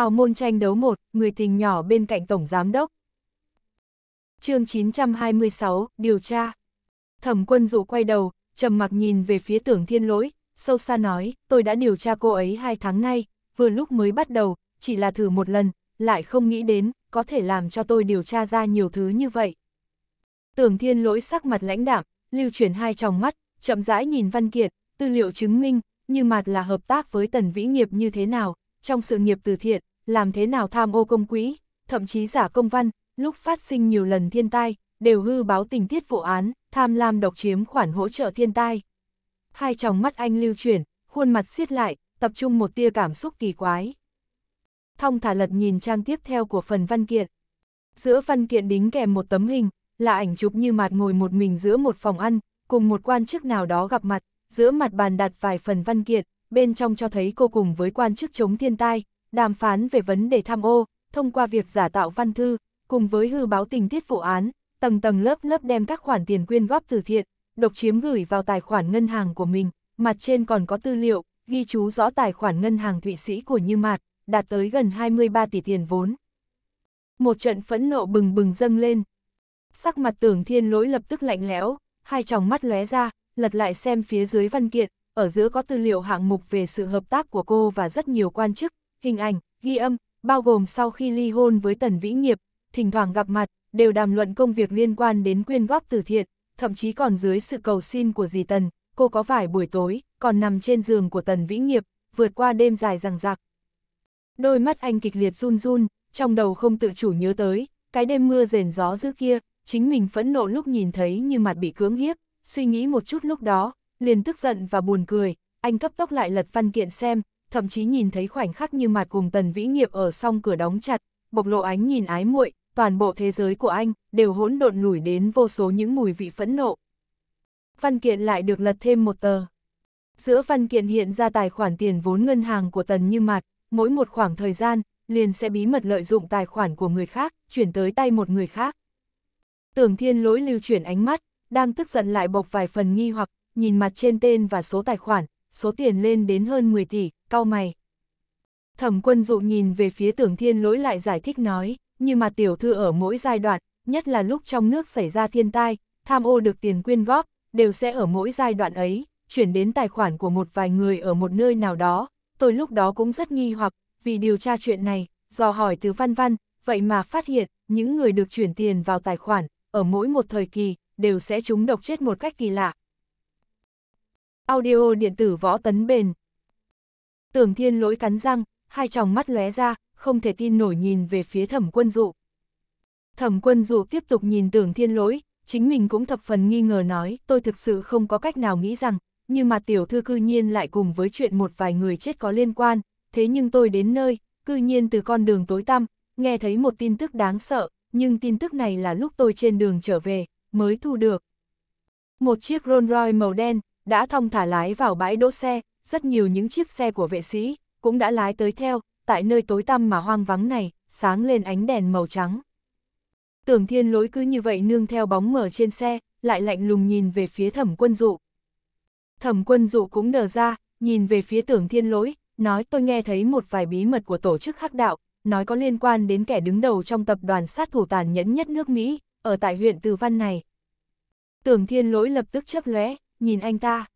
hào môn tranh đấu một, người tình nhỏ bên cạnh Tổng Giám Đốc. chương 926, điều tra. Thẩm quân dụ quay đầu, trầm mặc nhìn về phía tưởng thiên lỗi, sâu xa nói, tôi đã điều tra cô ấy hai tháng nay, vừa lúc mới bắt đầu, chỉ là thử một lần, lại không nghĩ đến, có thể làm cho tôi điều tra ra nhiều thứ như vậy. Tưởng thiên lỗi sắc mặt lãnh đạm, lưu chuyển hai tròng mắt, chậm rãi nhìn văn kiện, tư liệu chứng minh, như mặt là hợp tác với tần vĩ nghiệp như thế nào, trong sự nghiệp từ thiện, làm thế nào tham ô công quỹ, thậm chí giả công văn, lúc phát sinh nhiều lần thiên tai, đều hư báo tình tiết vụ án, tham lam độc chiếm khoản hỗ trợ thiên tai. Hai tròng mắt anh lưu chuyển, khuôn mặt siết lại, tập trung một tia cảm xúc kỳ quái. Thong thả lật nhìn trang tiếp theo của phần văn kiện. Giữa văn kiện đính kèm một tấm hình, là ảnh chụp như mạt ngồi một mình giữa một phòng ăn, cùng một quan chức nào đó gặp mặt, giữa mặt bàn đặt vài phần văn kiện, bên trong cho thấy cô cùng với quan chức chống thiên tai, đàm phán về vấn đề tham ô, thông qua việc giả tạo văn thư, cùng với hư báo tình tiết vụ án, tầng tầng lớp lớp đem các khoản tiền quyên góp từ thiện, độc chiếm gửi vào tài khoản ngân hàng của mình, mặt trên còn có tư liệu, ghi chú rõ tài khoản ngân hàng Thụy Sĩ của Như Mạt, đạt tới gần 23 tỷ tiền vốn. Một trận phẫn nộ bừng bừng dâng lên. Sắc mặt tưởng thiên lỗi lập tức lạnh lẽo, hai tròng mắt lóe ra, lật lại xem phía dưới văn kiện, ở giữa có tư liệu hạng mục về sự hợp tác của cô và rất nhiều quan chức, hình ảnh, ghi âm, bao gồm sau khi ly hôn với Tần Vĩ Nghiệp, thỉnh thoảng gặp mặt, đều đàm luận công việc liên quan đến quyên góp từ thiện, thậm chí còn dưới sự cầu xin của dì Tần, cô có vài buổi tối, còn nằm trên giường của Tần Vĩ Nghiệp, vượt qua đêm dài rằng rạc. Đôi mắt anh kịch liệt run run, trong đầu không tự chủ nhớ tới, cái đêm mưa rền gió dữ kia, chính mình phẫn nộ lúc nhìn thấy như mặt bị cưỡng hiếp, suy nghĩ một chút lúc đó, liền tức giận và buồn cười, anh cấp tốc lại lật văn kiện xem, thậm chí nhìn thấy khoảnh khắc như mặt cùng tần vĩ nghiệp ở song cửa đóng chặt, bộc lộ ánh nhìn ái muội, toàn bộ thế giới của anh đều hỗn độn lủi đến vô số những mùi vị phẫn nộ. Văn kiện lại được lật thêm một tờ. Giữa văn kiện hiện ra tài khoản tiền vốn ngân hàng của tần như mặt, mỗi một khoảng thời gian, liền sẽ bí mật lợi dụng tài khoản của người khác, chuyển tới tay một người khác. Tưởng thiên lỗi lưu chuyển ánh mắt, đang tức giận lại bộc vài phần nghi hoặc, nhìn mặt trên tên và số tài khoản, số tiền lên đến hơn 10 tỷ, cau mày. Thẩm quân dụ nhìn về phía tưởng thiên lỗi lại giải thích nói, như mà tiểu thư ở mỗi giai đoạn, nhất là lúc trong nước xảy ra thiên tai, tham ô được tiền quyên góp, đều sẽ ở mỗi giai đoạn ấy, chuyển đến tài khoản của một vài người ở một nơi nào đó. Tôi lúc đó cũng rất nghi hoặc, vì điều tra chuyện này, dò hỏi từ văn văn, vậy mà phát hiện, những người được chuyển tiền vào tài khoản, ở mỗi một thời kỳ, đều sẽ chúng độc chết một cách kỳ lạ. Audio điện tử võ tấn bền Tưởng thiên lỗi cắn răng, hai tròng mắt lóe ra, không thể tin nổi nhìn về phía thẩm quân dụ. Thẩm quân dụ tiếp tục nhìn tưởng thiên lỗi, chính mình cũng thập phần nghi ngờ nói, tôi thực sự không có cách nào nghĩ rằng, nhưng mà tiểu thư cư nhiên lại cùng với chuyện một vài người chết có liên quan, thế nhưng tôi đến nơi, cư nhiên từ con đường tối tăm, nghe thấy một tin tức đáng sợ, nhưng tin tức này là lúc tôi trên đường trở về, mới thu được. Một chiếc Rolls Royce màu đen, đã thong thả lái vào bãi đỗ xe, rất nhiều những chiếc xe của vệ sĩ cũng đã lái tới theo, tại nơi tối tăm mà hoang vắng này, sáng lên ánh đèn màu trắng. Tưởng thiên lỗi cứ như vậy nương theo bóng mở trên xe, lại lạnh lùng nhìn về phía thẩm quân dụ. Thẩm quân dụ cũng đờ ra, nhìn về phía tưởng thiên lỗi, nói tôi nghe thấy một vài bí mật của tổ chức hắc đạo, nói có liên quan đến kẻ đứng đầu trong tập đoàn sát thủ tàn nhẫn nhất nước Mỹ, ở tại huyện Từ Văn này. Tưởng thiên lỗi lập tức chấp lóe, nhìn anh ta.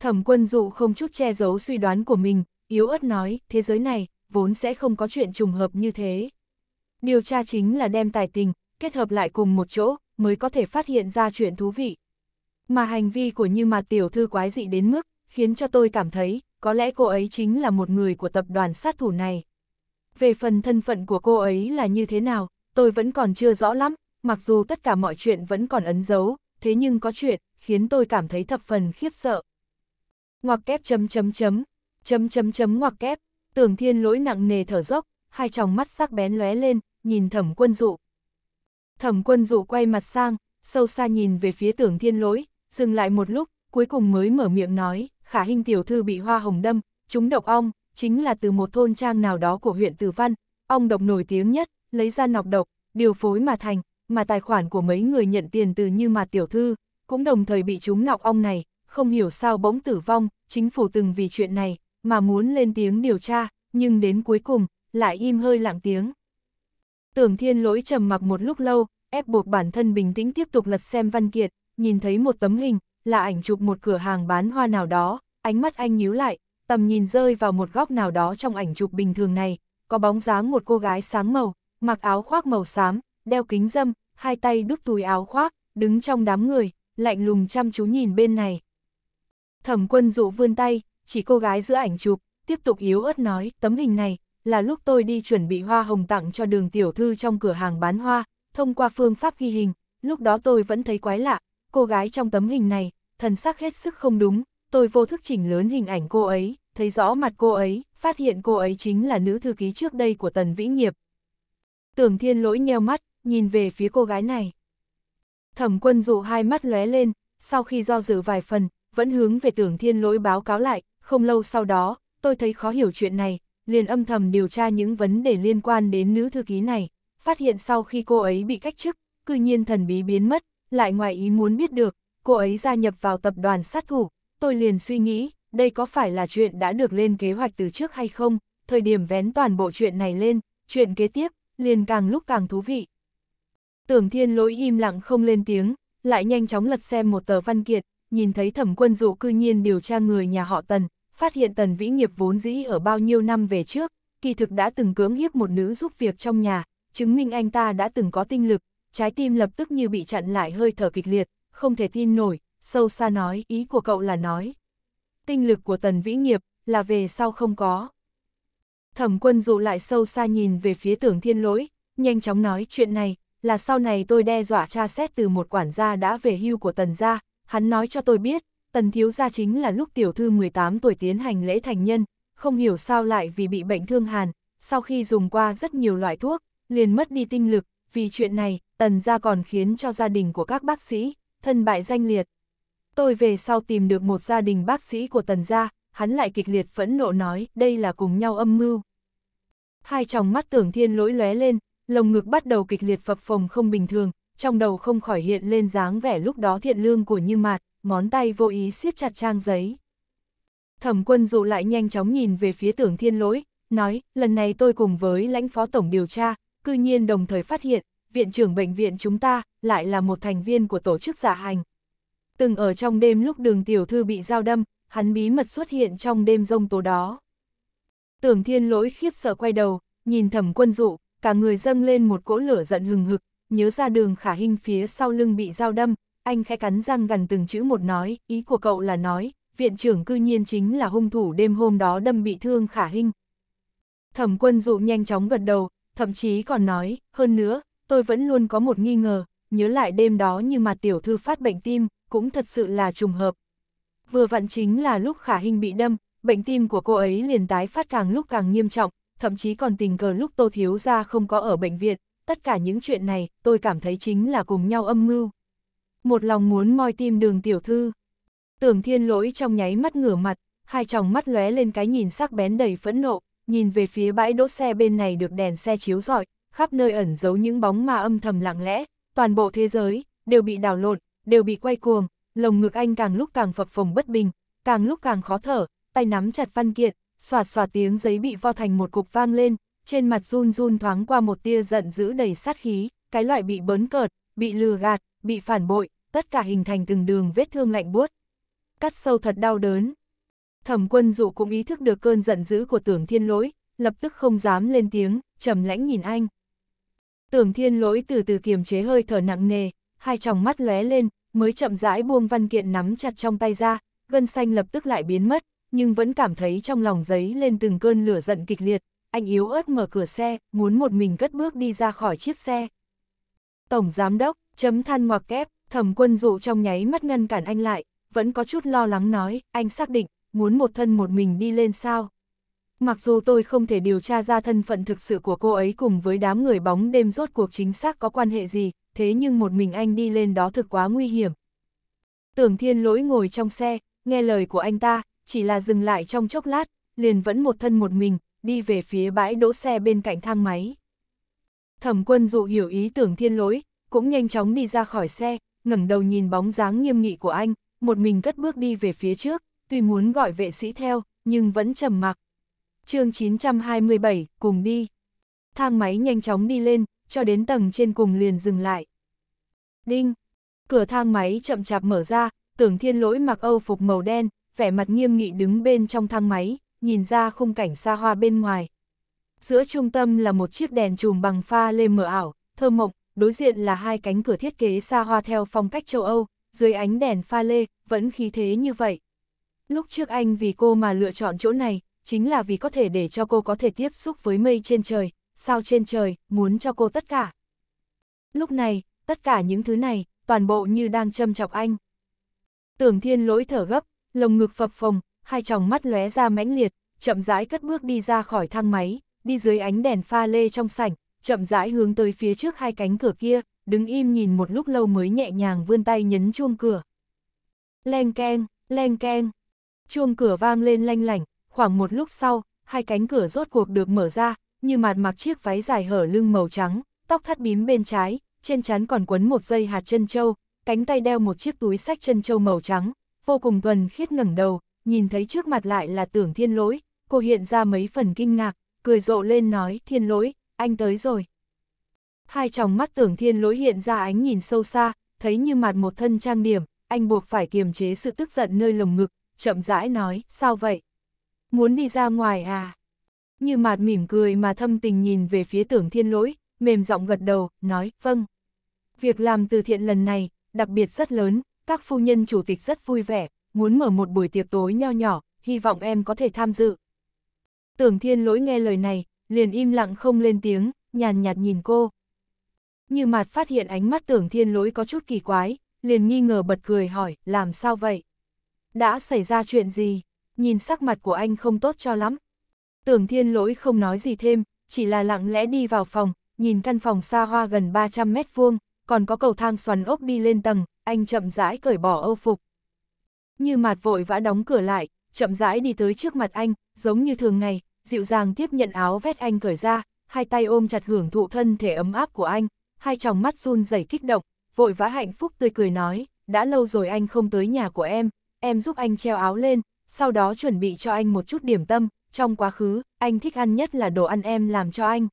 Thẩm quân dụ không chút che giấu suy đoán của mình, yếu ớt nói, thế giới này, vốn sẽ không có chuyện trùng hợp như thế. Điều tra chính là đem tài tình, kết hợp lại cùng một chỗ, mới có thể phát hiện ra chuyện thú vị. Mà hành vi của Như Mạt Tiểu Thư quái dị đến mức, khiến cho tôi cảm thấy, có lẽ cô ấy chính là một người của tập đoàn sát thủ này. Về phần thân phận của cô ấy là như thế nào, tôi vẫn còn chưa rõ lắm, mặc dù tất cả mọi chuyện vẫn còn ấn dấu, thế nhưng có chuyện, khiến tôi cảm thấy thập phần khiếp sợ ngoặc kép chấm chấm chấm, chấm chấm chấm ngoặc kép, tưởng thiên lỗi nặng nề thở dốc, hai tròng mắt sắc bén lóe lên, nhìn thẩm quân dụ. Thẩm quân dụ quay mặt sang, sâu xa nhìn về phía tưởng thiên lỗi, dừng lại một lúc, cuối cùng mới mở miệng nói, khả hình tiểu thư bị hoa hồng đâm, chúng độc ong, chính là từ một thôn trang nào đó của huyện Từ Văn, ong độc nổi tiếng nhất, lấy ra nọc độc, điều phối mà thành, mà tài khoản của mấy người nhận tiền từ như mà tiểu thư, cũng đồng thời bị chúng nọc ong này, không hiểu sao bỗng tử vong, chính phủ từng vì chuyện này, mà muốn lên tiếng điều tra, nhưng đến cuối cùng, lại im hơi lặng tiếng. Tưởng thiên lỗi trầm mặc một lúc lâu, ép buộc bản thân bình tĩnh tiếp tục lật xem văn kiện nhìn thấy một tấm hình, là ảnh chụp một cửa hàng bán hoa nào đó, ánh mắt anh nhíu lại, tầm nhìn rơi vào một góc nào đó trong ảnh chụp bình thường này, có bóng dáng một cô gái sáng màu, mặc áo khoác màu xám, đeo kính dâm, hai tay đút túi áo khoác, đứng trong đám người, lạnh lùng chăm chú nhìn bên này. Thẩm quân dụ vươn tay, chỉ cô gái giữa ảnh chụp, tiếp tục yếu ớt nói, tấm hình này, là lúc tôi đi chuẩn bị hoa hồng tặng cho đường tiểu thư trong cửa hàng bán hoa, thông qua phương pháp ghi hình, lúc đó tôi vẫn thấy quái lạ, cô gái trong tấm hình này, thần sắc hết sức không đúng, tôi vô thức chỉnh lớn hình ảnh cô ấy, thấy rõ mặt cô ấy, phát hiện cô ấy chính là nữ thư ký trước đây của Tần Vĩ Nghiệp. Tưởng thiên lỗi nheo mắt, nhìn về phía cô gái này. Thẩm quân dụ hai mắt lóe lên, sau khi do dự vài phần, vẫn hướng về tưởng thiên lỗi báo cáo lại, không lâu sau đó, tôi thấy khó hiểu chuyện này, liền âm thầm điều tra những vấn đề liên quan đến nữ thư ký này, phát hiện sau khi cô ấy bị cách chức, cư nhiên thần bí biến mất, lại ngoài ý muốn biết được, cô ấy gia nhập vào tập đoàn sát thủ, tôi liền suy nghĩ, đây có phải là chuyện đã được lên kế hoạch từ trước hay không, thời điểm vén toàn bộ chuyện này lên, chuyện kế tiếp, liền càng lúc càng thú vị. Tưởng thiên lỗi im lặng không lên tiếng, lại nhanh chóng lật xem một tờ văn kiện nhìn thấy thẩm quân dụ cư nhiên điều tra người nhà họ Tần, phát hiện Tần Vĩ Nghiệp vốn dĩ ở bao nhiêu năm về trước, kỳ thực đã từng cưỡng hiếp một nữ giúp việc trong nhà, chứng minh anh ta đã từng có tinh lực, trái tim lập tức như bị chặn lại hơi thở kịch liệt, không thể tin nổi, sâu xa nói, ý của cậu là nói. Tinh lực của Tần Vĩ Nghiệp là về sau không có. Thẩm quân dụ lại sâu xa nhìn về phía tưởng thiên lỗi, nhanh chóng nói chuyện này, là sau này tôi đe dọa tra xét từ một quản gia đã về hưu của tần gia, hắn nói cho tôi biết, tần thiếu gia chính là lúc tiểu thư 18 tuổi tiến hành lễ thành nhân, không hiểu sao lại vì bị bệnh thương hàn, sau khi dùng qua rất nhiều loại thuốc, liền mất đi tinh lực, vì chuyện này, tần gia còn khiến cho gia đình của các bác sĩ, thân bại danh liệt. Tôi về sau tìm được một gia đình bác sĩ của tần gia, hắn lại kịch liệt phẫn nộ nói đây là cùng nhau âm mưu. Hai chồng mắt tưởng thiên lỗi lóe lên, lồng ngực bắt đầu kịch liệt phập phồng không bình thường, trong đầu không khỏi hiện lên dáng vẻ lúc đó thiện lương của Như Mạt, ngón tay vô ý siết chặt trang giấy. Thẩm quân dụ lại nhanh chóng nhìn về phía tưởng thiên lỗi, nói, lần này tôi cùng với lãnh phó tổng điều tra, cư nhiên đồng thời phát hiện, viện trưởng bệnh viện chúng ta lại là một thành viên của tổ chức giả dạ hành. Từng ở trong đêm lúc đường tiểu thư bị giao đâm, hắn bí mật xuất hiện trong đêm rông tố đó. Tưởng thiên lỗi khiếp sợ quay đầu, nhìn thẩm quân dụ, cả người dâng lên một cỗ lửa giận hừng hực, nhớ ra đường khả hình phía sau lưng bị dao đâm, anh khẽ cắn răng gần từng chữ một nói, ý của cậu là nói, viện trưởng cư nhiên chính là hung thủ đêm hôm đó đâm bị thương khả hình. Thẩm quân dụ nhanh chóng gật đầu, thậm chí còn nói, hơn nữa, tôi vẫn luôn có một nghi ngờ, nhớ lại đêm đó như mà tiểu thư phát bệnh tim, cũng thật sự là trùng hợp. Vừa vặn chính là lúc khả hình bị đâm, bệnh tim của cô ấy liền tái phát càng lúc càng nghiêm trọng, thậm chí còn tình cờ lúc Tô Thiếu Gia không có ở bệnh viện, tất cả những chuyện này, tôi cảm thấy chính là cùng nhau âm mưu. Một lòng muốn moi tim đường tiểu thư. Tưởng thiên lỗi trong nháy mắt ngửa mặt, hai tròng mắt lóe lên cái nhìn sắc bén đầy phẫn nộ, nhìn về phía bãi đỗ xe bên này được đèn xe chiếu rọi, khắp nơi ẩn giấu những bóng ma âm thầm lặng lẽ, toàn bộ thế giới, đều bị đảo lộn, đều bị quay cuồng, lồng ngực anh càng lúc càng phập phồng bất bình, càng lúc càng khó thở, tay nắm chặt văn kiện, soạt soạt tiếng giấy bị vo thành một cục vang lên, trên mặt run run thoáng qua một tia giận dữ đầy sát khí, cái loại bị bớn cợt, bị lừa gạt, bị phản bội, tất cả hình thành từng đường vết thương lạnh buốt. Cắt sâu thật đau đớn. Thẩm quân dụ cũng ý thức được cơn giận dữ của tưởng thiên lỗi, lập tức không dám lên tiếng, trầm lãnh nhìn anh. Tưởng thiên lỗi từ từ kiềm chế hơi thở nặng nề, hai tròng mắt lóe lên, mới chậm rãi buông văn kiện nắm chặt trong tay ra, gân xanh lập tức lại biến mất, nhưng vẫn cảm thấy trong lòng giấy lên từng cơn lửa giận kịch liệt, anh yếu ớt mở cửa xe, muốn một mình cất bước đi ra khỏi chiếc xe. Tổng giám đốc, chấm than ngoặc kép, thẩm quân dụ trong nháy mắt ngăn cản anh lại, vẫn có chút lo lắng nói, anh xác định, muốn một thân một mình đi lên sao. Mặc dù tôi không thể điều tra ra thân phận thực sự của cô ấy cùng với đám người bóng đêm rốt cuộc chính xác có quan hệ gì, thế nhưng một mình anh đi lên đó thực quá nguy hiểm. Tưởng thiên lỗi ngồi trong xe, nghe lời của anh ta, chỉ là dừng lại trong chốc lát, liền vẫn một thân một mình, đi về phía bãi đỗ xe bên cạnh thang máy. Thẩm quân dụ hiểu ý tưởng thiên lỗi, cũng nhanh chóng đi ra khỏi xe, ngẩng đầu nhìn bóng dáng nghiêm nghị của anh, một mình cất bước đi về phía trước, tuy muốn gọi vệ sĩ theo, nhưng vẫn trầm mặc. chương 927, cùng đi. Thang máy nhanh chóng đi lên, cho đến tầng trên cùng liền dừng lại. Đinh! Cửa thang máy chậm chạp mở ra, tưởng thiên lỗi mặc âu phục màu đen, vẻ mặt nghiêm nghị đứng bên trong thang máy, nhìn ra khung cảnh xa hoa bên ngoài. Giữa trung tâm là một chiếc đèn chùm bằng pha lê mờ ảo, thơ mộng, đối diện là hai cánh cửa thiết kế xa hoa theo phong cách châu Âu, dưới ánh đèn pha lê, vẫn khí thế như vậy. Lúc trước anh vì cô mà lựa chọn chỗ này, chính là vì có thể để cho cô có thể tiếp xúc với mây trên trời, sao trên trời, muốn cho cô tất cả. Lúc này, tất cả những thứ này, toàn bộ như đang châm chọc anh. Tưởng thiên lỗi thở gấp, lồng ngực phập phồng, hai tròng mắt lóe ra mãnh liệt, chậm rãi cất bước đi ra khỏi thang máy, đi dưới ánh đèn pha lê trong sảnh, chậm rãi hướng tới phía trước hai cánh cửa kia, đứng im nhìn một lúc lâu mới nhẹ nhàng vươn tay nhấn chuông cửa. Leng keng, leng keng. Chuông cửa vang lên lanh lảnh, khoảng một lúc sau, hai cánh cửa rốt cuộc được mở ra, như mạt mặc chiếc váy dài hở lưng màu trắng, tóc thắt bím bên trái, trên trán còn quấn một dây hạt chân châu, cánh tay đeo một chiếc túi sách chân châu màu trắng, vô cùng tuần khiết ngẩng đầu, nhìn thấy trước mặt lại là tưởng thiên lỗi, cô hiện ra mấy phần kinh ngạc, cười rộ lên nói thiên lỗi, anh tới rồi. Hai tròng mắt tưởng thiên lỗi hiện ra ánh nhìn sâu xa, thấy như mặt một thân trang điểm, anh buộc phải kiềm chế sự tức giận nơi lồng ngực, chậm rãi nói, sao vậy? Muốn đi ra ngoài à? Như mặt mỉm cười mà thâm tình nhìn về phía tưởng thiên lỗi, mềm giọng gật đầu, nói, vâng. Việc làm từ thiện lần này, đặc biệt rất lớn, các phu nhân chủ tịch rất vui vẻ, muốn mở một buổi tiệc tối nho nhỏ, hy vọng em có thể tham dự. Tưởng thiên lỗi nghe lời này, liền im lặng không lên tiếng, nhàn nhạt nhìn cô. Như mặt phát hiện ánh mắt tưởng thiên lỗi có chút kỳ quái, liền nghi ngờ bật cười hỏi, làm sao vậy? Đã xảy ra chuyện gì? Nhìn sắc mặt của anh không tốt cho lắm. Tưởng thiên lỗi không nói gì thêm, chỉ là lặng lẽ đi vào phòng, nhìn căn phòng xa hoa gần 300 mét vuông, còn có cầu thang xoắn ốc đi lên tầng, anh chậm rãi cởi bỏ âu phục. Như mạt vội vã đóng cửa lại, chậm rãi đi tới trước mặt anh, giống như thường ngày, dịu dàng tiếp nhận áo vét anh cởi ra, hai tay ôm chặt hưởng thụ thân thể ấm áp của anh, hai tròng mắt run rẩy kích động, vội vã hạnh phúc tươi cười nói, đã lâu rồi anh không tới nhà của em, em giúp anh treo áo lên, sau đó chuẩn bị cho anh một chút điểm tâm, trong quá khứ, anh thích ăn nhất là đồ ăn em làm cho anh.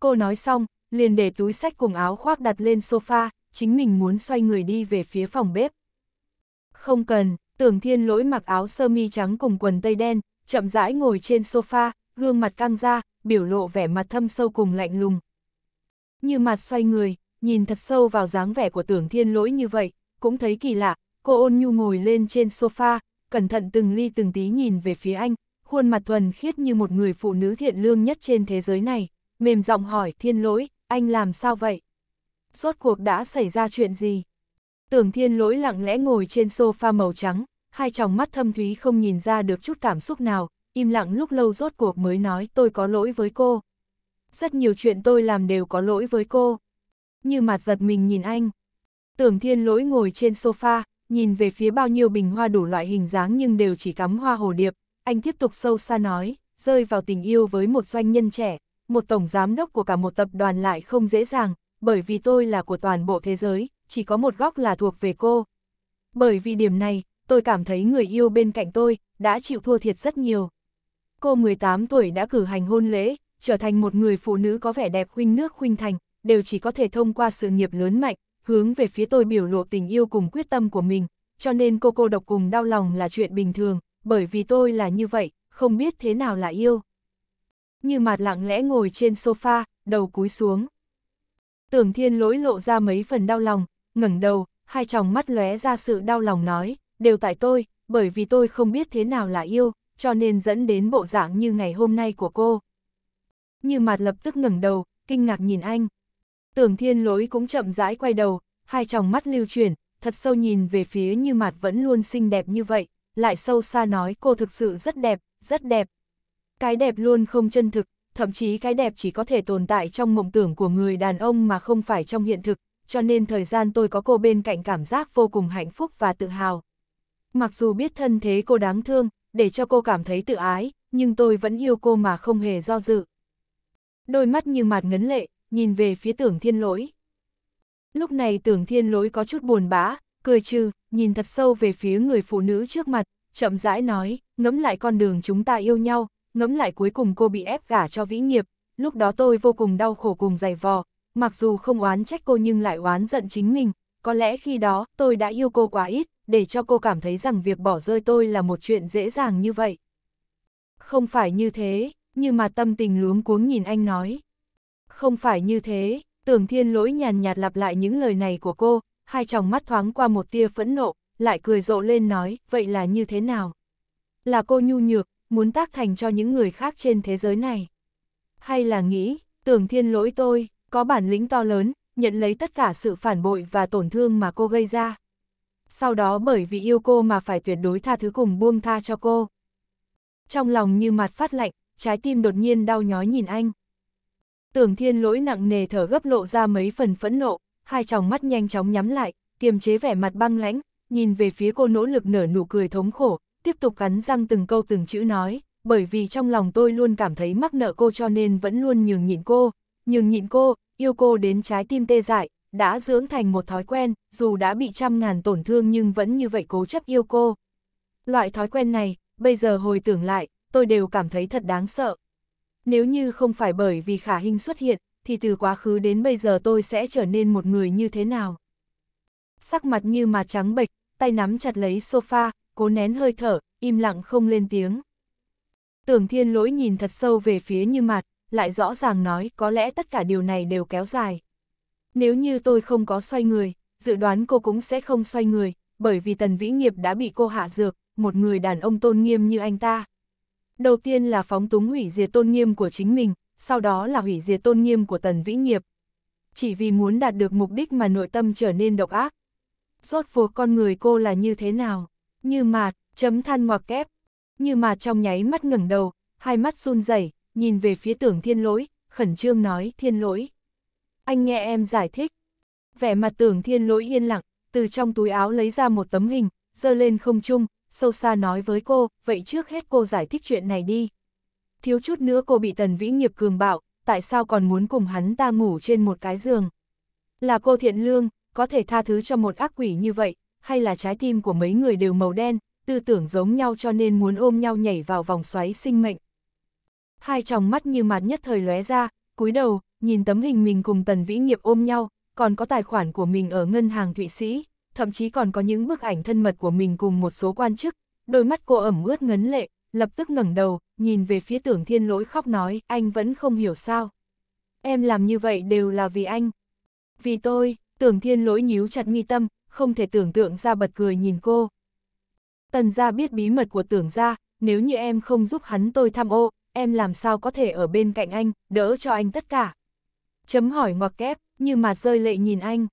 Cô nói xong, liền để túi sách cùng áo khoác đặt lên sofa, chính mình muốn xoay người đi về phía phòng bếp. Không cần, tưởng thiên lỗi mặc áo sơ mi trắng cùng quần tây đen, chậm rãi ngồi trên sofa, gương mặt căng ra, biểu lộ vẻ mặt thâm sâu cùng lạnh lùng. Như mặt xoay người, nhìn thật sâu vào dáng vẻ của tưởng thiên lỗi như vậy, cũng thấy kỳ lạ, cô ôn nhu ngồi lên trên sofa, cẩn thận từng ly từng tí nhìn về phía anh, khuôn mặt thuần khiết như một người phụ nữ thiện lương nhất trên thế giới này, mềm giọng hỏi thiên lỗi, anh làm sao vậy? suốt cuộc đã xảy ra chuyện gì? Tưởng thiên lỗi lặng lẽ ngồi trên sofa màu trắng, hai tròng mắt thâm thúy không nhìn ra được chút cảm xúc nào, im lặng lúc lâu rốt cuộc mới nói tôi có lỗi với cô. Rất nhiều chuyện tôi làm đều có lỗi với cô. Như mặt giật mình nhìn anh. Tưởng thiên lỗi ngồi trên sofa, nhìn về phía bao nhiêu bình hoa đủ loại hình dáng nhưng đều chỉ cắm hoa hồ điệp. Anh tiếp tục sâu xa nói, rơi vào tình yêu với một doanh nhân trẻ, một tổng giám đốc của cả một tập đoàn lại không dễ dàng, bởi vì tôi là của toàn bộ thế giới, chỉ có một góc là thuộc về cô. Bởi vì điểm này, tôi cảm thấy người yêu bên cạnh tôi đã chịu thua thiệt rất nhiều. Cô 18 tuổi đã cử hành hôn lễ, trở thành một người phụ nữ có vẻ đẹp khuynh nước khuynh thành, đều chỉ có thể thông qua sự nghiệp lớn mạnh, hướng về phía tôi biểu lộ tình yêu cùng quyết tâm của mình, cho nên cô cô độc cùng đau lòng là chuyện bình thường, bởi vì tôi là như vậy, không biết thế nào là yêu. Như mặt lặng lẽ ngồi trên sofa, đầu cúi xuống. Tưởng thiên lỗi lộ ra mấy phần đau lòng, ngẩng đầu, hai tròng mắt lóe ra sự đau lòng nói, đều tại tôi, bởi vì tôi không biết thế nào là yêu, cho nên dẫn đến bộ dạng như ngày hôm nay của cô. Như mặt lập tức ngẩng đầu, kinh ngạc nhìn anh. Tưởng thiên lỗi cũng chậm rãi quay đầu, hai tròng mắt lưu chuyển, thật sâu nhìn về phía như mặt vẫn luôn xinh đẹp như vậy, lại sâu xa nói cô thực sự rất đẹp, rất đẹp. Cái đẹp luôn không chân thực, thậm chí cái đẹp chỉ có thể tồn tại trong mộng tưởng của người đàn ông mà không phải trong hiện thực, cho nên thời gian tôi có cô bên cạnh cảm giác vô cùng hạnh phúc và tự hào. Mặc dù biết thân thế cô đáng thương, để cho cô cảm thấy tự ái, nhưng tôi vẫn yêu cô mà không hề do dự. Đôi mắt như mặt ngấn lệ, nhìn về phía tưởng thiên lỗi. Lúc này tưởng thiên lỗi có chút buồn bã, cười trừ, nhìn thật sâu về phía người phụ nữ trước mặt, chậm rãi nói, ngẫm lại con đường chúng ta yêu nhau, ngẫm lại cuối cùng cô bị ép gả cho vĩ nghiệp, lúc đó tôi vô cùng đau khổ cùng dày vò, mặc dù không oán trách cô nhưng lại oán giận chính mình, có lẽ khi đó tôi đã yêu cô quá ít, để cho cô cảm thấy rằng việc bỏ rơi tôi là một chuyện dễ dàng như vậy. Không phải như thế, như mà tâm tình luống cuống nhìn anh nói. Không phải như thế, tưởng thiên lỗi nhàn nhạt lặp lại những lời này của cô, hai tròng mắt thoáng qua một tia phẫn nộ, lại cười rộ lên nói, vậy là như thế nào? Là cô nhu nhược, muốn tác thành cho những người khác trên thế giới này? Hay là nghĩ, tưởng thiên lỗi tôi, có bản lĩnh to lớn, nhận lấy tất cả sự phản bội và tổn thương mà cô gây ra. Sau đó bởi vì yêu cô mà phải tuyệt đối tha thứ cùng buông tha cho cô. Trong lòng như mặt phát lạnh, trái tim đột nhiên đau nhói nhìn anh. Tưởng thiên lỗi nặng nề thở gấp lộ ra mấy phần phẫn nộ, hai tròng mắt nhanh chóng nhắm lại, kiềm chế vẻ mặt băng lãnh, nhìn về phía cô nỗ lực nở nụ cười thống khổ, tiếp tục cắn răng từng câu từng chữ nói, bởi vì trong lòng tôi luôn cảm thấy mắc nợ cô cho nên vẫn luôn nhường nhịn cô, nhường nhịn cô, yêu cô đến trái tim tê dại, đã dưỡng thành một thói quen, dù đã bị trăm ngàn tổn thương nhưng vẫn như vậy cố chấp yêu cô. Loại thói quen này, bây giờ hồi tưởng lại, tôi đều cảm thấy thật đáng sợ. Nếu như không phải bởi vì khả hình xuất hiện, thì từ quá khứ đến bây giờ tôi sẽ trở nên một người như thế nào? Sắc mặt như mà trắng bệch, tay nắm chặt lấy sofa, cố nén hơi thở, im lặng không lên tiếng. Tưởng thiên lỗi nhìn thật sâu về phía như mặt, lại rõ ràng nói có lẽ tất cả điều này đều kéo dài. Nếu như tôi không có xoay người, dự đoán cô cũng sẽ không xoay người, bởi vì Tần Vĩ Nghiệp đã bị cô hạ dược, một người đàn ông tôn nghiêm như anh ta. Đầu tiên là phóng túng hủy diệt tôn nghiêm của chính mình, sau đó là hủy diệt tôn nghiêm của Tần Vĩ Nghiệp. Chỉ vì muốn đạt được mục đích mà nội tâm trở nên độc ác. Rốt cuộc con người cô là như thế nào? Như mạt, chấm than ngoặc kép. Như mà trong nháy mắt ngẩng đầu, hai mắt run rẩy nhìn về phía tưởng thiên lỗi, khẩn trương nói thiên lỗi. Anh nghe em giải thích. Vẻ mặt tưởng thiên lỗi yên lặng, từ trong túi áo lấy ra một tấm hình, giơ lên không chung, sâu xa nói với cô, vậy trước hết cô giải thích chuyện này đi. Thiếu chút nữa cô bị tần vĩ nghiệp cường bạo, tại sao còn muốn cùng hắn ta ngủ trên một cái giường. Là cô thiện lương, có thể tha thứ cho một ác quỷ như vậy, hay là trái tim của mấy người đều màu đen, tư tưởng giống nhau cho nên muốn ôm nhau nhảy vào vòng xoáy sinh mệnh hai tròng mắt như mạt nhất thời lóe ra, cúi đầu, nhìn tấm hình mình cùng Tần Vĩ Nghiệp ôm nhau, còn có tài khoản của mình ở ngân hàng Thụy Sĩ, thậm chí còn có những bức ảnh thân mật của mình cùng một số quan chức, đôi mắt cô ẩm ướt ngấn lệ, lập tức ngẩng đầu, nhìn về phía tưởng thiên lỗi khóc nói, anh vẫn không hiểu sao. Em làm như vậy đều là vì anh. Vì tôi, tưởng thiên lỗi nhíu chặt mi tâm, không thể tưởng tượng ra bật cười nhìn cô. Tần gia biết bí mật của tưởng gia, nếu như em không giúp hắn tôi tham ô, em làm sao có thể ở bên cạnh anh, đỡ cho anh tất cả. Chấm hỏi ngoặc kép, như mà rơi lệ nhìn anh.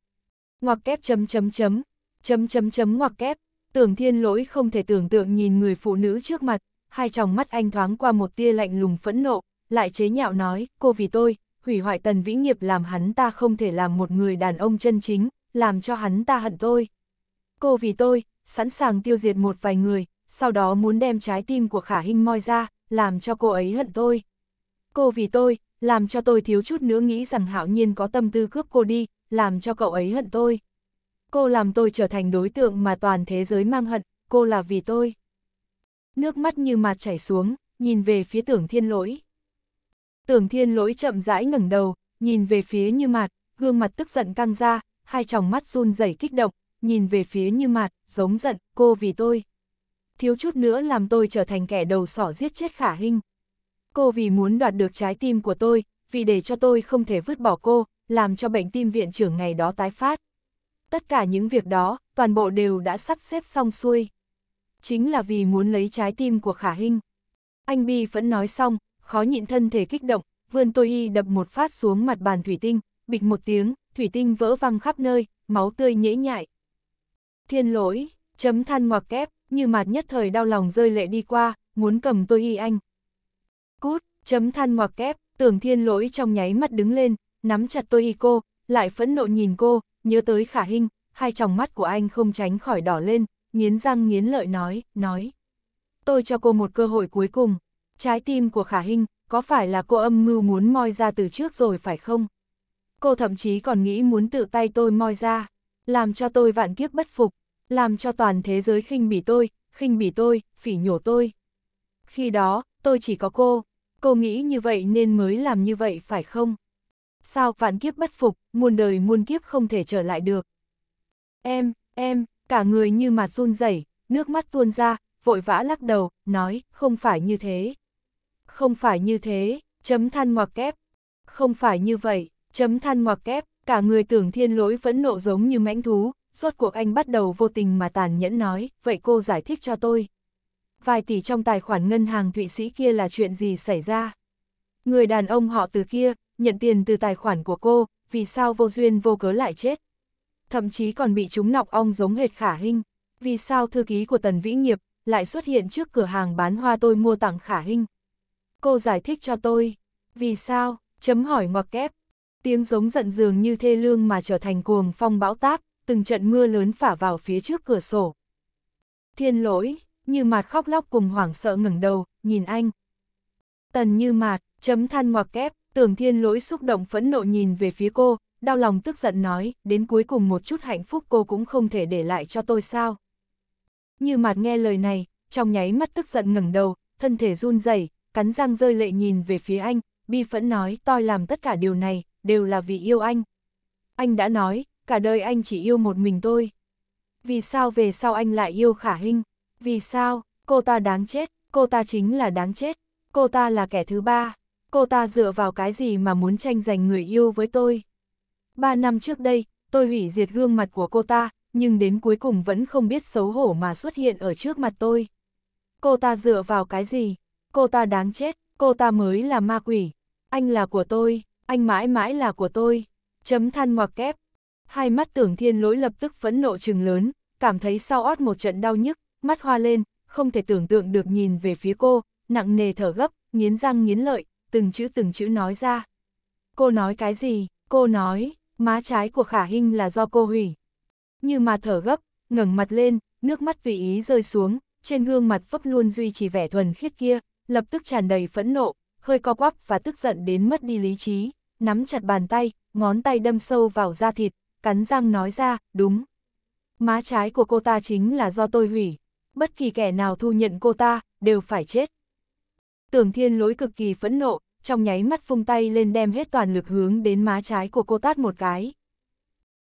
Ngoặc kép chấm chấm chấm, chấm chấm chấm ngoặc kép, tưởng thiên lỗi không thể tưởng tượng nhìn người phụ nữ trước mặt, hai tròng mắt anh thoáng qua một tia lạnh lùng phẫn nộ, lại chế nhạo nói, cô vì tôi, hủy hoại tần vĩ nghiệp làm hắn ta không thể làm một người đàn ông chân chính, làm cho hắn ta hận tôi. Cô vì tôi, sẵn sàng tiêu diệt một vài người, sau đó muốn đem trái tim của khả hình moi ra, làm cho cô ấy hận tôi. Cô vì tôi, làm cho tôi thiếu chút nữa nghĩ rằng hạo nhiên có tâm tư cướp cô đi, làm cho cậu ấy hận tôi. Cô làm tôi trở thành đối tượng mà toàn thế giới mang hận, cô là vì tôi. Nước mắt như mạt chảy xuống, nhìn về phía tưởng thiên lỗi. Tưởng thiên lỗi chậm rãi ngẩng đầu, nhìn về phía như mạt, gương mặt tức giận căng ra, hai tròng mắt run rẩy kích động, nhìn về phía như mạt, giống giận, cô vì tôi thiếu chút nữa làm tôi trở thành kẻ đầu sỏ giết chết khả hình. Cô vì muốn đoạt được trái tim của tôi, vì để cho tôi không thể vứt bỏ cô, làm cho bệnh tim viện trưởng ngày đó tái phát. Tất cả những việc đó, toàn bộ đều đã sắp xếp xong xuôi. Chính là vì muốn lấy trái tim của khả hình. Anh Bi vẫn nói xong, khó nhịn thân thể kích động, vươn tôi y đập một phát xuống mặt bàn thủy tinh, bịch một tiếng, thủy tinh vỡ văng khắp nơi, máu tươi nhễ nhại. Thiên lỗi, chấm than ngoặc kép, như mạt nhất thời đau lòng rơi lệ đi qua, muốn cầm tôi y anh. Cút, chấm than ngoặc kép, tưởng thiên lỗi trong nháy mắt đứng lên, nắm chặt tôi y cô, lại phẫn nộ nhìn cô, nhớ tới khả hình, hai tròng mắt của anh không tránh khỏi đỏ lên, nghiến răng nghiến lợi nói, nói. Tôi cho cô một cơ hội cuối cùng, trái tim của khả hình, có phải là cô âm mưu muốn moi ra từ trước rồi phải không? Cô thậm chí còn nghĩ muốn tự tay tôi moi ra, làm cho tôi vạn kiếp bất phục làm cho toàn thế giới khinh bỉ tôi, khinh bỉ tôi, phỉ nhổ tôi. Khi đó, tôi chỉ có cô, cô nghĩ như vậy nên mới làm như vậy phải không? Sao vạn kiếp bất phục, muôn đời muôn kiếp không thể trở lại được. Em, em, cả người như mặt run rẩy, nước mắt tuôn ra, vội vã lắc đầu, nói, không phải như thế. Không phải như thế, chấm than ngoặc kép. Không phải như vậy, chấm than ngoặc kép, cả người tưởng thiên lỗi vẫn nộ giống như mãnh thú, rốt cuộc anh bắt đầu vô tình mà tàn nhẫn nói, vậy cô giải thích cho tôi. Vài tỷ trong tài khoản ngân hàng Thụy Sĩ kia là chuyện gì xảy ra? Người đàn ông họ từ kia, nhận tiền từ tài khoản của cô, vì sao vô duyên vô cớ lại chết? Thậm chí còn bị chúng nọc ong giống hệt khả hình. Vì sao thư ký của Tần Vĩ Nghiệp lại xuất hiện trước cửa hàng bán hoa tôi mua tặng khả hình? Cô giải thích cho tôi. Vì sao? Chấm hỏi ngoặc kép. Tiếng giống giận dường như thê lương mà trở thành cuồng phong bão táp, từng trận mưa lớn phả vào phía trước cửa sổ. Thiên lỗi, như mạt khóc lóc cùng hoảng sợ ngẩng đầu, nhìn anh. Tần như mạt, chấm than ngoặc kép, tưởng thiên lỗi xúc động phẫn nộ nhìn về phía cô, đau lòng tức giận nói, đến cuối cùng một chút hạnh phúc cô cũng không thể để lại cho tôi sao. Như mạt nghe lời này, trong nháy mắt tức giận ngẩng đầu, thân thể run rẩy, cắn răng rơi lệ nhìn về phía anh, bi phẫn nói tôi làm tất cả điều này, đều là vì yêu anh. Anh đã nói, cả đời anh chỉ yêu một mình tôi. Vì sao về sau anh lại yêu khả hình? Vì sao, cô ta đáng chết, cô ta chính là đáng chết, cô ta là kẻ thứ ba, cô ta dựa vào cái gì mà muốn tranh giành người yêu với tôi? Ba năm trước đây, tôi hủy diệt gương mặt của cô ta, nhưng đến cuối cùng vẫn không biết xấu hổ mà xuất hiện ở trước mặt tôi. Cô ta dựa vào cái gì? Cô ta đáng chết, cô ta mới là ma quỷ. Anh là của tôi, anh mãi mãi là của tôi. Chấm than ngoặc kép, hai mắt tưởng thiên lỗi lập tức phẫn nộ trừng lớn, cảm thấy sau ót một trận đau nhức, mắt hoa lên, không thể tưởng tượng được nhìn về phía cô, nặng nề thở gấp, nghiến răng nghiến lợi, từng chữ từng chữ nói ra. Cô nói cái gì? Cô nói, má trái của khả hình là do cô hủy. Như mà thở gấp, ngẩng mặt lên, nước mắt vì ý rơi xuống, trên gương mặt vấp luôn duy trì vẻ thuần khiết kia, lập tức tràn đầy phẫn nộ, hơi co quắp và tức giận đến mất đi lý trí, nắm chặt bàn tay, ngón tay đâm sâu vào da thịt, cắn răng nói ra, đúng. Má trái của cô ta chính là do tôi hủy, bất kỳ kẻ nào thu nhận cô ta, đều phải chết. Tưởng thiên lỗi cực kỳ phẫn nộ, trong nháy mắt phung tay lên đem hết toàn lực hướng đến má trái của cô tát một cái.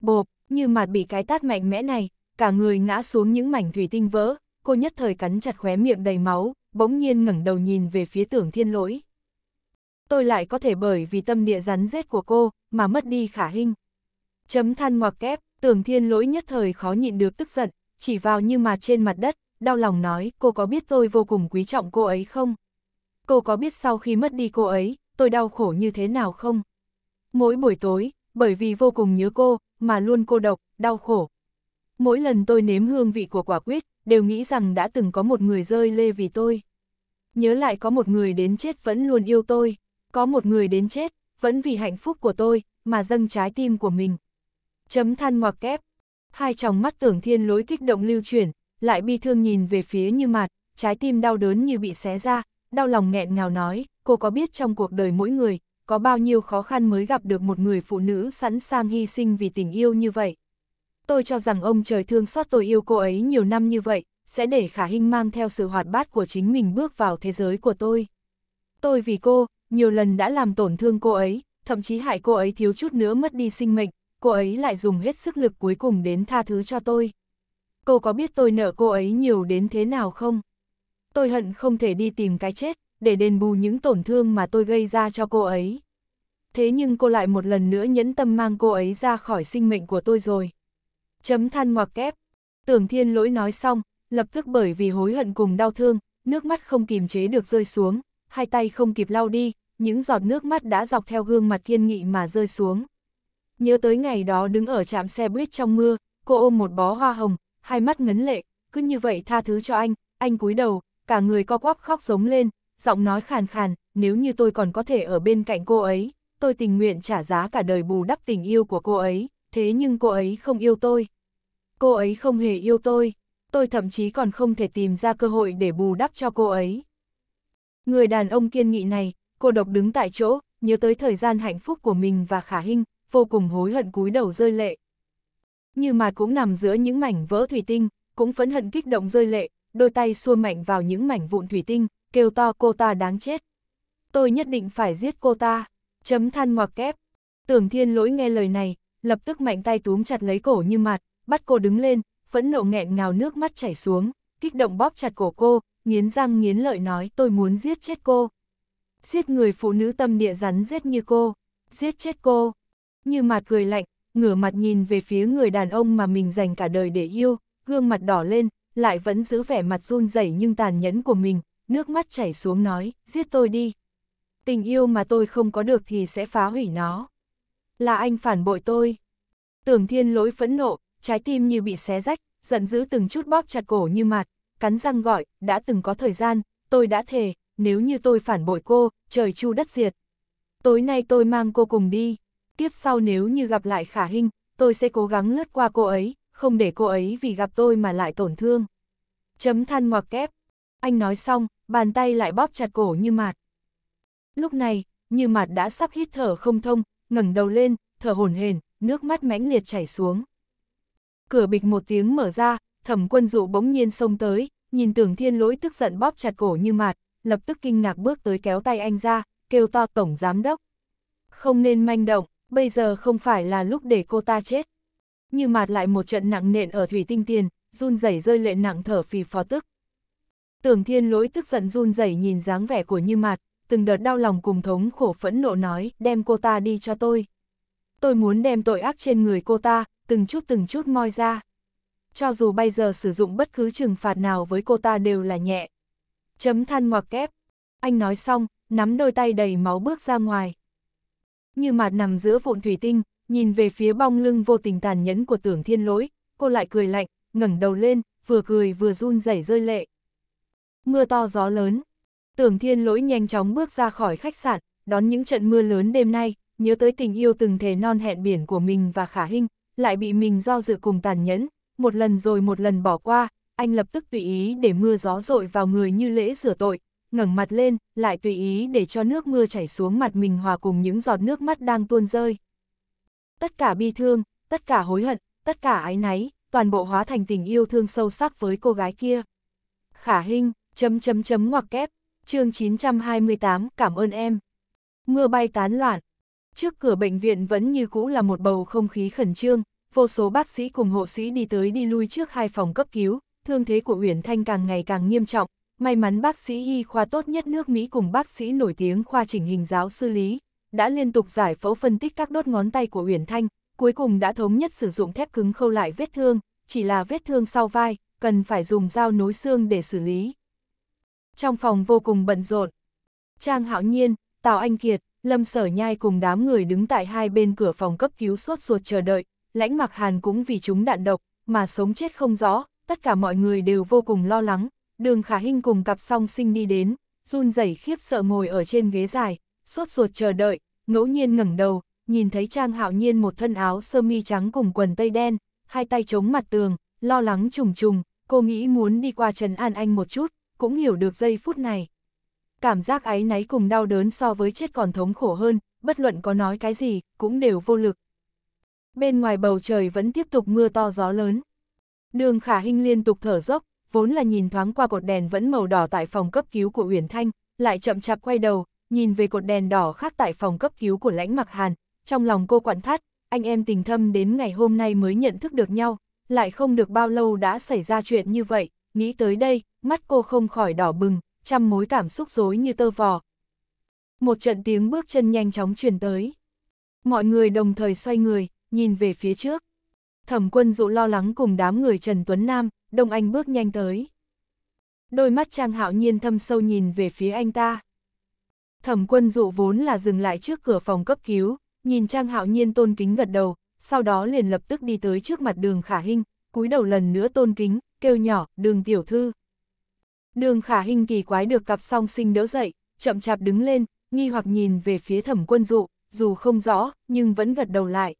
Bộp, như mặt bị cái tát mạnh mẽ này, cả người ngã xuống những mảnh thủy tinh vỡ, cô nhất thời cắn chặt khóe miệng đầy máu, bỗng nhiên ngẩng đầu nhìn về phía tưởng thiên lỗi. Tôi lại có thể bởi vì tâm địa rắn rết của cô, mà mất đi khả hình. Chấm than ngoặc kép, tưởng thiên lỗi nhất thời khó nhịn được tức giận, chỉ vào như mà trên mặt đất, đau lòng nói cô có biết tôi vô cùng quý trọng cô ấy không? Cô có biết sau khi mất đi cô ấy, tôi đau khổ như thế nào không? Mỗi buổi tối, bởi vì vô cùng nhớ cô, mà luôn cô độc, đau khổ. Mỗi lần tôi nếm hương vị của quả quýt, đều nghĩ rằng đã từng có một người rơi lê vì tôi. Nhớ lại có một người đến chết vẫn luôn yêu tôi, có một người đến chết, vẫn vì hạnh phúc của tôi, mà dâng trái tim của mình chấm than ngoặc kép. Hai tròng mắt tưởng thiên lối kích động lưu chuyển, lại bi thương nhìn về phía như mặt, trái tim đau đớn như bị xé ra, đau lòng nghẹn ngào nói, cô có biết trong cuộc đời mỗi người, có bao nhiêu khó khăn mới gặp được một người phụ nữ sẵn sàng hy sinh vì tình yêu như vậy. Tôi cho rằng ông trời thương xót tôi yêu cô ấy nhiều năm như vậy, sẽ để khả hình mang theo sự hoạt bát của chính mình bước vào thế giới của tôi. Tôi vì cô, nhiều lần đã làm tổn thương cô ấy, thậm chí hại cô ấy thiếu chút nữa mất đi sinh mệnh, cô ấy lại dùng hết sức lực cuối cùng đến tha thứ cho tôi. Cô có biết tôi nợ cô ấy nhiều đến thế nào không? Tôi hận không thể đi tìm cái chết, để đền bù những tổn thương mà tôi gây ra cho cô ấy. Thế nhưng cô lại một lần nữa nhẫn tâm mang cô ấy ra khỏi sinh mệnh của tôi rồi. Chấm than ngoặc kép. Tưởng thiên lỗi nói xong, lập tức bởi vì hối hận cùng đau thương, nước mắt không kìm chế được rơi xuống, hai tay không kịp lau đi, những giọt nước mắt đã dọc theo gương mặt kiên nghị mà rơi xuống. Nhớ tới ngày đó đứng ở trạm xe buýt trong mưa, cô ôm một bó hoa hồng, hai mắt ngấn lệ, cứ như vậy tha thứ cho anh, anh cúi đầu, cả người co quắp khóc giống lên, giọng nói khàn khàn, nếu như tôi còn có thể ở bên cạnh cô ấy, tôi tình nguyện trả giá cả đời bù đắp tình yêu của cô ấy, thế nhưng cô ấy không yêu tôi. Cô ấy không hề yêu tôi, tôi thậm chí còn không thể tìm ra cơ hội để bù đắp cho cô ấy. Người đàn ông kiên nghị này, cô độc đứng tại chỗ, nhớ tới thời gian hạnh phúc của mình và khả hình, vô cùng hối hận cúi đầu rơi lệ. Như mặt cũng nằm giữa những mảnh vỡ thủy tinh, cũng phẫn hận kích động rơi lệ, đôi tay xua mạnh vào những mảnh vụn thủy tinh, kêu to cô ta đáng chết. Tôi nhất định phải giết cô ta, chấm than ngoặc kép. Tưởng thiên lỗi nghe lời này, lập tức mạnh tay túm chặt lấy cổ như mặt, bắt cô đứng lên, phẫn nộ nghẹn ngào nước mắt chảy xuống, kích động bóp chặt cổ cô, nghiến răng nghiến lợi nói tôi muốn giết chết cô. Giết người phụ nữ tâm địa rắn giết như cô, giết chết cô, như mặt cười lạnh, ngửa mặt nhìn về phía người đàn ông mà mình dành cả đời để yêu, gương mặt đỏ lên, lại vẫn giữ vẻ mặt run rẩy nhưng tàn nhẫn của mình, nước mắt chảy xuống nói, giết tôi đi. Tình yêu mà tôi không có được thì sẽ phá hủy nó. Là anh phản bội tôi. Tưởng thiên lỗi phẫn nộ, trái tim như bị xé rách, giận dữ từng chút bóp chặt cổ như mặt, cắn răng gọi, đã từng có thời gian, tôi đã thề, nếu như tôi phản bội cô, trời chu đất diệt. Tối nay tôi mang cô cùng đi tiếp sau nếu như gặp lại khả hình, tôi sẽ cố gắng lướt qua cô ấy, không để cô ấy vì gặp tôi mà lại tổn thương. Chấm than ngoặc kép. Anh nói xong, bàn tay lại bóp chặt cổ như mạt. Lúc này, như mạt đã sắp hít thở không thông, ngẩng đầu lên, thở hổn hển, nước mắt mãnh liệt chảy xuống. Cửa bịch một tiếng mở ra, thẩm quân dụ bỗng nhiên xông tới, nhìn tưởng thiên lỗi tức giận bóp chặt cổ như mạt, lập tức kinh ngạc bước tới kéo tay anh ra, kêu to tổng giám đốc. Không nên manh động bây giờ không phải là lúc để cô ta chết. Như mạt lại một trận nặng nện ở thủy tinh tiền, run rẩy rơi lệ nặng thở phì phò tức. Tưởng thiên lỗi tức giận run rẩy nhìn dáng vẻ của như mạt, từng đợt đau lòng cùng thống khổ phẫn nộ nói, đem cô ta đi cho tôi. Tôi muốn đem tội ác trên người cô ta, từng chút từng chút moi ra. Cho dù bây giờ sử dụng bất cứ trừng phạt nào với cô ta đều là nhẹ. Chấm than ngoặc kép. Anh nói xong, nắm đôi tay đầy máu bước ra ngoài. Như mạt nằm giữa vụn thủy tinh, nhìn về phía bong lưng vô tình tàn nhẫn của tưởng thiên lỗi, cô lại cười lạnh, ngẩng đầu lên, vừa cười vừa run rẩy rơi lệ. Mưa to gió lớn. Tưởng thiên lỗi nhanh chóng bước ra khỏi khách sạn, đón những trận mưa lớn đêm nay, nhớ tới tình yêu từng thề non hẹn biển của mình và khả hình, lại bị mình do dự cùng tàn nhẫn, một lần rồi một lần bỏ qua, anh lập tức tùy ý để mưa gió dội vào người như lễ rửa tội, ngẩng mặt lên, lại tùy ý để cho nước mưa chảy xuống mặt mình hòa cùng những giọt nước mắt đang tuôn rơi. Tất cả bi thương, tất cả hối hận, tất cả ái náy, toàn bộ hóa thành tình yêu thương sâu sắc với cô gái kia. Khả hình, chấm chấm chấm ngoặc kép, chương 928, cảm ơn em. Mưa bay tán loạn. Trước cửa bệnh viện vẫn như cũ là một bầu không khí khẩn trương, vô số bác sĩ cùng hộ sĩ đi tới đi lui trước hai phòng cấp cứu, thương thế của Uyển Thanh càng ngày càng nghiêm trọng, may mắn bác sĩ y khoa tốt nhất nước Mỹ cùng bác sĩ nổi tiếng khoa chỉnh hình giáo sư Lý, đã liên tục giải phẫu phân tích các đốt ngón tay của Uyển Thanh, cuối cùng đã thống nhất sử dụng thép cứng khâu lại vết thương, chỉ là vết thương sau vai, cần phải dùng dao nối xương để xử lý. Trong phòng vô cùng bận rộn, Trang Hạo Nhiên, Tào Anh Kiệt, Lâm Sở Nhai cùng đám người đứng tại hai bên cửa phòng cấp cứu sốt ruột chờ đợi, lãnh mặc hàn cũng vì chúng đạn độc, mà sống chết không rõ, tất cả mọi người đều vô cùng lo lắng, Đường khả hinh cùng cặp song sinh đi đến, run rẩy khiếp sợ ngồi ở trên ghế dài, sốt ruột chờ đợi, ngẫu nhiên ngẩng đầu, nhìn thấy Trang Hạo Nhiên một thân áo sơ mi trắng cùng quần tây đen, hai tay chống mặt tường, lo lắng trùng trùng, cô nghĩ muốn đi qua Trần An Anh một chút, cũng hiểu được giây phút này. Cảm giác áy náy cùng đau đớn so với chết còn thống khổ hơn, bất luận có nói cái gì, cũng đều vô lực. Bên ngoài bầu trời vẫn tiếp tục mưa to gió lớn. Đường khả hinh liên tục thở dốc, vốn là nhìn thoáng qua cột đèn vẫn màu đỏ tại phòng cấp cứu của Uyển Thanh, lại chậm chạp quay đầu, nhìn về cột đèn đỏ khác tại phòng cấp cứu của Lãnh Mặc Hàn, trong lòng cô quặn thắt, anh em tình thâm đến ngày hôm nay mới nhận thức được nhau, lại không được bao lâu đã xảy ra chuyện như vậy, nghĩ tới đây, mắt cô không khỏi đỏ bừng, trăm mối cảm xúc rối như tơ vò. Một trận tiếng bước chân nhanh chóng truyền tới. Mọi người đồng thời xoay người, nhìn về phía trước. Thẩm quân dụ lo lắng cùng đám người Trần Tuấn Nam, Đông Anh bước nhanh tới. Đôi mắt Trang Hạo Nhiên thâm sâu nhìn về phía anh ta. Thẩm quân dụ vốn là dừng lại trước cửa phòng cấp cứu, nhìn Trang Hạo Nhiên tôn kính gật đầu, sau đó liền lập tức đi tới trước mặt đường Khả Hinh, cúi đầu lần nữa tôn kính, kêu nhỏ, đường tiểu thư. Đường Khả Hinh kỳ quái được cặp song sinh đỡ dậy, chậm chạp đứng lên, nghi hoặc nhìn về phía thẩm quân dụ, dù không rõ, nhưng vẫn gật đầu lại.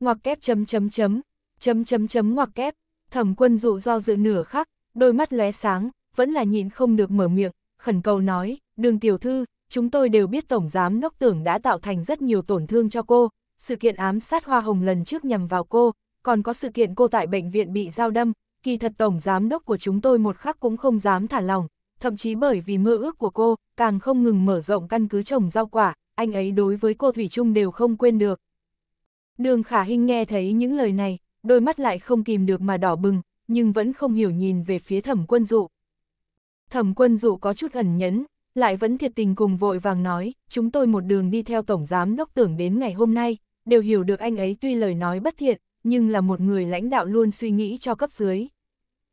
Ngoặc kép chấm chấm chấm, chấm chấm chấm ngoặc kép. Thẩm quân dụ do dự nửa khắc, đôi mắt lóe sáng, vẫn là nhịn không được mở miệng, khẩn cầu nói, đường tiểu thư, chúng tôi đều biết Tổng Giám Đốc Tưởng đã tạo thành rất nhiều tổn thương cho cô, sự kiện ám sát Hoa Hồng lần trước nhằm vào cô, còn có sự kiện cô tại bệnh viện bị dao đâm, kỳ thật Tổng Giám Đốc của chúng tôi một khắc cũng không dám thả lòng, thậm chí bởi vì mơ ước của cô, càng không ngừng mở rộng căn cứ trồng rau quả, anh ấy đối với cô Thủy Trung đều không quên được. Đường Khả Hinh nghe thấy những lời này, đôi mắt lại không kìm được mà đỏ bừng, nhưng vẫn không hiểu nhìn về phía thẩm quân dụ. Thẩm quân dụ có chút ẩn nhẫn, lại vẫn thiệt tình cùng vội vàng nói, chúng tôi một đường đi theo Tổng Giám Đốc Tưởng đến ngày hôm nay, đều hiểu được anh ấy tuy lời nói bất thiện, nhưng là một người lãnh đạo luôn suy nghĩ cho cấp dưới.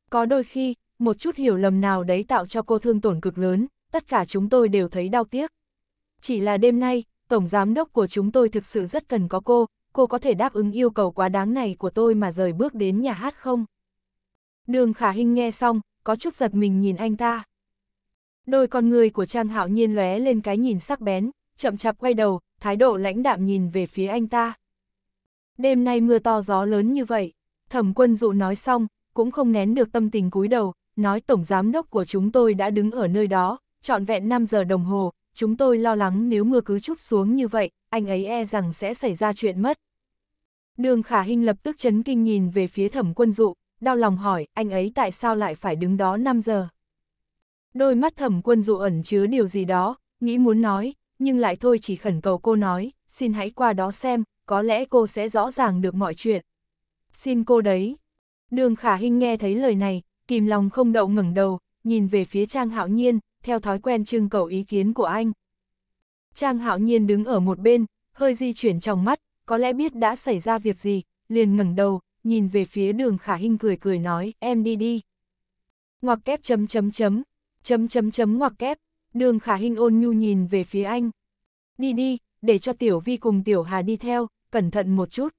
Có đôi khi, một chút hiểu lầm nào đấy tạo cho cô thương tổn cực lớn, tất cả chúng tôi đều thấy đau tiếc. Chỉ là đêm nay, Tổng Giám Đốc của chúng tôi thực sự rất cần có cô, cô có thể đáp ứng yêu cầu quá đáng này của tôi mà rời bước đến nhà hát không? Đường khả hình nghe xong, có chút giật mình nhìn anh ta. Đôi con người của Trang Hạo Nhiên lóe lên cái nhìn sắc bén, chậm chạp quay đầu, thái độ lãnh đạm nhìn về phía anh ta. Đêm nay mưa to gió lớn như vậy, thẩm quân dụ nói xong, cũng không nén được tâm tình cúi đầu, nói tổng giám đốc của chúng tôi đã đứng ở nơi đó, trọn vẹn 5 giờ đồng hồ, chúng tôi lo lắng nếu mưa cứ chút xuống như vậy, anh ấy e rằng sẽ xảy ra chuyện mất. Đường Khả Hinh lập tức chấn kinh nhìn về phía thẩm quân dụ, đau lòng hỏi, anh ấy tại sao lại phải đứng đó 5 giờ? Đôi mắt thẩm quân dụ ẩn chứa điều gì đó, nghĩ muốn nói, nhưng lại thôi chỉ khẩn cầu cô nói, xin hãy qua đó xem, có lẽ cô sẽ rõ ràng được mọi chuyện. Xin cô đấy. Đường Khả Hinh nghe thấy lời này, kìm lòng không đậu ngẩng đầu, nhìn về phía Trang Hạo Nhiên, theo thói quen trưng cầu ý kiến của anh. Trang hạo nhiên đứng ở một bên, hơi di chuyển trong mắt, có lẽ biết đã xảy ra việc gì, liền ngẩng đầu, nhìn về phía đường khả hinh cười cười nói, em đi đi. Ngoặc kép chấm chấm chấm, chấm chấm chấm ngoặc kép, đường khả hinh ôn nhu nhìn về phía anh. Đi đi, để cho Tiểu Vi cùng Tiểu Hà đi theo, cẩn thận một chút.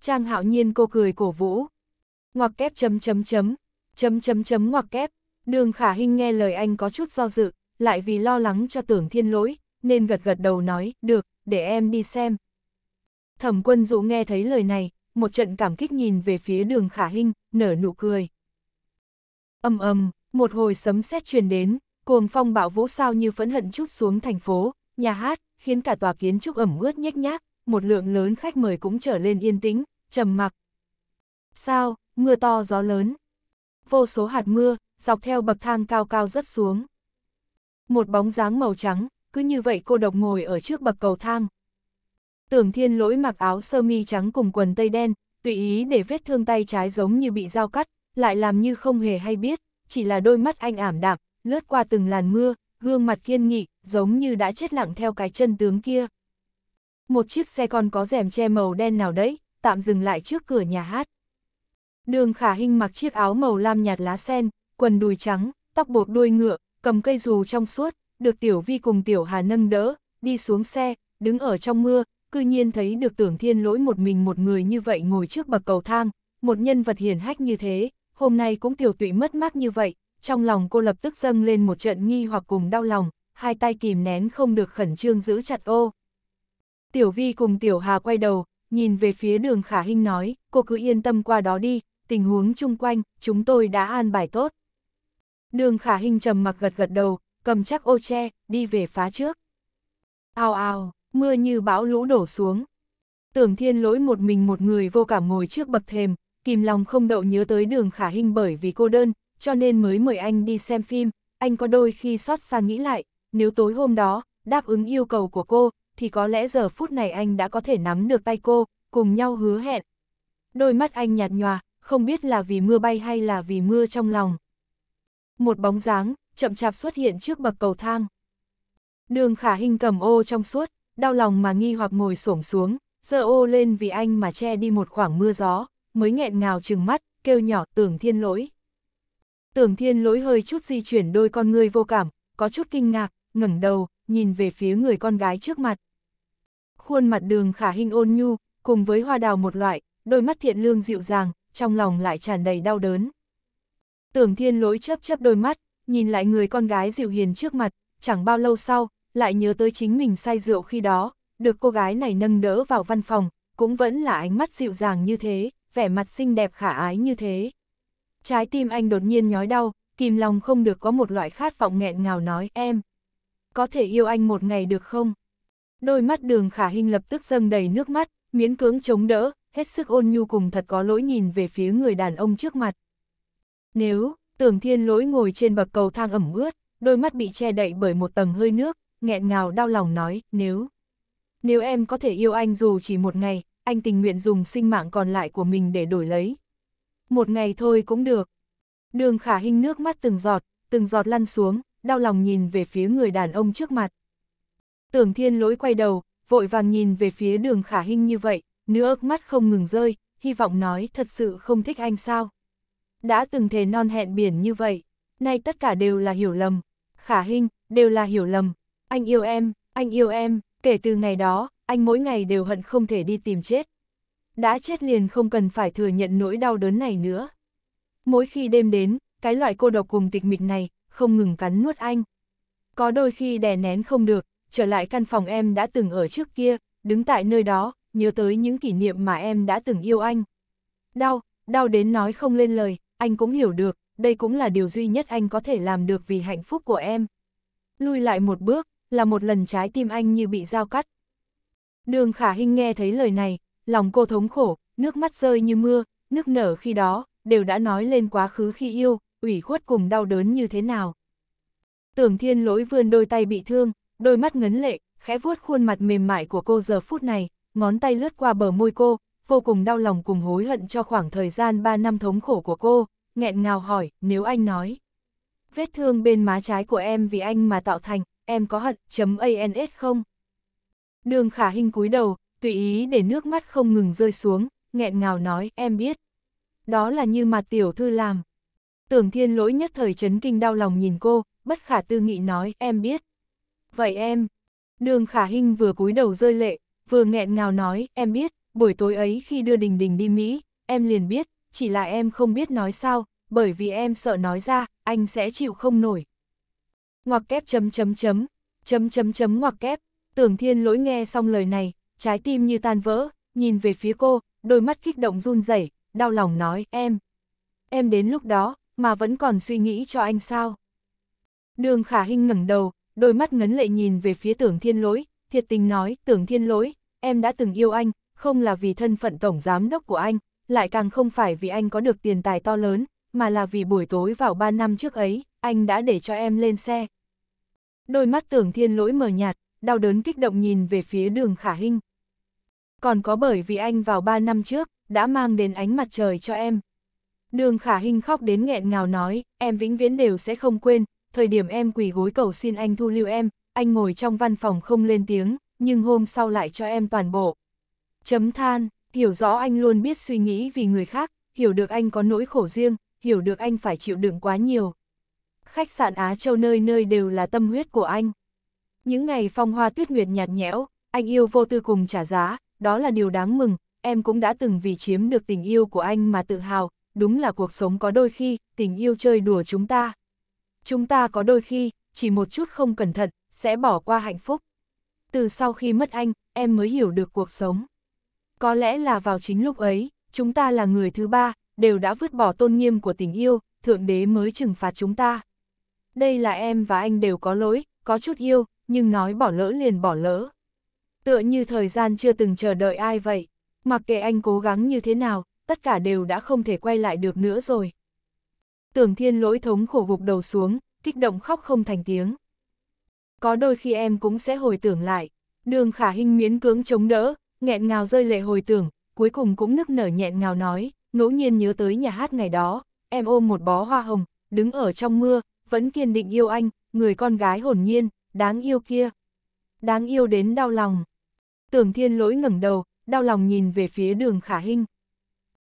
Trang hạo nhiên cô cười cổ vũ. Ngoặc kép chấm chấm chấm, chấm chấm chấm ngoặc kép, Đường khả hình nghe lời anh có chút do dự, lại vì lo lắng cho tưởng thiên lỗi, nên gật gật đầu nói, được, để em đi xem. Thẩm quân dụ nghe thấy lời này, một trận cảm kích nhìn về phía đường khả hình, nở nụ cười. ầm ầm một hồi sấm sét truyền đến, cuồng phong bạo vũ sao như phẫn hận chút xuống thành phố, nhà hát, khiến cả tòa kiến trúc ẩm ướt nhếch nhác, một lượng lớn khách mời cũng trở lên yên tĩnh, trầm mặc. Sao, mưa to gió lớn. Vô số hạt mưa, dọc theo bậc thang cao cao rất xuống. Một bóng dáng màu trắng, cứ như vậy cô độc ngồi ở trước bậc cầu thang. Tưởng thiên lỗi mặc áo sơ mi trắng cùng quần tây đen, tùy ý để vết thương tay trái giống như bị dao cắt, lại làm như không hề hay biết, chỉ là đôi mắt anh ảm đạm, lướt qua từng làn mưa, gương mặt kiên nghị, giống như đã chết lặng theo cái chân tướng kia. Một chiếc xe con có rèm che màu đen nào đấy, tạm dừng lại trước cửa nhà hát. Đường khả hình mặc chiếc áo màu lam nhạt lá sen, quần đùi trắng, tóc buộc đuôi ngựa, cầm cây dù trong suốt, được Tiểu Vi cùng Tiểu Hà nâng đỡ, đi xuống xe, đứng ở trong mưa, cư nhiên thấy được tưởng thiên lỗi một mình một người như vậy ngồi trước bậc cầu thang, một nhân vật hiền hách như thế, hôm nay cũng tiểu tụy mất mát như vậy, trong lòng cô lập tức dâng lên một trận nghi hoặc cùng đau lòng, hai tay kìm nén không được khẩn trương giữ chặt ô. Tiểu Vi cùng Tiểu Hà quay đầu, nhìn về phía đường khả hinh nói, cô cứ yên tâm qua đó đi, tình huống chung quanh, chúng tôi đã an bài tốt. Đường khả hình trầm mặc gật gật đầu, cầm chắc ô che, đi về phá trước. Ao ao, mưa như bão lũ đổ xuống. Tưởng thiên lỗi một mình một người vô cảm ngồi trước bậc thềm, kìm lòng không đậu nhớ tới đường khả hình bởi vì cô đơn, cho nên mới mời anh đi xem phim, anh có đôi khi xót xa nghĩ lại, nếu tối hôm đó, đáp ứng yêu cầu của cô, thì có lẽ giờ phút này anh đã có thể nắm được tay cô, cùng nhau hứa hẹn. Đôi mắt anh nhạt nhòa, không biết là vì mưa bay hay là vì mưa trong lòng một bóng dáng, chậm chạp xuất hiện trước bậc cầu thang. Đường khả hình cầm ô trong suốt, đau lòng mà nghi hoặc ngồi xổm xuống, giơ ô lên vì anh mà che đi một khoảng mưa gió, mới nghẹn ngào chừng mắt, kêu nhỏ tưởng thiên lỗi. Tưởng thiên lỗi hơi chút di chuyển đôi con người vô cảm, có chút kinh ngạc, ngẩng đầu, nhìn về phía người con gái trước mặt. Khuôn mặt đường khả hình ôn nhu, cùng với hoa đào một loại, đôi mắt thiện lương dịu dàng, trong lòng lại tràn đầy đau đớn. Tưởng thiên lỗi chấp chấp đôi mắt, nhìn lại người con gái dịu hiền trước mặt, chẳng bao lâu sau, lại nhớ tới chính mình say rượu khi đó, được cô gái này nâng đỡ vào văn phòng, cũng vẫn là ánh mắt dịu dàng như thế, vẻ mặt xinh đẹp khả ái như thế. Trái tim anh đột nhiên nhói đau, kìm lòng không được có một loại khát vọng nghẹn ngào nói em. Có thể yêu anh một ngày được không? Đôi mắt đường khả hình lập tức dâng đầy nước mắt, miễn cưỡng chống đỡ, hết sức ôn nhu cùng thật có lỗi nhìn về phía người đàn ông trước mặt. Nếu, tưởng thiên lỗi ngồi trên bậc cầu thang ẩm ướt, đôi mắt bị che đậy bởi một tầng hơi nước, nghẹn ngào đau lòng nói, nếu... Nếu em có thể yêu anh dù chỉ một ngày, anh tình nguyện dùng sinh mạng còn lại của mình để đổi lấy. Một ngày thôi cũng được. Đường khả hình nước mắt từng giọt, từng giọt lăn xuống, đau lòng nhìn về phía người đàn ông trước mặt. Tưởng thiên lỗi quay đầu, vội vàng nhìn về phía đường khả hình như vậy, nước mắt không ngừng rơi, hy vọng nói thật sự không thích anh sao đã từng thề non hẹn biển như vậy, nay tất cả đều là hiểu lầm, khả hình, đều là hiểu lầm, anh yêu em, anh yêu em, kể từ ngày đó, anh mỗi ngày đều hận không thể đi tìm chết. Đã chết liền không cần phải thừa nhận nỗi đau đớn này nữa. Mỗi khi đêm đến, cái loại cô độc cùng tịch mịch này, không ngừng cắn nuốt anh. Có đôi khi đè nén không được, trở lại căn phòng em đã từng ở trước kia, đứng tại nơi đó, nhớ tới những kỷ niệm mà em đã từng yêu anh. Đau, đau đến nói không lên lời, anh cũng hiểu được, đây cũng là điều duy nhất anh có thể làm được vì hạnh phúc của em. Lui lại một bước, là một lần trái tim anh như bị dao cắt. Đường khả Hinh nghe thấy lời này, lòng cô thống khổ, nước mắt rơi như mưa, nước nở khi đó, đều đã nói lên quá khứ khi yêu, ủy khuất cùng đau đớn như thế nào. Tưởng thiên lỗi vươn đôi tay bị thương, đôi mắt ngấn lệ, khẽ vuốt khuôn mặt mềm mại của cô giờ phút này, ngón tay lướt qua bờ môi cô, vô cùng đau lòng cùng hối hận cho khoảng thời gian 3 năm thống khổ của cô, nghẹn ngào hỏi, nếu anh nói. Vết thương bên má trái của em vì anh mà tạo thành, em có hận, chấm ANS không? Đường khả hình cúi đầu, tùy ý để nước mắt không ngừng rơi xuống, nghẹn ngào nói, em biết. Đó là như mà tiểu thư làm. Tưởng thiên lỗi nhất thời chấn kinh đau lòng nhìn cô, bất khả tư nghị nói, em biết. Vậy em, đường khả hình vừa cúi đầu rơi lệ, vừa nghẹn ngào nói, em biết buổi tối ấy khi đưa Đình Đình đi Mỹ, em liền biết, chỉ là em không biết nói sao, bởi vì em sợ nói ra, anh sẽ chịu không nổi. Ngoặc kép chấm chấm chấm, chấm chấm chấm ngoặc kép, tưởng thiên lỗi nghe xong lời này, trái tim như tan vỡ, nhìn về phía cô, đôi mắt kích động run rẩy, đau lòng nói, em. Em đến lúc đó, mà vẫn còn suy nghĩ cho anh sao. Đường khả hinh ngẩng đầu, đôi mắt ngấn lệ nhìn về phía tưởng thiên lỗi, thiệt tình nói, tưởng thiên lỗi, em đã từng yêu anh, không là vì thân phận tổng giám đốc của anh, lại càng không phải vì anh có được tiền tài to lớn, mà là vì buổi tối vào 3 năm trước ấy, anh đã để cho em lên xe. Đôi mắt tưởng thiên lỗi mờ nhạt, đau đớn kích động nhìn về phía đường khả hình. Còn có bởi vì anh vào 3 năm trước, đã mang đến ánh mặt trời cho em. Đường khả hình khóc đến nghẹn ngào nói, em vĩnh viễn đều sẽ không quên, thời điểm em quỳ gối cầu xin anh thu lưu em, anh ngồi trong văn phòng không lên tiếng, nhưng hôm sau lại cho em toàn bộ. Chấm than, hiểu rõ anh luôn biết suy nghĩ vì người khác, hiểu được anh có nỗi khổ riêng, hiểu được anh phải chịu đựng quá nhiều. Khách sạn Á Châu nơi nơi đều là tâm huyết của anh. Những ngày phong hoa tuyết nguyệt nhạt nhẽo, anh yêu vô tư cùng trả giá, đó là điều đáng mừng, em cũng đã từng vì chiếm được tình yêu của anh mà tự hào, đúng là cuộc sống có đôi khi, tình yêu chơi đùa chúng ta. Chúng ta có đôi khi, chỉ một chút không cẩn thận, sẽ bỏ qua hạnh phúc. Từ sau khi mất anh, em mới hiểu được cuộc sống. Có lẽ là vào chính lúc ấy, chúng ta là người thứ ba, đều đã vứt bỏ tôn nghiêm của tình yêu, Thượng Đế mới trừng phạt chúng ta. Đây là em và anh đều có lỗi, có chút yêu, nhưng nói bỏ lỡ liền bỏ lỡ. Tựa như thời gian chưa từng chờ đợi ai vậy, mặc kệ anh cố gắng như thế nào, tất cả đều đã không thể quay lại được nữa rồi. Tưởng thiên lỗi thống khổ gục đầu xuống, kích động khóc không thành tiếng. Có đôi khi em cũng sẽ hồi tưởng lại, đường khả hình miến cưỡng chống đỡ, nghẹn ngào rơi lệ hồi tưởng, cuối cùng cũng nức nở nhẹn ngào nói, ngẫu nhiên nhớ tới nhà hát ngày đó, em ôm một bó hoa hồng, đứng ở trong mưa, vẫn kiên định yêu anh, người con gái hồn nhiên, đáng yêu kia. Đáng yêu đến đau lòng. Tưởng thiên lỗi ngẩng đầu, đau lòng nhìn về phía đường khả hinh.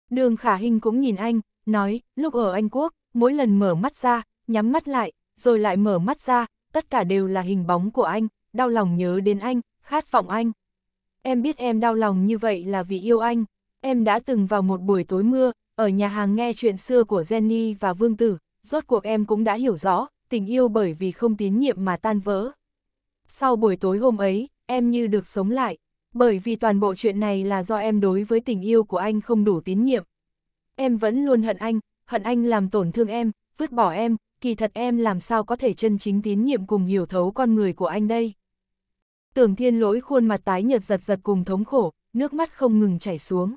Đường khả hinh cũng nhìn anh, nói, lúc ở Anh Quốc, mỗi lần mở mắt ra, nhắm mắt lại, rồi lại mở mắt ra, tất cả đều là hình bóng của anh, đau lòng nhớ đến anh, khát vọng anh em biết em đau lòng như vậy là vì yêu anh. Em đã từng vào một buổi tối mưa, ở nhà hàng nghe chuyện xưa của Jenny và Vương Tử, rốt cuộc em cũng đã hiểu rõ, tình yêu bởi vì không tín nhiệm mà tan vỡ. Sau buổi tối hôm ấy, em như được sống lại, bởi vì toàn bộ chuyện này là do em đối với tình yêu của anh không đủ tín nhiệm. Em vẫn luôn hận anh, hận anh làm tổn thương em, vứt bỏ em, kỳ thật em làm sao có thể chân chính tín nhiệm cùng hiểu thấu con người của anh đây. Tưởng thiên lỗi khuôn mặt tái nhợt giật giật cùng thống khổ, nước mắt không ngừng chảy xuống.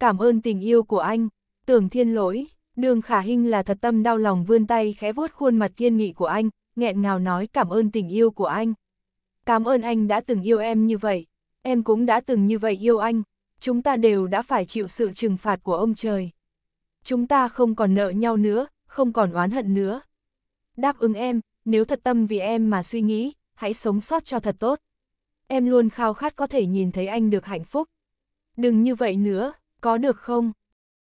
Cảm ơn tình yêu của anh, tưởng thiên lỗi, đường khả hình là thật tâm đau lòng vươn tay khẽ vuốt khuôn mặt kiên nghị của anh, nghẹn ngào nói cảm ơn tình yêu của anh. Cảm ơn anh đã từng yêu em như vậy, em cũng đã từng như vậy yêu anh, chúng ta đều đã phải chịu sự trừng phạt của ông trời. Chúng ta không còn nợ nhau nữa, không còn oán hận nữa. Đáp ứng em, nếu thật tâm vì em mà suy nghĩ, hãy sống sót cho thật tốt. Em luôn khao khát có thể nhìn thấy anh được hạnh phúc. Đừng như vậy nữa, có được không?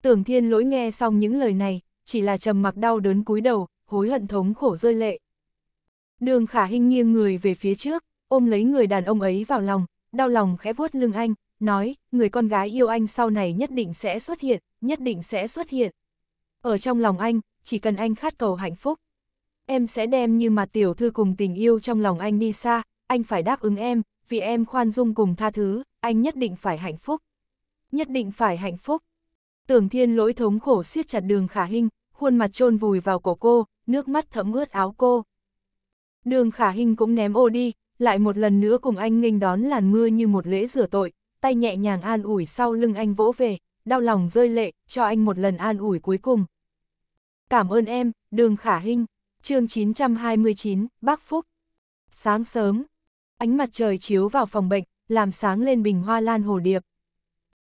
Tưởng thiên lỗi nghe xong những lời này, chỉ là trầm mặc đau đớn cúi đầu, hối hận thống khổ rơi lệ. Đường khả hình nghiêng người về phía trước, ôm lấy người đàn ông ấy vào lòng, đau lòng khẽ vuốt lưng anh, nói, người con gái yêu anh sau này nhất định sẽ xuất hiện, nhất định sẽ xuất hiện. Ở trong lòng anh, chỉ cần anh khát cầu hạnh phúc em sẽ đem như mà tiểu thư cùng tình yêu trong lòng anh đi xa, anh phải đáp ứng em, vì em khoan dung cùng tha thứ, anh nhất định phải hạnh phúc. Nhất định phải hạnh phúc. Tưởng thiên lỗi thống khổ siết chặt đường khả hình, khuôn mặt trôn vùi vào cổ cô, nước mắt thấm ướt áo cô. Đường khả hình cũng ném ô đi, lại một lần nữa cùng anh nghênh đón làn mưa như một lễ rửa tội, tay nhẹ nhàng an ủi sau lưng anh vỗ về, đau lòng rơi lệ, cho anh một lần an ủi cuối cùng. Cảm ơn em, đường khả hình chương 929, Bắc Phúc. Sáng sớm, ánh mặt trời chiếu vào phòng bệnh, làm sáng lên bình hoa lan hồ điệp.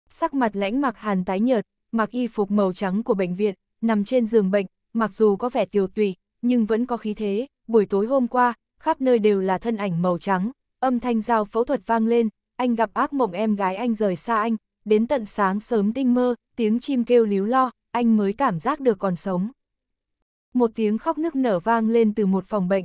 Sắc mặt lãnh mặc hàn tái nhợt, mặc y phục màu trắng của bệnh viện, nằm trên giường bệnh, mặc dù có vẻ tiều tụy, nhưng vẫn có khí thế, buổi tối hôm qua, khắp nơi đều là thân ảnh màu trắng, âm thanh giao phẫu thuật vang lên, anh gặp ác mộng em gái anh rời xa anh, đến tận sáng sớm tinh mơ, tiếng chim kêu líu lo, anh mới cảm giác được còn sống một tiếng khóc nức nở vang lên từ một phòng bệnh.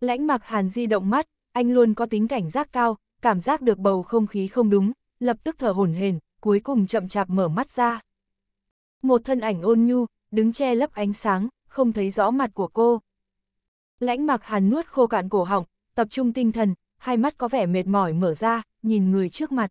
Lãnh mặc hàn di động mắt, anh luôn có tính cảnh giác cao, cảm giác được bầu không khí không đúng, lập tức thở hổn hển, cuối cùng chậm chạp mở mắt ra. Một thân ảnh ôn nhu, đứng che lấp ánh sáng, không thấy rõ mặt của cô. Lãnh mặc hàn nuốt khô cạn cổ họng, tập trung tinh thần, hai mắt có vẻ mệt mỏi mở ra, nhìn người trước mặt.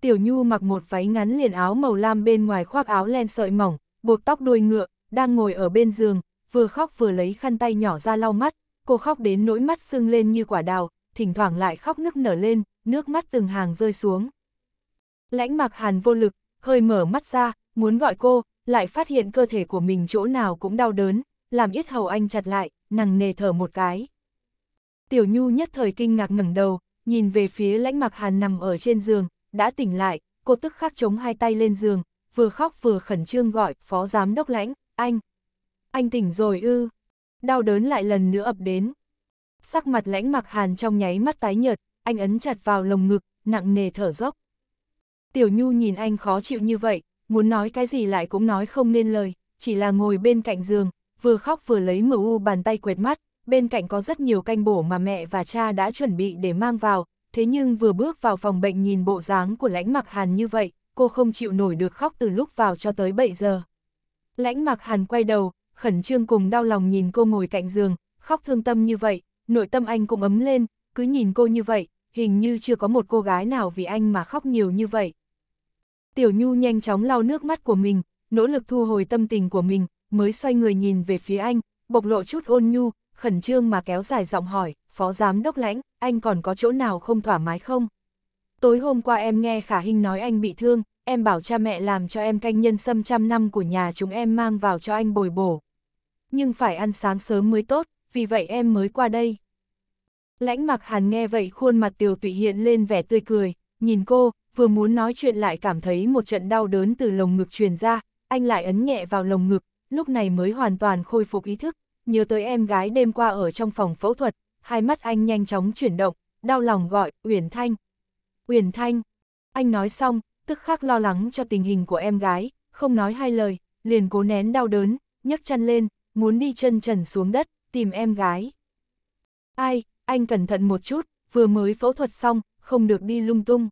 Tiểu Nhu mặc một váy ngắn liền áo màu lam bên ngoài khoác áo len sợi mỏng, buộc tóc đuôi ngựa, đang ngồi ở bên giường, vừa khóc vừa lấy khăn tay nhỏ ra lau mắt, cô khóc đến nỗi mắt sưng lên như quả đào, thỉnh thoảng lại khóc nức nở lên, nước mắt từng hàng rơi xuống. Lãnh mặc hàn vô lực, hơi mở mắt ra, muốn gọi cô, lại phát hiện cơ thể của mình chỗ nào cũng đau đớn, làm yết hầu anh chặt lại, nằng nề thở một cái. Tiểu Nhu nhất thời kinh ngạc ngẩng đầu, nhìn về phía lãnh mặc hàn nằm ở trên giường, đã tỉnh lại, cô tức khắc chống hai tay lên giường, vừa khóc vừa khẩn trương gọi phó giám đốc lãnh anh, anh tỉnh rồi ư, đau đớn lại lần nữa ập đến. Sắc mặt lãnh mặc hàn trong nháy mắt tái nhợt, anh ấn chặt vào lồng ngực, nặng nề thở dốc. Tiểu Nhu nhìn anh khó chịu như vậy, muốn nói cái gì lại cũng nói không nên lời, chỉ là ngồi bên cạnh giường, vừa khóc vừa lấy mờ u bàn tay quệt mắt, bên cạnh có rất nhiều canh bổ mà mẹ và cha đã chuẩn bị để mang vào, thế nhưng vừa bước vào phòng bệnh nhìn bộ dáng của lãnh mặc hàn như vậy, cô không chịu nổi được khóc từ lúc vào cho tới bây giờ. Lãnh mặc hàn quay đầu, khẩn trương cùng đau lòng nhìn cô ngồi cạnh giường, khóc thương tâm như vậy, nội tâm anh cũng ấm lên, cứ nhìn cô như vậy, hình như chưa có một cô gái nào vì anh mà khóc nhiều như vậy. Tiểu Nhu nhanh chóng lau nước mắt của mình, nỗ lực thu hồi tâm tình của mình, mới xoay người nhìn về phía anh, bộc lộ chút ôn nhu, khẩn trương mà kéo dài giọng hỏi, phó giám đốc lãnh, anh còn có chỗ nào không thoải mái không? Tối hôm qua em nghe Khả Hinh nói anh bị thương, em bảo cha mẹ làm cho em canh nhân sâm trăm năm của nhà chúng em mang vào cho anh bồi bổ. Nhưng phải ăn sáng sớm mới tốt, vì vậy em mới qua đây. Lãnh mặc hàn nghe vậy khuôn mặt tiểu tụy hiện lên vẻ tươi cười, nhìn cô, vừa muốn nói chuyện lại cảm thấy một trận đau đớn từ lồng ngực truyền ra, anh lại ấn nhẹ vào lồng ngực, lúc này mới hoàn toàn khôi phục ý thức, nhớ tới em gái đêm qua ở trong phòng phẫu thuật, hai mắt anh nhanh chóng chuyển động, đau lòng gọi, Uyển Thanh. Uyển Thanh, anh nói xong, tức khắc lo lắng cho tình hình của em gái, không nói hai lời, liền cố nén đau đớn, nhấc chân lên, muốn đi chân trần xuống đất, tìm em gái. Ai, anh cẩn thận một chút, vừa mới phẫu thuật xong, không được đi lung tung.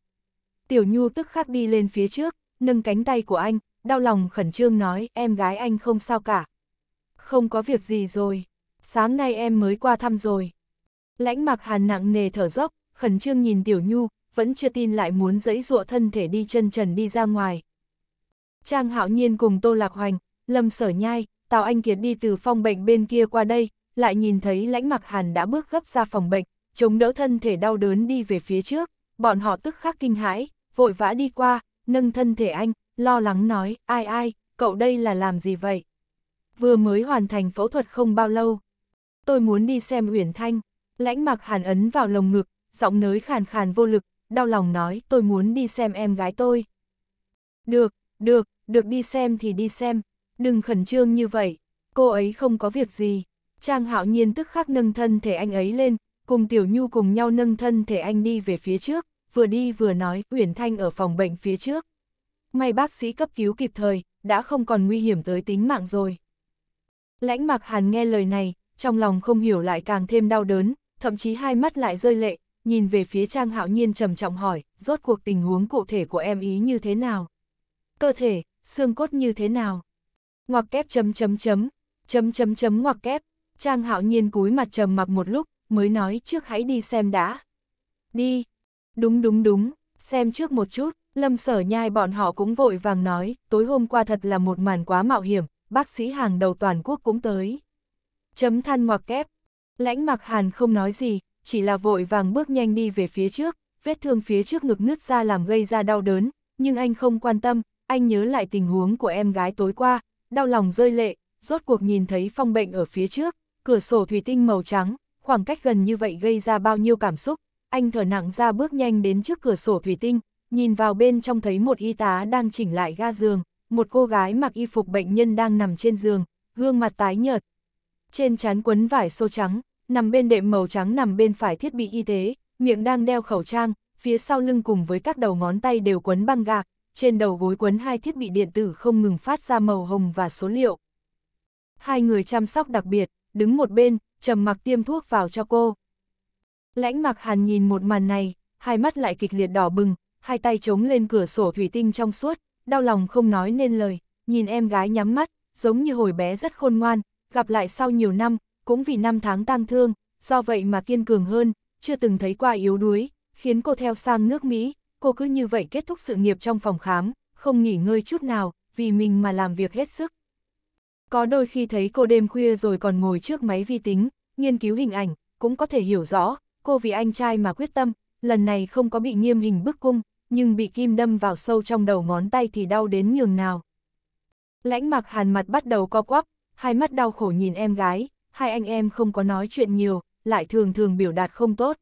Tiểu Nhu tức khắc đi lên phía trước, nâng cánh tay của anh, đau lòng khẩn trương nói em gái anh không sao cả. Không có việc gì rồi, sáng nay em mới qua thăm rồi. Lãnh mặc hàn nặng nề thở dốc, khẩn trương nhìn Tiểu Nhu, vẫn chưa tin lại muốn dẫy dụa thân thể đi chân trần đi ra ngoài. Trang hạo nhiên cùng Tô Lạc Hoành, Lâm Sở Nhai, Tào Anh Kiệt đi từ phòng bệnh bên kia qua đây, lại nhìn thấy lãnh mặc hàn đã bước gấp ra phòng bệnh, chống đỡ thân thể đau đớn đi về phía trước, bọn họ tức khắc kinh hãi, vội vã đi qua, nâng thân thể anh, lo lắng nói, ai ai, cậu đây là làm gì vậy? Vừa mới hoàn thành phẫu thuật không bao lâu. Tôi muốn đi xem Uyển Thanh, lãnh mặc hàn ấn vào lồng ngực, giọng nới khàn khàn vô lực, đau lòng nói tôi muốn đi xem em gái tôi. Được, được, được đi xem thì đi xem, đừng khẩn trương như vậy, cô ấy không có việc gì. Trang hạo nhiên tức khắc nâng thân thể anh ấy lên, cùng Tiểu Nhu cùng nhau nâng thân thể anh đi về phía trước, vừa đi vừa nói Uyển Thanh ở phòng bệnh phía trước. May bác sĩ cấp cứu kịp thời, đã không còn nguy hiểm tới tính mạng rồi. Lãnh mặc hàn nghe lời này, trong lòng không hiểu lại càng thêm đau đớn, thậm chí hai mắt lại rơi lệ, nhìn về phía Trang Hạo Nhiên trầm trọng hỏi, rốt cuộc tình huống cụ thể của em ý như thế nào? Cơ thể, xương cốt như thế nào? Ngoặc kép chấm chấm chấm, chấm chấm chấm ngoặc kép, Trang Hạo Nhiên cúi mặt trầm mặc một lúc, mới nói trước hãy đi xem đã. Đi. Đúng đúng đúng, xem trước một chút, Lâm Sở Nhai bọn họ cũng vội vàng nói, tối hôm qua thật là một màn quá mạo hiểm, bác sĩ hàng đầu toàn quốc cũng tới. Chấm than ngoặc kép. Lãnh mặc hàn không nói gì, chỉ là vội vàng bước nhanh đi về phía trước, vết thương phía trước ngực nứt ra làm gây ra đau đớn, nhưng anh không quan tâm, anh nhớ lại tình huống của em gái tối qua, đau lòng rơi lệ, rốt cuộc nhìn thấy phong bệnh ở phía trước, cửa sổ thủy tinh màu trắng, khoảng cách gần như vậy gây ra bao nhiêu cảm xúc, anh thở nặng ra bước nhanh đến trước cửa sổ thủy tinh, nhìn vào bên trong thấy một y tá đang chỉnh lại ga giường, một cô gái mặc y phục bệnh nhân đang nằm trên giường, gương mặt tái nhợt. Trên trán quấn vải xô trắng, nằm bên đệm màu trắng nằm bên phải thiết bị y tế, miệng đang đeo khẩu trang, phía sau lưng cùng với các đầu ngón tay đều quấn băng gạc, trên đầu gối quấn hai thiết bị điện tử không ngừng phát ra màu hồng và số liệu. Hai người chăm sóc đặc biệt, đứng một bên, trầm mặc tiêm thuốc vào cho cô. Lãnh mặc hàn nhìn một màn này, hai mắt lại kịch liệt đỏ bừng, hai tay chống lên cửa sổ thủy tinh trong suốt, đau lòng không nói nên lời, nhìn em gái nhắm mắt, giống như hồi bé rất khôn ngoan, gặp lại sau nhiều năm, cũng vì năm tháng tang thương, do vậy mà kiên cường hơn, chưa từng thấy qua yếu đuối, khiến cô theo sang nước Mỹ, cô cứ như vậy kết thúc sự nghiệp trong phòng khám, không nghỉ ngơi chút nào, vì mình mà làm việc hết sức. Có đôi khi thấy cô đêm khuya rồi còn ngồi trước máy vi tính, nghiên cứu hình ảnh, cũng có thể hiểu rõ, cô vì anh trai mà quyết tâm, lần này không có bị nghiêm hình bức cung, nhưng bị kim đâm vào sâu trong đầu ngón tay thì đau đến nhường nào. Lãnh mặc hàn mặt bắt đầu co quắp, hai mắt đau khổ nhìn em gái, hai anh em không có nói chuyện nhiều, lại thường thường biểu đạt không tốt.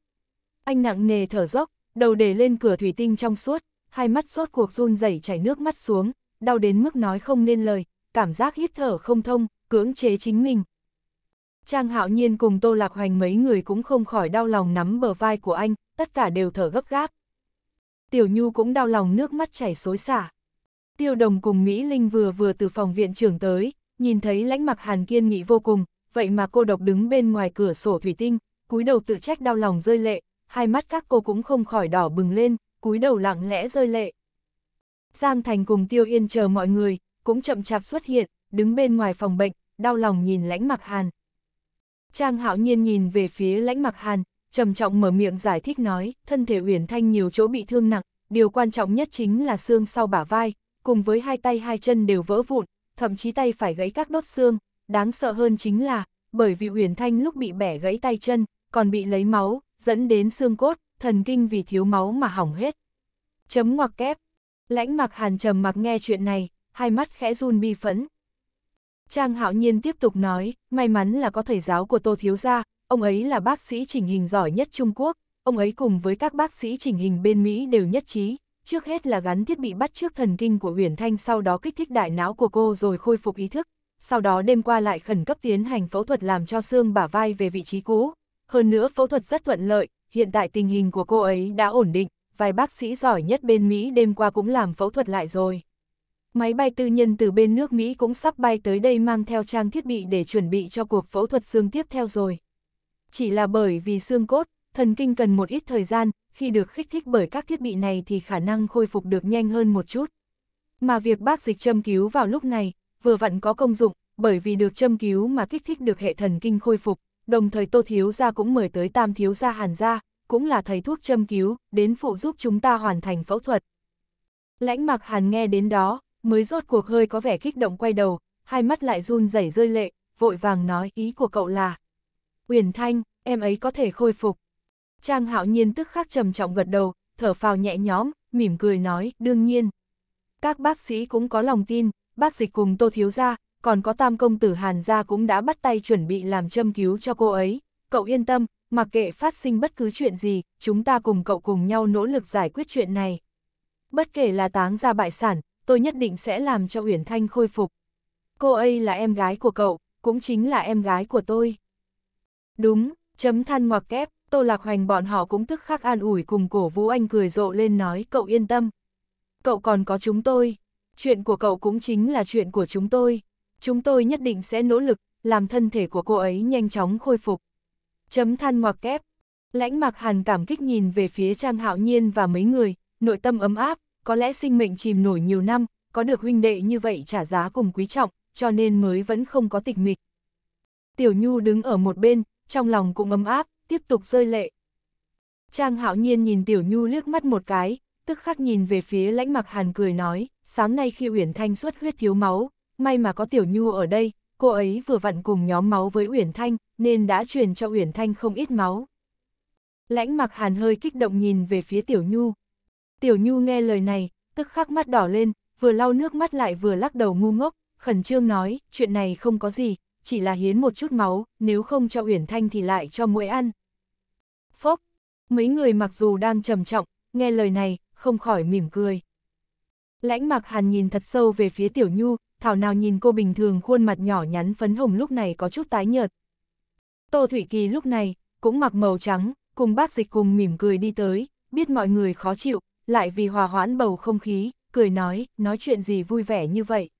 Anh nặng nề thở dốc, đầu để lên cửa thủy tinh trong suốt, hai mắt sốt cuộc run rẩy chảy nước mắt xuống, đau đến mức nói không nên lời, cảm giác hít thở không thông, cưỡng chế chính mình. Trang Hạo Nhiên cùng Tô Lạc Hoành mấy người cũng không khỏi đau lòng nắm bờ vai của anh, tất cả đều thở gấp gáp. Tiểu Nhu cũng đau lòng nước mắt chảy xối xả. Tiêu Đồng cùng Mỹ Linh vừa vừa từ phòng viện trưởng tới, nhìn thấy lãnh mặc Hàn Kiên nghị vô cùng, vậy mà cô độc đứng bên ngoài cửa sổ thủy tinh, cúi đầu tự trách đau lòng rơi lệ, hai mắt các cô cũng không khỏi đỏ bừng lên, cúi đầu lặng lẽ rơi lệ. Giang Thành cùng Tiêu Yên chờ mọi người, cũng chậm chạp xuất hiện, đứng bên ngoài phòng bệnh, đau lòng nhìn lãnh mặc hàn. Trang hạo nhiên nhìn về phía lãnh mặc hàn, trầm trọng mở miệng giải thích nói, thân thể Uyển Thanh nhiều chỗ bị thương nặng, điều quan trọng nhất chính là xương sau bả vai, cùng với hai tay hai chân đều vỡ vụn, thậm chí tay phải gãy các đốt xương, đáng sợ hơn chính là, bởi vì Uyển Thanh lúc bị bẻ gãy tay chân, còn bị lấy máu, dẫn đến xương cốt, thần kinh vì thiếu máu mà hỏng hết. Chấm ngoặc kép. Lãnh mặc hàn trầm mặc nghe chuyện này, hai mắt khẽ run bi phẫn. Trang hạo nhiên tiếp tục nói, may mắn là có thầy giáo của Tô Thiếu Gia, ông ấy là bác sĩ chỉnh hình giỏi nhất Trung Quốc, ông ấy cùng với các bác sĩ chỉnh hình bên Mỹ đều nhất trí, trước hết là gắn thiết bị bắt trước thần kinh của Uyển Thanh sau đó kích thích đại não của cô rồi khôi phục ý thức, sau đó đêm qua lại khẩn cấp tiến hành phẫu thuật làm cho xương bả vai về vị trí cũ. Hơn nữa phẫu thuật rất thuận lợi, hiện tại tình hình của cô ấy đã ổn định, vài bác sĩ giỏi nhất bên Mỹ đêm qua cũng làm phẫu thuật lại rồi. Máy bay tư nhân từ bên nước Mỹ cũng sắp bay tới đây mang theo trang thiết bị để chuẩn bị cho cuộc phẫu thuật xương tiếp theo rồi. Chỉ là bởi vì xương cốt, thần kinh cần một ít thời gian, khi được kích thích bởi các thiết bị này thì khả năng khôi phục được nhanh hơn một chút. Mà việc bác dịch châm cứu vào lúc này, vừa vặn có công dụng, bởi vì được châm cứu mà kích thích được hệ thần kinh khôi phục, đồng thời Tô Thiếu Gia cũng mời tới Tam Thiếu Gia Hàn Gia, cũng là thầy thuốc châm cứu, đến phụ giúp chúng ta hoàn thành phẫu thuật. Lãnh mặc Hàn nghe đến đó, mới rốt cuộc hơi có vẻ kích động quay đầu, hai mắt lại run rẩy rơi lệ, vội vàng nói ý của cậu là Uyển Thanh, em ấy có thể khôi phục. Trang hạo nhiên tức khắc trầm trọng gật đầu, thở phào nhẹ nhõm, mỉm cười nói, đương nhiên. Các bác sĩ cũng có lòng tin, bác dịch cùng Tô Thiếu Gia, còn có tam công tử Hàn Gia cũng đã bắt tay chuẩn bị làm châm cứu cho cô ấy. Cậu yên tâm, mặc kệ phát sinh bất cứ chuyện gì, chúng ta cùng cậu cùng nhau nỗ lực giải quyết chuyện này. Bất kể là táng ra bại sản, tôi nhất định sẽ làm cho Uyển Thanh khôi phục. Cô ấy là em gái của cậu, cũng chính là em gái của tôi. Đúng, chấm than ngoặc kép, Tô Lạc Hoành bọn họ cũng tức khắc an ủi cùng cổ vũ anh cười rộ lên nói cậu yên tâm. Cậu còn có chúng tôi chuyện của cậu cũng chính là chuyện của chúng tôi. Chúng tôi nhất định sẽ nỗ lực, làm thân thể của cô ấy nhanh chóng khôi phục. Chấm than ngoặc kép. Lãnh mặc hàn cảm kích nhìn về phía Trang Hạo Nhiên và mấy người, nội tâm ấm áp, có lẽ sinh mệnh chìm nổi nhiều năm, có được huynh đệ như vậy trả giá cùng quý trọng, cho nên mới vẫn không có tịch mịch. Tiểu Nhu đứng ở một bên, trong lòng cũng ấm áp, tiếp tục rơi lệ. Trang Hạo Nhiên nhìn Tiểu Nhu liếc mắt một cái, tức khắc nhìn về phía lãnh mặc hàn cười nói sáng nay khi Uyển Thanh xuất huyết thiếu máu, may mà có Tiểu Nhu ở đây, cô ấy vừa vặn cùng nhóm máu với Uyển Thanh, nên đã truyền cho Uyển Thanh không ít máu. Lãnh mặc hàn hơi kích động nhìn về phía Tiểu Nhu. Tiểu Nhu nghe lời này, tức khắc mắt đỏ lên, vừa lau nước mắt lại vừa lắc đầu ngu ngốc, khẩn trương nói, chuyện này không có gì, chỉ là hiến một chút máu, nếu không cho Uyển Thanh thì lại cho muỗi ăn. Phốc, mấy người mặc dù đang trầm trọng, nghe lời này, không khỏi mỉm cười. Lãnh mặc hàn nhìn thật sâu về phía Tiểu Nhu, thảo nào nhìn cô bình thường khuôn mặt nhỏ nhắn phấn hồng lúc này có chút tái nhợt. Tô Thủy Kỳ lúc này, cũng mặc màu trắng, cùng bác dịch cùng mỉm cười đi tới, biết mọi người khó chịu, lại vì hòa hoãn bầu không khí, cười nói, nói chuyện gì vui vẻ như vậy.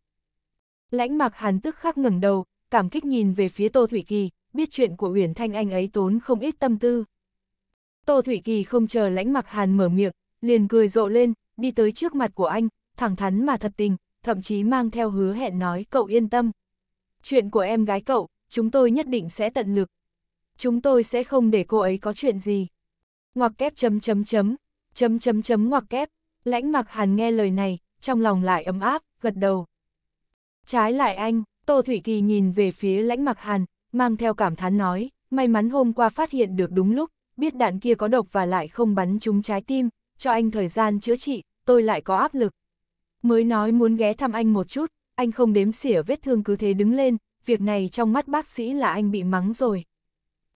Lãnh mặc hàn tức khắc ngẩng đầu, cảm kích nhìn về phía Tô Thủy Kỳ, biết chuyện của Uyển Thanh Anh ấy tốn không ít tâm tư. Tô Thủy Kỳ không chờ lãnh mặc hàn mở miệng, liền cười rộ lên, đi tới trước mặt của anh, thẳng thắn mà thật tình, thậm chí mang theo hứa hẹn nói cậu yên tâm. Chuyện của em gái cậu, chúng tôi nhất định sẽ tận lực. Chúng tôi sẽ không để cô ấy có chuyện gì. Ngoặc kép chấm chấm chấm, chấm chấm chấm ngoặc kép, lãnh mặc hàn nghe lời này, trong lòng lại ấm áp, gật đầu. Trái lại anh, Tô Thủy Kỳ nhìn về phía lãnh mặc hàn, mang theo cảm thán nói, may mắn hôm qua phát hiện được đúng lúc, biết đạn kia có độc và lại không bắn trúng trái tim, cho anh thời gian chữa trị, tôi lại có áp lực. Mới nói muốn ghé thăm anh một chút, anh không đếm xỉa vết thương cứ thế đứng lên, việc này trong mắt bác sĩ là anh bị mắng rồi.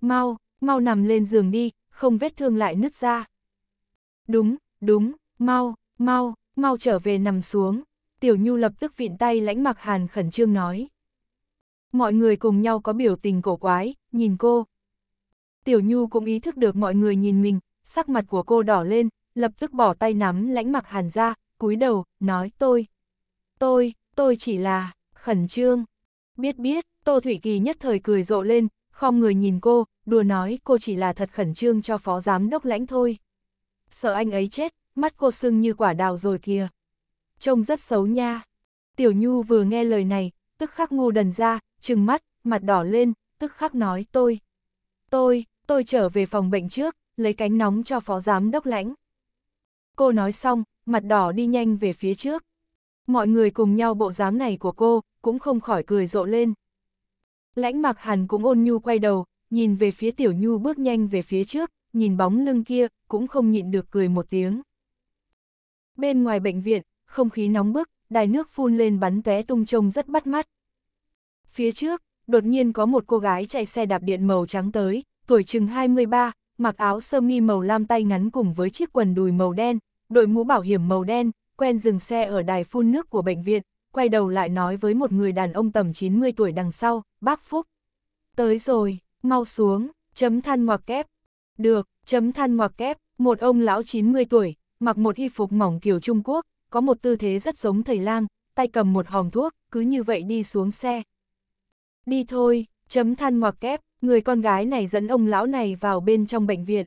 Mau, mau nằm lên giường đi, không vết thương lại nứt ra. Đúng, đúng, mau, mau, mau trở về nằm xuống. Tiểu Nhu lập tức vịn tay lãnh mặc hàn khẩn trương nói. Mọi người cùng nhau có biểu tình cổ quái, nhìn cô. Tiểu Nhu cũng ý thức được mọi người nhìn mình, sắc mặt của cô đỏ lên, lập tức bỏ tay nắm lãnh mặc hàn ra, cúi đầu, nói tôi. Tôi, tôi chỉ là, khẩn trương. Biết biết, Tô Thủy Kỳ nhất thời cười rộ lên, không người nhìn cô, đùa nói cô chỉ là thật khẩn trương cho phó giám đốc lãnh thôi. Sợ anh ấy chết, mắt cô sưng như quả đào rồi kìa. Trông rất xấu nha. Tiểu Nhu vừa nghe lời này, tức khắc ngu đần ra, trừng mắt, mặt đỏ lên, tức khắc nói tôi. Tôi, tôi trở về phòng bệnh trước, lấy cánh nóng cho phó giám đốc lãnh. Cô nói xong, mặt đỏ đi nhanh về phía trước. Mọi người cùng nhau bộ dáng này của cô, cũng không khỏi cười rộ lên. Lãnh mặc hàn cũng ôn nhu quay đầu, nhìn về phía tiểu nhu bước nhanh về phía trước, nhìn bóng lưng kia, cũng không nhịn được cười một tiếng. Bên ngoài bệnh viện, không khí nóng bức, đài nước phun lên bắn tóe tung trông rất bắt mắt. Phía trước, đột nhiên có một cô gái chạy xe đạp điện màu trắng tới, tuổi chừng 23, mặc áo sơ mi màu lam tay ngắn cùng với chiếc quần đùi màu đen, đội mũ bảo hiểm màu đen, quen dừng xe ở đài phun nước của bệnh viện, quay đầu lại nói với một người đàn ông tầm 90 tuổi đằng sau, bác Phúc. Tới rồi, mau xuống, chấm than ngoặc kép. Được, chấm than ngoặc kép, một ông lão 90 tuổi, mặc một y phục mỏng kiểu Trung Quốc, có một tư thế rất giống thầy lang, tay cầm một hòm thuốc, cứ như vậy đi xuống xe. Đi thôi, chấm than ngoặc kép, người con gái này dẫn ông lão này vào bên trong bệnh viện.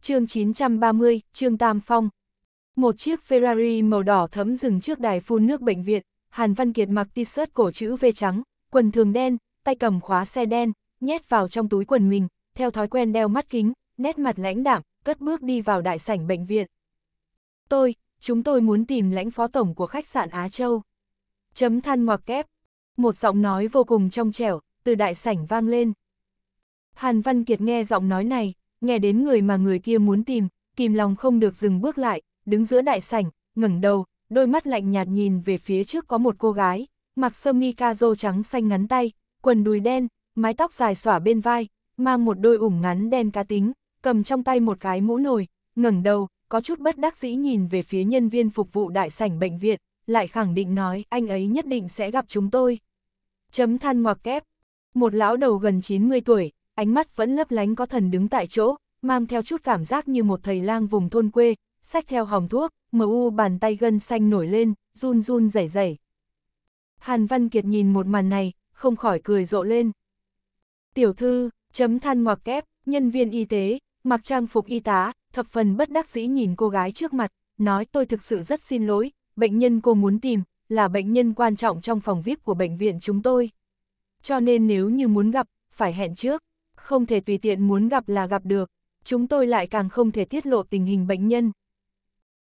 chương 930, Trương Tam Phong, một chiếc Ferrari màu đỏ thấm dừng trước đài phun nước bệnh viện, Hàn Văn Kiệt mặc t-shirt cổ chữ V trắng, quần thường đen, tay cầm khóa xe đen, nhét vào trong túi quần mình, theo thói quen đeo mắt kính, nét mặt lãnh đạm, cất bước đi vào đại sảnh bệnh viện. Tôi, chúng tôi muốn tìm lãnh phó tổng của khách sạn Á Châu. Chấm than ngoặc kép. Một giọng nói vô cùng trong trẻo, từ đại sảnh vang lên. Hàn Văn Kiệt nghe giọng nói này, nghe đến người mà người kia muốn tìm, kìm lòng không được dừng bước lại, đứng giữa đại sảnh, ngẩng đầu, đôi mắt lạnh nhạt nhìn về phía trước có một cô gái, mặc sơ mi ca rô trắng xanh ngắn tay, quần đùi đen, mái tóc dài xõa bên vai, mang một đôi ủng ngắn đen cá tính, cầm trong tay một cái mũ nồi, ngẩng đầu, có chút bất đắc dĩ nhìn về phía nhân viên phục vụ đại sảnh bệnh viện, lại khẳng định nói anh ấy nhất định sẽ gặp chúng tôi. Chấm than ngoặc kép, một lão đầu gần 90 tuổi, ánh mắt vẫn lấp lánh có thần đứng tại chỗ, mang theo chút cảm giác như một thầy lang vùng thôn quê, sách theo hòng thuốc, MU bàn tay gân xanh nổi lên, run run rẩy rẩy. Hàn Văn Kiệt nhìn một màn này, không khỏi cười rộ lên. Tiểu thư, chấm than ngoặc kép, nhân viên y tế, mặc trang phục y tá, thập phần bất đắc dĩ nhìn cô gái trước mặt, nói tôi thực sự rất xin lỗi, bệnh nhân cô muốn tìm, là bệnh nhân quan trọng trong phòng VIP của bệnh viện chúng tôi. Cho nên nếu như muốn gặp, phải hẹn trước, không thể tùy tiện muốn gặp là gặp được, chúng tôi lại càng không thể tiết lộ tình hình bệnh nhân.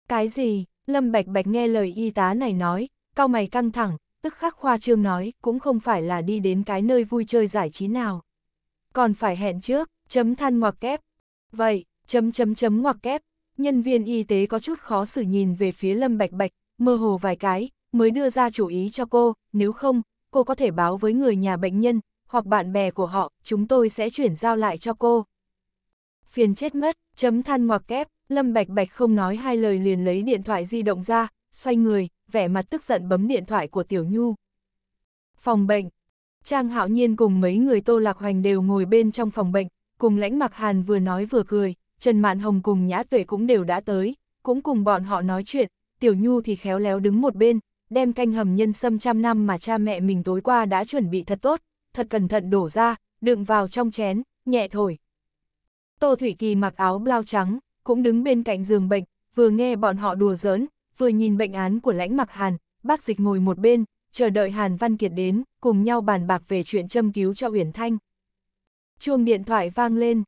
Cái gì? Lâm Bạch Bạch nghe lời y tá này nói, cao mày căng thẳng, tức khắc khoa trương nói, cũng không phải là đi đến cái nơi vui chơi giải trí nào. Còn phải hẹn trước, chấm than ngoặc kép. Vậy, chấm chấm chấm ngoặc kép, nhân viên y tế có chút khó xử nhìn về phía Lâm Bạch Bạch, mơ hồ vài cái, mới đưa ra chủ ý cho cô, nếu không, cô có thể báo với người nhà bệnh nhân, hoặc bạn bè của họ, chúng tôi sẽ chuyển giao lại cho cô. Phiền chết mất, chấm than ngoặc kép, Lâm Bạch Bạch không nói hai lời liền lấy điện thoại di động ra, xoay người, vẻ mặt tức giận bấm điện thoại của Tiểu Nhu. Phòng bệnh. Trang Hạo Nhiên cùng mấy người Tô Lạc Hoành đều ngồi bên trong phòng bệnh, cùng lãnh mặc hàn vừa nói vừa cười, Trần Mạn Hồng cùng Nhã Tuệ cũng đều đã tới, cũng cùng bọn họ nói chuyện, Tiểu Nhu thì khéo léo đứng một bên, đem canh hầm nhân sâm trăm năm mà cha mẹ mình tối qua đã chuẩn bị thật tốt, thật cẩn thận đổ ra, đựng vào trong chén, nhẹ thổi. Tô Thủy Kỳ mặc áo blau trắng, cũng đứng bên cạnh giường bệnh, vừa nghe bọn họ đùa giỡn, vừa nhìn bệnh án của lãnh mặc Hàn, bác dịch ngồi một bên, chờ đợi Hàn Văn Kiệt đến, cùng nhau bàn bạc về chuyện châm cứu cho Uyển Thanh. Chuông điện thoại vang lên.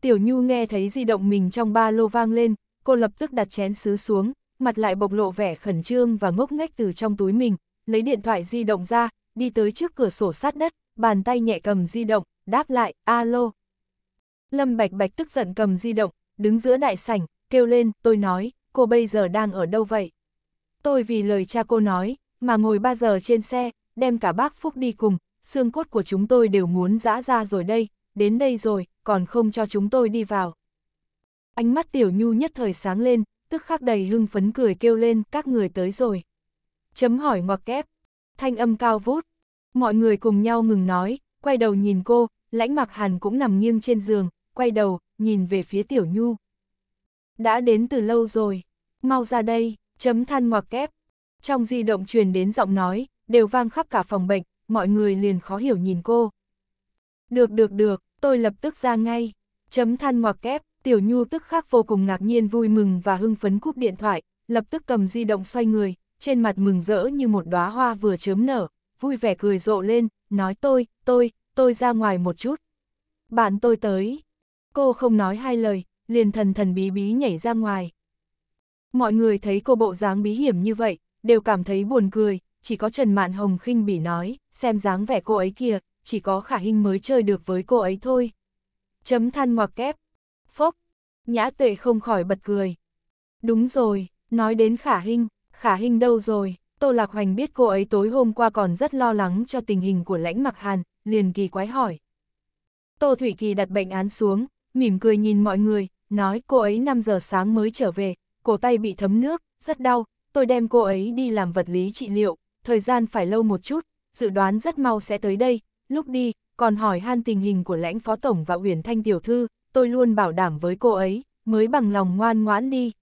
Tiểu Nhu nghe thấy di động mình trong ba lô vang lên, cô lập tức đặt chén sứ xuống, mặt lại bộc lộ vẻ khẩn trương và ngốc nghếch từ trong túi mình, lấy điện thoại di động ra, đi tới trước cửa sổ sát đất, bàn tay nhẹ cầm di động, đáp lại, alo. Lâm Bạch Bạch tức giận cầm di động, đứng giữa đại sảnh, kêu lên, tôi nói, cô bây giờ đang ở đâu vậy? Tôi vì lời cha cô nói, mà ngồi 3 giờ trên xe, đem cả bác Phúc đi cùng, xương cốt của chúng tôi đều muốn dã ra rồi đây, đến đây rồi, còn không cho chúng tôi đi vào. Ánh mắt tiểu nhu nhất thời sáng lên, tức khắc đầy hưng phấn cười kêu lên, các người tới rồi. Chấm hỏi ngoặc kép, thanh âm cao vút, mọi người cùng nhau ngừng nói, quay đầu nhìn cô, lãnh mặc hàn cũng nằm nghiêng trên giường, quay đầu, nhìn về phía Tiểu Nhu. Đã đến từ lâu rồi, mau ra đây, chấm than ngoặc kép. Trong di động truyền đến giọng nói, đều vang khắp cả phòng bệnh, mọi người liền khó hiểu nhìn cô. Được được được, tôi lập tức ra ngay. Chấm than ngoặc kép, Tiểu Nhu tức khắc vô cùng ngạc nhiên vui mừng và hưng phấn cúp điện thoại, lập tức cầm di động xoay người, trên mặt mừng rỡ như một đóa hoa vừa chớm nở, vui vẻ cười rộ lên, nói tôi, tôi, tôi ra ngoài một chút. Bạn tôi tới, cô không nói hai lời, liền thần thần bí bí nhảy ra ngoài. Mọi người thấy cô bộ dáng bí hiểm như vậy, đều cảm thấy buồn cười, chỉ có Trần Mạn Hồng khinh bỉ nói, xem dáng vẻ cô ấy kìa, chỉ có khả hình mới chơi được với cô ấy thôi. Chấm than ngoặc kép, phốc, nhã tuệ không khỏi bật cười. Đúng rồi, nói đến khả hình, khả hình đâu rồi, Tô Lạc Hoành biết cô ấy tối hôm qua còn rất lo lắng cho tình hình của lãnh mặc hàn, liền kỳ quái hỏi. Tô Thủy Kỳ đặt bệnh án xuống, mỉm cười nhìn mọi người, nói cô ấy 5 giờ sáng mới trở về, cổ tay bị thấm nước, rất đau, tôi đem cô ấy đi làm vật lý trị liệu, thời gian phải lâu một chút, dự đoán rất mau sẽ tới đây, lúc đi, còn hỏi han tình hình của lãnh phó tổng và Huyền Thanh tiểu thư, tôi luôn bảo đảm với cô ấy, mới bằng lòng ngoan ngoãn đi.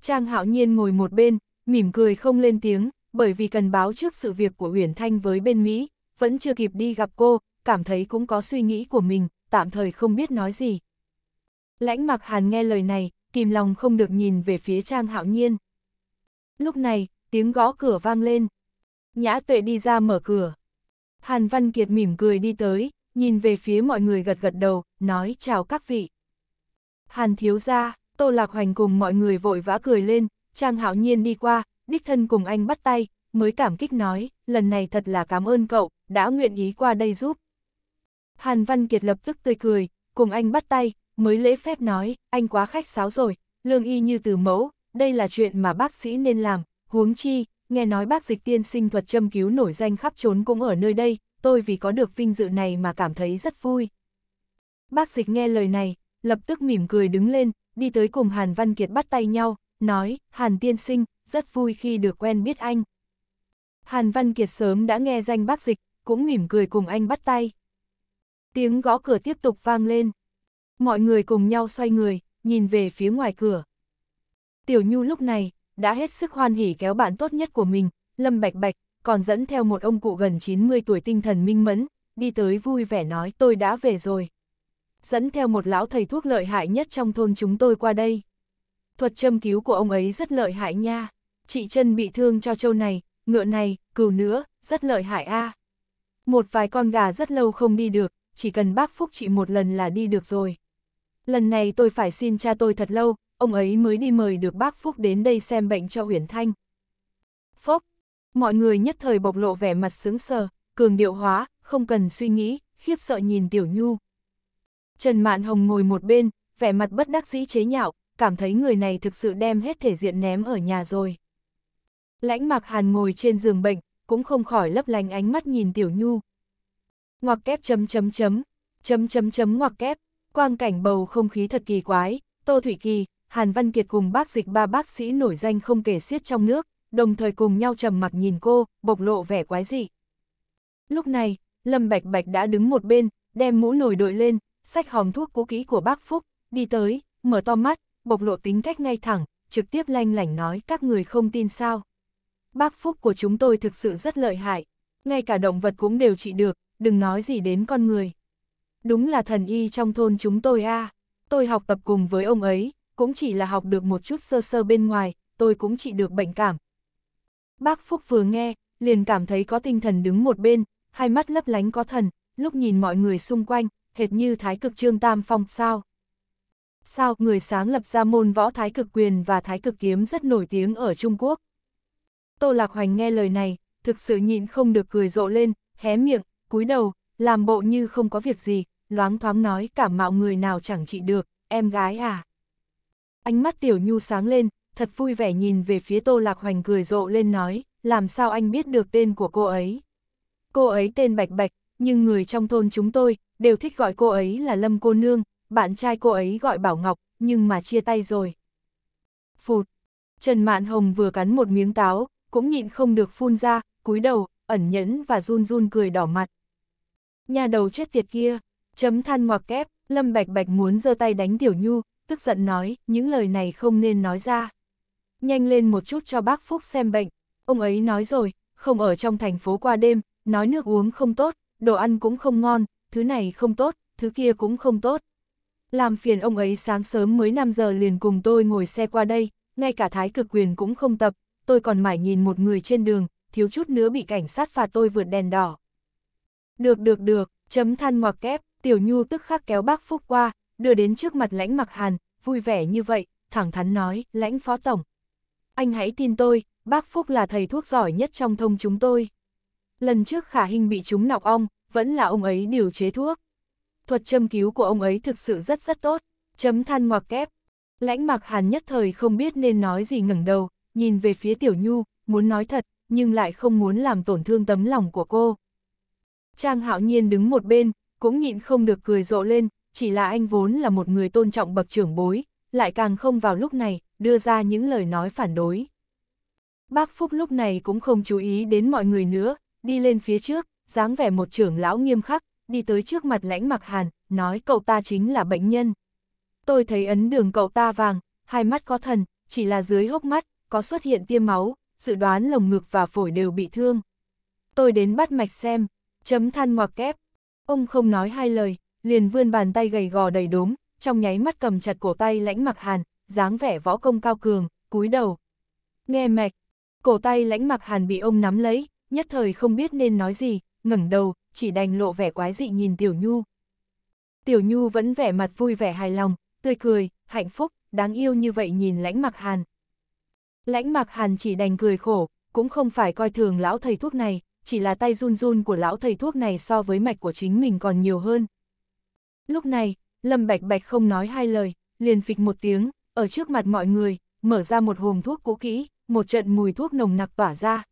Trang Hạo Nhiên ngồi một bên, mỉm cười không lên tiếng, bởi vì cần báo trước sự việc của Huyền Thanh với bên Mỹ, vẫn chưa kịp đi gặp cô, cảm thấy cũng có suy nghĩ của mình, tạm thời không biết nói gì. Lãnh mặc hàn nghe lời này, kìm lòng không được nhìn về phía Trang Hạo Nhiên. Lúc này, tiếng gõ cửa vang lên. Nhã tuệ đi ra mở cửa. Hàn Văn Kiệt mỉm cười đi tới, nhìn về phía mọi người gật gật đầu, nói chào các vị. Hàn thiếu ra, Tô Lạc Hoành cùng mọi người vội vã cười lên, Trang Hạo Nhiên đi qua, đích thân cùng anh bắt tay, mới cảm kích nói, lần này thật là cảm ơn cậu, đã nguyện ý qua đây giúp, Hàn Văn Kiệt lập tức tươi cười, cùng anh bắt tay, mới lễ phép nói, anh quá khách sáo rồi, lương y như từ mẫu, đây là chuyện mà bác sĩ nên làm, huống chi, nghe nói bác dịch tiên sinh thuật châm cứu nổi danh khắp trốn cũng ở nơi đây, tôi vì có được vinh dự này mà cảm thấy rất vui. Bác dịch nghe lời này, lập tức mỉm cười đứng lên, đi tới cùng Hàn Văn Kiệt bắt tay nhau, nói, Hàn tiên sinh, rất vui khi được quen biết anh. Hàn Văn Kiệt sớm đã nghe danh bác dịch, cũng mỉm cười cùng anh bắt tay. Tiếng gõ cửa tiếp tục vang lên. Mọi người cùng nhau xoay người, nhìn về phía ngoài cửa. Tiểu Nhu lúc này, đã hết sức hoan hỉ kéo bạn tốt nhất của mình, Lâm Bạch Bạch, còn dẫn theo một ông cụ gần 90 tuổi tinh thần minh mẫn, đi tới vui vẻ nói tôi đã về rồi. Dẫn theo một lão thầy thuốc lợi hại nhất trong thôn chúng tôi qua đây. Thuật châm cứu của ông ấy rất lợi hại nha. Chị chân bị thương cho châu này, ngựa này, cừu nữa, rất lợi hại a. Một vài con gà rất lâu không đi được, chỉ cần bác phúc chị một lần là đi được rồi. Lần này tôi phải xin cha tôi thật lâu, ông ấy mới đi mời được bác Phúc đến đây xem bệnh cho Huyền Thanh. Phúc, mọi người nhất thời bộc lộ vẻ mặt sướng sờ, cường điệu hóa, không cần suy nghĩ, khiếp sợ nhìn Tiểu Nhu. Trần Mạn Hồng ngồi một bên, vẻ mặt bất đắc dĩ chế nhạo, cảm thấy người này thực sự đem hết thể diện ném ở nhà rồi. Lãnh Mạc Hàn ngồi trên giường bệnh, cũng không khỏi lấp lánh ánh mắt nhìn Tiểu Nhu ngoặc kép chấm chấm chấm, chấm chấm chấm ngoặc kép, quang cảnh bầu không khí thật kỳ quái, Tô Thủy Kỳ, Hàn Văn Kiệt cùng bác dịch ba bác sĩ nổi danh không kể xiết trong nước, đồng thời cùng nhau trầm mặc nhìn cô, bộc lộ vẻ quái dị. Lúc này, Lâm Bạch Bạch đã đứng một bên, đem mũ nồi đội lên, sách hòm thuốc cũ kỹ của bác Phúc, đi tới, mở to mắt, bộc lộ tính cách ngay thẳng, trực tiếp lanh lảnh nói các người không tin sao. Bác Phúc của chúng tôi thực sự rất lợi hại, ngay cả động vật cũng đều trị được, đừng nói gì đến con người. Đúng là thần y trong thôn chúng tôi a à. tôi học tập cùng với ông ấy, cũng chỉ là học được một chút sơ sơ bên ngoài, tôi cũng chỉ được bệnh cảm. Bác Phúc vừa nghe, liền cảm thấy có tinh thần đứng một bên, hai mắt lấp lánh có thần, lúc nhìn mọi người xung quanh, hệt như thái cực trương tam phong sao. Sao, người sáng lập ra môn võ thái cực quyền và thái cực kiếm rất nổi tiếng ở Trung Quốc. Tô Lạc Hoành nghe lời này, thực sự nhịn không được cười rộ lên, hé miệng, cúi đầu, làm bộ như không có việc gì, loáng thoáng nói cảm mạo người nào chẳng trị được, em gái à. Ánh mắt tiểu nhu sáng lên, thật vui vẻ nhìn về phía tô lạc hoành cười rộ lên nói, làm sao anh biết được tên của cô ấy. Cô ấy tên Bạch Bạch, nhưng người trong thôn chúng tôi đều thích gọi cô ấy là Lâm Cô Nương, bạn trai cô ấy gọi Bảo Ngọc, nhưng mà chia tay rồi. Phụt, Trần Mạn Hồng vừa cắn một miếng táo, cũng nhịn không được phun ra, cúi đầu, ẩn nhẫn và run run cười đỏ mặt. Nhà đầu chết tiệt kia, chấm than ngoặc kép, Lâm Bạch Bạch muốn giơ tay đánh Tiểu Nhu, tức giận nói, những lời này không nên nói ra. Nhanh lên một chút cho bác Phúc xem bệnh, ông ấy nói rồi, không ở trong thành phố qua đêm, nói nước uống không tốt, đồ ăn cũng không ngon, thứ này không tốt, thứ kia cũng không tốt. Làm phiền ông ấy sáng sớm mới 5 giờ liền cùng tôi ngồi xe qua đây, ngay cả thái cực quyền cũng không tập, tôi còn mải nhìn một người trên đường, thiếu chút nữa bị cảnh sát phạt tôi vượt đèn đỏ. Được được được, chấm than ngoặc kép, tiểu nhu tức khắc kéo bác Phúc qua, đưa đến trước mặt lãnh mặc hàn, vui vẻ như vậy, thẳng thắn nói, lãnh phó tổng. Anh hãy tin tôi, bác Phúc là thầy thuốc giỏi nhất trong thông chúng tôi. Lần trước khả hình bị chúng nọc ong, vẫn là ông ấy điều chế thuốc. Thuật châm cứu của ông ấy thực sự rất rất tốt, chấm than ngoặc kép. Lãnh mặc hàn nhất thời không biết nên nói gì ngẩng đầu, nhìn về phía tiểu nhu, muốn nói thật, nhưng lại không muốn làm tổn thương tấm lòng của cô. Trang hạo nhiên đứng một bên, cũng nhịn không được cười rộ lên, chỉ là anh vốn là một người tôn trọng bậc trưởng bối, lại càng không vào lúc này, đưa ra những lời nói phản đối. Bác Phúc lúc này cũng không chú ý đến mọi người nữa, đi lên phía trước, dáng vẻ một trưởng lão nghiêm khắc, đi tới trước mặt lãnh mặc hàn, nói cậu ta chính là bệnh nhân. Tôi thấy ấn đường cậu ta vàng, hai mắt có thần, chỉ là dưới hốc mắt, có xuất hiện tiêm máu, dự đoán lồng ngực và phổi đều bị thương. Tôi đến bắt mạch xem, chấm than ngoặc kép. Ông không nói hai lời, liền vươn bàn tay gầy gò đầy đốm, trong nháy mắt cầm chặt cổ tay lãnh mặc hàn, dáng vẻ võ công cao cường, cúi đầu. Nghe mạch, cổ tay lãnh mặc hàn bị ông nắm lấy, nhất thời không biết nên nói gì, ngẩng đầu, chỉ đành lộ vẻ quái dị nhìn Tiểu Nhu. Tiểu Nhu vẫn vẻ mặt vui vẻ hài lòng, tươi cười, hạnh phúc, đáng yêu như vậy nhìn lãnh mặc hàn. Lãnh mặc hàn chỉ đành cười khổ, cũng không phải coi thường lão thầy thuốc này, chỉ là tay run run của lão thầy thuốc này so với mạch của chính mình còn nhiều hơn. Lúc này, Lâm Bạch Bạch không nói hai lời, liền phịch một tiếng, ở trước mặt mọi người, mở ra một hòm thuốc cũ kỹ, một trận mùi thuốc nồng nặc tỏa ra.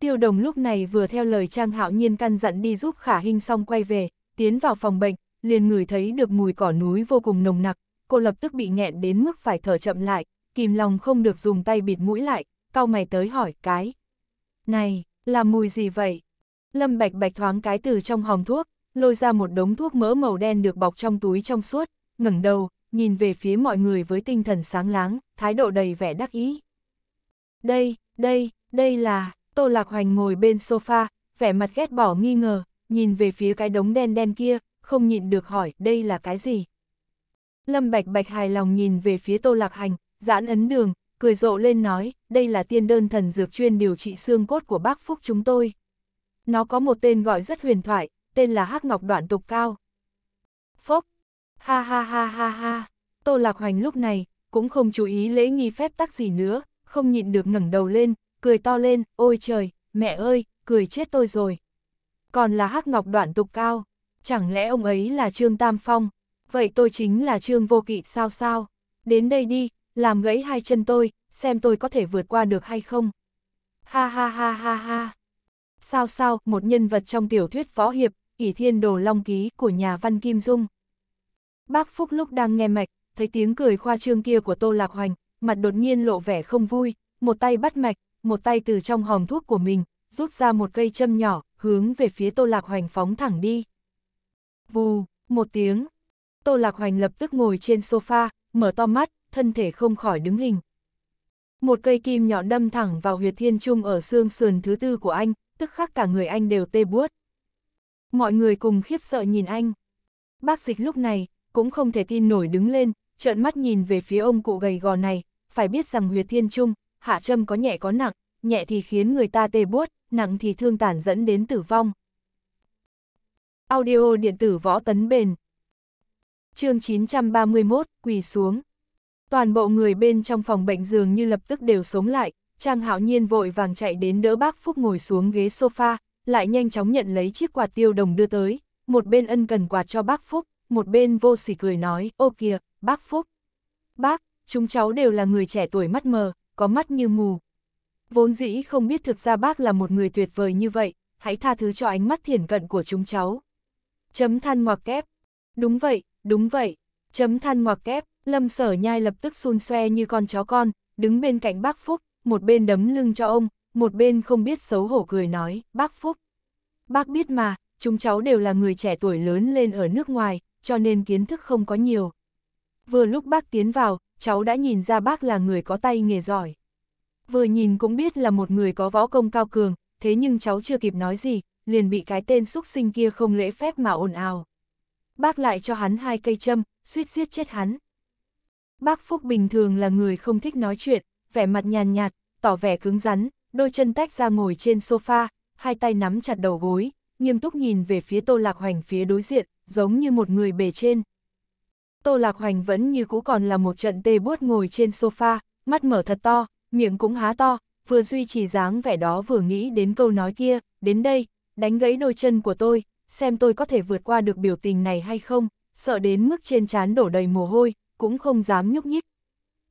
Tiêu đồng lúc này vừa theo lời Trang Hạo Nhiên căn dặn đi giúp Khả Hinh xong quay về, tiến vào phòng bệnh, liền ngửi thấy được mùi cỏ núi vô cùng nồng nặc, cô lập tức bị nghẹn đến mức phải thở chậm lại, kìm lòng không được dùng tay bịt mũi lại, cau mày tới hỏi cái. Này, là mùi gì vậy? Lâm Bạch Bạch thoáng cái từ trong hòm thuốc, lôi ra một đống thuốc mỡ màu đen được bọc trong túi trong suốt, ngẩng đầu, nhìn về phía mọi người với tinh thần sáng láng, thái độ đầy vẻ đắc ý. Đây, đây, đây là, Tô Lạc Hoành ngồi bên sofa, vẻ mặt ghét bỏ nghi ngờ, nhìn về phía cái đống đen đen kia, không nhịn được hỏi đây là cái gì. Lâm Bạch Bạch hài lòng nhìn về phía Tô Lạc Hành, giãn ấn đường, cười rộ lên nói, đây là tiên đơn thần dược chuyên điều trị xương cốt của bác Phúc chúng tôi. Nó có một tên gọi rất huyền thoại, tên là Hắc Ngọc Đoạn Tục Cao. phúc ha ha ha ha ha, Tô Lạc Hoành lúc này, cũng không chú ý lễ nghi phép tắc gì nữa, không nhịn được ngẩng đầu lên, cười to lên, ôi trời, mẹ ơi, cười chết tôi rồi. Còn là Hắc Ngọc Đoạn Tục Cao, chẳng lẽ ông ấy là Trương Tam Phong, vậy tôi chính là Trương Vô Kỵ sao sao, đến đây đi, làm gãy hai chân tôi, xem tôi có thể vượt qua được hay không. Ha ha ha ha ha. Sao sao, một nhân vật trong tiểu thuyết võ hiệp, ỷ thiên đồ long ký của nhà văn Kim Dung. Bác Phúc lúc đang nghe mạch, thấy tiếng cười khoa trương kia của Tô Lạc Hoành, mặt đột nhiên lộ vẻ không vui, một tay bắt mạch, một tay từ trong hòm thuốc của mình, rút ra một cây châm nhỏ, hướng về phía Tô Lạc Hoành phóng thẳng đi. Vù, một tiếng. Tô Lạc Hoành lập tức ngồi trên sofa, mở to mắt, thân thể không khỏi đứng hình. Một cây kim nhọn đâm thẳng vào huyệt thiên trung ở xương sườn thứ tư của anh, tức khắc cả người anh đều tê buốt. Mọi người cùng khiếp sợ nhìn anh. Bác dịch lúc này, cũng không thể tin nổi đứng lên, trợn mắt nhìn về phía ông cụ gầy gò này, phải biết rằng huyệt thiên trung, hạ châm có nhẹ có nặng, nhẹ thì khiến người ta tê buốt, nặng thì thương tàn dẫn đến tử vong. Audio điện tử võ tấn bền. Chương 931, quỳ xuống. Toàn bộ người bên trong phòng bệnh dường như lập tức đều sống lại, Trang Hạo Nhiên vội vàng chạy đến đỡ bác Phúc ngồi xuống ghế sofa, lại nhanh chóng nhận lấy chiếc quạt tiêu đồng đưa tới, một bên ân cần quạt cho bác Phúc, một bên vô sỉ cười nói, ô kìa, bác Phúc. Bác, chúng cháu đều là người trẻ tuổi mắt mờ, có mắt như mù. Vốn dĩ không biết thực ra bác là một người tuyệt vời như vậy, hãy tha thứ cho ánh mắt thiển cận của chúng cháu. Chấm than ngoặc kép. Đúng vậy, đúng vậy. Chấm than ngoặc kép, lâm sở nhai lập tức xun xoe như con chó con, đứng bên cạnh bác Phúc, một bên đấm lưng cho ông, một bên không biết xấu hổ cười nói, bác Phúc. Bác biết mà, chúng cháu đều là người trẻ tuổi lớn lên ở nước ngoài, cho nên kiến thức không có nhiều. Vừa lúc bác tiến vào, cháu đã nhìn ra bác là người có tay nghề giỏi. Vừa nhìn cũng biết là một người có võ công cao cường, thế nhưng cháu chưa kịp nói gì, liền bị cái tên xúc sinh kia không lễ phép mà ồn ào bác lại cho hắn hai cây châm, suýt giết chết hắn. Bác Phúc bình thường là người không thích nói chuyện, vẻ mặt nhàn nhạt, tỏ vẻ cứng rắn, đôi chân tách ra ngồi trên sofa, hai tay nắm chặt đầu gối, nghiêm túc nhìn về phía Tô Lạc Hoành phía đối diện, giống như một người bề trên. Tô Lạc Hoành vẫn như cũ còn là một trận tê buốt ngồi trên sofa, mắt mở thật to, miệng cũng há to, vừa duy trì dáng vẻ đó vừa nghĩ đến câu nói kia, đến đây, đánh gãy đôi chân của tôi, xem tôi có thể vượt qua được biểu tình này hay không, sợ đến mức trên trán đổ đầy mồ hôi, cũng không dám nhúc nhích.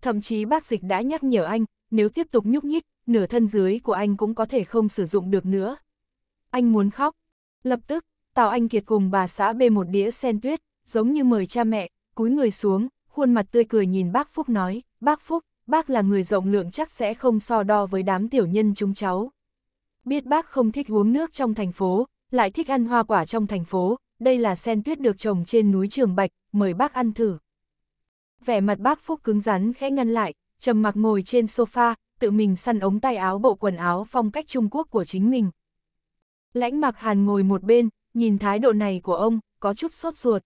Thậm chí bác dịch đã nhắc nhở anh, nếu tiếp tục nhúc nhích, nửa thân dưới của anh cũng có thể không sử dụng được nữa. Anh muốn khóc. Lập tức, Tào Anh Kiệt cùng bà xã bê một đĩa sen tuyết, giống như mời cha mẹ, cúi người xuống, khuôn mặt tươi cười nhìn bác Phúc nói, bác Phúc, bác là người rộng lượng chắc sẽ không so đo với đám tiểu nhân chúng cháu. Biết bác không thích uống nước trong thành phố, lại thích ăn hoa quả trong thành phố, đây là sen tuyết được trồng trên núi Trường Bạch, mời bác ăn thử. Vẻ mặt bác Phúc cứng rắn khẽ ngăn lại, trầm mặc ngồi trên sofa, tự mình săn ống tay áo bộ quần áo phong cách Trung Quốc của chính mình. Lãnh mặc hàn ngồi một bên, nhìn thái độ này của ông, có chút sốt ruột.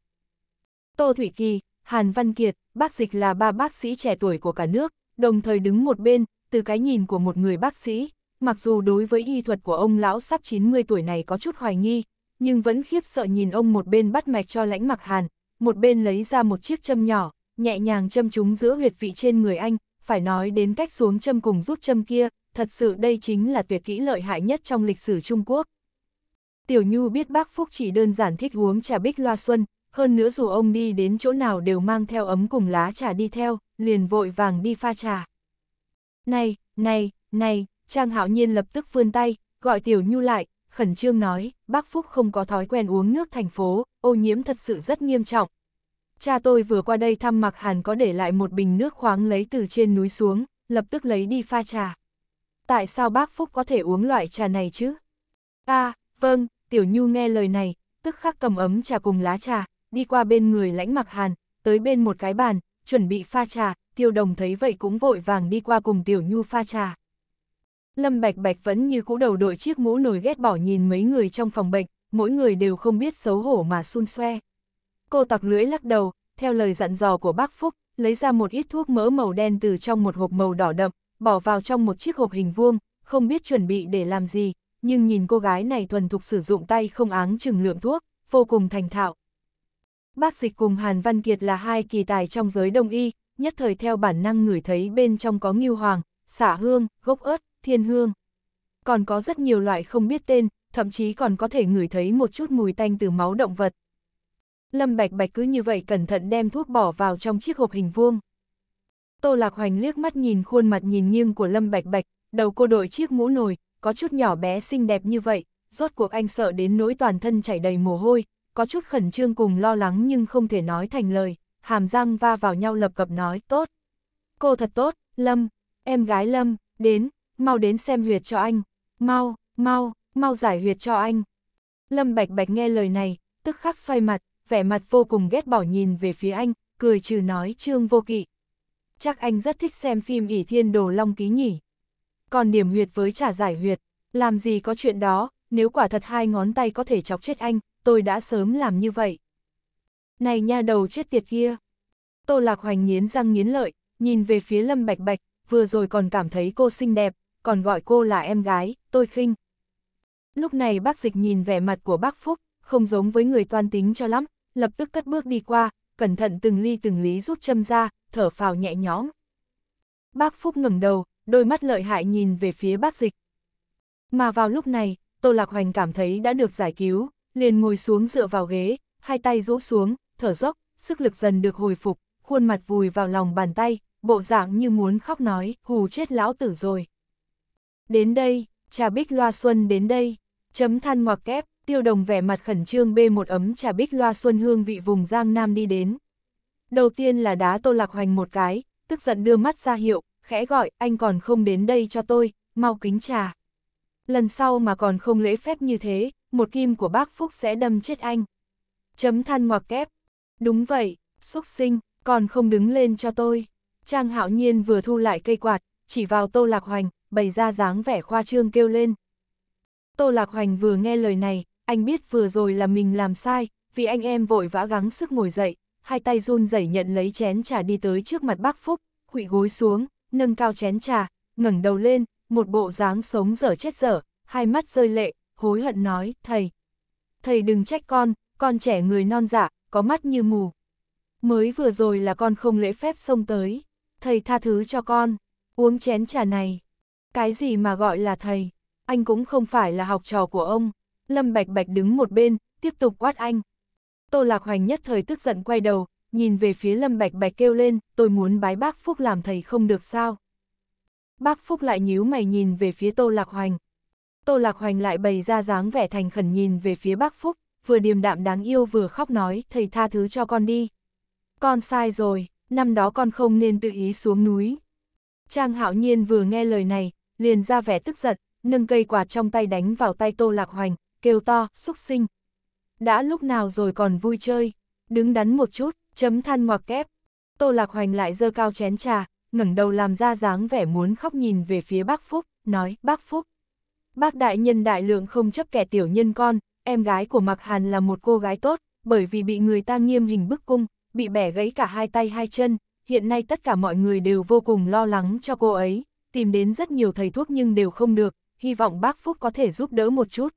Tô Thủy Kỳ, Hàn Văn Kiệt, bác dịch là ba bác sĩ trẻ tuổi của cả nước, đồng thời đứng một bên, từ cái nhìn của một người bác sĩ, mặc dù đối với y thuật của ông lão sắp 90 tuổi này có chút hoài nghi, nhưng vẫn khiếp sợ nhìn ông một bên bắt mạch cho lãnh mặc hàn, một bên lấy ra một chiếc châm nhỏ, nhẹ nhàng châm chúng giữa huyệt vị trên người anh, phải nói đến cách xuống châm cùng rút châm kia, thật sự đây chính là tuyệt kỹ lợi hại nhất trong lịch sử Trung Quốc. Tiểu Nhu biết bác Phúc chỉ đơn giản thích uống trà bích loa xuân, hơn nữa dù ông đi đến chỗ nào đều mang theo ấm cùng lá trà đi theo, liền vội vàng đi pha trà. Này, này, này, Trang Hạo Nhiên lập tức vươn tay, gọi Tiểu Nhu lại, khẩn trương nói, bác Phúc không có thói quen uống nước thành phố, ô nhiễm thật sự rất nghiêm trọng. Cha tôi vừa qua đây thăm Mạc Hàn có để lại một bình nước khoáng lấy từ trên núi xuống, lập tức lấy đi pha trà. Tại sao bác Phúc có thể uống loại trà này chứ? à, vâng, Tiểu Nhu nghe lời này, tức khắc cầm ấm trà cùng lá trà, đi qua bên người lãnh Mạc Hàn, tới bên một cái bàn, chuẩn bị pha trà, Tiêu Đồng thấy vậy cũng vội vàng đi qua cùng Tiểu Nhu pha trà. Lâm Bạch Bạch vẫn như cũ đầu đội chiếc mũ nổi ghét bỏ nhìn mấy người trong phòng bệnh, mỗi người đều không biết xấu hổ mà xun xoe. Cô tặc lưỡi lắc đầu, theo lời dặn dò của bác Phúc, lấy ra một ít thuốc mỡ màu đen từ trong một hộp màu đỏ đậm, bỏ vào trong một chiếc hộp hình vuông, không biết chuẩn bị để làm gì, nhưng nhìn cô gái này thuần thục sử dụng tay không áng chừng lượng thuốc, vô cùng thành thạo. Bác dịch cùng Hàn Văn Kiệt là hai kỳ tài trong giới đông y, nhất thời theo bản năng ngửi thấy bên trong có ngưu hoàng, xả hương, gốc ớt, thiên hương. Còn có rất nhiều loại không biết tên, thậm chí còn có thể ngửi thấy một chút mùi tanh từ máu động vật. Lâm Bạch Bạch cứ như vậy cẩn thận đem thuốc bỏ vào trong chiếc hộp hình vuông. Tô Lạc Hoành liếc mắt nhìn khuôn mặt nhìn nghiêng của Lâm Bạch Bạch, đầu cô đội chiếc mũ nồi, có chút nhỏ bé xinh đẹp như vậy, rốt cuộc anh sợ đến nỗi toàn thân chảy đầy mồ hôi, có chút khẩn trương cùng lo lắng nhưng không thể nói thành lời, hàm răng va vào nhau lập cập nói, tốt. Cô thật tốt, Lâm, em gái Lâm, đến, mau đến xem huyệt cho anh, mau, mau, mau giải huyệt cho anh. Lâm Bạch Bạch nghe lời này, tức khắc xoay mặt, vẻ mặt vô cùng ghét bỏ nhìn về phía anh, cười trừ nói Trương Vô Kỵ. Chắc anh rất thích xem phim ỷ Thiên Đồ Long Ký nhỉ. Còn điểm huyệt với trả giải huyệt, làm gì có chuyện đó, nếu quả thật hai ngón tay có thể chọc chết anh, tôi đã sớm làm như vậy. Này nha đầu chết tiệt kia. Tô Lạc Hoành nghiến răng nghiến lợi, nhìn về phía Lâm Bạch Bạch, vừa rồi còn cảm thấy cô xinh đẹp, còn gọi cô là em gái, tôi khinh. Lúc này bác dịch nhìn vẻ mặt của bác Phúc, không giống với người toan tính cho lắm, lập tức cất bước đi qua, cẩn thận từng ly từng lý rút châm ra, thở phào nhẹ nhõm. Bác Phúc ngẩng đầu, đôi mắt lợi hại nhìn về phía bác dịch. Mà vào lúc này, Tô Lạc Hoành cảm thấy đã được giải cứu, liền ngồi xuống dựa vào ghế, hai tay rũ xuống, thở dốc, sức lực dần được hồi phục, khuôn mặt vùi vào lòng bàn tay, bộ dạng như muốn khóc nói, hù chết lão tử rồi. Đến đây, trà bích loa xuân đến đây. Chấm than ngoặc kép, tiêu đồng vẻ mặt khẩn trương bê một ấm trà bích loa xuân hương vị vùng Giang Nam đi đến. Đầu tiên là đá tô lạc hoành một cái, tức giận đưa mắt ra hiệu, khẽ gọi anh còn không đến đây cho tôi, mau kính trà. Lần sau mà còn không lễ phép như thế, một kim của bác Phúc sẽ đâm chết anh. Chấm than ngoặc kép. Đúng vậy, xúc sinh, còn không đứng lên cho tôi. Trang hạo nhiên vừa thu lại cây quạt, chỉ vào tô lạc hoành, bày ra dáng vẻ khoa trương kêu lên. Tô Lạc Hoành vừa nghe lời này, anh biết vừa rồi là mình làm sai, vì anh em vội vã gắng sức ngồi dậy, hai tay run rẩy nhận lấy chén trà đi tới trước mặt bác Phúc, khụy gối xuống, nâng cao chén trà, ngẩng đầu lên, một bộ dáng sống dở chết dở, hai mắt rơi lệ, hối hận nói, thầy. Thầy đừng trách con, con trẻ người non dạ có mắt như mù. Mới vừa rồi là con không lễ phép xông tới, thầy tha thứ cho con, uống chén trà này. Cái gì mà gọi là thầy? Anh cũng không phải là học trò của ông. Lâm Bạch Bạch đứng một bên, tiếp tục quát anh. Tô Lạc Hoành nhất thời tức giận quay đầu, nhìn về phía Lâm Bạch Bạch kêu lên, tôi muốn bái bác Phúc làm thầy không được sao. Bác Phúc lại nhíu mày nhìn về phía Tô Lạc Hoành. Tô Lạc Hoành lại bày ra dáng vẻ thành khẩn nhìn về phía bác Phúc, vừa điềm đạm đáng yêu vừa khóc nói, thầy tha thứ cho con đi. Con sai rồi, năm đó con không nên tự ý xuống núi. Trang Hạo Nhiên vừa nghe lời này, liền ra vẻ tức giận, nâng cây quạt trong tay đánh vào tay Tô Lạc Hoành, kêu to, xúc sinh. Đã lúc nào rồi còn vui chơi, đứng đắn một chút, chấm than ngoặc kép. Tô Lạc Hoành lại dơ cao chén trà, ngẩng đầu làm ra dáng vẻ muốn khóc nhìn về phía bác Phúc, nói, bác Phúc. Bác đại nhân đại lượng không chấp kẻ tiểu nhân con, em gái của Mạc Hàn là một cô gái tốt, bởi vì bị người ta nghiêm hình bức cung, bị bẻ gãy cả hai tay hai chân, hiện nay tất cả mọi người đều vô cùng lo lắng cho cô ấy, tìm đến rất nhiều thầy thuốc nhưng đều không được, hy vọng bác Phúc có thể giúp đỡ một chút.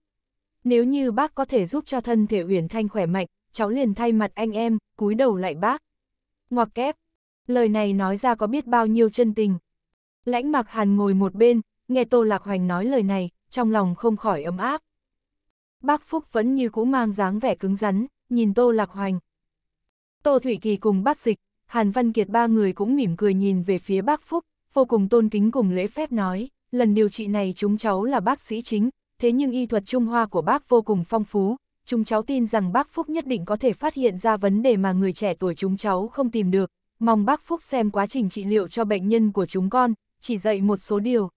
Nếu như bác có thể giúp cho thân thể Uyển Thanh khỏe mạnh, cháu liền thay mặt anh em, cúi đầu lại bác. Ngoặc kép, lời này nói ra có biết bao nhiêu chân tình. Lãnh mặc hàn ngồi một bên, nghe Tô Lạc Hoành nói lời này, trong lòng không khỏi ấm áp. Bác Phúc vẫn như cũ mang dáng vẻ cứng rắn, nhìn Tô Lạc Hoành. Tô Thủy Kỳ cùng bác dịch, Hàn Văn Kiệt ba người cũng mỉm cười nhìn về phía bác Phúc, vô cùng tôn kính cùng lễ phép nói, lần điều trị này chúng cháu là bác sĩ chính, thế nhưng y thuật Trung Hoa của bác vô cùng phong phú, chúng cháu tin rằng bác Phúc nhất định có thể phát hiện ra vấn đề mà người trẻ tuổi chúng cháu không tìm được, mong bác Phúc xem quá trình trị liệu cho bệnh nhân của chúng con, chỉ dạy một số điều.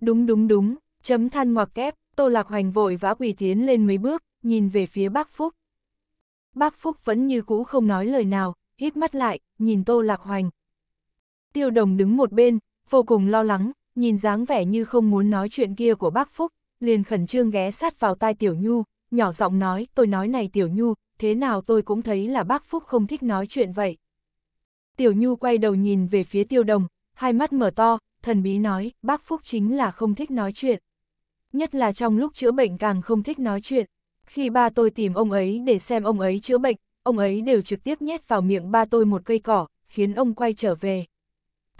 Đúng đúng đúng, chấm than ngoặc kép, Tô Lạc Hoành vội vã quỳ tiến lên mấy bước, nhìn về phía bác Phúc. Bác Phúc vẫn như cũ không nói lời nào, hít mắt lại, nhìn Tô Lạc Hoành, Tiêu đồng đứng một bên, vô cùng lo lắng, nhìn dáng vẻ như không muốn nói chuyện kia của bác Phúc, liền khẩn trương ghé sát vào tai Tiểu Nhu, nhỏ giọng nói, tôi nói này Tiểu Nhu, thế nào tôi cũng thấy là bác Phúc không thích nói chuyện vậy. Tiểu Nhu quay đầu nhìn về phía tiêu đồng, hai mắt mở to, thần bí nói, bác Phúc chính là không thích nói chuyện. Nhất là trong lúc chữa bệnh càng không thích nói chuyện. Khi ba tôi tìm ông ấy để xem ông ấy chữa bệnh, ông ấy đều trực tiếp nhét vào miệng ba tôi một cây cỏ, khiến ông quay trở về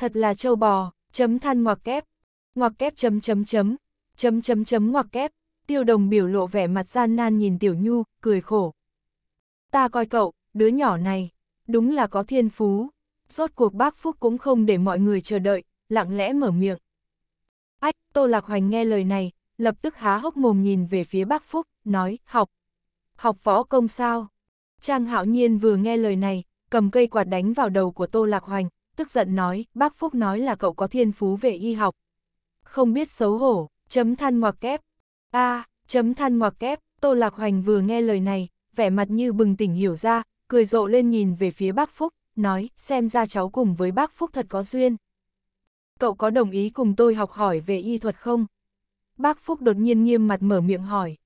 thật là châu bò, chấm than ngoặc kép, ngoặc kép chấm chấm chấm, chấm chấm chấm ngoặc kép, tiêu đồng biểu lộ vẻ mặt gian nan nhìn tiểu nhu, cười khổ. Ta coi cậu, đứa nhỏ này, đúng là có thiên phú, rốt cuộc bác Phúc cũng không để mọi người chờ đợi, lặng lẽ mở miệng. Ách, Tô Lạc Hoành nghe lời này, lập tức há hốc mồm nhìn về phía bác Phúc, nói, học. Học võ công sao? Trang Hạo Nhiên vừa nghe lời này, cầm cây quạt đánh vào đầu của Tô Lạc Hoành, tức giận nói, bác Phúc nói là cậu có thiên phú về y học. Không biết xấu hổ, chấm than ngoặc kép. a à, chấm than ngoặc kép, Tô Lạc Hoành vừa nghe lời này, vẻ mặt như bừng tỉnh hiểu ra, cười rộ lên nhìn về phía bác Phúc, nói, xem ra cháu cùng với bác Phúc thật có duyên. Cậu có đồng ý cùng tôi học hỏi về y thuật không? Bác Phúc đột nhiên nghiêm mặt mở miệng hỏi.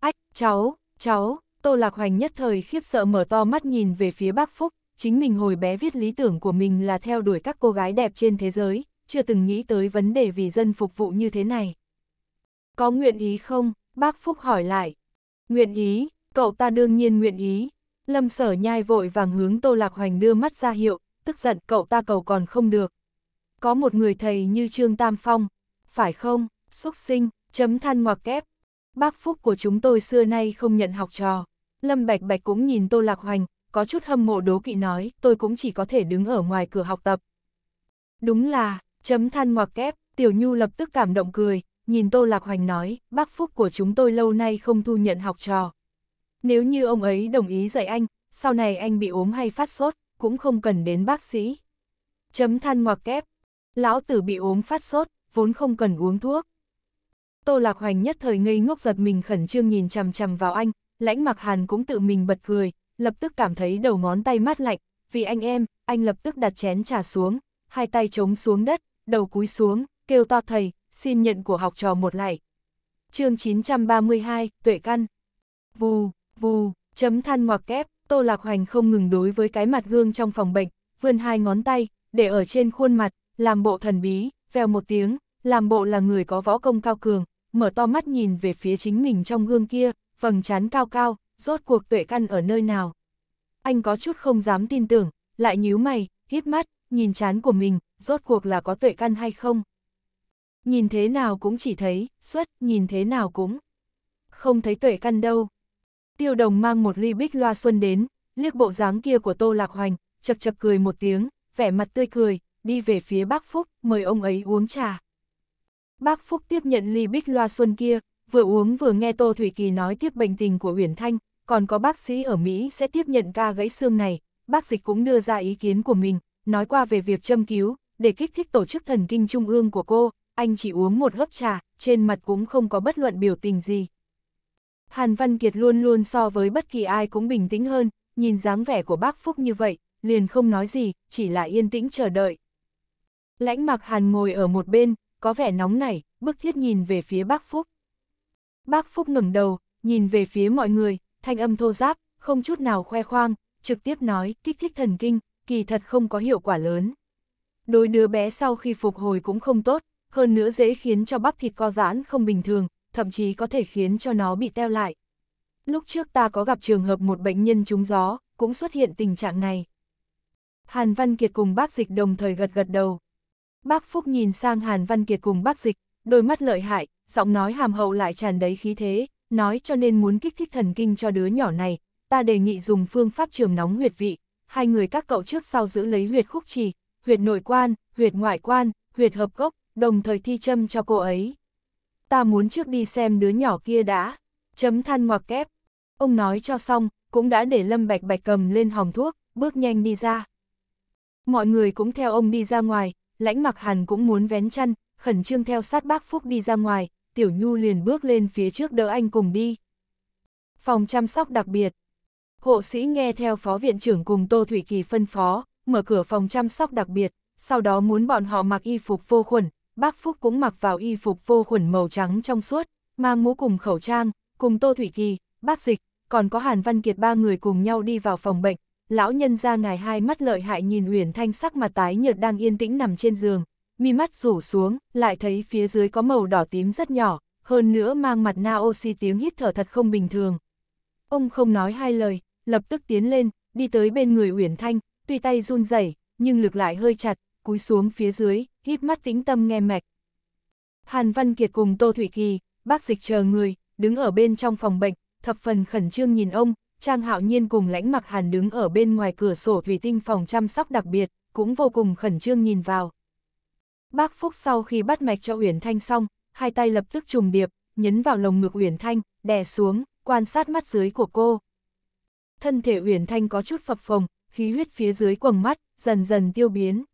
Ách, cháu, cháu, Tô Lạc Hoành nhất thời khiếp sợ mở to mắt nhìn về phía bác Phúc, chính mình hồi bé viết lý tưởng của mình là theo đuổi các cô gái đẹp trên thế giới, chưa từng nghĩ tới vấn đề vì dân phục vụ như thế này. Có nguyện ý không? Bác Phúc hỏi lại. Nguyện ý, cậu ta đương nhiên nguyện ý. Lâm sở nhai vội vàng hướng Tô Lạc Hoành đưa mắt ra hiệu, tức giận cậu ta cầu còn không được. Có một người thầy như Trương Tam Phong, phải không, xuất sinh, chấm than ngoặc kép. Bác Phúc của chúng tôi xưa nay không nhận học trò. Lâm Bạch Bạch cũng nhìn Tô Lạc Hoành, có chút hâm mộ đố kỵ nói, tôi cũng chỉ có thể đứng ở ngoài cửa học tập. Đúng là, chấm than ngoặc kép, Tiểu Nhu lập tức cảm động cười, nhìn Tô Lạc Hoành nói, bác Phúc của chúng tôi lâu nay không thu nhận học trò. Nếu như ông ấy đồng ý dạy anh, sau này anh bị ốm hay phát sốt, cũng không cần đến bác sĩ. Chấm than ngoặc kép, lão tử bị ốm phát sốt, vốn không cần uống thuốc. Tô Lạc Hoành nhất thời ngây ngốc giật mình khẩn trương nhìn chằm chằm vào anh, lãnh mặc hàn cũng tự mình bật cười, lập tức cảm thấy đầu ngón tay mát lạnh, vì anh em, anh lập tức đặt chén trà xuống, hai tay chống xuống đất, đầu cúi xuống, kêu to thầy, xin nhận của học trò một lại. chương 932, Tuệ Căn Vù, vù, chấm than ngoặc kép, Tô Lạc Hoành không ngừng đối với cái mặt gương trong phòng bệnh, vươn hai ngón tay, để ở trên khuôn mặt, làm bộ thần bí, vèo một tiếng, làm bộ là người có võ công cao cường, mở to mắt nhìn về phía chính mình trong gương kia, vầng trán cao cao, rốt cuộc tuệ căn ở nơi nào. Anh có chút không dám tin tưởng, lại nhíu mày, híp mắt, nhìn chán của mình, rốt cuộc là có tuệ căn hay không. Nhìn thế nào cũng chỉ thấy, xuất, nhìn thế nào cũng. Không thấy tuệ căn đâu. Tiêu đồng mang một ly bích loa xuân đến, liếc bộ dáng kia của Tô Lạc Hoành, chật chật cười một tiếng, vẻ mặt tươi cười, đi về phía bác Phúc, mời ông ấy uống trà. Bác Phúc tiếp nhận ly bích loa xuân kia, vừa uống vừa nghe Tô Thủy Kỳ nói tiếp bệnh tình của Uyển Thanh, còn có bác sĩ ở Mỹ sẽ tiếp nhận ca gãy xương này, bác dịch cũng đưa ra ý kiến của mình, nói qua về việc châm cứu, để kích thích tổ chức thần kinh trung ương của cô, anh chỉ uống một hớp trà, trên mặt cũng không có bất luận biểu tình gì. Hàn Văn Kiệt luôn luôn so với bất kỳ ai cũng bình tĩnh hơn, nhìn dáng vẻ của bác Phúc như vậy, liền không nói gì, chỉ là yên tĩnh chờ đợi. Lãnh mặc Hàn ngồi ở một bên, có vẻ nóng nảy, bức thiết nhìn về phía bác Phúc. Bác Phúc ngẩng đầu, nhìn về phía mọi người, thanh âm thô giáp, không chút nào khoe khoang, trực tiếp nói kích thích thần kinh, kỳ thật không có hiệu quả lớn. Đối đứa bé sau khi phục hồi cũng không tốt, hơn nữa dễ khiến cho bắp thịt co giãn không bình thường, thậm chí có thể khiến cho nó bị teo lại. Lúc trước ta có gặp trường hợp một bệnh nhân trúng gió, cũng xuất hiện tình trạng này. Hàn Văn Kiệt cùng bác dịch đồng thời gật gật đầu. Bác Phúc nhìn sang Hàn Văn Kiệt cùng bác dịch, đôi mắt lợi hại, giọng nói hàm hậu lại tràn đầy khí thế, nói cho nên muốn kích thích thần kinh cho đứa nhỏ này, ta đề nghị dùng phương pháp trường nóng huyệt vị, hai người các cậu trước sau giữ lấy huyệt khúc trì, huyệt nội quan, huyệt ngoại quan, huyệt hợp gốc, đồng thời thi châm cho cô ấy. Ta muốn trước đi xem đứa nhỏ kia đã, chấm than ngoặc kép. Ông nói cho xong, cũng đã để Lâm Bạch Bạch cầm lên hòm thuốc, bước nhanh đi ra. Mọi người cũng theo ông đi ra ngoài, lãnh mặc hàn cũng muốn vén chăn, khẩn trương theo sát bác Phúc đi ra ngoài, Tiểu Nhu liền bước lên phía trước đỡ anh cùng đi. Phòng chăm sóc đặc biệt. Hộ sĩ nghe theo phó viện trưởng cùng Tô Thủy Kỳ phân phó, mở cửa phòng chăm sóc đặc biệt, sau đó muốn bọn họ mặc y phục vô khuẩn, bác Phúc cũng mặc vào y phục vô khuẩn màu trắng trong suốt, mang mũ cùng khẩu trang, cùng Tô Thủy Kỳ, bác Dịch, còn có Hàn Văn Kiệt ba người cùng nhau đi vào phòng bệnh. Lão nhân ra ngài hai mắt lợi hại nhìn Uyển Thanh sắc mặt tái nhợt đang yên tĩnh nằm trên giường, mi mắt rủ xuống, lại thấy phía dưới có màu đỏ tím rất nhỏ, hơn nữa mang mặt na oxy tiếng hít thở thật không bình thường. Ông không nói hai lời, lập tức tiến lên, đi tới bên người Uyển Thanh, tuy tay run rẩy, nhưng lực lại hơi chặt, cúi xuống phía dưới, hít mắt tĩnh tâm nghe mạch. Hàn Văn Kiệt cùng Tô Thủy Kỳ, bác dịch chờ người, đứng ở bên trong phòng bệnh, thập phần khẩn trương nhìn ông, Trang Hạo Nhiên cùng lãnh mặc Hàn đứng ở bên ngoài cửa sổ thủy tinh phòng chăm sóc đặc biệt, cũng vô cùng khẩn trương nhìn vào. Bác Phúc sau khi bắt mạch cho Uyển Thanh xong, hai tay lập tức trùng điệp, nhấn vào lồng ngực Uyển Thanh, đè xuống, quan sát mắt dưới của cô. Thân thể Uyển Thanh có chút phập phồng, khí huyết phía dưới quầng mắt, dần dần tiêu biến.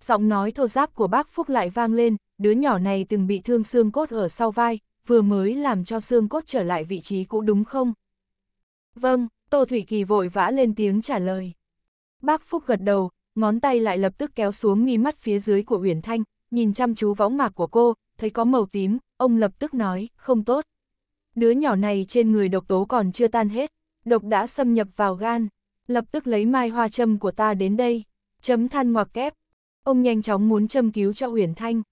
Giọng nói thô giáp của bác Phúc lại vang lên, đứa nhỏ này từng bị thương xương cốt ở sau vai, vừa mới làm cho xương cốt trở lại vị trí cũ đúng không? Vâng, Tô Thủy Kỳ vội vã lên tiếng trả lời. Bác Phúc gật đầu, ngón tay lại lập tức kéo xuống mi mắt phía dưới của Uyển Thanh, nhìn chăm chú võng mạc của cô, thấy có màu tím, ông lập tức nói, không tốt. Đứa nhỏ này trên người độc tố còn chưa tan hết, độc đã xâm nhập vào gan, lập tức lấy mai hoa châm của ta đến đây, chấm than ngoặc kép. Ông nhanh chóng muốn châm cứu cho Uyển Thanh.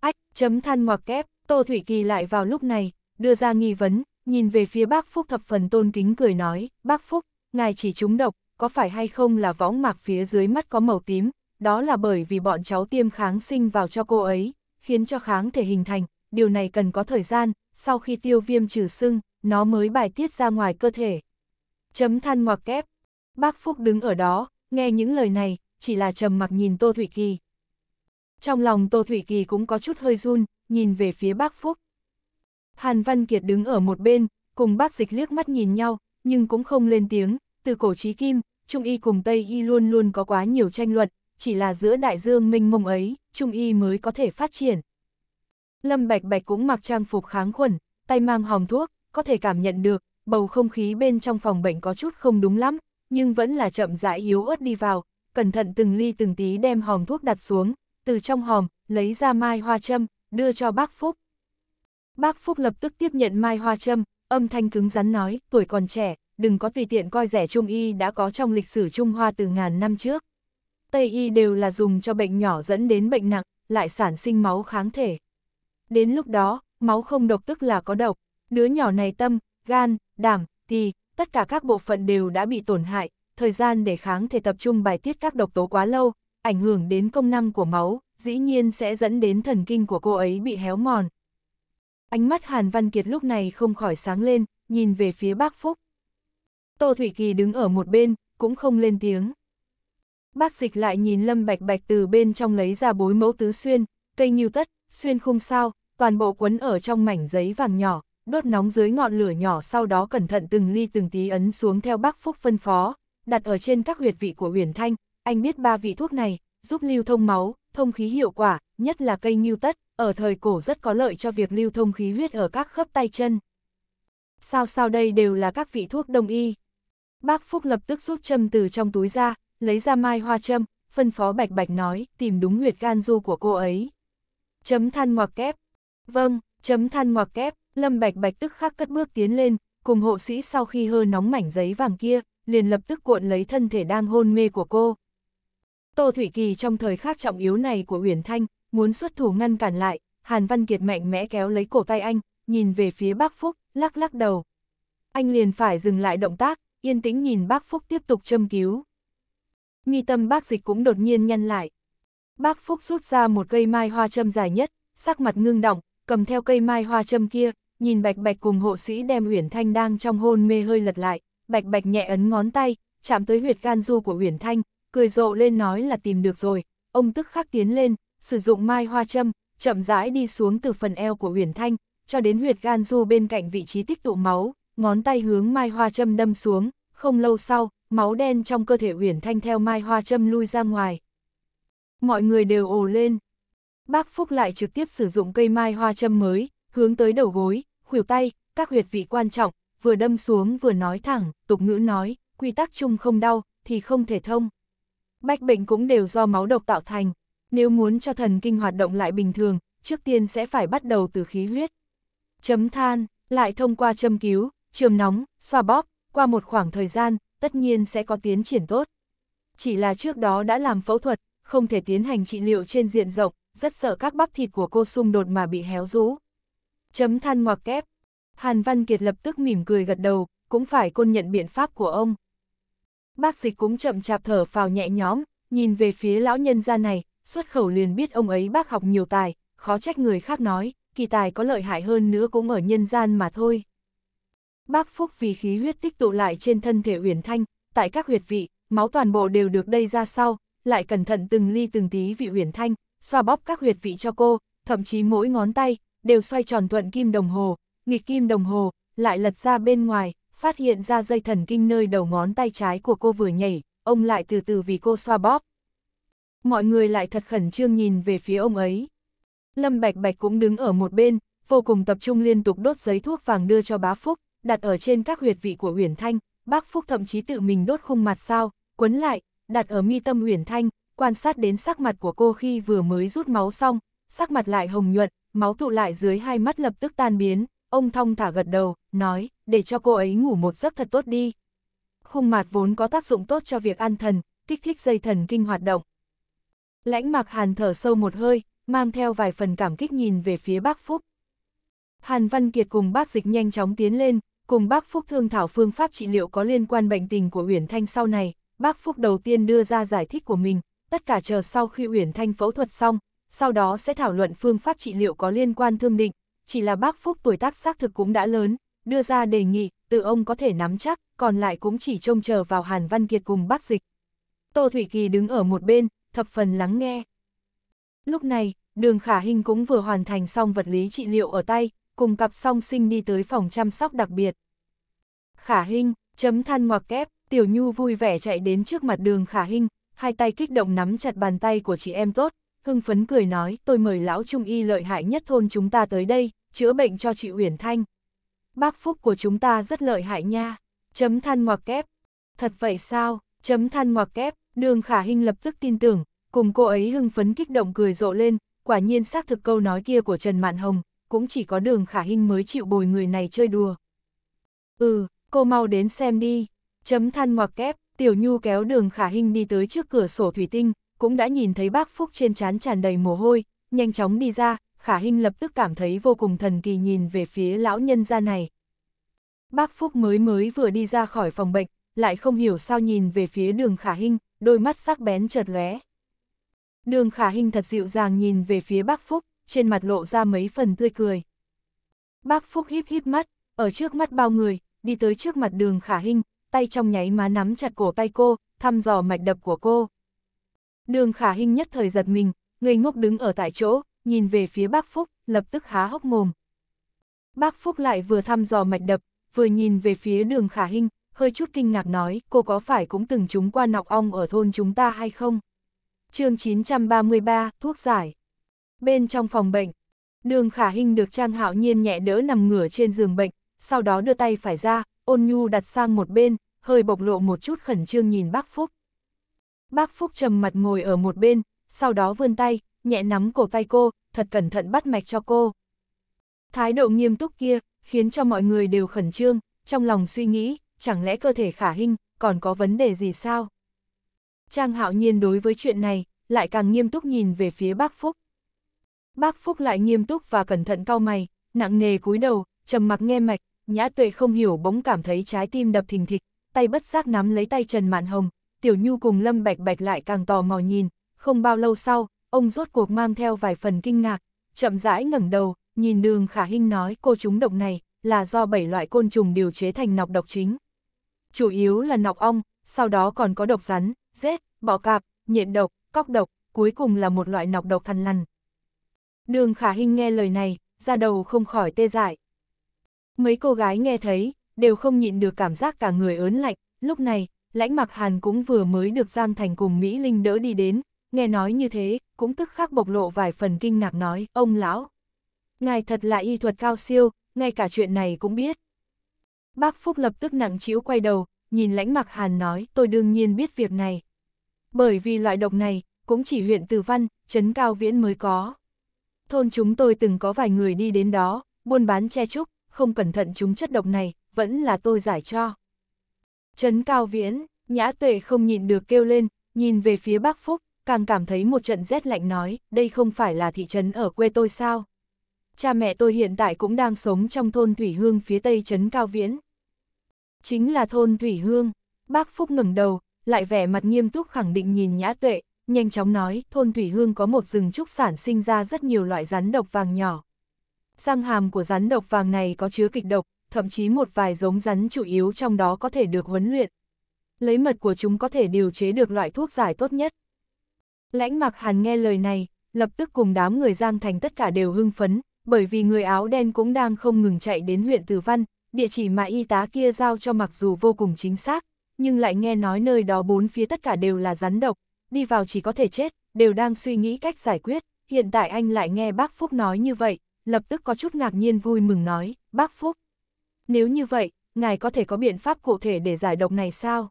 Ách, chấm than ngoặc kép, Tô Thủy Kỳ lại vào lúc này, đưa ra nghi vấn, nhìn về phía bác Phúc thập phần tôn kính cười nói, bác Phúc, ngài chỉ trúng độc, có phải hay không là võng mạc phía dưới mắt có màu tím, đó là bởi vì bọn cháu tiêm kháng sinh vào cho cô ấy, khiến cho kháng thể hình thành, điều này cần có thời gian, sau khi tiêu viêm trừ sưng, nó mới bài tiết ra ngoài cơ thể. Chấm than ngoặc kép. Bác Phúc đứng ở đó, nghe những lời này, chỉ là trầm mặc nhìn Tô Thủy Kỳ. Trong lòng Tô Thủy Kỳ cũng có chút hơi run, nhìn về phía bác Phúc. Hàn Văn Kiệt đứng ở một bên, cùng bác dịch liếc mắt nhìn nhau, nhưng cũng không lên tiếng, từ cổ trí kim, Trung Y cùng Tây Y luôn luôn có quá nhiều tranh luận, chỉ là giữa đại dương minh mông ấy, Trung Y mới có thể phát triển. Lâm Bạch Bạch cũng mặc trang phục kháng khuẩn, tay mang hòm thuốc, có thể cảm nhận được, bầu không khí bên trong phòng bệnh có chút không đúng lắm, nhưng vẫn là chậm rãi yếu ớt đi vào, cẩn thận từng ly từng tí đem hòm thuốc đặt xuống, từ trong hòm, lấy ra mai hoa châm, đưa cho bác Phúc. Bác Phúc lập tức tiếp nhận mai hoa châm, âm thanh cứng rắn nói, tuổi còn trẻ, đừng có tùy tiện coi rẻ Trung Y đã có trong lịch sử Trung Hoa từ ngàn năm trước. Tây Y đều là dùng cho bệnh nhỏ dẫn đến bệnh nặng, lại sản sinh máu kháng thể. Đến lúc đó, máu không độc tức là có độc, đứa nhỏ này tâm, gan, đảm, tỳ, tất cả các bộ phận đều đã bị tổn hại, thời gian để kháng thể tập trung bài tiết các độc tố quá lâu, ảnh hưởng đến công năng của máu, dĩ nhiên sẽ dẫn đến thần kinh của cô ấy bị héo mòn. Ánh mắt Hàn Văn Kiệt lúc này không khỏi sáng lên, nhìn về phía bác Phúc. Tô Thủy Kỳ đứng ở một bên, cũng không lên tiếng. Bác dịch lại nhìn Lâm Bạch Bạch từ bên trong lấy ra bối mẫu tứ xuyên, cây nhiêu tất, xuyên khung sao, toàn bộ quấn ở trong mảnh giấy vàng nhỏ, đốt nóng dưới ngọn lửa nhỏ sau đó cẩn thận từng ly từng tí ấn xuống theo bác Phúc phân phó, đặt ở trên các huyệt vị của huyền thanh, anh biết ba vị thuốc này, giúp lưu thông máu, thông khí hiệu quả, nhất là cây nhiêu tất, ở thời cổ rất có lợi cho việc lưu thông khí huyết ở các khớp tay chân. Sao sao đây đều là các vị thuốc đông y. Bác Phúc lập tức rút châm từ trong túi ra, lấy ra mai hoa châm, phân phó bạch bạch nói, tìm đúng huyệt gan du của cô ấy. Chấm than ngoặc kép. Vâng, chấm than ngoặc kép, Lâm Bạch Bạch tức khắc cất bước tiến lên, cùng hộ sĩ sau khi hơ nóng mảnh giấy vàng kia, liền lập tức cuộn lấy thân thể đang hôn mê của cô. Tô Thủy Kỳ trong thời khắc trọng yếu này của Uyển Thanh, muốn xuất thủ ngăn cản lại, Hàn Văn Kiệt mạnh mẽ kéo lấy cổ tay anh, nhìn về phía Bác Phúc, lắc lắc đầu. Anh liền phải dừng lại động tác, yên tĩnh nhìn bác Phúc tiếp tục châm cứu. Mi tâm bác dịch cũng đột nhiên nhăn lại. Bác Phúc rút ra một cây mai hoa châm dài nhất, sắc mặt ngưng động, cầm theo cây mai hoa châm kia, nhìn bạch bạch cùng hộ sĩ đem Uyển Thanh đang trong hôn mê hơi lật lại, bạch bạch nhẹ ấn ngón tay, chạm tới huyệt gan du của Uyển Thanh, cười rộ lên nói là tìm được rồi, ông tức khắc tiến lên, sử dụng mai hoa châm, chậm rãi đi xuống từ phần eo của Uyển Thanh, cho đến huyệt gan du bên cạnh vị trí tích tụ máu, ngón tay hướng Mai Hoa Châm đâm xuống, không lâu sau, máu đen trong cơ thể huyền Thanh theo Mai Hoa Châm lui ra ngoài. Mọi người đều ồ lên. Bác Phúc lại trực tiếp sử dụng cây Mai Hoa Châm mới, hướng tới đầu gối, khuỷu tay, các huyệt vị quan trọng, vừa đâm xuống vừa nói thẳng, tục ngữ nói, quy tắc chung không đau, thì không thể thông. Bách bệnh cũng đều do máu độc tạo thành, nếu muốn cho thần kinh hoạt động lại bình thường, trước tiên sẽ phải bắt đầu từ khí huyết. Chấm than, lại thông qua châm cứu, trường nóng, xoa bóp, qua một khoảng thời gian, tất nhiên sẽ có tiến triển tốt. Chỉ là trước đó đã làm phẫu thuật, không thể tiến hành trị liệu trên diện rộng, rất sợ các bắp thịt của cô xung đột mà bị héo rũ. Chấm than ngoặc kép. Hàn Văn Kiệt lập tức mỉm cười gật đầu, cũng phải côn nhận biện pháp của ông. Bác dịch cũng chậm chạp thở phào nhẹ nhõm, nhìn về phía lão nhân gia này, xuất khẩu liền biết ông ấy bác học nhiều tài, khó trách người khác nói, kỳ tài có lợi hại hơn nữa cũng ở nhân gian mà thôi. Bác Phúc vì khí huyết tích tụ lại trên thân thể Uyển Thanh, tại các huyệt vị, máu toàn bộ đều được đây ra sau, lại cẩn thận từng ly từng tí vị Uyển Thanh, xoa bóp các huyệt vị cho cô, thậm chí mỗi ngón tay đều xoay tròn thuận kim đồng hồ, nghịch kim đồng hồ, lại lật ra bên ngoài, phát hiện ra dây thần kinh nơi đầu ngón tay trái của cô vừa nhảy, ông lại từ từ vì cô xoa bóp. Mọi người lại thật khẩn trương nhìn về phía ông ấy. Lâm Bạch Bạch cũng đứng ở một bên, vô cùng tập trung liên tục đốt giấy thuốc vàng đưa cho bá Phúc, đặt ở trên các huyệt vị của Huyền Thanh, Bác Phúc thậm chí tự mình đốt khung mặt sao, quấn lại, đặt ở mi tâm Huyền Thanh, quan sát đến sắc mặt của cô khi vừa mới rút máu xong, sắc mặt lại hồng nhuận, máu tụ lại dưới hai mắt lập tức tan biến, ông thong thả gật đầu, nói, để cho cô ấy ngủ một giấc thật tốt đi. Khung mặt vốn có tác dụng tốt cho việc an thần, kích thích dây thần kinh hoạt động. Lãnh mạc hàn thở sâu một hơi, mang theo vài phần cảm kích nhìn về phía bác Phúc. Hàn Văn Kiệt cùng bác dịch nhanh chóng tiến lên, cùng bác Phúc thương thảo phương pháp trị liệu có liên quan bệnh tình của Uyển Thanh sau này, bác Phúc đầu tiên đưa ra giải thích của mình, tất cả chờ sau khi Uyển Thanh phẫu thuật xong, sau đó sẽ thảo luận phương pháp trị liệu có liên quan thương định, chỉ là bác Phúc tuổi tác xác thực cũng đã lớn, đưa ra đề nghị, tự ông có thể nắm chắc, còn lại cũng chỉ trông chờ vào Hàn Văn Kiệt cùng bác dịch. Tô Thủy Kỳ đứng ở một bên, thập phần lắng nghe. Lúc này, đường khả hình cũng vừa hoàn thành xong vật lý trị liệu ở tay, cùng cặp song sinh đi tới phòng chăm sóc đặc biệt. Khả Hinh, chấm than ngoặc kép, Tiểu Nhu vui vẻ chạy đến trước mặt đường Khả Hinh, hai tay kích động nắm chặt bàn tay của chị em tốt, hưng phấn cười nói, tôi mời lão trung y lợi hại nhất thôn chúng ta tới đây, chữa bệnh cho chị Uyển Thanh. Bác Phúc của chúng ta rất lợi hại nha, chấm than ngoặc kép. Thật vậy sao, chấm than ngoặc kép, đường Khả Hinh lập tức tin tưởng, cùng cô ấy hưng phấn kích động cười rộ lên, quả nhiên xác thực câu nói kia của Trần Mạn Hồng, cũng chỉ có đường khả hình mới chịu bồi người này chơi đùa. Ừ, cô mau đến xem đi, chấm than ngoặc kép, tiểu nhu kéo đường khả hình đi tới trước cửa sổ thủy tinh, cũng đã nhìn thấy bác Phúc trên trán tràn đầy mồ hôi, nhanh chóng đi ra, khả hình lập tức cảm thấy vô cùng thần kỳ nhìn về phía lão nhân gia này. Bác Phúc mới mới vừa đi ra khỏi phòng bệnh, lại không hiểu sao nhìn về phía đường khả hình, đôi mắt sắc bén chợt lóe. Đường khả hình thật dịu dàng nhìn về phía bác Phúc, trên mặt lộ ra mấy phần tươi cười. Bác Phúc híp híp mắt, ở trước mắt bao người, đi tới trước mặt đường khả hình, tay trong nháy má nắm chặt cổ tay cô, thăm dò mạch đập của cô. Đường khả hình nhất thời giật mình, ngây ngốc đứng ở tại chỗ, nhìn về phía bác Phúc, lập tức há hốc mồm. Bác Phúc lại vừa thăm dò mạch đập, vừa nhìn về phía đường khả hình, hơi chút kinh ngạc nói cô có phải cũng từng trúng qua nọc ong ở thôn chúng ta hay không? chương 933, thuốc giải Bên trong phòng bệnh, đường khả hình được Trang Hạo Nhiên nhẹ đỡ nằm ngửa trên giường bệnh, sau đó đưa tay phải ra, ôn nhu đặt sang một bên, hơi bộc lộ một chút khẩn trương nhìn bác Phúc. Bác Phúc trầm mặt ngồi ở một bên, sau đó vươn tay, nhẹ nắm cổ tay cô, thật cẩn thận bắt mạch cho cô. Thái độ nghiêm túc kia, khiến cho mọi người đều khẩn trương, trong lòng suy nghĩ, chẳng lẽ cơ thể khả hình, còn có vấn đề gì sao? Trang hạo nhiên đối với chuyện này, lại càng nghiêm túc nhìn về phía bác Phúc. Bác Phúc lại nghiêm túc và cẩn thận cau mày, nặng nề cúi đầu, trầm mặc nghe mạch, nhã tuệ không hiểu bỗng cảm thấy trái tim đập thình thịch, tay bất giác nắm lấy tay Trần Mạn Hồng, Tiểu Nhu cùng Lâm Bạch Bạch lại càng tò mò nhìn, không bao lâu sau, ông rốt cuộc mang theo vài phần kinh ngạc, chậm rãi ngẩng đầu, nhìn đường khả hinh nói cô chúng độc này là do bảy loại côn trùng điều chế thành nọc độc chính. Chủ yếu là nọc ong, sau đó còn có độc rắn, rết, bọ cạp, nhện độc, cóc độc, cuối cùng là một loại nọc độc thằn lằn, Đường khả hình nghe lời này, ra đầu không khỏi tê dại. Mấy cô gái nghe thấy, đều không nhịn được cảm giác cả người ớn lạnh, lúc này, lãnh mặc hàn cũng vừa mới được Giang Thành cùng Mỹ Linh đỡ đi đến, nghe nói như thế, cũng tức khắc bộc lộ vài phần kinh ngạc nói, ông lão. Ngài thật là y thuật cao siêu, ngay cả chuyện này cũng biết. Bác Phúc lập tức nặng chịu quay đầu, nhìn lãnh mặc hàn nói, tôi đương nhiên biết việc này. Bởi vì loại độc này, cũng chỉ huyện Từ Văn, Trấn Cao Viễn mới có thôn chúng tôi từng có vài người đi đến đó, buôn bán che trúc, không cẩn thận chúng chất độc này, vẫn là tôi giải cho. Trấn Cao Viễn, Nhã Tuệ không nhịn được kêu lên, nhìn về phía Bắc Phúc, càng cảm thấy một trận rét lạnh nói, đây không phải là thị trấn ở quê tôi sao? Cha mẹ tôi hiện tại cũng đang sống trong thôn Thủy Hương phía tây trấn Cao Viễn. Chính là thôn Thủy Hương, bác Phúc ngẩng đầu, lại vẻ mặt nghiêm túc khẳng định nhìn Nhã Tuệ, nhanh chóng nói, thôn Thủy Hương có một rừng trúc sản sinh ra rất nhiều loại rắn độc vàng nhỏ. Răng hàm của rắn độc vàng này có chứa kịch độc, thậm chí một vài giống rắn chủ yếu trong đó có thể được huấn luyện. Lấy mật của chúng có thể điều chế được loại thuốc giải tốt nhất. Lãnh mặc hàn nghe lời này, lập tức cùng đám người Giang Thành tất cả đều hưng phấn, bởi vì người áo đen cũng đang không ngừng chạy đến huyện Từ Văn, địa chỉ mà y tá kia giao cho mặc dù vô cùng chính xác, nhưng lại nghe nói nơi đó bốn phía tất cả đều là rắn độc, đi vào chỉ có thể chết, đều đang suy nghĩ cách giải quyết, hiện tại anh lại nghe bác Phúc nói như vậy, lập tức có chút ngạc nhiên vui mừng nói, bác Phúc. Nếu như vậy, ngài có thể có biện pháp cụ thể để giải độc này sao?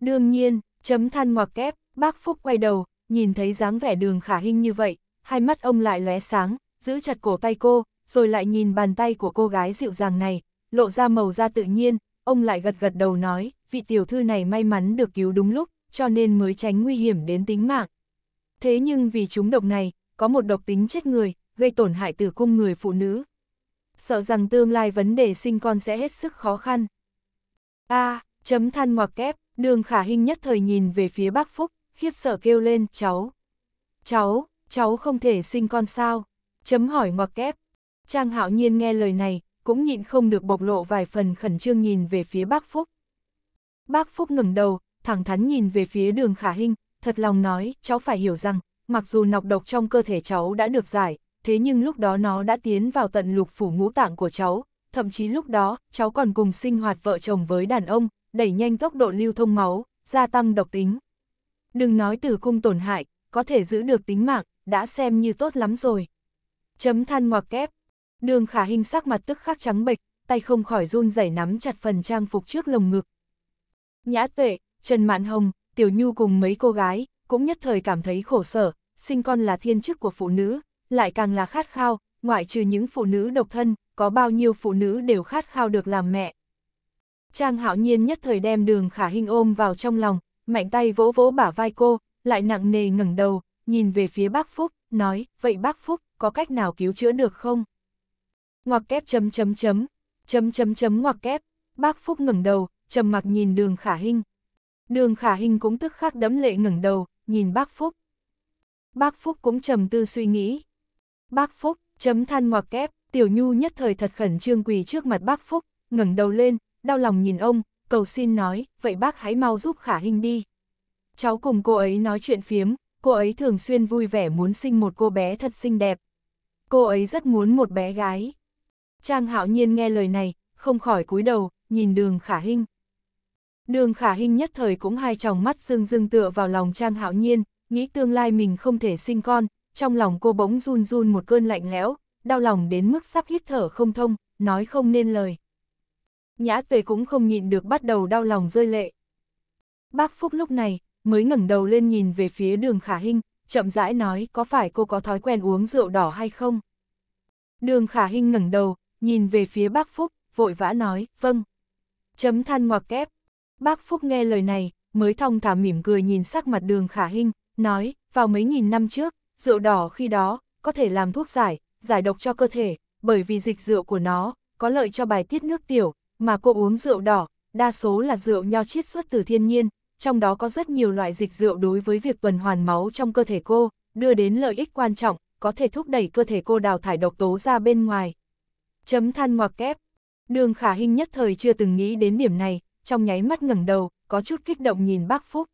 Đương nhiên, chấm than ngoặc kép, bác Phúc quay đầu, nhìn thấy dáng vẻ đường khả hình như vậy, hai mắt ông lại lóe sáng, giữ chặt cổ tay cô, rồi lại nhìn bàn tay của cô gái dịu dàng này, lộ ra màu da tự nhiên, ông lại gật gật đầu nói, vị tiểu thư này may mắn được cứu đúng lúc, cho nên mới tránh nguy hiểm đến tính mạng. Thế nhưng vì chúng độc này, có một độc tính chết người, gây tổn hại tử cung người phụ nữ. Sợ rằng tương lai vấn đề sinh con sẽ hết sức khó khăn. A, à, chấm than ngoặc kép, đường khả hình nhất thời nhìn về phía bác Phúc, khiếp sợ kêu lên, cháu. Cháu, cháu không thể sinh con sao? Chấm hỏi ngoặc kép. Trang hạo nhiên nghe lời này, cũng nhịn không được bộc lộ vài phần khẩn trương nhìn về phía bác Phúc. Bác Phúc ngẩng đầu, thẳng thắn nhìn về phía đường khả hình, thật lòng nói, cháu phải hiểu rằng, mặc dù nọc độc trong cơ thể cháu đã được giải, thế nhưng lúc đó nó đã tiến vào tận lục phủ ngũ tạng của cháu, thậm chí lúc đó, cháu còn cùng sinh hoạt vợ chồng với đàn ông, đẩy nhanh tốc độ lưu thông máu, gia tăng độc tính. Đừng nói tử cung tổn hại, có thể giữ được tính mạng, đã xem như tốt lắm rồi. Chấm than ngoặc kép. Đường khả hình sắc mặt tức khắc trắng bệch, tay không khỏi run rẩy nắm chặt phần trang phục trước lồng ngực. Nhã tuệ, Trần Mạn Hồng, Tiểu Nhu cùng mấy cô gái, cũng nhất thời cảm thấy khổ sở, sinh con là thiên chức của phụ nữ, lại càng là khát khao, ngoại trừ những phụ nữ độc thân, có bao nhiêu phụ nữ đều khát khao được làm mẹ. Trang hạo nhiên nhất thời đem đường khả hình ôm vào trong lòng, mạnh tay vỗ vỗ bả vai cô, lại nặng nề ngẩng đầu, nhìn về phía bác Phúc, nói, vậy bác Phúc, có cách nào cứu chữa được không? Ngoặc kép chấm chấm chấm, chấm chấm chấm ngoặc kép, bác Phúc ngẩng đầu, trầm mặc nhìn đường khả hình. Đường khả hình cũng tức khắc đấm lệ ngẩng đầu, nhìn bác Phúc. Bác Phúc cũng trầm tư suy nghĩ. Bác Phúc, chấm than ngoặc kép, tiểu nhu nhất thời thật khẩn trương quỳ trước mặt bác Phúc, ngẩng đầu lên, đau lòng nhìn ông, cầu xin nói, vậy bác hãy mau giúp khả hình đi. Cháu cùng cô ấy nói chuyện phiếm, cô ấy thường xuyên vui vẻ muốn sinh một cô bé thật xinh đẹp. Cô ấy rất muốn một bé gái. Trang hạo nhiên nghe lời này, không khỏi cúi đầu, nhìn đường khả hình. Đường khả hình nhất thời cũng hai tròng mắt dương dương tựa vào lòng Trang Hạo Nhiên, nghĩ tương lai mình không thể sinh con, trong lòng cô bỗng run run một cơn lạnh lẽo, đau lòng đến mức sắp hít thở không thông, nói không nên lời. Nhã tuệ cũng không nhịn được bắt đầu đau lòng rơi lệ. Bác Phúc lúc này, mới ngẩng đầu lên nhìn về phía đường khả hình, chậm rãi nói có phải cô có thói quen uống rượu đỏ hay không? Đường khả hình ngẩng đầu, nhìn về phía bác Phúc, vội vã nói, vâng. Chấm than ngoặc kép, Bác Phúc nghe lời này, mới thong thả mỉm cười nhìn sắc mặt đường khả hinh, nói, vào mấy nghìn năm trước, rượu đỏ khi đó, có thể làm thuốc giải, giải độc cho cơ thể, bởi vì dịch rượu của nó, có lợi cho bài tiết nước tiểu, mà cô uống rượu đỏ, đa số là rượu nho chiết xuất từ thiên nhiên, trong đó có rất nhiều loại dịch rượu đối với việc tuần hoàn máu trong cơ thể cô, đưa đến lợi ích quan trọng, có thể thúc đẩy cơ thể cô đào thải độc tố ra bên ngoài. Chấm than ngoặc kép. Đường khả hình nhất thời chưa từng nghĩ đến điểm này, trong nháy mắt ngẩng đầu, có chút kích động nhìn bác Phúc.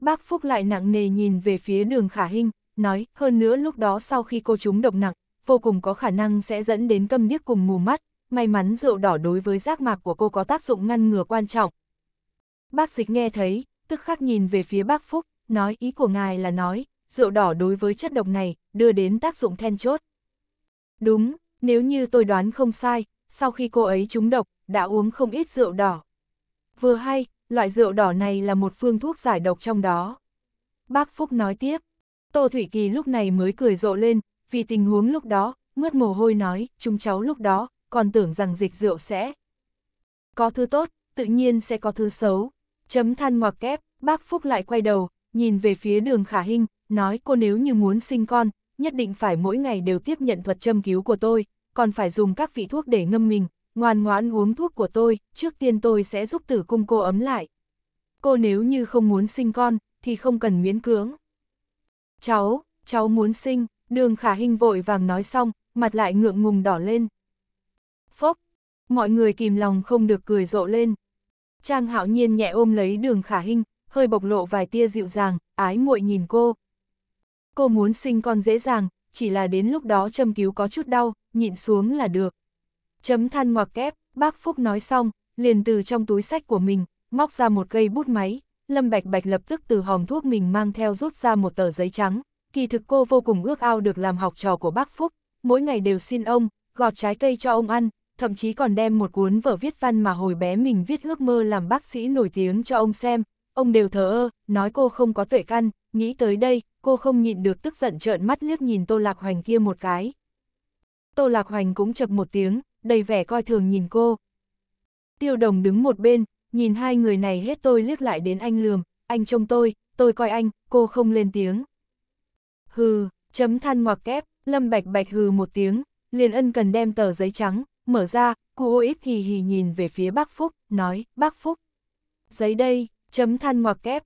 Bác Phúc lại nặng nề nhìn về phía đường khả hình, nói, hơn nữa lúc đó sau khi cô chúng độc nặng, vô cùng có khả năng sẽ dẫn đến câm điếc cùng mù mắt, may mắn rượu đỏ đối với giác mạc của cô có tác dụng ngăn ngừa quan trọng. Bác dịch nghe thấy, tức khắc nhìn về phía bác Phúc, nói ý của ngài là nói, rượu đỏ đối với chất độc này, đưa đến tác dụng then chốt. Đúng, nếu như tôi đoán không sai, sau khi cô ấy trúng độc, đã uống không ít rượu đỏ. Vừa hay, loại rượu đỏ này là một phương thuốc giải độc trong đó. Bác Phúc nói tiếp. Tô Thủy Kỳ lúc này mới cười rộ lên, vì tình huống lúc đó, ngớt mồ hôi nói, chúng cháu lúc đó, còn tưởng rằng dịch rượu sẽ. Có thứ tốt, tự nhiên sẽ có thứ xấu. Chấm than ngoặc kép, bác Phúc lại quay đầu, nhìn về phía đường khả hình, nói cô nếu như muốn sinh con, nhất định phải mỗi ngày đều tiếp nhận thuật châm cứu của tôi, còn phải dùng các vị thuốc để ngâm mình, ngoan ngoãn uống thuốc của tôi, trước tiên tôi sẽ giúp tử cung cô ấm lại. Cô nếu như không muốn sinh con, thì không cần miễn cưỡng. Cháu, cháu muốn sinh, đường khả hình vội vàng nói xong, mặt lại ngượng ngùng đỏ lên. Phốc, mọi người kìm lòng không được cười rộ lên. Trang hạo nhiên nhẹ ôm lấy đường khả hình, hơi bộc lộ vài tia dịu dàng, ái muội nhìn cô. Cô muốn sinh con dễ dàng, chỉ là đến lúc đó châm cứu có chút đau, nhịn xuống là được. Chấm than ngoặc kép, bác Phúc nói xong, liền từ trong túi sách của mình, móc ra một cây bút máy, Lâm Bạch Bạch lập tức từ hòm thuốc mình mang theo rút ra một tờ giấy trắng, kỳ thực cô vô cùng ước ao được làm học trò của bác Phúc, mỗi ngày đều xin ông, gọt trái cây cho ông ăn, thậm chí còn đem một cuốn vở viết văn mà hồi bé mình viết ước mơ làm bác sĩ nổi tiếng cho ông xem, ông đều thờ ơ, nói cô không có tuệ căn, nghĩ tới đây, cô không nhịn được tức giận trợn mắt liếc nhìn Tô Lạc Hoành kia một cái. Tô Lạc Hoành cũng chập một tiếng, đầy vẻ coi thường nhìn cô. Tiêu đồng đứng một bên, nhìn hai người này hết tôi liếc lại đến anh lườm, anh trông tôi, tôi coi anh, cô không lên tiếng. Hừ, chấm than ngoặc kép, lâm bạch bạch hừ một tiếng, liền ân cần đem tờ giấy trắng, mở ra, cô ô ít hì hì nhìn về phía bác Phúc, nói, bác Phúc. Giấy đây, chấm than ngoặc kép.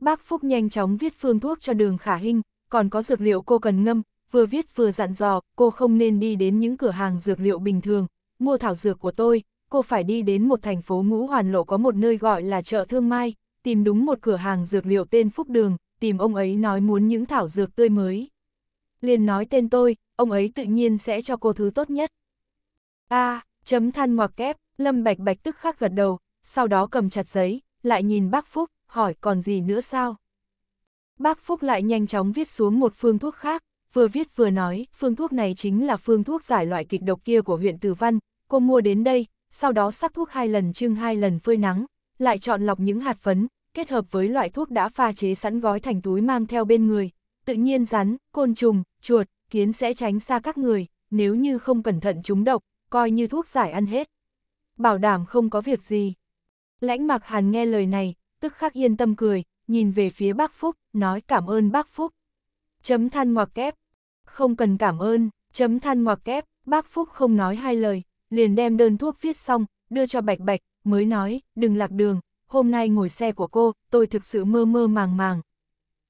Bác Phúc nhanh chóng viết phương thuốc cho đường khả hình, còn có dược liệu cô cần ngâm, vừa viết vừa dặn dò, cô không nên đi đến những cửa hàng dược liệu bình thường, mua thảo dược của tôi, cô phải đi đến một thành phố ngũ hoàn lộ có một nơi gọi là chợ thương mai, tìm đúng một cửa hàng dược liệu tên Phúc Đường, tìm ông ấy nói muốn những thảo dược tươi mới. Liền nói tên tôi, ông ấy tự nhiên sẽ cho cô thứ tốt nhất. A, à, chấm than ngoặc kép, Lâm Bạch Bạch tức khắc gật đầu, sau đó cầm chặt giấy, lại nhìn bác Phúc, hỏi còn gì nữa sao? Bác Phúc lại nhanh chóng viết xuống một phương thuốc khác, vừa viết vừa nói, phương thuốc này chính là phương thuốc giải loại kịch độc kia của huyện Từ Văn, Cô mua đến đây, sau đó sắc thuốc hai lần trưng hai lần phơi nắng, lại chọn lọc những hạt phấn, kết hợp với loại thuốc đã pha chế sẵn gói thành túi mang theo bên người. Tự nhiên rắn, côn trùng, chuột, kiến sẽ tránh xa các người, nếu như không cẩn thận chúng độc, coi như thuốc giải ăn hết. Bảo đảm không có việc gì. Lãnh mặc hàn nghe lời này, tức khắc yên tâm cười, nhìn về phía bác Phúc, nói cảm ơn bác Phúc. Chấm than ngoặc kép. Không cần cảm ơn, chấm than ngoặc kép, bác Phúc không nói hai lời, liền đem đơn thuốc viết xong, đưa cho Bạch Bạch, mới nói, đừng lạc đường, hôm nay ngồi xe của cô, tôi thực sự mơ mơ màng màng.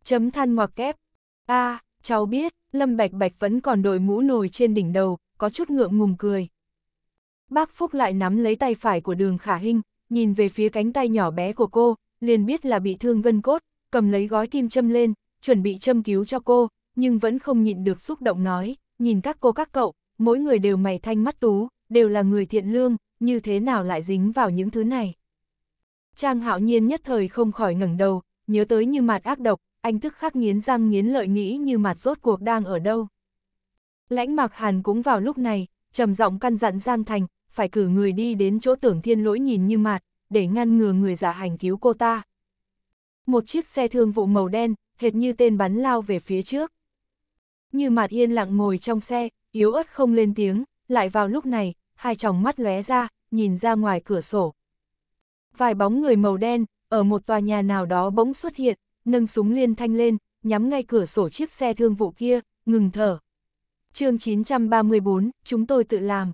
Chấm than ngoặc kép. a cháu biết, Lâm Bạch Bạch vẫn còn đội mũ nồi trên đỉnh đầu, có chút ngượng ngùng cười. Bác Phúc lại nắm lấy tay phải của đường khả hình, nhìn về phía cánh tay nhỏ bé của cô, liền biết là bị thương gân cốt, cầm lấy gói kim châm lên, chuẩn bị châm cứu cho cô, nhưng vẫn không nhịn được xúc động nói, nhìn các cô các cậu, mỗi người đều mày thanh mắt tú, đều là người thiện lương, như thế nào lại dính vào những thứ này. Trang hạo nhiên nhất thời không khỏi ngẩng đầu, nhớ tới như mặt ác độc, anh thức khắc nghiến răng nghiến lợi nghĩ như mặt rốt cuộc đang ở đâu. Lãnh mạc hàn cũng vào lúc này, trầm giọng căn dặn Giang Thành, phải cử người đi đến chỗ tưởng thiên lỗi nhìn như mặt, để ngăn ngừa người giả hành cứu cô ta. Một chiếc xe thương vụ màu đen, hệt như tên bắn lao về phía trước. Như mặt yên lặng ngồi trong xe, yếu ớt không lên tiếng, lại vào lúc này, hai tròng mắt lóe ra, nhìn ra ngoài cửa sổ. Vài bóng người màu đen, ở một tòa nhà nào đó bỗng xuất hiện, nâng súng liên thanh lên, nhắm ngay cửa sổ chiếc xe thương vụ kia, ngừng thở. chương 934, chúng tôi tự làm.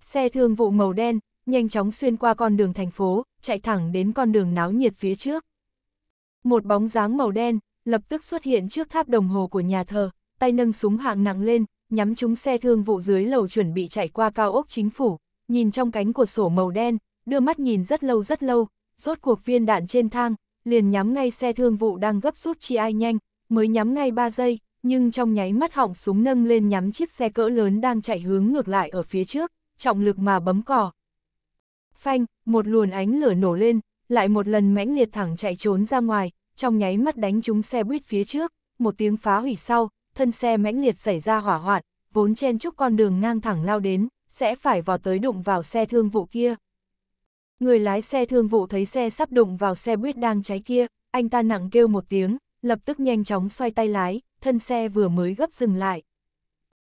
Xe thương vụ màu đen, nhanh chóng xuyên qua con đường thành phố, chạy thẳng đến con đường náo nhiệt phía trước. Một bóng dáng màu đen, lập tức xuất hiện trước tháp đồng hồ của nhà thờ, tay nâng súng hạng nặng lên, nhắm chúng xe thương vụ dưới lầu chuẩn bị chạy qua cao ốc chính phủ, nhìn trong cánh của sổ màu đen, đưa mắt nhìn rất lâu rất lâu, rốt cuộc viên đạn trên thang, liền nhắm ngay xe thương vụ đang gấp rút chi ai nhanh, mới nhắm ngay 3 giây, nhưng trong nháy mắt hỏng súng nâng lên nhắm chiếc xe cỡ lớn đang chạy hướng ngược lại ở phía trước, trọng lực mà bấm cò. Phanh, một luồn ánh lửa nổ lên, lại một lần mãnh liệt thẳng chạy trốn ra ngoài, trong nháy mắt đánh trúng xe buýt phía trước, một tiếng phá hủy sau, thân xe mãnh liệt xảy ra hỏa hoạn, vốn chen chúc con đường ngang thẳng lao đến, sẽ phải vò tới đụng vào xe thương vụ kia. Người lái xe thương vụ thấy xe sắp đụng vào xe buýt đang cháy kia, anh ta nặng kêu một tiếng, lập tức nhanh chóng xoay tay lái, thân xe vừa mới gấp dừng lại.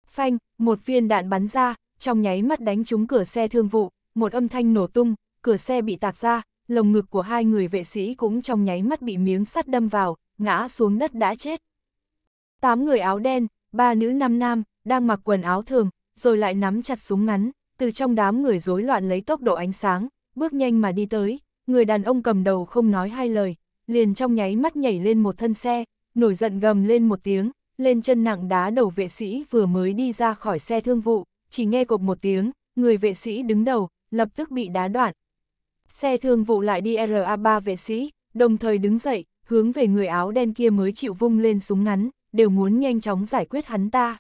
Phanh, một viên đạn bắn ra, trong nháy mắt đánh trúng cửa xe thương vụ, một âm thanh nổ tung, cửa xe bị tạc ra, lồng ngực của hai người vệ sĩ cũng trong nháy mắt bị miếng sắt đâm vào, ngã xuống đất đã chết. Tám người áo đen, ba nữ năm nam, đang mặc quần áo thường, rồi lại nắm chặt súng ngắn, từ trong đám người rối loạn lấy tốc độ ánh sáng, bước nhanh mà đi tới, người đàn ông cầm đầu không nói hai lời, liền trong nháy mắt nhảy lên một thân xe, nổi giận gầm lên một tiếng, lên chân nặng đá đầu vệ sĩ vừa mới đi ra khỏi xe thương vụ, chỉ nghe cột một tiếng, người vệ sĩ đứng đầu, lập tức bị đá đoạn. Xe thương vụ lại đi RA3 vệ sĩ, đồng thời đứng dậy, hướng về người áo đen kia mới chịu vung lên súng ngắn, đều muốn nhanh chóng giải quyết hắn ta.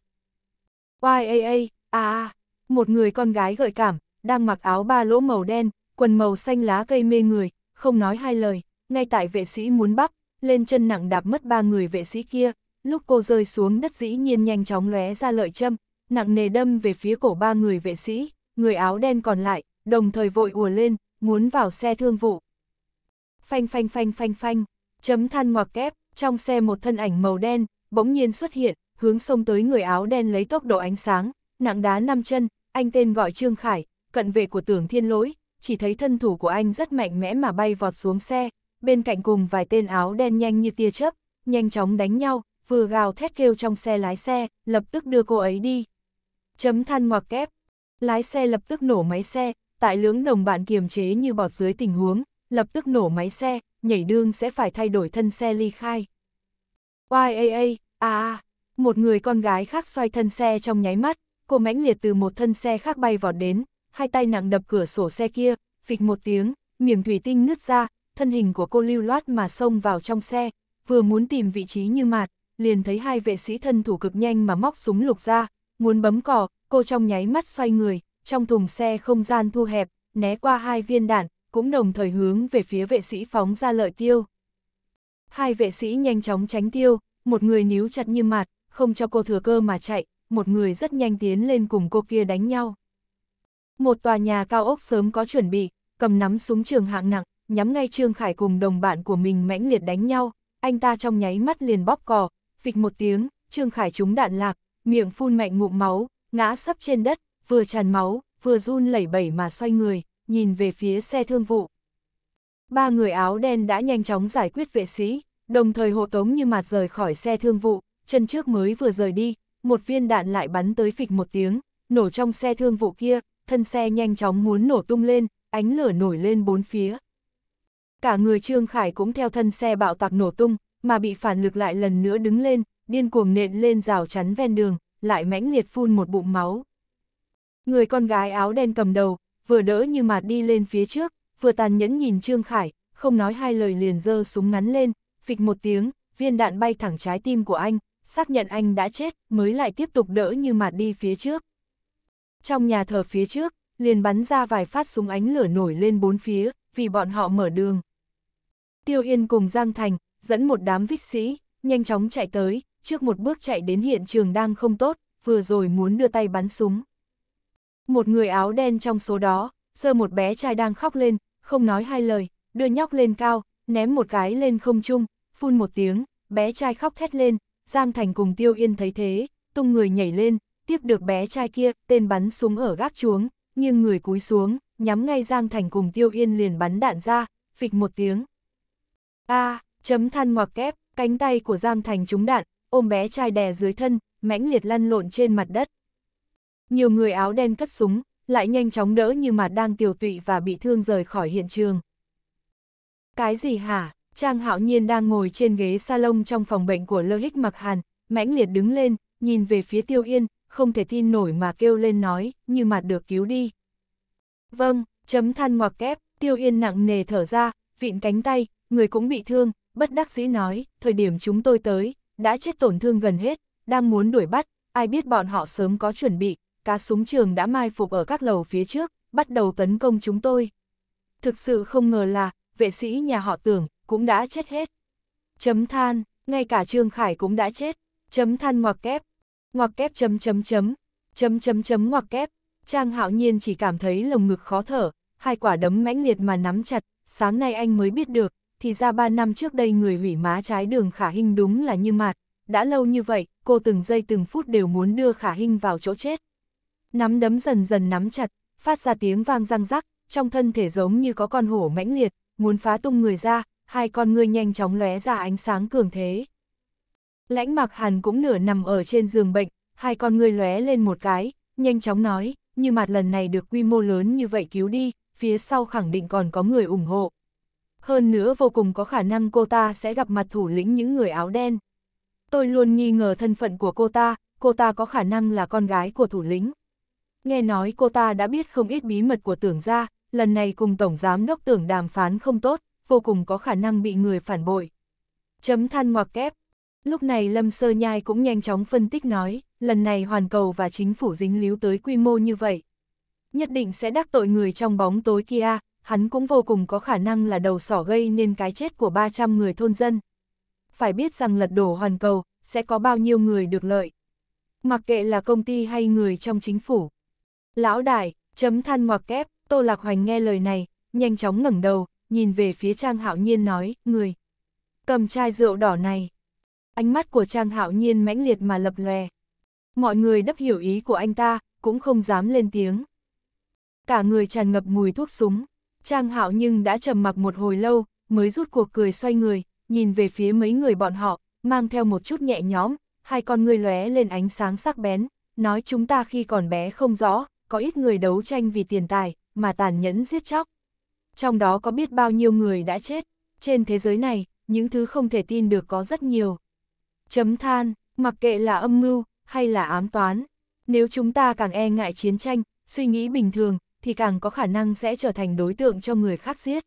YAA, à, một người con gái gợi cảm, đang mặc áo ba lỗ màu đen, quần màu xanh lá cây mê người, không nói hai lời, ngay tại vệ sĩ muốn bắp, lên chân nặng đạp mất ba người vệ sĩ kia, lúc cô rơi xuống đất dĩ nhiên nhanh chóng lóe ra lợi châm, nặng nề đâm về phía cổ ba người vệ sĩ, người áo đen còn lại, đồng thời vội ùa lên, muốn vào xe thương vụ. Phanh phanh phanh phanh phanh, chấm than ngoặc kép, trong xe một thân ảnh màu đen, bỗng nhiên xuất hiện, hướng sông tới người áo đen lấy tốc độ ánh sáng, nặng đá năm chân, anh tên gọi Trương Khải, cận vệ của tưởng thiên lỗi, chỉ thấy thân thủ của anh rất mạnh mẽ mà bay vọt xuống xe, bên cạnh cùng vài tên áo đen nhanh như tia chớp, nhanh chóng đánh nhau, vừa gào thét kêu trong xe lái xe, lập tức đưa cô ấy đi. Chấm than ngoặc kép, lái xe lập tức nổ máy xe, tại lưỡng đồng bạn kiềm chế như bọt dưới tình huống, lập tức nổ máy xe, nhảy đương sẽ phải thay đổi thân xe ly khai. Oai a a, à, một người con gái khác xoay thân xe trong nháy mắt, cô mãnh liệt từ một thân xe khác bay vọt đến, hai tay nặng đập cửa sổ xe kia, phịch một tiếng, miệng thủy tinh nứt ra, thân hình của cô lưu loát mà xông vào trong xe, vừa muốn tìm vị trí như mạt, liền thấy hai vệ sĩ thân thủ cực nhanh mà móc súng lục ra, muốn bấm cỏ, cô trong nháy mắt xoay người, trong thùng xe không gian thu hẹp, né qua hai viên đạn, cũng đồng thời hướng về phía vệ sĩ phóng ra lợi tiêu hai vệ sĩ nhanh chóng tránh tiêu, một người níu chặt như mạt, không cho cô thừa cơ mà chạy, một người rất nhanh tiến lên cùng cô kia đánh nhau. Một tòa nhà cao ốc sớm có chuẩn bị, cầm nắm súng trường hạng nặng, nhắm ngay Trương Khải cùng đồng bạn của mình mãnh liệt đánh nhau, anh ta trong nháy mắt liền bóp cò, phịch một tiếng, Trương Khải trúng đạn lạc, miệng phun mạnh ngụm máu, ngã sấp trên đất, vừa tràn máu, vừa run lẩy bẩy mà xoay người, nhìn về phía xe thương vụ ba người áo đen đã nhanh chóng giải quyết vệ sĩ, đồng thời hộ tống như mạt rời khỏi xe thương vụ, chân trước mới vừa rời đi, một viên đạn lại bắn tới phịch một tiếng, nổ trong xe thương vụ kia, thân xe nhanh chóng muốn nổ tung lên, ánh lửa nổi lên bốn phía. Cả người Trương Khải cũng theo thân xe bạo tạc nổ tung, mà bị phản lực lại lần nữa đứng lên, điên cuồng nện lên rào chắn ven đường, lại mãnh liệt phun một bụng máu. Người con gái áo đen cầm đầu, vừa đỡ như mạt đi lên phía trước, vừa tàn nhẫn nhìn Trương Khải, không nói hai lời liền dơ súng ngắn lên, phịch một tiếng, viên đạn bay thẳng trái tim của anh, xác nhận anh đã chết, mới lại tiếp tục đỡ như mạt đi phía trước. Trong nhà thờ phía trước, liền bắn ra vài phát súng ánh lửa nổi lên bốn phía, vì bọn họ mở đường. Tiêu Yên cùng Giang Thành, dẫn một đám vích sĩ, nhanh chóng chạy tới, trước một bước chạy đến hiện trường đang không tốt, vừa rồi muốn đưa tay bắn súng. Một người áo đen trong số đó, giơ một bé trai đang khóc lên, không nói hai lời, đưa nhóc lên cao, ném một cái lên không trung, phun một tiếng, bé trai khóc thét lên, Giang Thành cùng Tiêu Yên thấy thế, tung người nhảy lên, tiếp được bé trai kia, tên bắn súng ở gác chuống, nhưng người cúi xuống, nhắm ngay Giang Thành cùng Tiêu Yên liền bắn đạn ra, phịch một tiếng. A, chấm than ngoặc kép, cánh tay của Giang Thành trúng đạn, ôm bé trai đè dưới thân, mãnh liệt lăn lộn trên mặt đất. Nhiều người áo đen cất súng, lại nhanh chóng đỡ như mà đang tiều tụy và bị thương rời khỏi hiện trường. Cái gì hả? Trang hạo nhiên đang ngồi trên ghế salon trong phòng bệnh của Lơ Hích Mặc Hàn, mãnh liệt đứng lên, nhìn về phía Tiêu Yên, không thể tin nổi mà kêu lên nói, như mặt được cứu đi. Vâng, chấm than ngoặc kép, Tiêu Yên nặng nề thở ra, vịn cánh tay, người cũng bị thương, bất đắc dĩ nói, thời điểm chúng tôi tới, đã chết tổn thương gần hết, đang muốn đuổi bắt, ai biết bọn họ sớm có chuẩn bị, cá súng trường đã mai phục ở các lầu phía trước, bắt đầu tấn công chúng tôi. Thực sự không ngờ là, vệ sĩ nhà họ tưởng, cũng đã chết hết. Chấm than, ngay cả Trương Khải cũng đã chết. Chấm than ngoặc kép, ngoặc kép chấm chấm chấm, chấm chấm chấm ngoặc kép. Trang hạo nhiên chỉ cảm thấy lồng ngực khó thở, hai quả đấm mãnh liệt mà nắm chặt, sáng nay anh mới biết được, thì ra ba năm trước đây người hủy má trái đường khả hình đúng là như mạt. Đã lâu như vậy, cô từng giây từng phút đều muốn đưa khả hình vào chỗ chết. Nắm đấm dần dần nắm chặt, phát ra tiếng vang răng rắc, trong thân thể giống như có con hổ mãnh liệt, muốn phá tung người ra, hai con ngươi nhanh chóng lóe ra ánh sáng cường thế. Lãnh Mạc Hàn cũng nửa nằm ở trên giường bệnh, hai con ngươi lóe lên một cái, nhanh chóng nói, như mặt lần này được quy mô lớn như vậy cứu đi, phía sau khẳng định còn có người ủng hộ. Hơn nữa vô cùng có khả năng cô ta sẽ gặp mặt thủ lĩnh những người áo đen. Tôi luôn nghi ngờ thân phận của cô ta, cô ta có khả năng là con gái của thủ lĩnh. Nghe nói cô ta đã biết không ít bí mật của tưởng gia, lần này cùng Tổng Giám Đốc tưởng đàm phán không tốt, vô cùng có khả năng bị người phản bội. Chấm than ngoặc kép. Lúc này Lâm Sơ Nhai cũng nhanh chóng phân tích nói, lần này hoàn cầu và chính phủ dính líu tới quy mô như vậy. Nhất định sẽ đắc tội người trong bóng tối kia, hắn cũng vô cùng có khả năng là đầu sỏ gây nên cái chết của 300 người thôn dân. Phải biết rằng lật đổ hoàn cầu, sẽ có bao nhiêu người được lợi. Mặc kệ là công ty hay người trong chính phủ, Lão đại, chấm than ngoặc kép, Tô Lạc Hoành nghe lời này, nhanh chóng ngẩng đầu, nhìn về phía Trang Hạo Nhiên nói, người. Cầm chai rượu đỏ này. Ánh mắt của Trang Hạo Nhiên mãnh liệt mà lập lòe. Mọi người đấp hiểu ý của anh ta, cũng không dám lên tiếng. Cả người tràn ngập mùi thuốc súng. Trang Hạo nhưng đã trầm mặc một hồi lâu, mới rút cuộc cười xoay người, nhìn về phía mấy người bọn họ, mang theo một chút nhẹ nhóm hai con người lóe lên ánh sáng sắc bén, nói chúng ta khi còn bé không rõ, có ít người đấu tranh vì tiền tài, mà tàn nhẫn giết chóc. Trong đó có biết bao nhiêu người đã chết, trên thế giới này, những thứ không thể tin được có rất nhiều. Chấm than, mặc kệ là âm mưu, hay là ám toán, nếu chúng ta càng e ngại chiến tranh, suy nghĩ bình thường, thì càng có khả năng sẽ trở thành đối tượng cho người khác giết.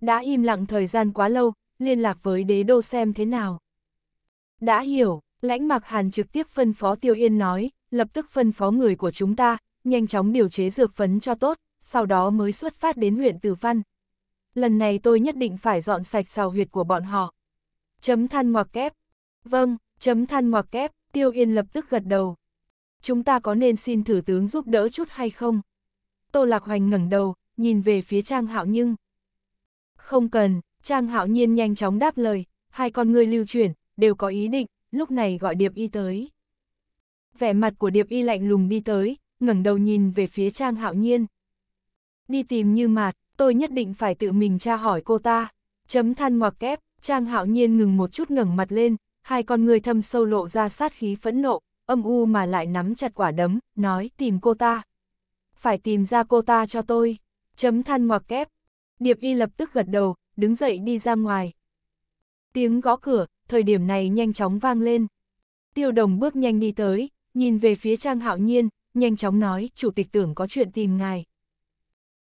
Đã im lặng thời gian quá lâu, liên lạc với đế đô xem thế nào. Đã hiểu, lãnh mặc hàn trực tiếp phân phó Tiêu Yên nói, lập tức phân phó người của chúng ta, nhanh chóng điều chế dược phấn cho tốt, sau đó mới xuất phát đến huyện Từ Văn. Lần này tôi nhất định phải dọn sạch xào huyệt của bọn họ. Chấm than ngoặc kép. Vâng, chấm than ngoặc kép, Tiêu Yên lập tức gật đầu. Chúng ta có nên xin thử tướng giúp đỡ chút hay không? Tô Lạc Hoành ngẩng đầu, nhìn về phía Trang Hạo Nhưng. Không cần, Trang Hạo Nhiên nhanh chóng đáp lời, hai con người lưu chuyển, đều có ý định, lúc này gọi Điệp Y tới. Vẻ mặt của Điệp Y lạnh lùng đi tới, ngẩng đầu nhìn về phía Trang Hạo Nhiên. Đi tìm như mạt, tôi nhất định phải tự mình tra hỏi cô ta. Chấm than ngoặc kép, Trang Hạo Nhiên ngừng một chút ngẩng mặt lên, hai con người thâm sâu lộ ra sát khí phẫn nộ, âm u mà lại nắm chặt quả đấm, nói tìm cô ta. Phải tìm ra cô ta cho tôi. Chấm than ngoặc kép. Điệp y lập tức gật đầu, đứng dậy đi ra ngoài. Tiếng gõ cửa, thời điểm này nhanh chóng vang lên. Tiêu đồng bước nhanh đi tới, nhìn về phía Trang Hạo Nhiên, nhanh chóng nói, chủ tịch tưởng có chuyện tìm ngài.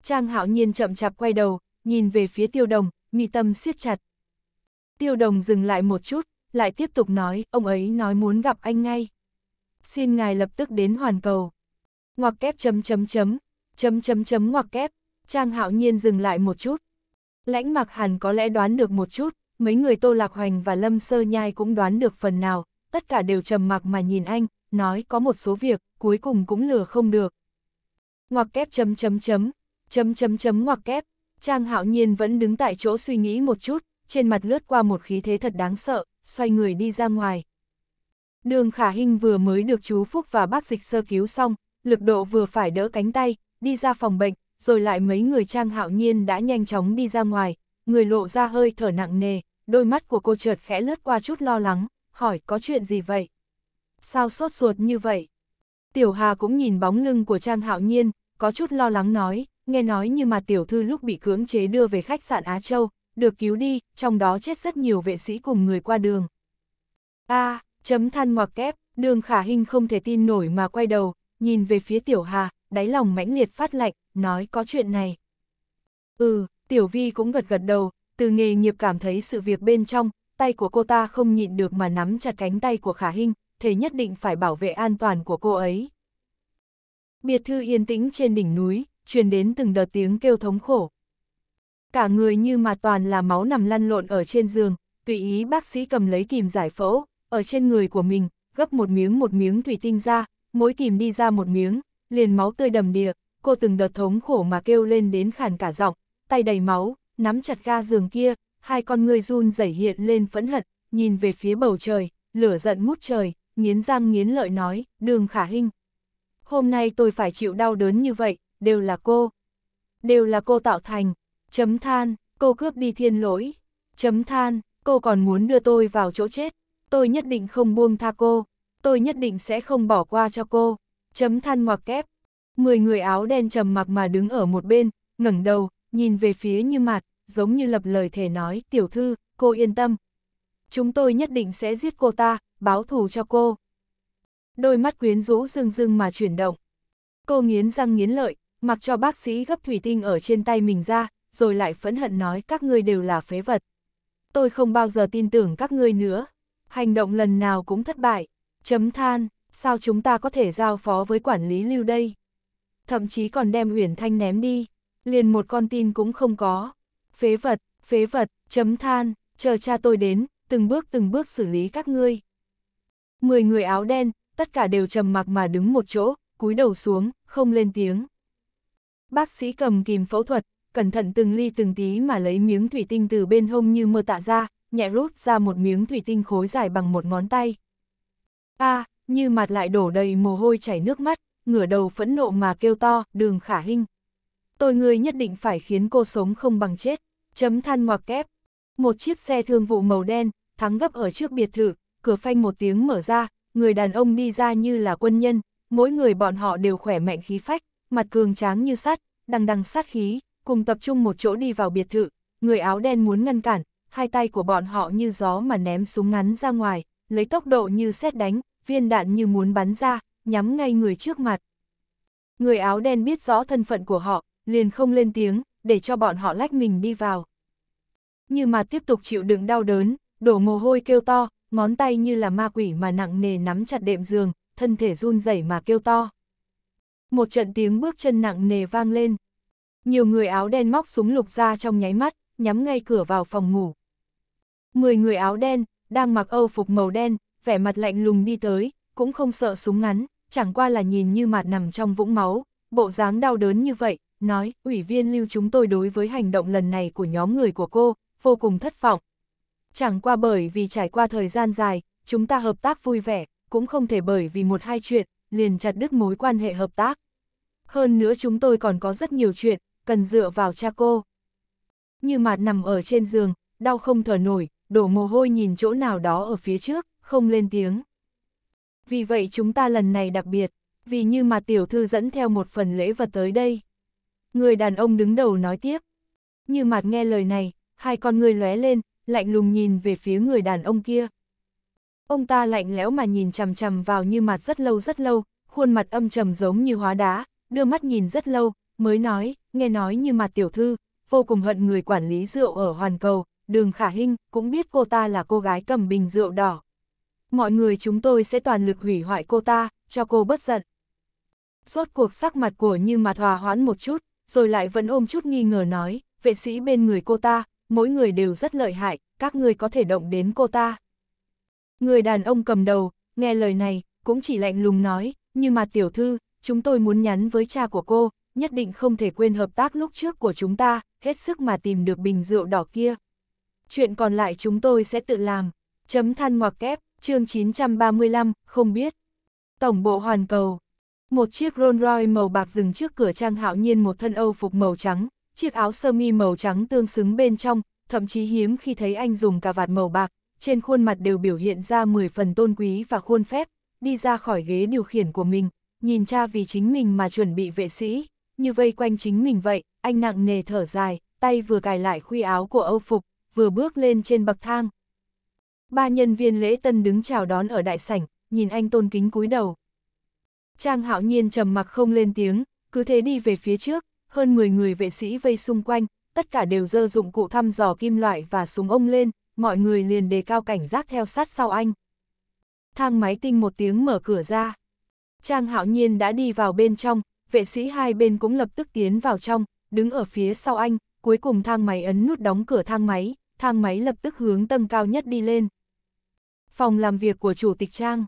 Trang hạo nhiên chậm chạp quay đầu, nhìn về phía tiêu đồng, mi tâm siết chặt. Tiêu đồng dừng lại một chút, lại tiếp tục nói, ông ấy nói muốn gặp anh ngay. Xin ngài lập tức đến hoàn cầu. Ngoặc kép chấm chấm chấm, chấm chấm chấm ngoặc kép, Trang hạo nhiên dừng lại một chút. Lãnh mặc hàn có lẽ đoán được một chút, mấy người Tô Lạc Hoành và Lâm Sơ Nhai cũng đoán được phần nào, tất cả đều trầm mặc mà nhìn anh, nói có một số việc, cuối cùng cũng lừa không được. Ngoặc kép chấm chấm chấm, chấm chấm chấm ngoặc kép, Trang Hạo Nhiên vẫn đứng tại chỗ suy nghĩ một chút, trên mặt lướt qua một khí thế thật đáng sợ, xoay người đi ra ngoài. Đường Khả Hinh vừa mới được chú Phúc và bác dịch sơ cứu xong, lực độ vừa phải đỡ cánh tay, đi ra phòng bệnh, rồi lại mấy người Trang Hạo Nhiên đã nhanh chóng đi ra ngoài, người lộ ra hơi thở nặng nề, đôi mắt của cô trượt khẽ lướt qua chút lo lắng, hỏi có chuyện gì vậy? sao sốt ruột như vậy? Tiểu Hà cũng nhìn bóng lưng của Trang Hạo Nhiên, có chút lo lắng nói, nghe nói như mà tiểu thư lúc bị cưỡng chế đưa về khách sạn Á Châu, được cứu đi, trong đó chết rất nhiều vệ sĩ cùng người qua đường. A, à, chấm than ngoặc kép, đường khả hình không thể tin nổi mà quay đầu, nhìn về phía tiểu hà, đáy lòng mãnh liệt phát lạnh, nói có chuyện này. Ừ, tiểu vi cũng gật gật đầu, từ nghề nghiệp cảm thấy sự việc bên trong, tay của cô ta không nhịn được mà nắm chặt cánh tay của khả hình, thế nhất định phải bảo vệ an toàn của cô ấy. Biệt thư yên tĩnh trên đỉnh núi, truyền đến từng đợt tiếng kêu thống khổ. Cả người như mà toàn là máu nằm lăn lộn ở trên giường, tùy ý bác sĩ cầm lấy kìm giải phẫu, ở trên người của mình, gấp một miếng một miếng thủy tinh ra, mỗi kìm đi ra một miếng, liền máu tươi đầm đìa, cô từng đợt thống khổ mà kêu lên đến khàn cả giọng, tay đầy máu, nắm chặt ga giường kia, hai con người run rẩy hiện lên phẫn hận, nhìn về phía bầu trời, lửa giận mút trời, nghiến răng nghiến lợi nói, đường khả hình. Hôm nay tôi phải chịu đau đớn như vậy, đều là cô. Đều là cô tạo thành. Chấm than, cô cướp đi thiên lỗi. Chấm than, cô còn muốn đưa tôi vào chỗ chết. Tôi nhất định không buông tha cô. Tôi nhất định sẽ không bỏ qua cho cô. Chấm than ngoặc kép. Mười người áo đen trầm mặc mà đứng ở một bên, ngẩng đầu, nhìn về phía như mặt, giống như lập lời thể nói, tiểu thư, cô yên tâm. Chúng tôi nhất định sẽ giết cô ta, báo thù cho cô. Đôi mắt quyến rũ rưng rưng mà chuyển động. Cô nghiến răng nghiến lợi, mặc cho bác sĩ gấp thủy tinh ở trên tay mình ra, rồi lại phẫn hận nói các ngươi đều là phế vật. Tôi không bao giờ tin tưởng các ngươi nữa. Hành động lần nào cũng thất bại. Chấm than, sao chúng ta có thể giao phó với quản lý lưu đây? Thậm chí còn đem Huyền Thanh ném đi. Liền một con tin cũng không có. Phế vật, phế vật, chấm than, chờ cha tôi đến, từng bước từng bước xử lý các ngươi. Mười người áo đen, tất cả đều trầm mặc mà đứng một chỗ, cúi đầu xuống, không lên tiếng. Bác sĩ cầm kìm phẫu thuật, cẩn thận từng ly từng tí mà lấy miếng thủy tinh từ bên hông như mơ tạ ra, nhẹ rút ra một miếng thủy tinh khối dài bằng một ngón tay. A, à, như mặt lại đổ đầy mồ hôi chảy nước mắt, ngửa đầu phẫn nộ mà kêu to, đường khả hinh Tôi người nhất định phải khiến cô sống không bằng chết, chấm than ngoặc kép. Một chiếc xe thương vụ màu đen, thắng gấp ở trước biệt thự, cửa phanh một tiếng mở ra, người đàn ông đi ra như là quân nhân, mỗi người bọn họ đều khỏe mạnh khí phách, mặt cường tráng như sắt, đằng đằng sát khí, cùng tập trung một chỗ đi vào biệt thự, người áo đen muốn ngăn cản, hai tay của bọn họ như gió mà ném súng ngắn ra ngoài, lấy tốc độ như xét đánh, viên đạn như muốn bắn ra, nhắm ngay người trước mặt. Người áo đen biết rõ thân phận của họ, liền không lên tiếng, để cho bọn họ lách mình đi vào. Nhưng mà tiếp tục chịu đựng đau đớn, đổ mồ hôi kêu to, ngón tay như là ma quỷ mà nặng nề nắm chặt đệm giường, thân thể run rẩy mà kêu to. Một trận tiếng bước chân nặng nề vang lên. Nhiều người áo đen móc súng lục ra trong nháy mắt, nhắm ngay cửa vào phòng ngủ. Mười người áo đen, đang mặc âu phục màu đen, vẻ mặt lạnh lùng đi tới, cũng không sợ súng ngắn, chẳng qua là nhìn như mặt nằm trong vũng máu, bộ dáng đau đớn như vậy, nói, ủy viên lưu chúng tôi đối với hành động lần này của nhóm người của cô, vô cùng thất vọng, chẳng qua bởi vì trải qua thời gian dài, chúng ta hợp tác vui vẻ, cũng không thể bởi vì một hai chuyện, liền chặt đứt mối quan hệ hợp tác. Hơn nữa chúng tôi còn có rất nhiều chuyện, cần dựa vào cha cô. Như mạt nằm ở trên giường, đau không thở nổi, đổ mồ hôi nhìn chỗ nào đó ở phía trước, không lên tiếng. Vì vậy chúng ta lần này đặc biệt, vì như mà tiểu thư dẫn theo một phần lễ vật tới đây. Người đàn ông đứng đầu nói tiếp. Như mặt nghe lời này, hai con người lóe lên, lạnh lùng nhìn về phía người đàn ông kia. Ông ta lạnh lẽo mà nhìn chằm chằm vào như mặt rất lâu rất lâu, khuôn mặt âm trầm giống như hóa đá, đưa mắt nhìn rất lâu, mới nói, nghe nói như mặt tiểu thư, vô cùng hận người quản lý rượu ở Hoàn Cầu, đường khả hinh, cũng biết cô ta là cô gái cầm bình rượu đỏ. Mọi người chúng tôi sẽ toàn lực hủy hoại cô ta, cho cô bất giận. Rốt cuộc sắc mặt của Như mặt hòa hoãn một chút, rồi lại vẫn ôm chút nghi ngờ nói, vệ sĩ bên người cô ta, mỗi người đều rất lợi hại, các ngươi có thể động đến cô ta. Người đàn ông cầm đầu, nghe lời này, cũng chỉ lạnh lùng nói, như mà tiểu thư, chúng tôi muốn nhắn với cha của cô, nhất định không thể quên hợp tác lúc trước của chúng ta, hết sức mà tìm được bình rượu đỏ kia. Chuyện còn lại chúng tôi sẽ tự làm. Chấm than ngoặc kép, chương 935, không biết. Tổng bộ hoàn cầu. Một chiếc Rolls Royce màu bạc dừng trước cửa Trang Hạo Nhiên một thân Âu phục màu trắng, chiếc áo sơ mi màu trắng tương xứng bên trong, thậm chí hiếm khi thấy anh dùng cà vạt màu bạc, trên khuôn mặt đều biểu hiện ra 10 phần tôn quý và khuôn phép, đi ra khỏi ghế điều khiển của mình, nhìn cha vì chính mình mà chuẩn bị vệ sĩ, như vây quanh chính mình vậy, anh nặng nề thở dài, tay vừa cài lại khuy áo của Âu Phục, vừa bước lên trên bậc thang. Ba nhân viên lễ tân đứng chào đón ở đại sảnh, nhìn anh tôn kính cúi đầu. Trang hạo nhiên trầm mặc không lên tiếng, cứ thế đi về phía trước, hơn 10 người vệ sĩ vây xung quanh, tất cả đều dơ dụng cụ thăm dò kim loại và súng ông lên, mọi người liền đề cao cảnh giác theo sát sau anh. Thang máy tinh một tiếng mở cửa ra. Trang hạo nhiên đã đi vào bên trong, vệ sĩ hai bên cũng lập tức tiến vào trong, đứng ở phía sau anh, cuối cùng thang máy ấn nút đóng cửa thang máy, thang máy lập tức hướng tầng cao nhất đi lên. Phòng làm việc của chủ tịch Trang.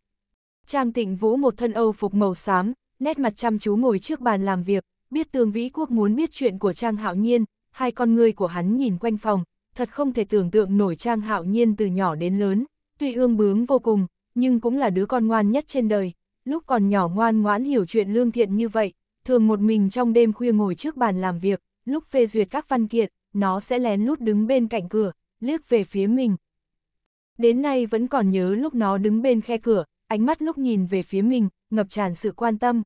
Trang Tịnh Vũ một thân Âu phục màu xám, nét mặt chăm chú ngồi trước bàn làm việc, biết Tương Vĩ Quốc muốn biết chuyện của Trang Hạo Nhiên, hai con người của hắn nhìn quanh phòng, thật không thể tưởng tượng nổi Trang Hạo Nhiên từ nhỏ đến lớn, tuy ương bướng vô cùng, nhưng cũng là đứa con ngoan nhất trên đời, lúc còn nhỏ ngoan ngoãn hiểu chuyện lương thiện như vậy, thường một mình trong đêm khuya ngồi trước bàn làm việc, lúc phê duyệt các văn kiện, nó sẽ lén lút đứng bên cạnh cửa, liếc về phía mình. Đến nay vẫn còn nhớ lúc nó đứng bên khe cửa, ánh mắt lúc nhìn về phía mình, ngập tràn sự quan tâm,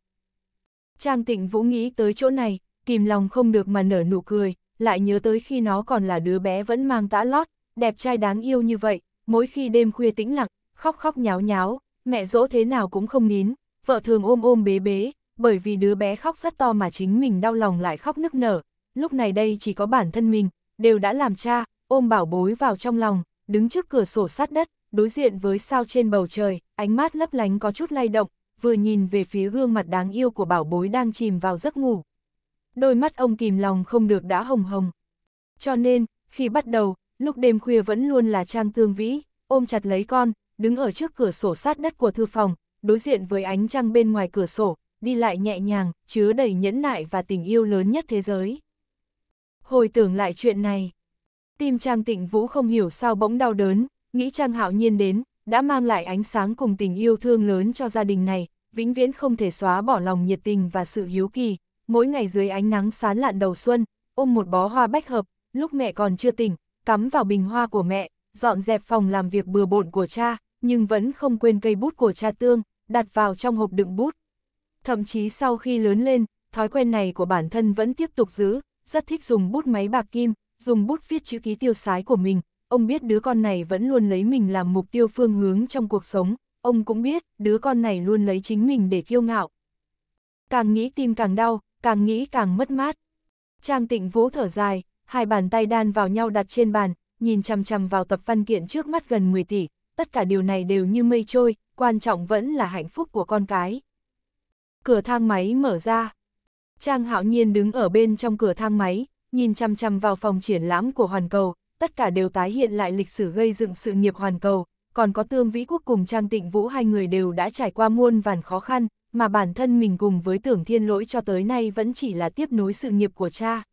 Trang Tịnh Vũ nghĩ tới chỗ này, kìm lòng không được mà nở nụ cười, lại nhớ tới khi nó còn là đứa bé vẫn mang tã lót, đẹp trai đáng yêu như vậy, mỗi khi đêm khuya tĩnh lặng, khóc khóc nháo nháo, mẹ dỗ thế nào cũng không nín, vợ thường ôm ôm bế bế, bởi vì đứa bé khóc rất to mà chính mình đau lòng lại khóc nức nở, lúc này đây chỉ có bản thân mình, đều đã làm cha, ôm bảo bối vào trong lòng, đứng trước cửa sổ sát đất, đối diện với sao trên bầu trời, ánh mắt lấp lánh có chút lay động, vừa nhìn về phía gương mặt đáng yêu của bảo bối đang chìm vào giấc ngủ. Đôi mắt ông kìm lòng không được đã hồng hồng. Cho nên, khi bắt đầu, lúc đêm khuya vẫn luôn là Trang Tương Vĩ, ôm chặt lấy con, đứng ở trước cửa sổ sát đất của thư phòng, đối diện với ánh trăng bên ngoài cửa sổ, đi lại nhẹ nhàng, chứa đầy nhẫn nại và tình yêu lớn nhất thế giới. Hồi tưởng lại chuyện này, tim Trang Tịnh Vũ không hiểu sao bỗng đau đớn, nghĩ Trang Hạo Nhiên đến, đã mang lại ánh sáng cùng tình yêu thương lớn cho gia đình này, vĩnh viễn không thể xóa bỏ lòng nhiệt tình và sự hiếu kỳ. Mỗi ngày dưới ánh nắng sán lạn đầu xuân, ôm một bó hoa bách hợp, lúc mẹ còn chưa tỉnh, cắm vào bình hoa của mẹ, dọn dẹp phòng làm việc bừa bộn của cha, nhưng vẫn không quên cây bút của cha tương, đặt vào trong hộp đựng bút. Thậm chí sau khi lớn lên, thói quen này của bản thân vẫn tiếp tục giữ, rất thích dùng bút máy bạc kim, dùng bút viết chữ ký tiêu sái của mình, ông biết đứa con này vẫn luôn lấy mình làm mục tiêu phương hướng trong cuộc sống, ông cũng biết đứa con này luôn lấy chính mình để kiêu ngạo. Càng nghĩ tim càng đau, càng nghĩ càng mất mát. Trang tịnh vỗ thở dài, hai bàn tay đan vào nhau đặt trên bàn, nhìn chằm chằm vào tập văn kiện trước mắt gần 10 tỷ, tất cả điều này đều như mây trôi, quan trọng vẫn là hạnh phúc của con cái. Cửa thang máy mở ra. Trang hạo nhiên đứng ở bên trong cửa thang máy, nhìn chằm chằm vào phòng triển lãm của Hoàn Cầu, tất cả đều tái hiện lại lịch sử gây dựng sự nghiệp hoàn cầu, còn có Tương Vĩ Quốc cùng Trang Tịnh Vũ hai người đều đã trải qua muôn vàn khó khăn, mà bản thân mình cùng với Tưởng Thiên Lỗi cho tới nay vẫn chỉ là tiếp nối sự nghiệp của cha.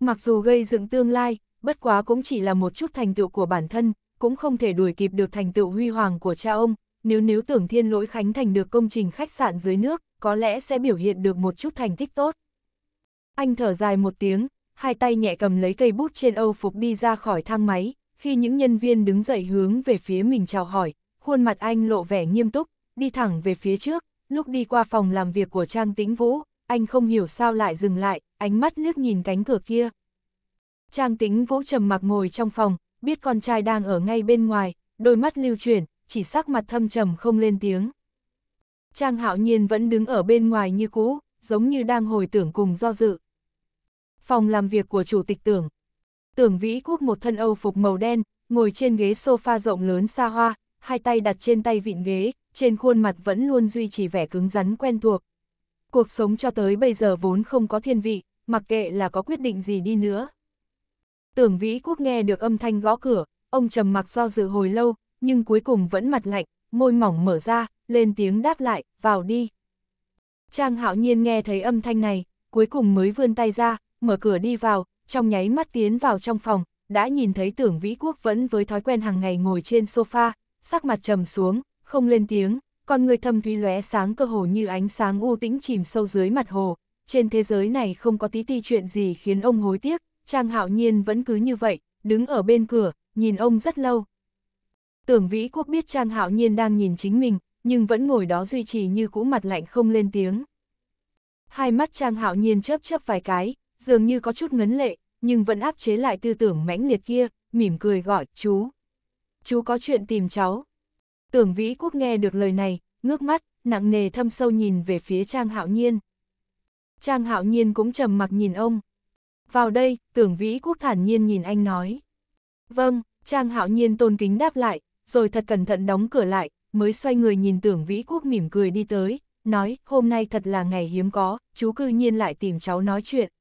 Mặc dù gây dựng tương lai, bất quá cũng chỉ là một chút thành tựu của bản thân, cũng không thể đuổi kịp được thành tựu huy hoàng của cha ông, nếu nếu Tưởng Thiên Lỗi khánh thành được công trình khách sạn dưới nước, có lẽ sẽ biểu hiện được một chút thành tích tốt. Anh thở dài một tiếng, hai tay nhẹ cầm lấy cây bút trên Âu Phục đi ra khỏi thang máy, khi những nhân viên đứng dậy hướng về phía mình chào hỏi, khuôn mặt anh lộ vẻ nghiêm túc, đi thẳng về phía trước, lúc đi qua phòng làm việc của Trang Tĩnh Vũ, anh không hiểu sao lại dừng lại, ánh mắt liếc nhìn cánh cửa kia. Trang Tĩnh Vũ trầm mặc ngồi trong phòng, biết con trai đang ở ngay bên ngoài, đôi mắt lưu chuyển, chỉ sắc mặt thâm trầm không lên tiếng. Trang Hạo Nhiên vẫn đứng ở bên ngoài như cũ, giống như đang hồi tưởng cùng do dự phòng làm việc của chủ tịch tưởng. Tưởng Vĩ Quốc một thân Âu phục màu đen, ngồi trên ghế sofa rộng lớn xa hoa, hai tay đặt trên tay vịn ghế, trên khuôn mặt vẫn luôn duy trì vẻ cứng rắn quen thuộc. Cuộc sống cho tới bây giờ vốn không có thiên vị, mặc kệ là có quyết định gì đi nữa. Tưởng Vĩ Quốc nghe được âm thanh gõ cửa, ông trầm mặc do dự hồi lâu, nhưng cuối cùng vẫn mặt lạnh, môi mỏng mở ra, lên tiếng đáp lại, vào đi. Trang hạo nhiên nghe thấy âm thanh này, cuối cùng mới vươn tay ra, mở cửa đi vào, trong nháy mắt tiến vào trong phòng, đã nhìn thấy tưởng Vĩ Quốc vẫn với thói quen hàng ngày ngồi trên sofa, sắc mặt trầm xuống, không lên tiếng, con người thâm thúy lóe sáng cơ hồ như ánh sáng u tĩnh chìm sâu dưới mặt hồ. Trên thế giới này không có tí ti chuyện gì khiến ông hối tiếc, Trang Hạo Nhiên vẫn cứ như vậy, đứng ở bên cửa, nhìn ông rất lâu. Tưởng Vĩ Quốc biết Trang Hạo Nhiên đang nhìn chính mình, nhưng vẫn ngồi đó duy trì như cũ mặt lạnh không lên tiếng. Hai mắt Trang Hạo Nhiên chớp chớp vài cái, dường như có chút ngấn lệ, nhưng vẫn áp chế lại tư tưởng mãnh liệt kia, mỉm cười gọi, chú. Chú có chuyện tìm cháu. Tưởng Vĩ Quốc nghe được lời này, ngước mắt, nặng nề thâm sâu nhìn về phía Trang Hạo Nhiên. Trang Hạo Nhiên cũng trầm mặc nhìn ông. Vào đây, tưởng Vĩ Quốc thản nhiên nhìn anh nói. Vâng, Trang Hạo Nhiên tôn kính đáp lại, rồi thật cẩn thận đóng cửa lại, mới xoay người nhìn tưởng Vĩ Quốc mỉm cười đi tới, nói, hôm nay thật là ngày hiếm có, chú cư nhiên lại tìm cháu nói chuyện.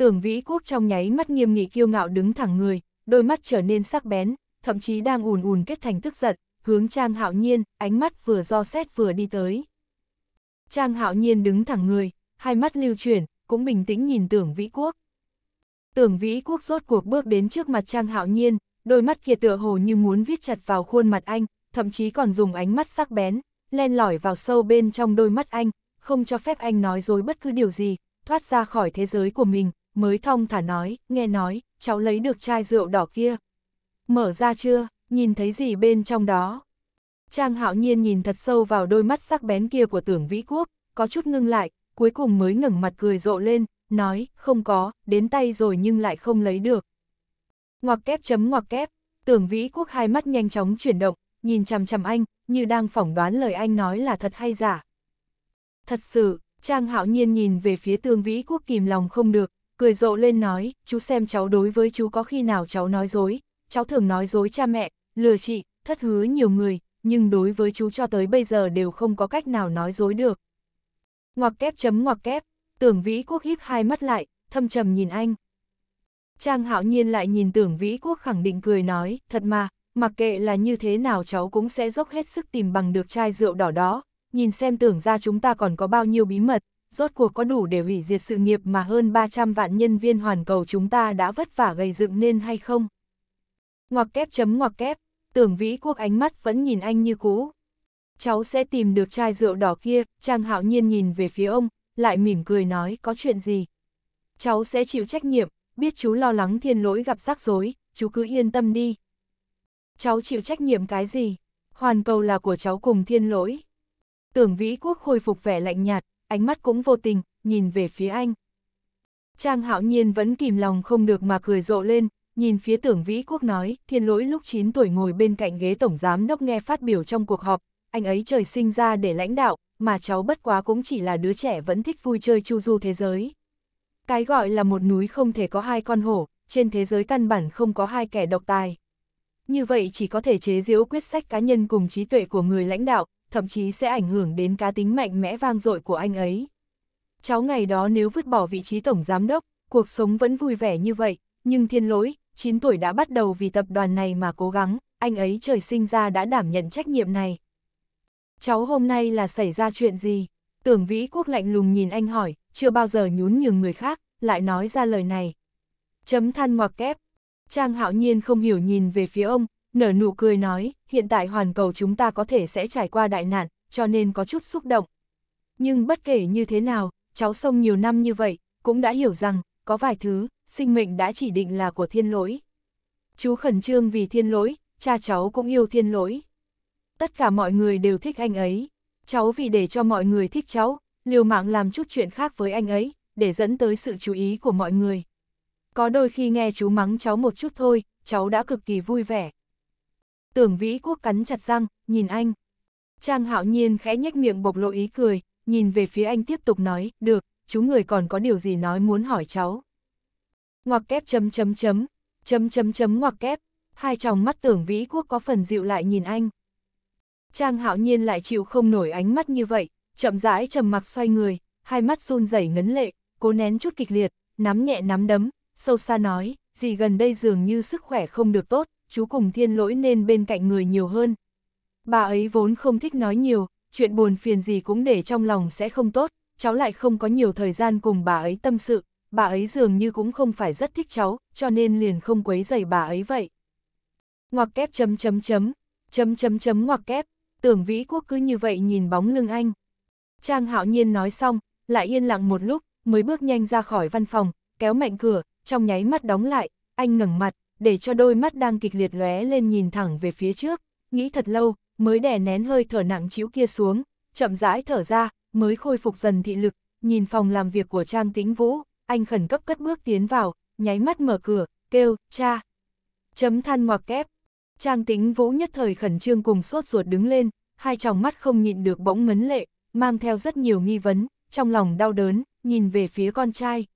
Tưởng Vĩ Quốc trong nháy mắt nghiêm nghị kiêu ngạo đứng thẳng người, đôi mắt trở nên sắc bén, thậm chí đang ùn ùn kết thành tức giận, hướng Trang Hạo Nhiên, ánh mắt vừa do xét vừa đi tới. Trang Hạo Nhiên đứng thẳng người, hai mắt lưu chuyển, cũng bình tĩnh nhìn Tưởng Vĩ Quốc. Tưởng Vĩ Quốc rốt cuộc bước đến trước mặt Trang Hạo Nhiên, đôi mắt kia tựa hồ như muốn viết chặt vào khuôn mặt anh, thậm chí còn dùng ánh mắt sắc bén, len lỏi vào sâu bên trong đôi mắt anh, không cho phép anh nói dối bất cứ điều gì, thoát ra khỏi thế giới của mình, mới thong thả nói, nghe nói, cháu lấy được chai rượu đỏ kia. Mở ra chưa, nhìn thấy gì bên trong đó? Trang hạo nhiên nhìn thật sâu vào đôi mắt sắc bén kia của tưởng vĩ quốc, có chút ngưng lại, cuối cùng mới ngẩng mặt cười rộ lên, nói, không có, đến tay rồi nhưng lại không lấy được. Ngoặc kép chấm ngoặc kép, tưởng vĩ quốc hai mắt nhanh chóng chuyển động, nhìn chằm chằm anh, như đang phỏng đoán lời anh nói là thật hay giả. Thật sự, Trang hạo nhiên nhìn về phía tương vĩ quốc kìm lòng không được, cười rộ lên nói, chú xem cháu đối với chú có khi nào cháu nói dối, cháu thường nói dối cha mẹ, lừa chị, thất hứa nhiều người, nhưng đối với chú cho tới bây giờ đều không có cách nào nói dối được. Ngoặc kép chấm ngoặc kép, tưởng vĩ quốc híp hai mắt lại, thâm trầm nhìn anh. Trang hạo nhiên lại nhìn tưởng vĩ quốc khẳng định cười nói, thật mà, mặc kệ là như thế nào cháu cũng sẽ dốc hết sức tìm bằng được chai rượu đỏ đó, nhìn xem tưởng ra chúng ta còn có bao nhiêu bí mật, rốt cuộc có đủ để hủy diệt sự nghiệp mà hơn 300 vạn nhân viên hoàn cầu chúng ta đã vất vả gây dựng nên hay không? Ngoặc kép chấm ngoặc kép, tưởng vĩ quốc ánh mắt vẫn nhìn anh như cũ. Cháu sẽ tìm được chai rượu đỏ kia, Trang Hạo Nhiên nhìn về phía ông, lại mỉm cười nói có chuyện gì. Cháu sẽ chịu trách nhiệm, biết chú lo lắng thiên lỗi gặp rắc rối, chú cứ yên tâm đi. Cháu chịu trách nhiệm cái gì? Hoàn cầu là của cháu cùng thiên lỗi. Tưởng vĩ quốc khôi phục vẻ lạnh nhạt, ánh mắt cũng vô tình, nhìn về phía anh. Trang hạo nhiên vẫn kìm lòng không được mà cười rộ lên, nhìn phía tưởng vĩ quốc nói, thiên lỗi lúc 9 tuổi ngồi bên cạnh ghế tổng giám đốc nghe phát biểu trong cuộc họp, anh ấy trời sinh ra để lãnh đạo, mà cháu bất quá cũng chỉ là đứa trẻ vẫn thích vui chơi chu du thế giới. Cái gọi là một núi không thể có hai con hổ, trên thế giới căn bản không có hai kẻ độc tài. Như vậy chỉ có thể chế giễu quyết sách cá nhân cùng trí tuệ của người lãnh đạo, thậm chí sẽ ảnh hưởng đến cá tính mạnh mẽ vang dội của anh ấy. Cháu ngày đó nếu vứt bỏ vị trí tổng giám đốc, cuộc sống vẫn vui vẻ như vậy, nhưng thiên lỗi, 9 tuổi đã bắt đầu vì tập đoàn này mà cố gắng, anh ấy trời sinh ra đã đảm nhận trách nhiệm này. Cháu hôm nay là xảy ra chuyện gì? Tưởng Vĩ Quốc lạnh lùng nhìn anh hỏi, chưa bao giờ nhún nhường người khác, lại nói ra lời này. Chấm than ngoặc kép. Trang hạo nhiên không hiểu nhìn về phía ông, nở nụ cười nói, hiện tại hoàn cầu chúng ta có thể sẽ trải qua đại nạn, cho nên có chút xúc động. Nhưng bất kể như thế nào, cháu sông nhiều năm như vậy, cũng đã hiểu rằng, có vài thứ, sinh mệnh đã chỉ định là của thiên lỗi. Chú khẩn trương vì thiên lỗi, cha cháu cũng yêu thiên lỗi. Tất cả mọi người đều thích anh ấy. Cháu vì để cho mọi người thích cháu, liều mạng làm chút chuyện khác với anh ấy, để dẫn tới sự chú ý của mọi người. Có đôi khi nghe chú mắng cháu một chút thôi, cháu đã cực kỳ vui vẻ. Tưởng vĩ quốc cắn chặt răng, nhìn anh. Trang hạo nhiên khẽ nhếch miệng bộc lộ ý cười, nhìn về phía anh tiếp tục nói, được, chú người còn có điều gì nói muốn hỏi cháu. Ngoặc kép chấm chấm chấm, chấm chấm chấm ngoặc kép, hai tròng mắt tưởng vĩ quốc có phần dịu lại nhìn anh. Trang hạo nhiên lại chịu không nổi ánh mắt như vậy, chậm rãi trầm mặc xoay người, hai mắt run rẩy ngấn lệ, cố nén chút kịch liệt, nắm nhẹ nắm đấm, sâu xa nói, gì gần đây dường như sức khỏe không được tốt, chú cùng thiên lỗi nên bên cạnh người nhiều hơn. Bà ấy vốn không thích nói nhiều, chuyện buồn phiền gì cũng để trong lòng sẽ không tốt, cháu lại không có nhiều thời gian cùng bà ấy tâm sự, bà ấy dường như cũng không phải rất thích cháu, cho nên liền không quấy rầy bà ấy vậy. Ngoặc kép chấm chấm chấm, chấm chấm chấm ngoặc kép, tưởng vĩ quốc cứ như vậy nhìn bóng lưng anh. Trang hạo nhiên nói xong, lại yên lặng một lúc, mới bước nhanh ra khỏi văn phòng, kéo mạnh cửa, trong nháy mắt đóng lại, anh ngẩng mặt, để cho đôi mắt đang kịch liệt lóe lên nhìn thẳng về phía trước, nghĩ thật lâu, mới đè nén hơi thở nặng chiếu kia xuống, chậm rãi thở ra, mới khôi phục dần thị lực, nhìn phòng làm việc của Trang Tĩnh Vũ, anh khẩn cấp cất bước tiến vào, nháy mắt mở cửa, kêu, cha. Chấm than ngoặc kép. Trang Tĩnh Vũ nhất thời khẩn trương cùng sốt ruột đứng lên, hai tròng mắt không nhịn được bỗng ngấn lệ, mang theo rất nhiều nghi vấn, trong lòng đau đớn, nhìn về phía con trai.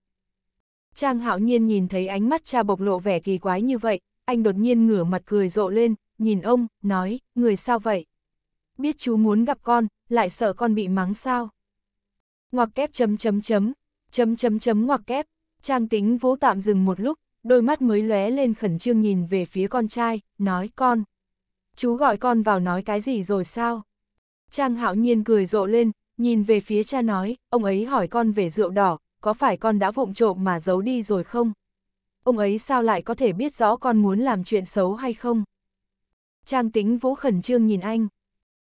Trang hạo nhiên nhìn thấy ánh mắt cha bộc lộ vẻ kỳ quái như vậy, anh đột nhiên ngửa mặt cười rộ lên, nhìn ông, nói, người sao vậy? Biết chú muốn gặp con, lại sợ con bị mắng sao? Ngoặc kép chấm chấm chấm, chấm chấm chấm ngoặc kép, Trang tính vỗ tạm dừng một lúc, đôi mắt mới lóe lên khẩn trương nhìn về phía con trai, nói con. Chú gọi con vào nói cái gì rồi sao? Trang hạo nhiên cười rộ lên, nhìn về phía cha nói, ông ấy hỏi con về rượu đỏ, có phải con đã vụng trộm mà giấu đi rồi không? Ông ấy sao lại có thể biết rõ con muốn làm chuyện xấu hay không? Trang tính vũ khẩn trương nhìn anh.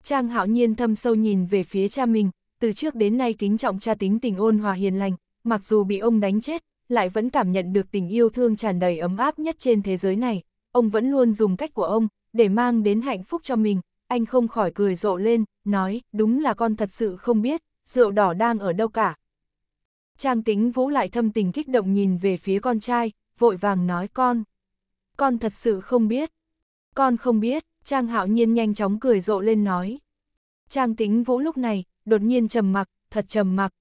Trang hạo nhiên thâm sâu nhìn về phía cha mình, từ trước đến nay kính trọng cha tính tình ôn hòa hiền lành, mặc dù bị ông đánh chết, lại vẫn cảm nhận được tình yêu thương tràn đầy ấm áp nhất trên thế giới này. Ông vẫn luôn dùng cách của ông, để mang đến hạnh phúc cho mình, anh không khỏi cười rộ lên, nói, đúng là con thật sự không biết, rượu đỏ đang ở đâu cả, Trang tính vũ lại thâm tình kích động nhìn về phía con trai, vội vàng nói con. Con thật sự không biết. Con không biết, Trang hạo nhiên nhanh chóng cười rộ lên nói. Trang tính vũ lúc này, đột nhiên trầm mặc, thật trầm mặc.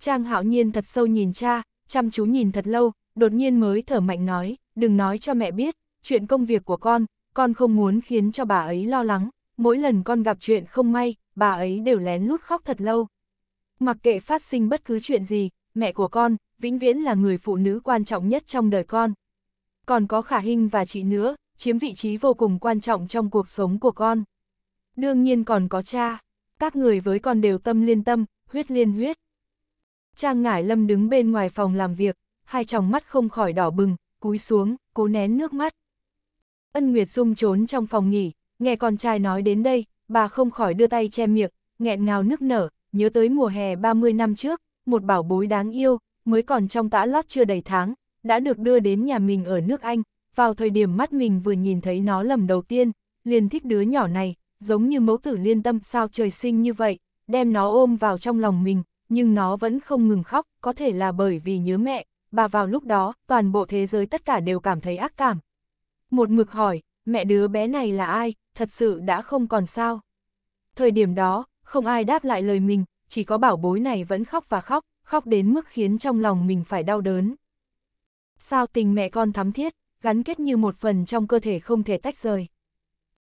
Trang hạo nhiên thật sâu nhìn cha, chăm chú nhìn thật lâu, đột nhiên mới thở mạnh nói, đừng nói cho mẹ biết, chuyện công việc của con, con không muốn khiến cho bà ấy lo lắng, mỗi lần con gặp chuyện không may, bà ấy đều lén lút khóc thật lâu mặc kệ phát sinh bất cứ chuyện gì, mẹ của con, vĩnh viễn là người phụ nữ quan trọng nhất trong đời con. Còn có khả hình và chị nữa, chiếm vị trí vô cùng quan trọng trong cuộc sống của con. Đương nhiên còn có cha, các người với con đều tâm liên tâm, huyết liên huyết. Trang Ngải Lâm đứng bên ngoài phòng làm việc, hai tròng mắt không khỏi đỏ bừng, cúi xuống, cố nén nước mắt. Ân Nguyệt Dung trốn trong phòng nghỉ, nghe con trai nói đến đây, bà không khỏi đưa tay che miệng, nghẹn ngào nước nở, nhớ tới mùa hè 30 năm trước, một bảo bối đáng yêu, mới còn trong tã lót chưa đầy tháng, đã được đưa đến nhà mình ở nước Anh, vào thời điểm mắt mình vừa nhìn thấy nó lầm đầu tiên, liền thích đứa nhỏ này, giống như mẫu tử liên tâm sao trời sinh như vậy, đem nó ôm vào trong lòng mình, nhưng nó vẫn không ngừng khóc, có thể là bởi vì nhớ mẹ, bà vào lúc đó, toàn bộ thế giới tất cả đều cảm thấy ác cảm. Một mực hỏi, mẹ đứa bé này là ai, thật sự đã không còn sao. Thời điểm đó, không ai đáp lại lời mình, chỉ có bảo bối này vẫn khóc và khóc, khóc đến mức khiến trong lòng mình phải đau đớn. Sao tình mẹ con thắm thiết, gắn kết như một phần trong cơ thể không thể tách rời.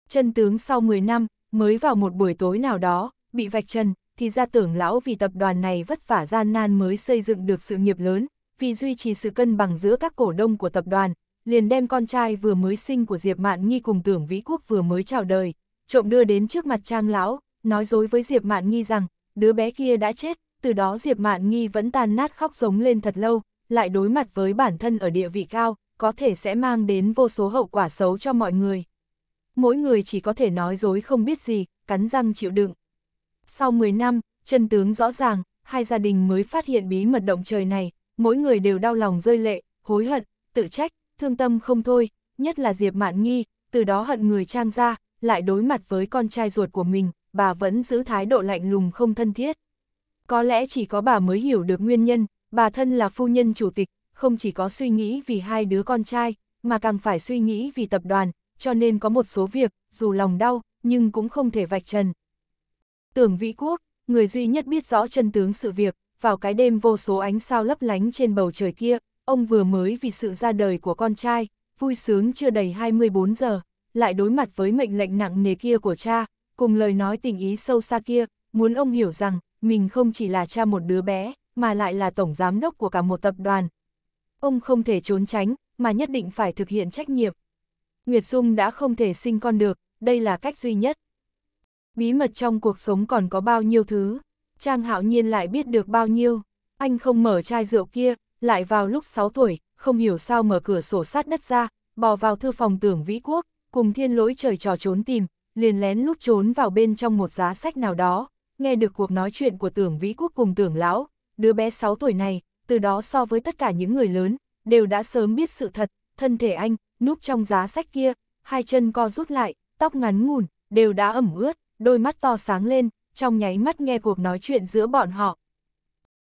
Chân tướng sau 10 năm, mới vào một buổi tối nào đó, bị vạch chân, thì ra tưởng lão vì tập đoàn này vất vả gian nan mới xây dựng được sự nghiệp lớn, vì duy trì sự cân bằng giữa các cổ đông của tập đoàn, liền đem con trai vừa mới sinh của Diệp Mạn Nghi cùng tưởng Vĩ Quốc vừa mới chào đời, trộm đưa đến trước mặt trang lão, nói dối với Diệp Mạn Nghi rằng, đứa bé kia đã chết, từ đó Diệp Mạn Nghi vẫn tan nát khóc giống lên thật lâu, lại đối mặt với bản thân ở địa vị cao, có thể sẽ mang đến vô số hậu quả xấu cho mọi người. Mỗi người chỉ có thể nói dối không biết gì, cắn răng chịu đựng. Sau 10 năm, chân tướng rõ ràng, hai gia đình mới phát hiện bí mật động trời này, mỗi người đều đau lòng rơi lệ, hối hận, tự trách, thương tâm không thôi, nhất là Diệp Mạn Nghi, từ đó hận người Trang ra, lại đối mặt với con trai ruột của mình, bà vẫn giữ thái độ lạnh lùng không thân thiết. Có lẽ chỉ có bà mới hiểu được nguyên nhân, bà thân là phu nhân chủ tịch, không chỉ có suy nghĩ vì hai đứa con trai, mà càng phải suy nghĩ vì tập đoàn, cho nên có một số việc, dù lòng đau, nhưng cũng không thể vạch trần. Tưởng Vĩ Quốc, người duy nhất biết rõ chân tướng sự việc, vào cái đêm vô số ánh sao lấp lánh trên bầu trời kia, ông vừa mới vì sự ra đời của con trai, vui sướng chưa đầy 24 giờ, lại đối mặt với mệnh lệnh nặng nề kia của cha, cùng lời nói tình ý sâu xa kia, muốn ông hiểu rằng, mình không chỉ là cha một đứa bé, mà lại là tổng giám đốc của cả một tập đoàn. Ông không thể trốn tránh, mà nhất định phải thực hiện trách nhiệm. Nguyệt Dung đã không thể sinh con được, đây là cách duy nhất. Bí mật trong cuộc sống còn có bao nhiêu thứ, Trang Hạo Nhiên lại biết được bao nhiêu. Anh không mở chai rượu kia, lại vào lúc 6 tuổi, không hiểu sao mở cửa sổ sát đất ra, bò vào thư phòng tưởng Vĩ Quốc, cùng thiên lỗi trời trò trốn tìm, liền lén lút trốn vào bên trong một giá sách nào đó, nghe được cuộc nói chuyện của tưởng vĩ quốc cùng tưởng lão, đứa bé 6 tuổi này, từ đó so với tất cả những người lớn, đều đã sớm biết sự thật, thân thể anh, núp trong giá sách kia, hai chân co rút lại, tóc ngắn ngủn, đều đã ẩm ướt, đôi mắt to sáng lên, trong nháy mắt nghe cuộc nói chuyện giữa bọn họ.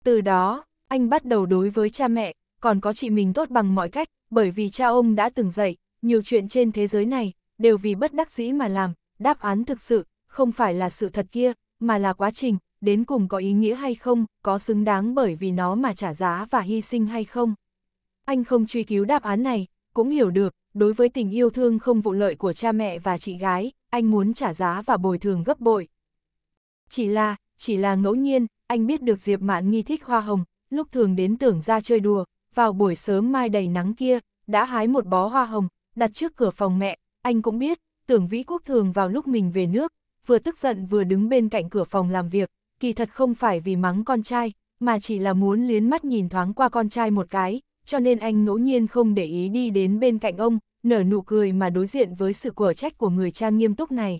Từ đó, anh bắt đầu đối với cha mẹ, còn có chị mình tốt bằng mọi cách, bởi vì cha ông đã từng dạy, nhiều chuyện trên thế giới này, đều vì bất đắc dĩ mà làm, đáp án thực sự, không phải là sự thật kia, mà là quá trình, đến cùng có ý nghĩa hay không, có xứng đáng bởi vì nó mà trả giá và hy sinh hay không. Anh không truy cứu đáp án này, cũng hiểu được, đối với tình yêu thương không vụ lợi của cha mẹ và chị gái, anh muốn trả giá và bồi thường gấp bội. Chỉ là, chỉ là ngẫu nhiên, anh biết được Diệp Mạn nghi thích hoa hồng, lúc thường đến tưởng ra chơi đùa, vào buổi sớm mai đầy nắng kia, đã hái một bó hoa hồng, đặt trước cửa phòng mẹ, anh cũng biết, tưởng Vĩ Quốc thường vào lúc mình về nước, vừa tức giận vừa đứng bên cạnh cửa phòng làm việc, kỳ thật không phải vì mắng con trai, mà chỉ là muốn liến mắt nhìn thoáng qua con trai một cái, cho nên anh ngẫu nhiên không để ý đi đến bên cạnh ông, nở nụ cười mà đối diện với sự quở trách của người cha nghiêm túc này.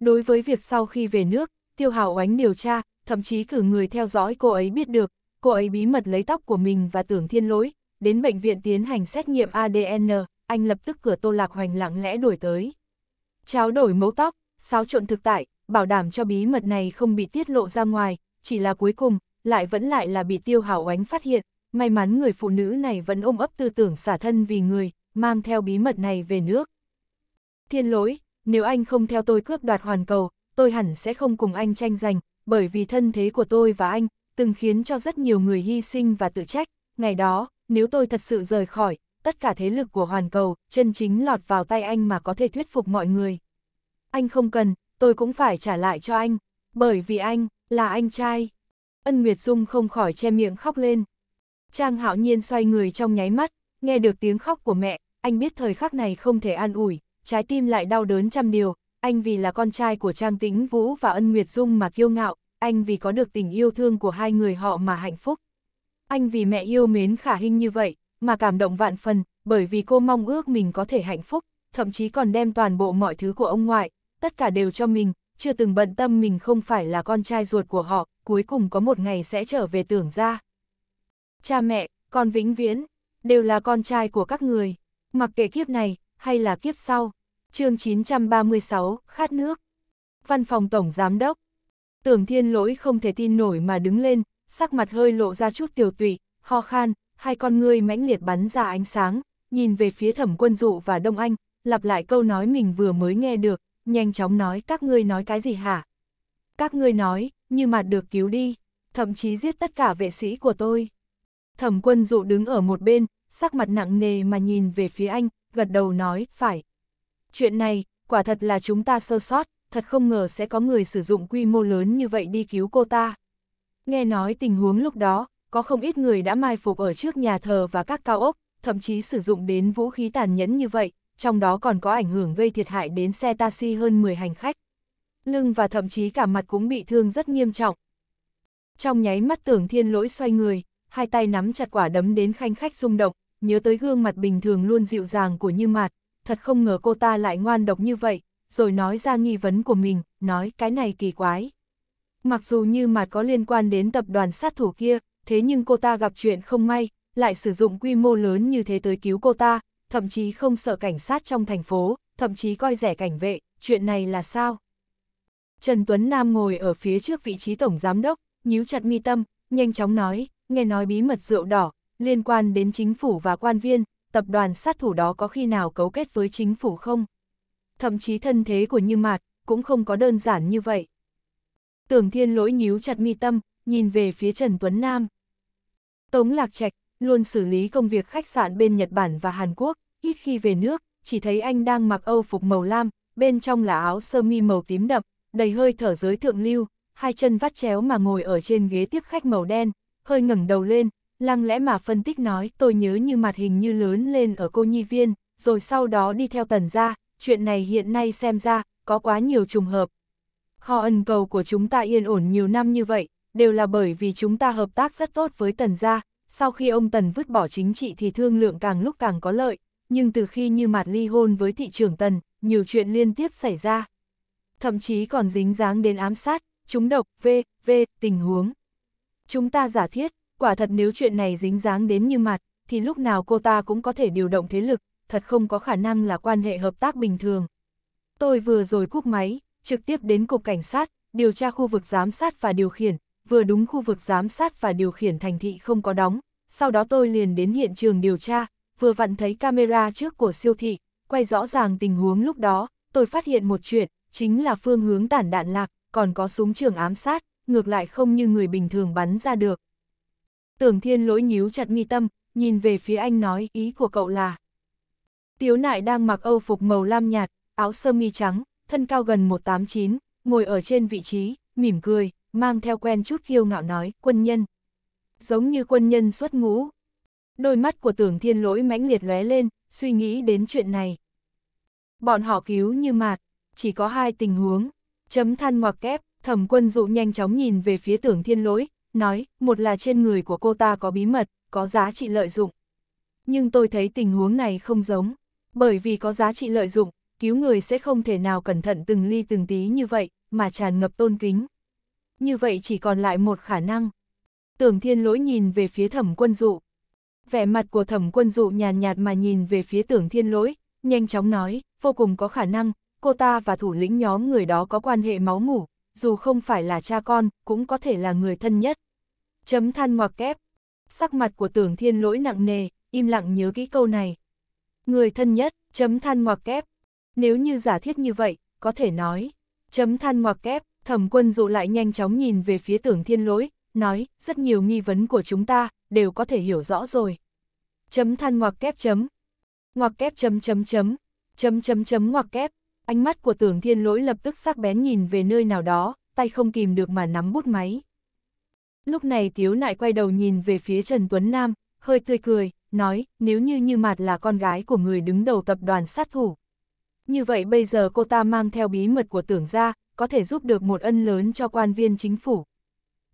Đối với việc sau khi về nước, Tiêu hào Oánh điều tra, thậm chí cử người theo dõi cô ấy biết được, cô ấy bí mật lấy tóc của mình và tưởng thiên lỗi, đến bệnh viện tiến hành xét nghiệm ADN, anh lập tức cửa Tô Lạc Hoành lặng lẽ đổi tới. Cháo đổi mẫu tóc, xáo trộn thực tại, bảo đảm cho bí mật này không bị tiết lộ ra ngoài, chỉ là cuối cùng, lại vẫn lại là bị tiêu hảo oánh phát hiện, may mắn người phụ nữ này vẫn ôm ấp tư tưởng xả thân vì người, mang theo bí mật này về nước. Thiên lỗi, nếu anh không theo tôi cướp đoạt hoàn cầu, tôi hẳn sẽ không cùng anh tranh giành, bởi vì thân thế của tôi và anh, từng khiến cho rất nhiều người hy sinh và tự trách, ngày đó, nếu tôi thật sự rời khỏi, tất cả thế lực của hoàn cầu, chân chính lọt vào tay anh mà có thể thuyết phục mọi người. Anh không cần, tôi cũng phải trả lại cho anh, bởi vì anh, là anh trai. Ân Nguyệt Dung không khỏi che miệng khóc lên. Trang hạo nhiên xoay người trong nháy mắt, nghe được tiếng khóc của mẹ, anh biết thời khắc này không thể an ủi, trái tim lại đau đớn trăm điều, anh vì là con trai của Trang Tĩnh Vũ và Ân Nguyệt Dung mà kiêu ngạo, anh vì có được tình yêu thương của hai người họ mà hạnh phúc. Anh vì mẹ yêu mến khả hình như vậy, mà cảm động vạn phần, bởi vì cô mong ước mình có thể hạnh phúc, thậm chí còn đem toàn bộ mọi thứ của ông ngoại, tất cả đều cho mình, chưa từng bận tâm mình không phải là con trai ruột của họ, cuối cùng có một ngày sẽ trở về tưởng ra. Cha mẹ, con vĩnh viễn, đều là con trai của các người, mặc kệ kiếp này, hay là kiếp sau. chương 936, Khát nước. Văn phòng Tổng Giám đốc. Tưởng thiên lỗi không thể tin nổi mà đứng lên, sắc mặt hơi lộ ra chút tiểu tụy, ho khan, hai con ngươi mãnh liệt bắn ra ánh sáng, nhìn về phía thẩm quân dụ và Đông Anh, lặp lại câu nói mình vừa mới nghe được, nhanh chóng nói các ngươi nói cái gì hả? Các ngươi nói, như mà được cứu đi, thậm chí giết tất cả vệ sĩ của tôi. Thẩm quân dụ đứng ở một bên, sắc mặt nặng nề mà nhìn về phía anh, gật đầu nói, phải. Chuyện này, quả thật là chúng ta sơ sót, thật không ngờ sẽ có người sử dụng quy mô lớn như vậy đi cứu cô ta. Nghe nói tình huống lúc đó, có không ít người đã mai phục ở trước nhà thờ và các cao ốc, thậm chí sử dụng đến vũ khí tàn nhẫn như vậy, trong đó còn có ảnh hưởng gây thiệt hại đến xe taxi hơn 10 hành khách. Lưng và thậm chí cả mặt cũng bị thương rất nghiêm trọng. Trong nháy mắt tưởng thiên lỗi xoay người, hai tay nắm chặt quả đấm đến khanh khách rung động, nhớ tới gương mặt bình thường luôn dịu dàng của Như Mạt, thật không ngờ cô ta lại ngoan độc như vậy, rồi nói ra nghi vấn của mình, nói cái này kỳ quái. Mặc dù Như Mạt có liên quan đến tập đoàn sát thủ kia, thế nhưng cô ta gặp chuyện không may, lại sử dụng quy mô lớn như thế tới cứu cô ta, thậm chí không sợ cảnh sát trong thành phố, thậm chí coi rẻ cảnh vệ, chuyện này là sao? Trần Tuấn Nam ngồi ở phía trước vị trí tổng giám đốc, nhíu chặt mi tâm, nhanh chóng nói, nghe nói bí mật rượu đỏ, liên quan đến chính phủ và quan viên, tập đoàn sát thủ đó có khi nào cấu kết với chính phủ không? Thậm chí thân thế của Như Mạt cũng không có đơn giản như vậy. Tưởng Thiên Lỗi nhíu chặt mi tâm, nhìn về phía Trần Tuấn Nam. Tống Lạc Trạch luôn xử lý công việc khách sạn bên Nhật Bản và Hàn Quốc, ít khi về nước, chỉ thấy anh đang mặc âu phục màu lam, bên trong là áo sơ mi màu tím đậm, đầy hơi thở giới thượng lưu, hai chân vắt chéo mà ngồi ở trên ghế tiếp khách màu đen, hơi ngẩng đầu lên, lăng lẽ mà phân tích nói tôi nhớ như mặt hình như lớn lên ở cô nhi viên, rồi sau đó đi theo tần ra, chuyện này hiện nay xem ra, có quá nhiều trùng hợp. Kho ẩn cầu của chúng ta yên ổn nhiều năm như vậy, đều là bởi vì chúng ta hợp tác rất tốt với Tần gia, sau khi ông Tần vứt bỏ chính trị thì thương lượng càng lúc càng có lợi, nhưng từ khi Như mặt ly hôn với thị trường Tần, nhiều chuyện liên tiếp xảy ra. Thậm chí còn dính dáng đến ám sát, trúng độc, v, v, tình huống. Chúng ta giả thiết, quả thật nếu chuyện này dính dáng đến Như mặt, thì lúc nào cô ta cũng có thể điều động thế lực, thật không có khả năng là quan hệ hợp tác bình thường. Tôi vừa rồi cúp máy, trực tiếp đến cục cảnh sát, điều tra khu vực giám sát và điều khiển, vừa đúng khu vực giám sát và điều khiển thành thị không có đóng, sau đó tôi liền đến hiện trường điều tra, vừa vặn thấy camera trước của siêu thị, quay rõ ràng tình huống lúc đó, tôi phát hiện một chuyện, chính là phương hướng tản đạn lạc, còn có súng trường ám sát, ngược lại không như người bình thường bắn ra được. Tưởng thiên lỗi nhíu chặt mi tâm, nhìn về phía anh nói ý của cậu là. Tiếu nại đang mặc âu phục màu lam nhạt, áo sơ mi trắng, thân cao gần 189, ngồi ở trên vị trí, mỉm cười mang theo quen chút kiêu ngạo nói, quân nhân. Giống như quân nhân xuất ngũ. Đôi mắt của tưởng thiên lỗi mãnh liệt lóe lên, suy nghĩ đến chuyện này. Bọn họ cứu như mạt, chỉ có hai tình huống, chấm than ngoặc kép, thẩm quân dụ nhanh chóng nhìn về phía tưởng thiên lỗi, nói, một là trên người của cô ta có bí mật, có giá trị lợi dụng. Nhưng tôi thấy tình huống này không giống, bởi vì có giá trị lợi dụng, cứu người sẽ không thể nào cẩn thận từng ly từng tí như vậy, mà tràn ngập tôn kính như vậy chỉ còn lại một khả năng. Tưởng thiên lỗi nhìn về phía thẩm quân dụ. Vẻ mặt của thẩm quân dụ nhàn nhạt, nhạt mà nhìn về phía tưởng thiên lỗi, nhanh chóng nói, vô cùng có khả năng, cô ta và thủ lĩnh nhóm người đó có quan hệ máu mủ, dù không phải là cha con, cũng có thể là người thân nhất. Chấm than ngoặc kép. Sắc mặt của tưởng thiên lỗi nặng nề, im lặng nhớ kỹ câu này. Người thân nhất, chấm than ngoặc kép. Nếu như giả thiết như vậy, có thể nói, chấm than ngoặc kép, Thẩm quân dụ lại nhanh chóng nhìn về phía tưởng thiên lỗi, nói, rất nhiều nghi vấn của chúng ta, đều có thể hiểu rõ rồi. Chấm than ngoặc kép chấm. Ngoặc kép chấm chấm chấm. Chấm chấm chấm ngoặc kép. Ánh mắt của tưởng thiên lỗi lập tức sắc bén nhìn về nơi nào đó, tay không kìm được mà nắm bút máy. Lúc này tiếu nại quay đầu nhìn về phía Trần Tuấn Nam, hơi tươi cười, nói, nếu như Như Mạt là con gái của người đứng đầu tập đoàn sát thủ. Như vậy bây giờ cô ta mang theo bí mật của tưởng gia, có thể giúp được một ân lớn cho quan viên chính phủ.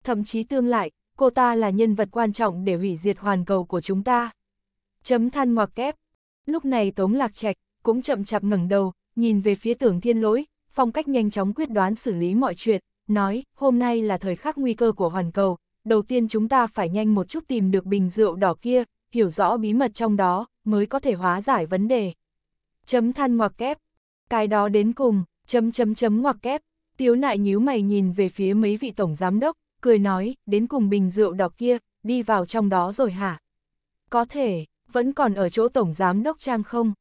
Thậm chí tương lại, cô ta là nhân vật quan trọng để hủy diệt hoàn cầu của chúng ta. Chấm than ngoặc kép. Lúc này Tống Lạc Trạch cũng chậm chạp ngẩng đầu, nhìn về phía tưởng thiên lỗi, phong cách nhanh chóng quyết đoán xử lý mọi chuyện, nói, hôm nay là thời khắc nguy cơ của hoàn cầu, đầu tiên chúng ta phải nhanh một chút tìm được bình rượu đỏ kia, hiểu rõ bí mật trong đó, mới có thể hóa giải vấn đề. Chấm than ngoặc kép. Cái đó đến cùng, chấm chấm chấm ngoặc kép, Tiếu nại nhíu mày nhìn về phía mấy vị tổng giám đốc, cười nói, đến cùng bình rượu đỏ kia, đi vào trong đó rồi hả? Có thể, vẫn còn ở chỗ tổng giám đốc trang không?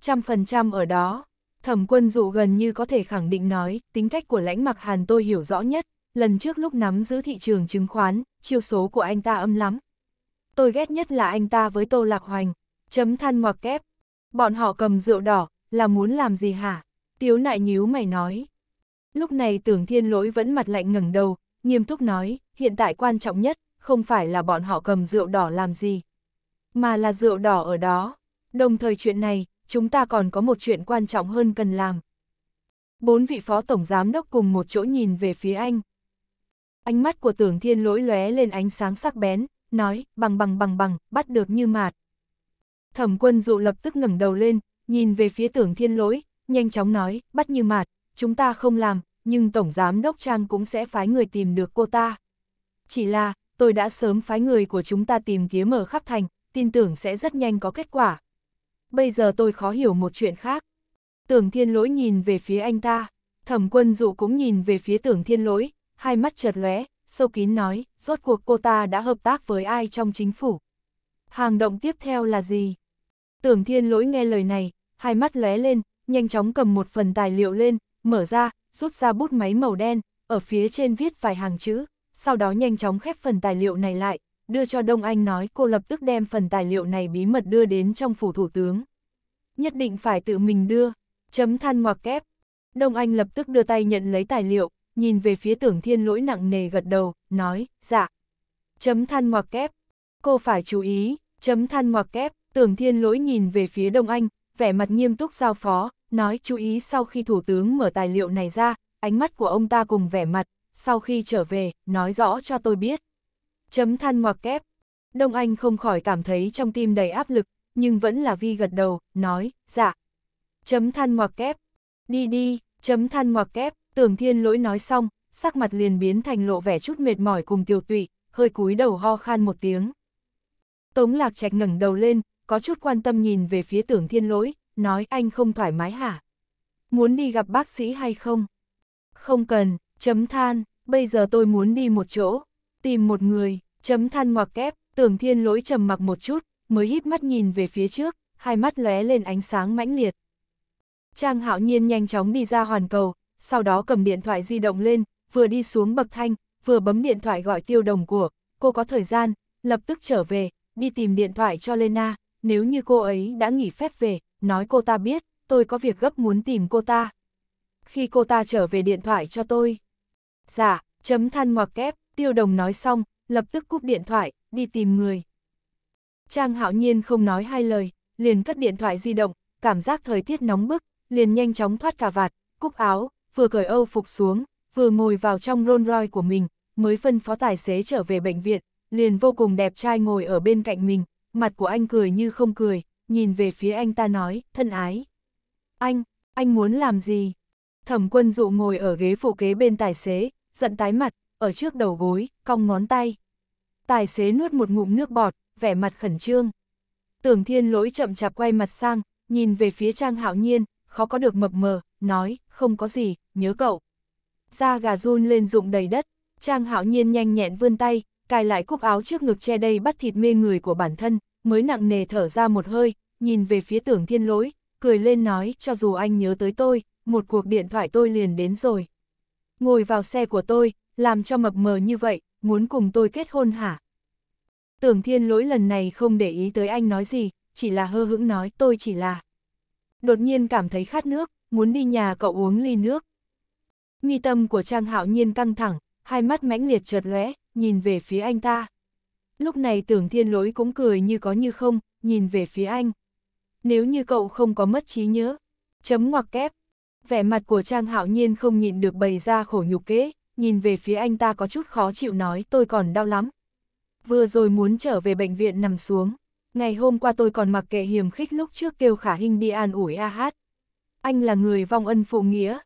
Trăm phần trăm ở đó, thẩm quân dụ gần như có thể khẳng định nói, tính cách của lãnh mặc hàn tôi hiểu rõ nhất, lần trước lúc nắm giữ thị trường chứng khoán, chiêu số của anh ta âm lắm. Tôi ghét nhất là anh ta với Tô Lạc Hoành, chấm than ngoặc kép. Bọn họ cầm rượu đỏ, là muốn làm gì hả? Tiếu nại nhíu mày nói. Lúc này tưởng thiên lỗi vẫn mặt lạnh ngẩng đầu, nghiêm túc nói, hiện tại quan trọng nhất, không phải là bọn họ cầm rượu đỏ làm gì, mà là rượu đỏ ở đó. Đồng thời chuyện này, chúng ta còn có một chuyện quan trọng hơn cần làm. Bốn vị phó tổng giám đốc cùng một chỗ nhìn về phía anh. Ánh mắt của tưởng thiên lỗi lóe lên ánh sáng sắc bén, nói, bằng bằng bằng bằng, bắt được như mạt. Thẩm quân dụ lập tức ngẩng đầu lên, nhìn về phía tưởng thiên lỗi, nhanh chóng nói, bắt như mạt, chúng ta không làm, nhưng Tổng Giám Đốc Trang cũng sẽ phái người tìm được cô ta. Chỉ là, tôi đã sớm phái người của chúng ta tìm kiếm ở khắp thành, tin tưởng sẽ rất nhanh có kết quả. Bây giờ tôi khó hiểu một chuyện khác. Tưởng thiên lỗi nhìn về phía anh ta, thẩm quân dụ cũng nhìn về phía tưởng thiên lỗi, hai mắt chợt lóe, sâu kín nói, rốt cuộc cô ta đã hợp tác với ai trong chính phủ. Hàng động tiếp theo là gì? Tưởng thiên lỗi nghe lời này, hai mắt lóe lên, nhanh chóng cầm một phần tài liệu lên, mở ra, rút ra bút máy màu đen, ở phía trên viết vài hàng chữ, sau đó nhanh chóng khép phần tài liệu này lại, đưa cho Đông Anh nói cô lập tức đem phần tài liệu này bí mật đưa đến trong phủ thủ tướng. Nhất định phải tự mình đưa, chấm than ngoặc kép. Đông Anh lập tức đưa tay nhận lấy tài liệu, nhìn về phía tưởng thiên lỗi nặng nề gật đầu, nói, dạ. Chấm than ngoặc kép. Cô phải chú ý, chấm than ngoặc kép, tưởng thiên lỗi nhìn về phía Đông Anh, vẻ mặt nghiêm túc giao phó, nói chú ý sau khi Thủ tướng mở tài liệu này ra, ánh mắt của ông ta cùng vẻ mặt, sau khi trở về, nói rõ cho tôi biết. Chấm than ngoặc kép. Đông Anh không khỏi cảm thấy trong tim đầy áp lực, nhưng vẫn là vi gật đầu, nói, dạ. Chấm than ngoặc kép. Đi đi, chấm than ngoặc kép, tưởng thiên lỗi nói xong, sắc mặt liền biến thành lộ vẻ chút mệt mỏi cùng tiêu tụy, hơi cúi đầu ho khan một tiếng. Tống lạc trạch ngẩng đầu lên, có chút quan tâm nhìn về phía tưởng thiên lỗi, nói anh không thoải mái hả? Muốn đi gặp bác sĩ hay không? Không cần, chấm than, bây giờ tôi muốn đi một chỗ, tìm một người, chấm than ngoặc kép, tưởng thiên lỗi trầm mặc một chút, mới híp mắt nhìn về phía trước, hai mắt lóe lên ánh sáng mãnh liệt. Trang hạo nhiên nhanh chóng đi ra hoàn cầu, sau đó cầm điện thoại di động lên, vừa đi xuống bậc thanh, vừa bấm điện thoại gọi tiêu đồng của, cô có thời gian, lập tức trở về, đi tìm điện thoại cho Lena nếu như cô ấy đã nghỉ phép về, nói cô ta biết, tôi có việc gấp muốn tìm cô ta. Khi cô ta trở về điện thoại cho tôi. Dạ, chấm than ngoặc kép, tiêu đồng nói xong, lập tức cúp điện thoại, đi tìm người. Trang hạo nhiên không nói hai lời, liền cất điện thoại di động, cảm giác thời tiết nóng bức, liền nhanh chóng thoát cà vạt, cúp áo, vừa cởi âu phục xuống, vừa ngồi vào trong Rolls Royce của mình, mới phân phó tài xế trở về bệnh viện, liền vô cùng đẹp trai ngồi ở bên cạnh mình, mặt của anh cười như không cười, nhìn về phía anh ta nói, thân ái. Anh, anh muốn làm gì? Thẩm quân dụ ngồi ở ghế phụ kế bên tài xế, giận tái mặt, ở trước đầu gối, cong ngón tay. Tài xế nuốt một ngụm nước bọt, vẻ mặt khẩn trương. Tưởng thiên lỗi chậm chạp quay mặt sang, nhìn về phía trang hạo nhiên, khó có được mập mờ, nói, không có gì, nhớ cậu. Da gà run lên rụng đầy đất, trang hạo nhiên nhanh nhẹn vươn tay, cài lại cúc áo trước ngực che đây bắt thịt mê người của bản thân, mới nặng nề thở ra một hơi, nhìn về phía tưởng thiên lỗi, cười lên nói cho dù anh nhớ tới tôi, một cuộc điện thoại tôi liền đến rồi. Ngồi vào xe của tôi, làm cho mập mờ như vậy, muốn cùng tôi kết hôn hả? Tưởng thiên lỗi lần này không để ý tới anh nói gì, chỉ là hơ hững nói tôi chỉ là. Đột nhiên cảm thấy khát nước, muốn đi nhà cậu uống ly nước. Nghi tâm của Trang Hạo Nhiên căng thẳng, hai mắt mãnh liệt chợt lóe, nhìn về phía anh ta. Lúc này tưởng thiên lỗi cũng cười như có như không, nhìn về phía anh. Nếu như cậu không có mất trí nhớ, chấm ngoặc kép. Vẻ mặt của Trang Hạo Nhiên không nhịn được bày ra khổ nhục kế, nhìn về phía anh ta có chút khó chịu nói tôi còn đau lắm. Vừa rồi muốn trở về bệnh viện nằm xuống, ngày hôm qua tôi còn mặc kệ hiểm khích lúc trước kêu khả hình đi an ủi a hát. Anh là người vong ân phụ nghĩa.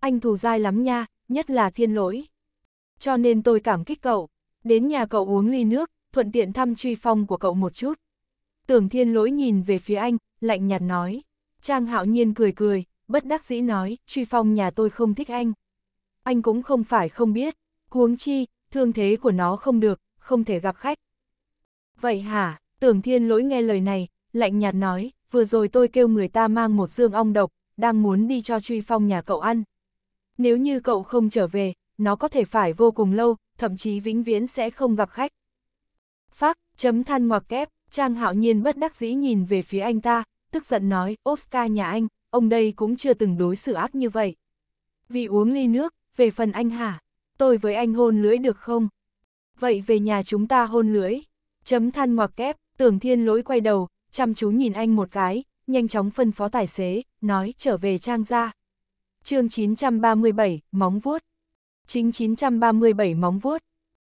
Anh thù dai lắm nha, nhất là thiên lỗi. Cho nên tôi cảm kích cậu. Đến nhà cậu uống ly nước, thuận tiện thăm truy phong của cậu một chút. Tưởng thiên lỗi nhìn về phía anh, lạnh nhạt nói. Trang hạo nhiên cười cười, bất đắc dĩ nói, truy phong nhà tôi không thích anh. Anh cũng không phải không biết, huống chi, thương thế của nó không được, không thể gặp khách. Vậy hả, tưởng thiên lỗi nghe lời này, lạnh nhạt nói, vừa rồi tôi kêu người ta mang một dương ong độc, đang muốn đi cho truy phong nhà cậu ăn. Nếu như cậu không trở về, nó có thể phải vô cùng lâu, thậm chí vĩnh viễn sẽ không gặp khách. Phác, chấm than ngoặc kép, Trang hạo nhiên bất đắc dĩ nhìn về phía anh ta, tức giận nói, Oscar nhà anh, ông đây cũng chưa từng đối xử ác như vậy. Vì uống ly nước, về phần anh hả? Tôi với anh hôn lưỡi được không? Vậy về nhà chúng ta hôn lưỡi. Chấm than ngoặc kép, tưởng thiên lỗi quay đầu, chăm chú nhìn anh một cái, nhanh chóng phân phó tài xế, nói trở về Trang gia." chương 937, móng vuốt. Chính 937 móng vuốt.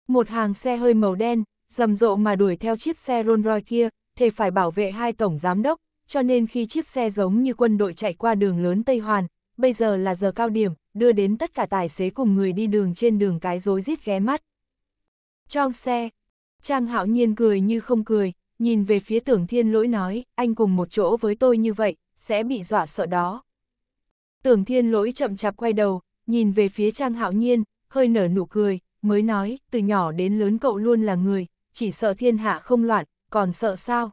Một hàng xe hơi màu đen, rầm rộ mà đuổi theo chiếc xe Rolls Royce kia, thề phải bảo vệ hai tổng giám đốc, cho nên khi chiếc xe giống như quân đội chạy qua đường lớn Tây Hoàn, bây giờ là giờ cao điểm, đưa đến tất cả tài xế cùng người đi đường trên đường cái rối rít ghé mắt. Trong xe, Trang hạo nhiên cười như không cười, nhìn về phía tưởng thiên lỗi nói, anh cùng một chỗ với tôi như vậy, sẽ bị dọa sợ đó. Tưởng thiên lỗi chậm chạp quay đầu, nhìn về phía Trang Hạo Nhiên, hơi nở nụ cười, mới nói, từ nhỏ đến lớn cậu luôn là người, chỉ sợ thiên hạ không loạn, còn sợ sao?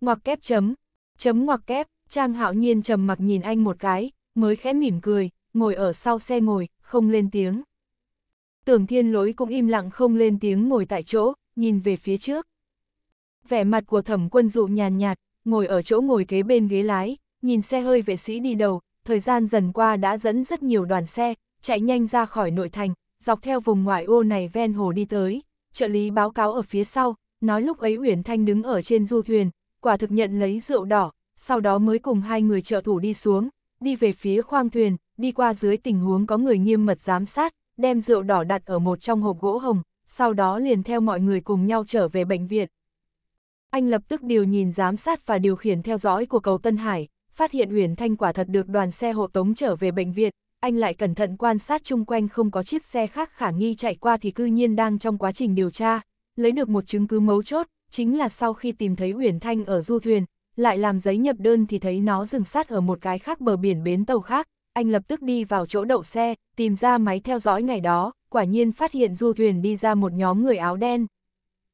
Ngoặc kép chấm, chấm ngoặc kép, Trang Hạo Nhiên trầm mặc nhìn anh một cái, mới khẽ mỉm cười, ngồi ở sau xe ngồi, không lên tiếng. Tưởng thiên lỗi cũng im lặng không lên tiếng ngồi tại chỗ, nhìn về phía trước. Vẻ mặt của thẩm quân dụ nhàn nhạt, ngồi ở chỗ ngồi kế bên ghế lái, nhìn xe hơi vệ sĩ đi đầu, thời gian dần qua đã dẫn rất nhiều đoàn xe, chạy nhanh ra khỏi nội thành, dọc theo vùng ngoại ô này ven hồ đi tới, trợ lý báo cáo ở phía sau, nói lúc ấy Uyển Thanh đứng ở trên du thuyền, quả thực nhận lấy rượu đỏ, sau đó mới cùng hai người trợ thủ đi xuống, đi về phía khoang thuyền, đi qua dưới tình huống có người nghiêm mật giám sát, đem rượu đỏ đặt ở một trong hộp gỗ hồng, sau đó liền theo mọi người cùng nhau trở về bệnh viện. Anh lập tức điều nhìn giám sát và điều khiển theo dõi của cầu Tân Hải, phát hiện Huyền Thanh quả thật được đoàn xe hộ tống trở về bệnh viện, anh lại cẩn thận quan sát chung quanh không có chiếc xe khác khả nghi chạy qua thì cư nhiên đang trong quá trình điều tra, lấy được một chứng cứ mấu chốt, chính là sau khi tìm thấy Huyền Thanh ở du thuyền, lại làm giấy nhập đơn thì thấy nó dừng sát ở một cái khác bờ biển bến tàu khác, anh lập tức đi vào chỗ đậu xe, tìm ra máy theo dõi ngày đó, quả nhiên phát hiện du thuyền đi ra một nhóm người áo đen.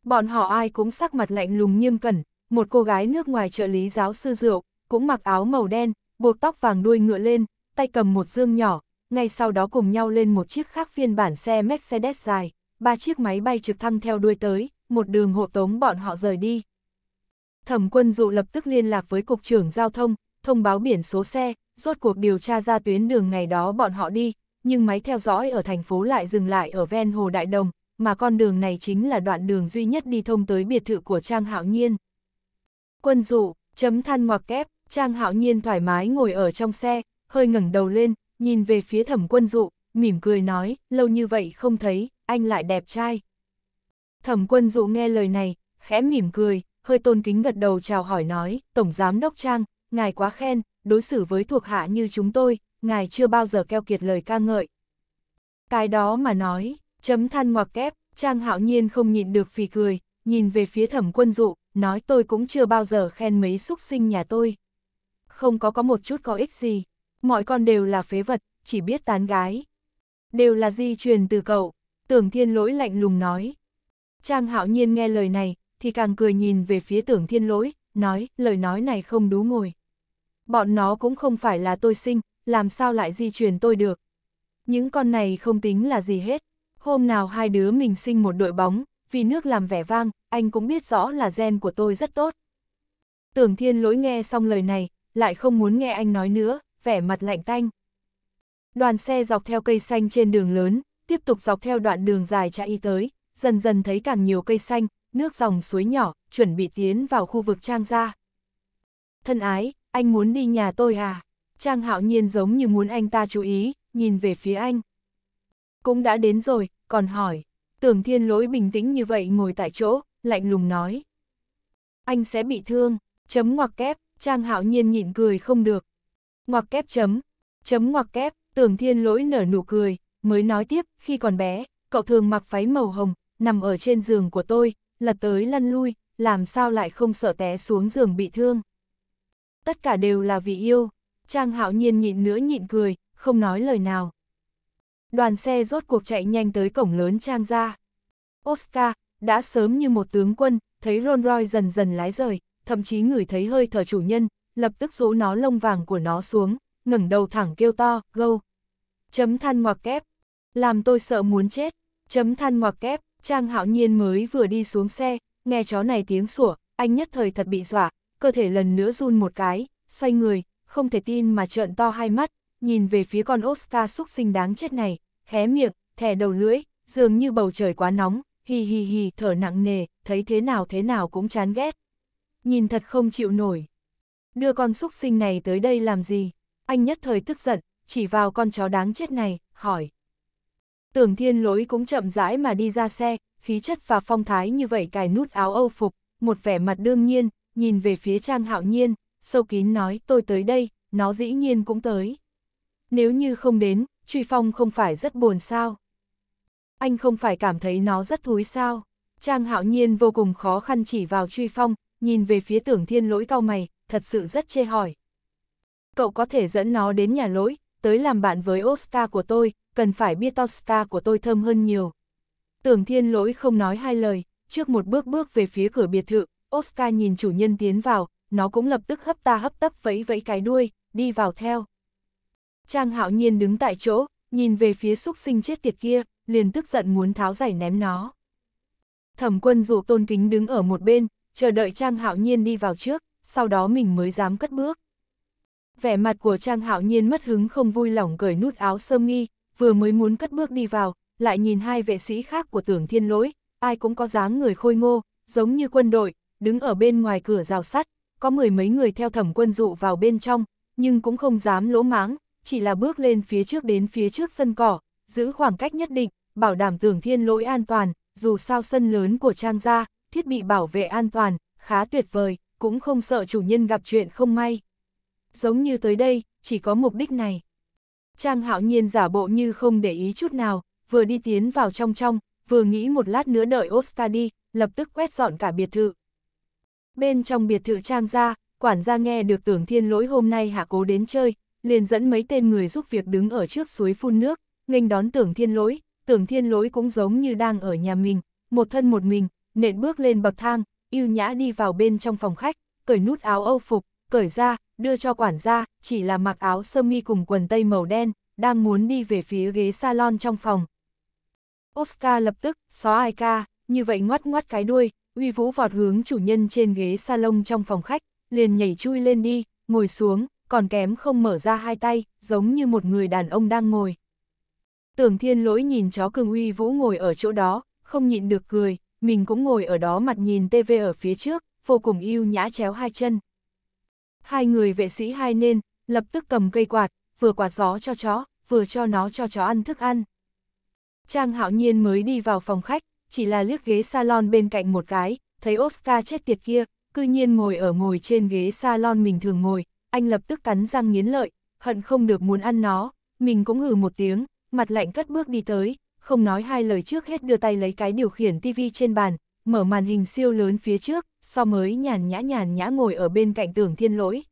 Bọn họ ai cũng sắc mặt lạnh lùng nghiêm cẩn, một cô gái nước ngoài trợ lý giáo sư rượu, cũng mặc áo màu đen, buộc tóc vàng đuôi ngựa lên, tay cầm một dương nhỏ, ngay sau đó cùng nhau lên một chiếc khác phiên bản xe Mercedes dài, ba chiếc máy bay trực thăng theo đuôi tới, một đường hộ tống bọn họ rời đi. Thẩm quân dụ lập tức liên lạc với Cục trưởng Giao thông, thông báo biển số xe, rốt cuộc điều tra ra tuyến đường ngày đó bọn họ đi, nhưng máy theo dõi ở thành phố lại dừng lại ở ven Hồ Đại Đồng, mà con đường này chính là đoạn đường duy nhất đi thông tới biệt thự của Trang Hạo Nhiên. Quân dụ, chấm than ngoặc kép, Trang hạo nhiên thoải mái ngồi ở trong xe, hơi ngẩng đầu lên, nhìn về phía thẩm quân dụ, mỉm cười nói, lâu như vậy không thấy, anh lại đẹp trai. Thẩm quân dụ nghe lời này, khẽ mỉm cười, hơi tôn kính gật đầu chào hỏi nói, Tổng Giám Đốc Trang, ngài quá khen, đối xử với thuộc hạ như chúng tôi, ngài chưa bao giờ keo kiệt lời ca ngợi. Cái đó mà nói, chấm than ngoặc kép, Trang hạo nhiên không nhịn được phì cười, nhìn về phía thẩm quân dụ, nói tôi cũng chưa bao giờ khen mấy xúc sinh nhà tôi không có có một chút có ích gì. Mọi con đều là phế vật, chỉ biết tán gái. Đều là di truyền từ cậu, tưởng thiên lỗi lạnh lùng nói. Trang hạo nhiên nghe lời này, thì càng cười nhìn về phía tưởng thiên lỗi, nói, lời nói này không đúng ngồi. Bọn nó cũng không phải là tôi sinh, làm sao lại di truyền tôi được. Những con này không tính là gì hết. Hôm nào hai đứa mình sinh một đội bóng, vì nước làm vẻ vang, anh cũng biết rõ là gen của tôi rất tốt. Tưởng thiên lỗi nghe xong lời này, lại không muốn nghe anh nói nữa, vẻ mặt lạnh tanh. Đoàn xe dọc theo cây xanh trên đường lớn, tiếp tục dọc theo đoạn đường dài chạy y tới, dần dần thấy càng nhiều cây xanh, nước dòng suối nhỏ, chuẩn bị tiến vào khu vực Trang gia. Thân ái, anh muốn đi nhà tôi à? Trang hạo nhiên giống như muốn anh ta chú ý, nhìn về phía anh. Cũng đã đến rồi, còn hỏi. Tưởng thiên lỗi bình tĩnh như vậy ngồi tại chỗ, lạnh lùng nói. Anh sẽ bị thương, chấm ngoặc kép, Trang hạo nhiên nhịn cười không được. Ngoặc kép chấm, chấm ngoặc kép, tưởng thiên lỗi nở nụ cười, mới nói tiếp, khi còn bé, cậu thường mặc váy màu hồng, nằm ở trên giường của tôi, lật tới lăn lui, làm sao lại không sợ té xuống giường bị thương. Tất cả đều là vì yêu, Trang hạo nhiên nhịn nữa nhịn cười, không nói lời nào. Đoàn xe rốt cuộc chạy nhanh tới cổng lớn Trang ra. Oscar, đã sớm như một tướng quân, thấy Rolls Royce dần dần lái rời, thậm chí ngửi thấy hơi thở chủ nhân, lập tức rũ nó lông vàng của nó xuống, ngẩng đầu thẳng kêu to, gâu. Chấm than ngoặc kép, làm tôi sợ muốn chết, chấm than ngoặc kép, Trang hạo nhiên mới vừa đi xuống xe, nghe chó này tiếng sủa, anh nhất thời thật bị dọa, cơ thể lần nữa run một cái, xoay người, không thể tin mà trợn to hai mắt, nhìn về phía con Oscar xúc sinh đáng chết này, hé miệng, thẻ đầu lưỡi, dường như bầu trời quá nóng, hì hì hì thở nặng nề, thấy thế nào thế nào cũng chán ghét nhìn thật không chịu nổi. Đưa con xúc sinh này tới đây làm gì? Anh nhất thời tức giận, chỉ vào con chó đáng chết này, hỏi. Tưởng thiên lỗi cũng chậm rãi mà đi ra xe, khí chất và phong thái như vậy cài nút áo âu phục, một vẻ mặt đương nhiên, nhìn về phía trang hạo nhiên, sâu kín nói tôi tới đây, nó dĩ nhiên cũng tới. Nếu như không đến, truy phong không phải rất buồn sao? Anh không phải cảm thấy nó rất thúi sao? Trang hạo nhiên vô cùng khó khăn chỉ vào truy phong, nhìn về phía tưởng thiên lỗi cao mày, thật sự rất chê hỏi. Cậu có thể dẫn nó đến nhà lỗi, tới làm bạn với Oscar của tôi, cần phải biết Oscar của tôi thơm hơn nhiều. Tưởng thiên lỗi không nói hai lời, trước một bước bước về phía cửa biệt thự, Oscar nhìn chủ nhân tiến vào, nó cũng lập tức hấp ta hấp tấp vẫy vẫy cái đuôi, đi vào theo. Trang hạo nhiên đứng tại chỗ, nhìn về phía xúc sinh chết tiệt kia, liền tức giận muốn tháo giày ném nó. Thẩm quân dụ tôn kính đứng ở một bên, chờ đợi Trang Hạo Nhiên đi vào trước, sau đó mình mới dám cất bước. Vẻ mặt của Trang Hạo Nhiên mất hứng không vui lòng cởi nút áo sơ mi, vừa mới muốn cất bước đi vào, lại nhìn hai vệ sĩ khác của tưởng thiên lỗi, ai cũng có dáng người khôi ngô, giống như quân đội, đứng ở bên ngoài cửa rào sắt, có mười mấy người theo thẩm quân dụ vào bên trong, nhưng cũng không dám lỗ máng, chỉ là bước lên phía trước đến phía trước sân cỏ, giữ khoảng cách nhất định, bảo đảm tưởng thiên lỗi an toàn, dù sao sân lớn của Trang gia, thiết bị bảo vệ an toàn, khá tuyệt vời, cũng không sợ chủ nhân gặp chuyện không may. Giống như tới đây, chỉ có mục đích này. Trang hạo nhiên giả bộ như không để ý chút nào, vừa đi tiến vào trong trong, vừa nghĩ một lát nữa đợi Osta đi, lập tức quét dọn cả biệt thự. Bên trong biệt thự Trang gia quản gia nghe được tưởng thiên lỗi hôm nay hạ cố đến chơi, liền dẫn mấy tên người giúp việc đứng ở trước suối phun nước, nghênh đón tưởng thiên lỗi, tưởng thiên lỗi cũng giống như đang ở nhà mình, một thân một mình, nện bước lên bậc thang, yêu nhã đi vào bên trong phòng khách, cởi nút áo âu phục, cởi ra, đưa cho quản gia, chỉ là mặc áo sơ mi cùng quần tây màu đen, đang muốn đi về phía ghế salon trong phòng. Oscar lập tức, xó ai ca, như vậy ngoắt ngoắt cái đuôi, uy vũ vọt hướng chủ nhân trên ghế salon trong phòng khách, liền nhảy chui lên đi, ngồi xuống, còn kém không mở ra hai tay, giống như một người đàn ông đang ngồi. Tưởng thiên lỗi nhìn chó cường uy vũ ngồi ở chỗ đó, không nhịn được cười, mình cũng ngồi ở đó mặt nhìn TV ở phía trước, vô cùng yêu nhã chéo hai chân. Hai người vệ sĩ hai nên, lập tức cầm cây quạt, vừa quạt gió cho chó, vừa cho nó cho chó ăn thức ăn. Trang hạo nhiên mới đi vào phòng khách, chỉ là liếc ghế salon bên cạnh một cái, thấy Oscar chết tiệt kia, cư nhiên ngồi ở ngồi trên ghế salon mình thường ngồi, anh lập tức cắn răng nghiến lợi, hận không được muốn ăn nó, mình cũng hừ một tiếng, mặt lạnh cất bước đi tới, không nói hai lời trước hết đưa tay lấy cái điều khiển tivi trên bàn, mở màn hình siêu lớn phía trước, so mới nhàn nhã nhàn nhã ngồi ở bên cạnh tưởng thiên lỗi.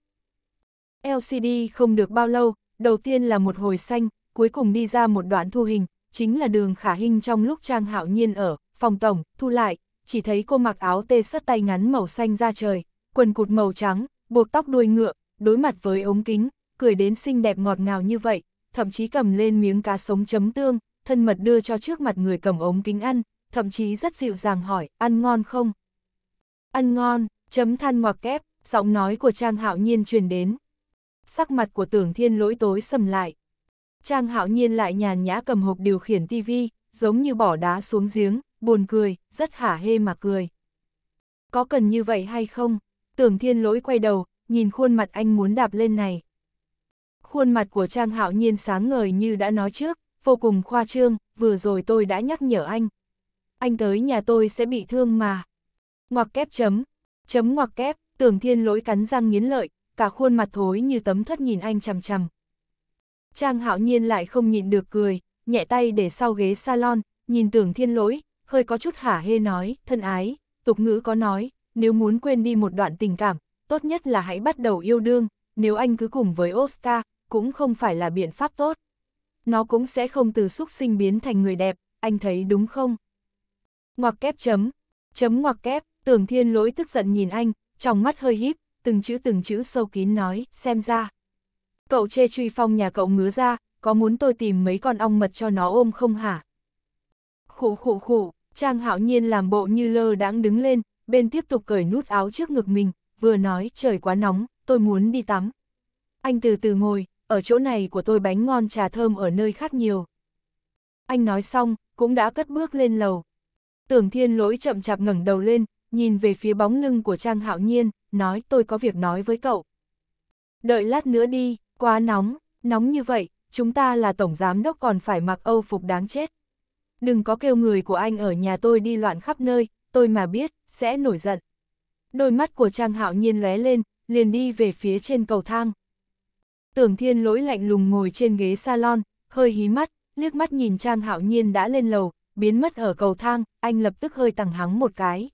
LCD không được bao lâu, đầu tiên là một hồi xanh, cuối cùng đi ra một đoạn thu hình, chính là đường khả hình trong lúc Trang Hạo Nhiên ở, phòng tổng, thu lại, chỉ thấy cô mặc áo tê sắt tay ngắn màu xanh ra trời, quần cụt màu trắng, buộc tóc đuôi ngựa, đối mặt với ống kính, cười đến xinh đẹp ngọt ngào như vậy, thậm chí cầm lên miếng cá sống chấm tương, thân mật đưa cho trước mặt người cầm ống kính ăn, thậm chí rất dịu dàng hỏi, ăn ngon không? Ăn ngon, chấm than ngoặc kép, giọng nói của Trang Hạo Nhiên truyền đến. Sắc mặt của tưởng thiên lỗi tối sầm lại. Trang Hạo Nhiên lại nhàn nhã cầm hộp điều khiển tivi, giống như bỏ đá xuống giếng, buồn cười, rất hả hê mà cười. Có cần như vậy hay không? Tưởng thiên lỗi quay đầu, nhìn khuôn mặt anh muốn đạp lên này. Khuôn mặt của Trang Hạo Nhiên sáng ngời như đã nói trước, vô cùng khoa trương, vừa rồi tôi đã nhắc nhở anh. Anh tới nhà tôi sẽ bị thương mà. Ngoặc kép chấm, chấm ngoặc kép, tưởng thiên lỗi cắn răng nghiến lợi, cả khuôn mặt thối như tấm thất nhìn anh chằm chằm. Trang hạo nhiên lại không nhịn được cười, nhẹ tay để sau ghế salon, nhìn tưởng thiên lỗi, hơi có chút hả hê nói, thân ái, tục ngữ có nói, nếu muốn quên đi một đoạn tình cảm, tốt nhất là hãy bắt đầu yêu đương, nếu anh cứ cùng với Oscar, cũng không phải là biện pháp tốt nó cũng sẽ không từ xúc sinh biến thành người đẹp, anh thấy đúng không? Ngoặc kép chấm, chấm ngoặc kép, tưởng thiên lỗi tức giận nhìn anh, trong mắt hơi híp, từng chữ từng chữ sâu kín nói, xem ra. Cậu chê truy phong nhà cậu ngứa ra, có muốn tôi tìm mấy con ong mật cho nó ôm không hả? Khủ khủ khủ, Trang hạo nhiên làm bộ như lơ đãng đứng lên, bên tiếp tục cởi nút áo trước ngực mình, vừa nói trời quá nóng, tôi muốn đi tắm. Anh từ từ ngồi, ở chỗ này của tôi bánh ngon trà thơm ở nơi khác nhiều. Anh nói xong, cũng đã cất bước lên lầu. Tưởng thiên lỗi chậm chạp ngẩng đầu lên, nhìn về phía bóng lưng của Trang Hạo Nhiên, nói tôi có việc nói với cậu. Đợi lát nữa đi, quá nóng, nóng như vậy, chúng ta là tổng giám đốc còn phải mặc âu phục đáng chết. Đừng có kêu người của anh ở nhà tôi đi loạn khắp nơi, tôi mà biết, sẽ nổi giận. Đôi mắt của Trang Hạo Nhiên lóe lên, liền đi về phía trên cầu thang. Tưởng thiên lỗi lạnh lùng ngồi trên ghế salon, hơi hí mắt, liếc mắt nhìn Trang Hạo Nhiên đã lên lầu, biến mất ở cầu thang, anh lập tức hơi tẳng hắng một cái.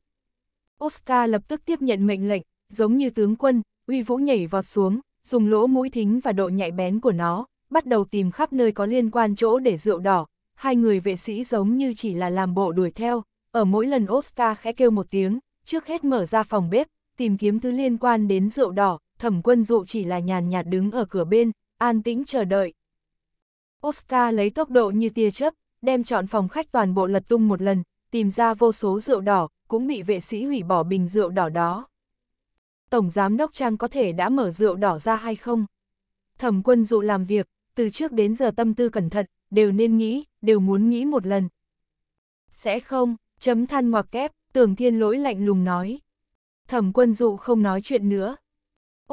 Oscar lập tức tiếp nhận mệnh lệnh, giống như tướng quân, uy vũ nhảy vọt xuống, dùng lỗ mũi thính và độ nhạy bén của nó, bắt đầu tìm khắp nơi có liên quan chỗ để rượu đỏ. Hai người vệ sĩ giống như chỉ là làm bộ đuổi theo, ở mỗi lần Oscar khẽ kêu một tiếng, trước hết mở ra phòng bếp, tìm kiếm thứ liên quan đến rượu đỏ, thẩm quân dụ chỉ là nhàn nhạt đứng ở cửa bên, an tĩnh chờ đợi. Oscar lấy tốc độ như tia chớp, đem chọn phòng khách toàn bộ lật tung một lần, tìm ra vô số rượu đỏ, cũng bị vệ sĩ hủy bỏ bình rượu đỏ đó. Tổng giám đốc Trang có thể đã mở rượu đỏ ra hay không? Thẩm quân dụ làm việc, từ trước đến giờ tâm tư cẩn thận, đều nên nghĩ, đều muốn nghĩ một lần. Sẽ không, chấm than ngoặc kép, tưởng thiên lỗi lạnh lùng nói. Thẩm quân dụ không nói chuyện nữa,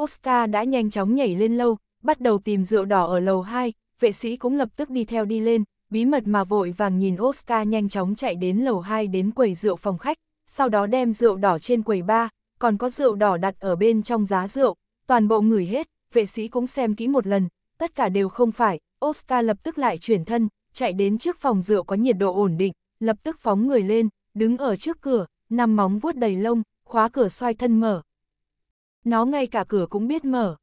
Oscar đã nhanh chóng nhảy lên lâu, bắt đầu tìm rượu đỏ ở lầu 2, vệ sĩ cũng lập tức đi theo đi lên, bí mật mà vội vàng nhìn Oscar nhanh chóng chạy đến lầu 2 đến quầy rượu phòng khách, sau đó đem rượu đỏ trên quầy ba, còn có rượu đỏ đặt ở bên trong giá rượu, toàn bộ ngửi hết, vệ sĩ cũng xem kỹ một lần, tất cả đều không phải, Oscar lập tức lại chuyển thân, chạy đến trước phòng rượu có nhiệt độ ổn định, lập tức phóng người lên, đứng ở trước cửa, nằm móng vuốt đầy lông, khóa cửa xoay thân mở, nó ngay cả cửa cũng biết mở.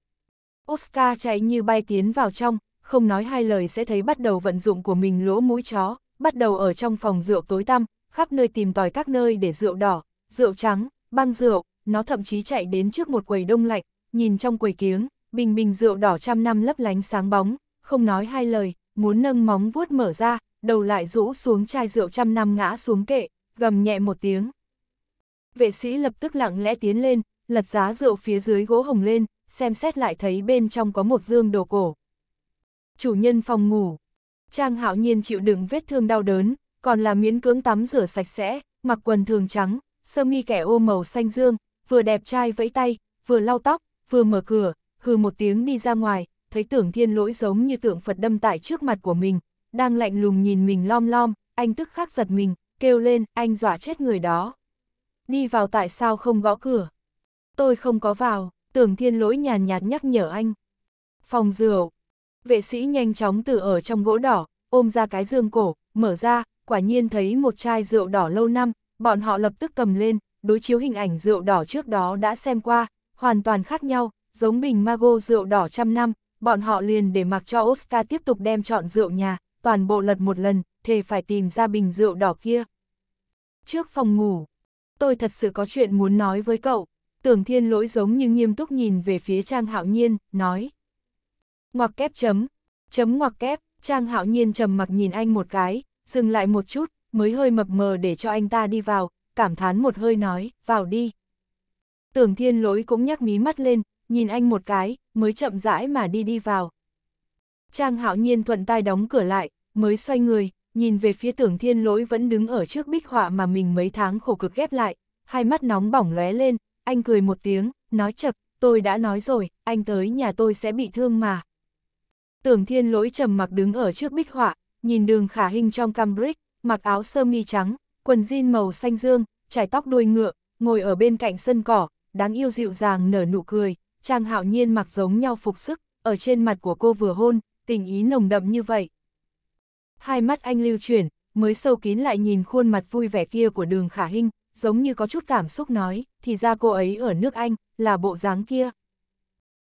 Oscar chạy như bay tiến vào trong, không nói hai lời sẽ thấy bắt đầu vận dụng của mình lỗ mũi chó, bắt đầu ở trong phòng rượu tối tăm, khắp nơi tìm tòi các nơi để rượu đỏ, rượu trắng, băng rượu, nó thậm chí chạy đến trước một quầy đông lạnh, nhìn trong quầy kiếng, bình bình rượu đỏ trăm năm lấp lánh sáng bóng, không nói hai lời, muốn nâng móng vuốt mở ra, đầu lại rũ xuống chai rượu trăm năm ngã xuống kệ, gầm nhẹ một tiếng. Vệ sĩ lập tức lặng lẽ tiến lên, lật giá rượu phía dưới gỗ hồng lên, xem xét lại thấy bên trong có một dương đồ cổ. Chủ nhân phòng ngủ. Trang hạo nhiên chịu đựng vết thương đau đớn, còn là miễn cưỡng tắm rửa sạch sẽ, mặc quần thường trắng, sơ mi kẻ ô màu xanh dương, vừa đẹp trai vẫy tay, vừa lau tóc, vừa mở cửa, hừ một tiếng đi ra ngoài, thấy tưởng thiên lỗi giống như tượng Phật đâm tại trước mặt của mình, đang lạnh lùng nhìn mình lom lom, anh tức khắc giật mình, kêu lên, anh dọa chết người đó. Đi vào tại sao không gõ cửa? Tôi không có vào, tưởng thiên lỗi nhàn nhạt nhắc nhở anh. Phòng rượu. Vệ sĩ nhanh chóng từ ở trong gỗ đỏ, ôm ra cái dương cổ, mở ra, quả nhiên thấy một chai rượu đỏ lâu năm, bọn họ lập tức cầm lên, đối chiếu hình ảnh rượu đỏ trước đó đã xem qua, hoàn toàn khác nhau, giống bình mago rượu đỏ trăm năm, bọn họ liền để mặc cho Oscar tiếp tục đem chọn rượu nhà, toàn bộ lật một lần, thề phải tìm ra bình rượu đỏ kia. Trước phòng ngủ, tôi thật sự có chuyện muốn nói với cậu tưởng thiên lỗi giống như nghiêm túc nhìn về phía Trang Hạo Nhiên, nói. Ngoặc kép chấm, chấm ngoặc kép, Trang Hạo Nhiên trầm mặc nhìn anh một cái, dừng lại một chút, mới hơi mập mờ để cho anh ta đi vào, cảm thán một hơi nói, vào đi. Tưởng thiên lỗi cũng nhắc mí mắt lên, nhìn anh một cái, mới chậm rãi mà đi đi vào. Trang hạo nhiên thuận tay đóng cửa lại, mới xoay người, nhìn về phía tưởng thiên lỗi vẫn đứng ở trước bích họa mà mình mấy tháng khổ cực ghép lại, hai mắt nóng bỏng lóe lên, anh cười một tiếng, nói chật, tôi đã nói rồi, anh tới nhà tôi sẽ bị thương mà. Tưởng thiên lỗi trầm mặc đứng ở trước bích họa, nhìn đường khả hình trong cambric, mặc áo sơ mi trắng, quần jean màu xanh dương, trải tóc đuôi ngựa, ngồi ở bên cạnh sân cỏ, đáng yêu dịu dàng nở nụ cười, trang hạo nhiên mặc giống nhau phục sức, ở trên mặt của cô vừa hôn, tình ý nồng đậm như vậy. Hai mắt anh lưu chuyển, mới sâu kín lại nhìn khuôn mặt vui vẻ kia của đường khả hình, giống như có chút cảm xúc nói, thì ra cô ấy ở nước Anh, là bộ dáng kia.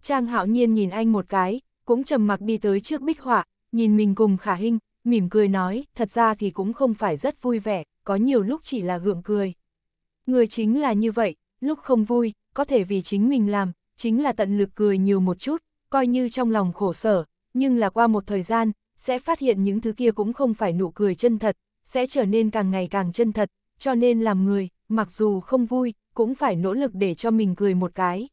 Trang hạo nhiên nhìn anh một cái, cũng trầm mặc đi tới trước bích họa, nhìn mình cùng khả hình, mỉm cười nói, thật ra thì cũng không phải rất vui vẻ, có nhiều lúc chỉ là gượng cười. Người chính là như vậy, lúc không vui, có thể vì chính mình làm, chính là tận lực cười nhiều một chút, coi như trong lòng khổ sở, nhưng là qua một thời gian, sẽ phát hiện những thứ kia cũng không phải nụ cười chân thật, sẽ trở nên càng ngày càng chân thật, cho nên làm người, mặc dù không vui, cũng phải nỗ lực để cho mình cười một cái.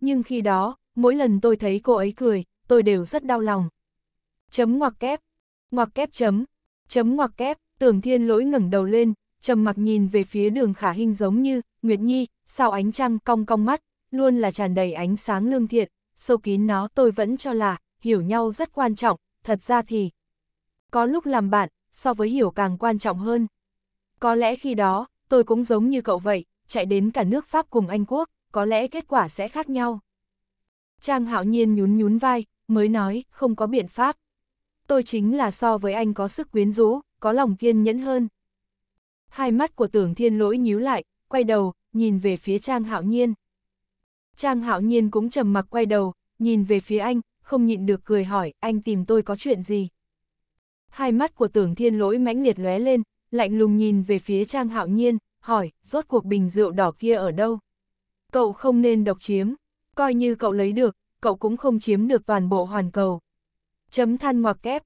Nhưng khi đó, mỗi lần tôi thấy cô ấy cười, tôi đều rất đau lòng. Chấm ngoặc kép, ngoặc kép chấm, chấm ngoặc kép, tưởng thiên lỗi ngẩng đầu lên, trầm mặc nhìn về phía đường khả hình giống như, Nguyệt Nhi, sao ánh trăng cong cong mắt, luôn là tràn đầy ánh sáng lương thiện, sâu kín nó tôi vẫn cho là, hiểu nhau rất quan trọng, thật ra thì, có lúc làm bạn, so với hiểu càng quan trọng hơn. Có lẽ khi đó, tôi cũng giống như cậu vậy, chạy đến cả nước Pháp cùng Anh Quốc, có lẽ kết quả sẽ khác nhau. Trang hạo nhiên nhún nhún vai, mới nói, không có biện pháp. Tôi chính là so với anh có sức quyến rũ, có lòng kiên nhẫn hơn. Hai mắt của tưởng thiên lỗi nhíu lại, quay đầu, nhìn về phía Trang hạo nhiên. Trang hạo nhiên cũng trầm mặc quay đầu, nhìn về phía anh, không nhịn được cười hỏi, anh tìm tôi có chuyện gì? Hai mắt của tưởng thiên lỗi mãnh liệt lóe lên, lạnh lùng nhìn về phía Trang Hạo Nhiên, hỏi, rốt cuộc bình rượu đỏ kia ở đâu? Cậu không nên độc chiếm, coi như cậu lấy được, cậu cũng không chiếm được toàn bộ hoàn cầu. Chấm than ngoặc kép.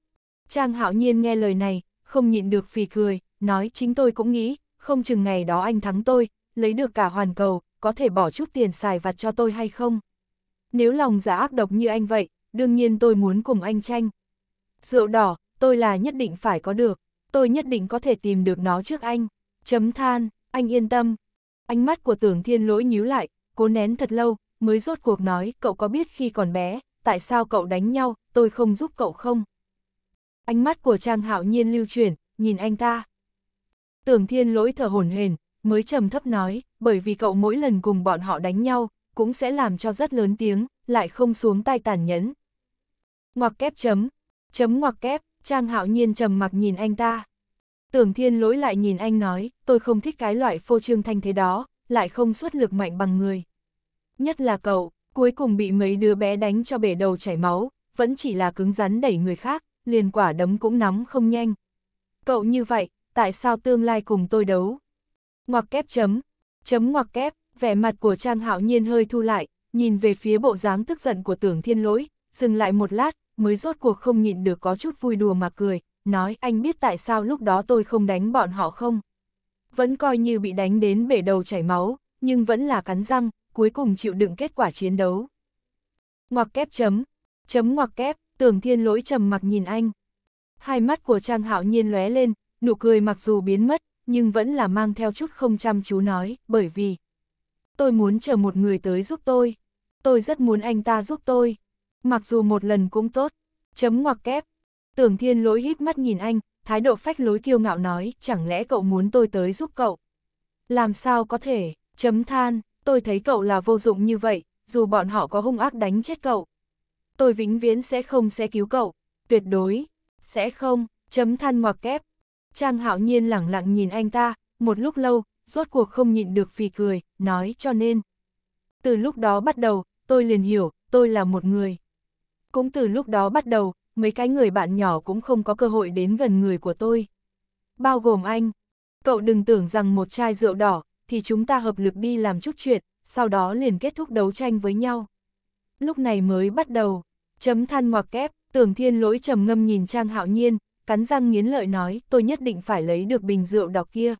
Trang Hạo Nhiên nghe lời này, không nhịn được phì cười, nói chính tôi cũng nghĩ, không chừng ngày đó anh thắng tôi, lấy được cả hoàn cầu, có thể bỏ chút tiền xài vặt cho tôi hay không? Nếu lòng giả dạ ác độc như anh vậy, đương nhiên tôi muốn cùng anh tranh. Rượu đỏ, tôi là nhất định phải có được tôi nhất định có thể tìm được nó trước anh. Chấm than, anh yên tâm. Ánh mắt của tưởng thiên lỗi nhíu lại, cố nén thật lâu, mới rốt cuộc nói cậu có biết khi còn bé, tại sao cậu đánh nhau, tôi không giúp cậu không? Ánh mắt của Trang Hạo Nhiên lưu chuyển, nhìn anh ta. Tưởng thiên lỗi thở hổn hển, mới trầm thấp nói, bởi vì cậu mỗi lần cùng bọn họ đánh nhau, cũng sẽ làm cho rất lớn tiếng, lại không xuống tay tàn nhẫn. Ngoặc kép chấm, chấm ngoặc kép, Trang hạo nhiên trầm mặc nhìn anh ta. Tưởng thiên lỗi lại nhìn anh nói, tôi không thích cái loại phô trương thanh thế đó, lại không xuất lực mạnh bằng người. Nhất là cậu, cuối cùng bị mấy đứa bé đánh cho bể đầu chảy máu, vẫn chỉ là cứng rắn đẩy người khác, liền quả đấm cũng nắm không nhanh. Cậu như vậy, tại sao tương lai cùng tôi đấu? Ngoặc kép chấm, chấm ngoặc kép, vẻ mặt của Trang Hạo Nhiên hơi thu lại, nhìn về phía bộ dáng tức giận của tưởng thiên lỗi, dừng lại một lát, mới rốt cuộc không nhịn được có chút vui đùa mà cười, nói anh biết tại sao lúc đó tôi không đánh bọn họ không? Vẫn coi như bị đánh đến bể đầu chảy máu, nhưng vẫn là cắn răng, cuối cùng chịu đựng kết quả chiến đấu. Ngoặc kép chấm, chấm ngoặc kép, tưởng thiên lỗi trầm mặc nhìn anh. Hai mắt của Trang Hạo Nhiên lóe lên, nụ cười mặc dù biến mất, nhưng vẫn là mang theo chút không chăm chú nói, bởi vì tôi muốn chờ một người tới giúp tôi. Tôi rất muốn anh ta giúp tôi mặc dù một lần cũng tốt, chấm ngoặc kép. Tưởng thiên lỗi híp mắt nhìn anh, thái độ phách lối kiêu ngạo nói, chẳng lẽ cậu muốn tôi tới giúp cậu? Làm sao có thể, chấm than, tôi thấy cậu là vô dụng như vậy, dù bọn họ có hung ác đánh chết cậu. Tôi vĩnh viễn sẽ không sẽ cứu cậu, tuyệt đối, sẽ không, chấm than ngoặc kép. Trang hạo nhiên lẳng lặng nhìn anh ta, một lúc lâu, rốt cuộc không nhịn được phì cười, nói cho nên. Từ lúc đó bắt đầu, tôi liền hiểu, tôi là một người. Cũng từ lúc đó bắt đầu, mấy cái người bạn nhỏ cũng không có cơ hội đến gần người của tôi. Bao gồm anh, cậu đừng tưởng rằng một chai rượu đỏ, thì chúng ta hợp lực đi làm chút chuyện, sau đó liền kết thúc đấu tranh với nhau. Lúc này mới bắt đầu, chấm than ngoặc kép, tưởng thiên lỗi trầm ngâm nhìn Trang Hạo Nhiên, cắn răng nghiến lợi nói tôi nhất định phải lấy được bình rượu đỏ kia.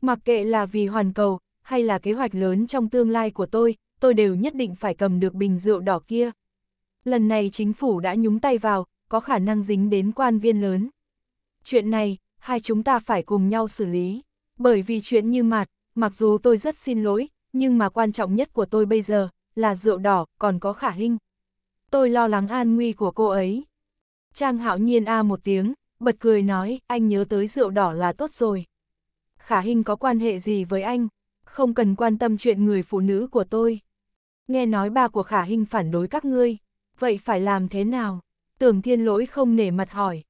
Mặc kệ là vì hoàn cầu, hay là kế hoạch lớn trong tương lai của tôi, tôi đều nhất định phải cầm được bình rượu đỏ kia lần này chính phủ đã nhúng tay vào, có khả năng dính đến quan viên lớn. Chuyện này, hai chúng ta phải cùng nhau xử lý, bởi vì chuyện như mặt, mặc dù tôi rất xin lỗi, nhưng mà quan trọng nhất của tôi bây giờ là rượu đỏ còn có khả hình. Tôi lo lắng an nguy của cô ấy. Trang hạo nhiên a một tiếng, bật cười nói, anh nhớ tới rượu đỏ là tốt rồi. Khả hình có quan hệ gì với anh? Không cần quan tâm chuyện người phụ nữ của tôi. Nghe nói ba của Khả hình phản đối các ngươi. Vậy phải làm thế nào? Tưởng thiên lỗi không nể mặt hỏi.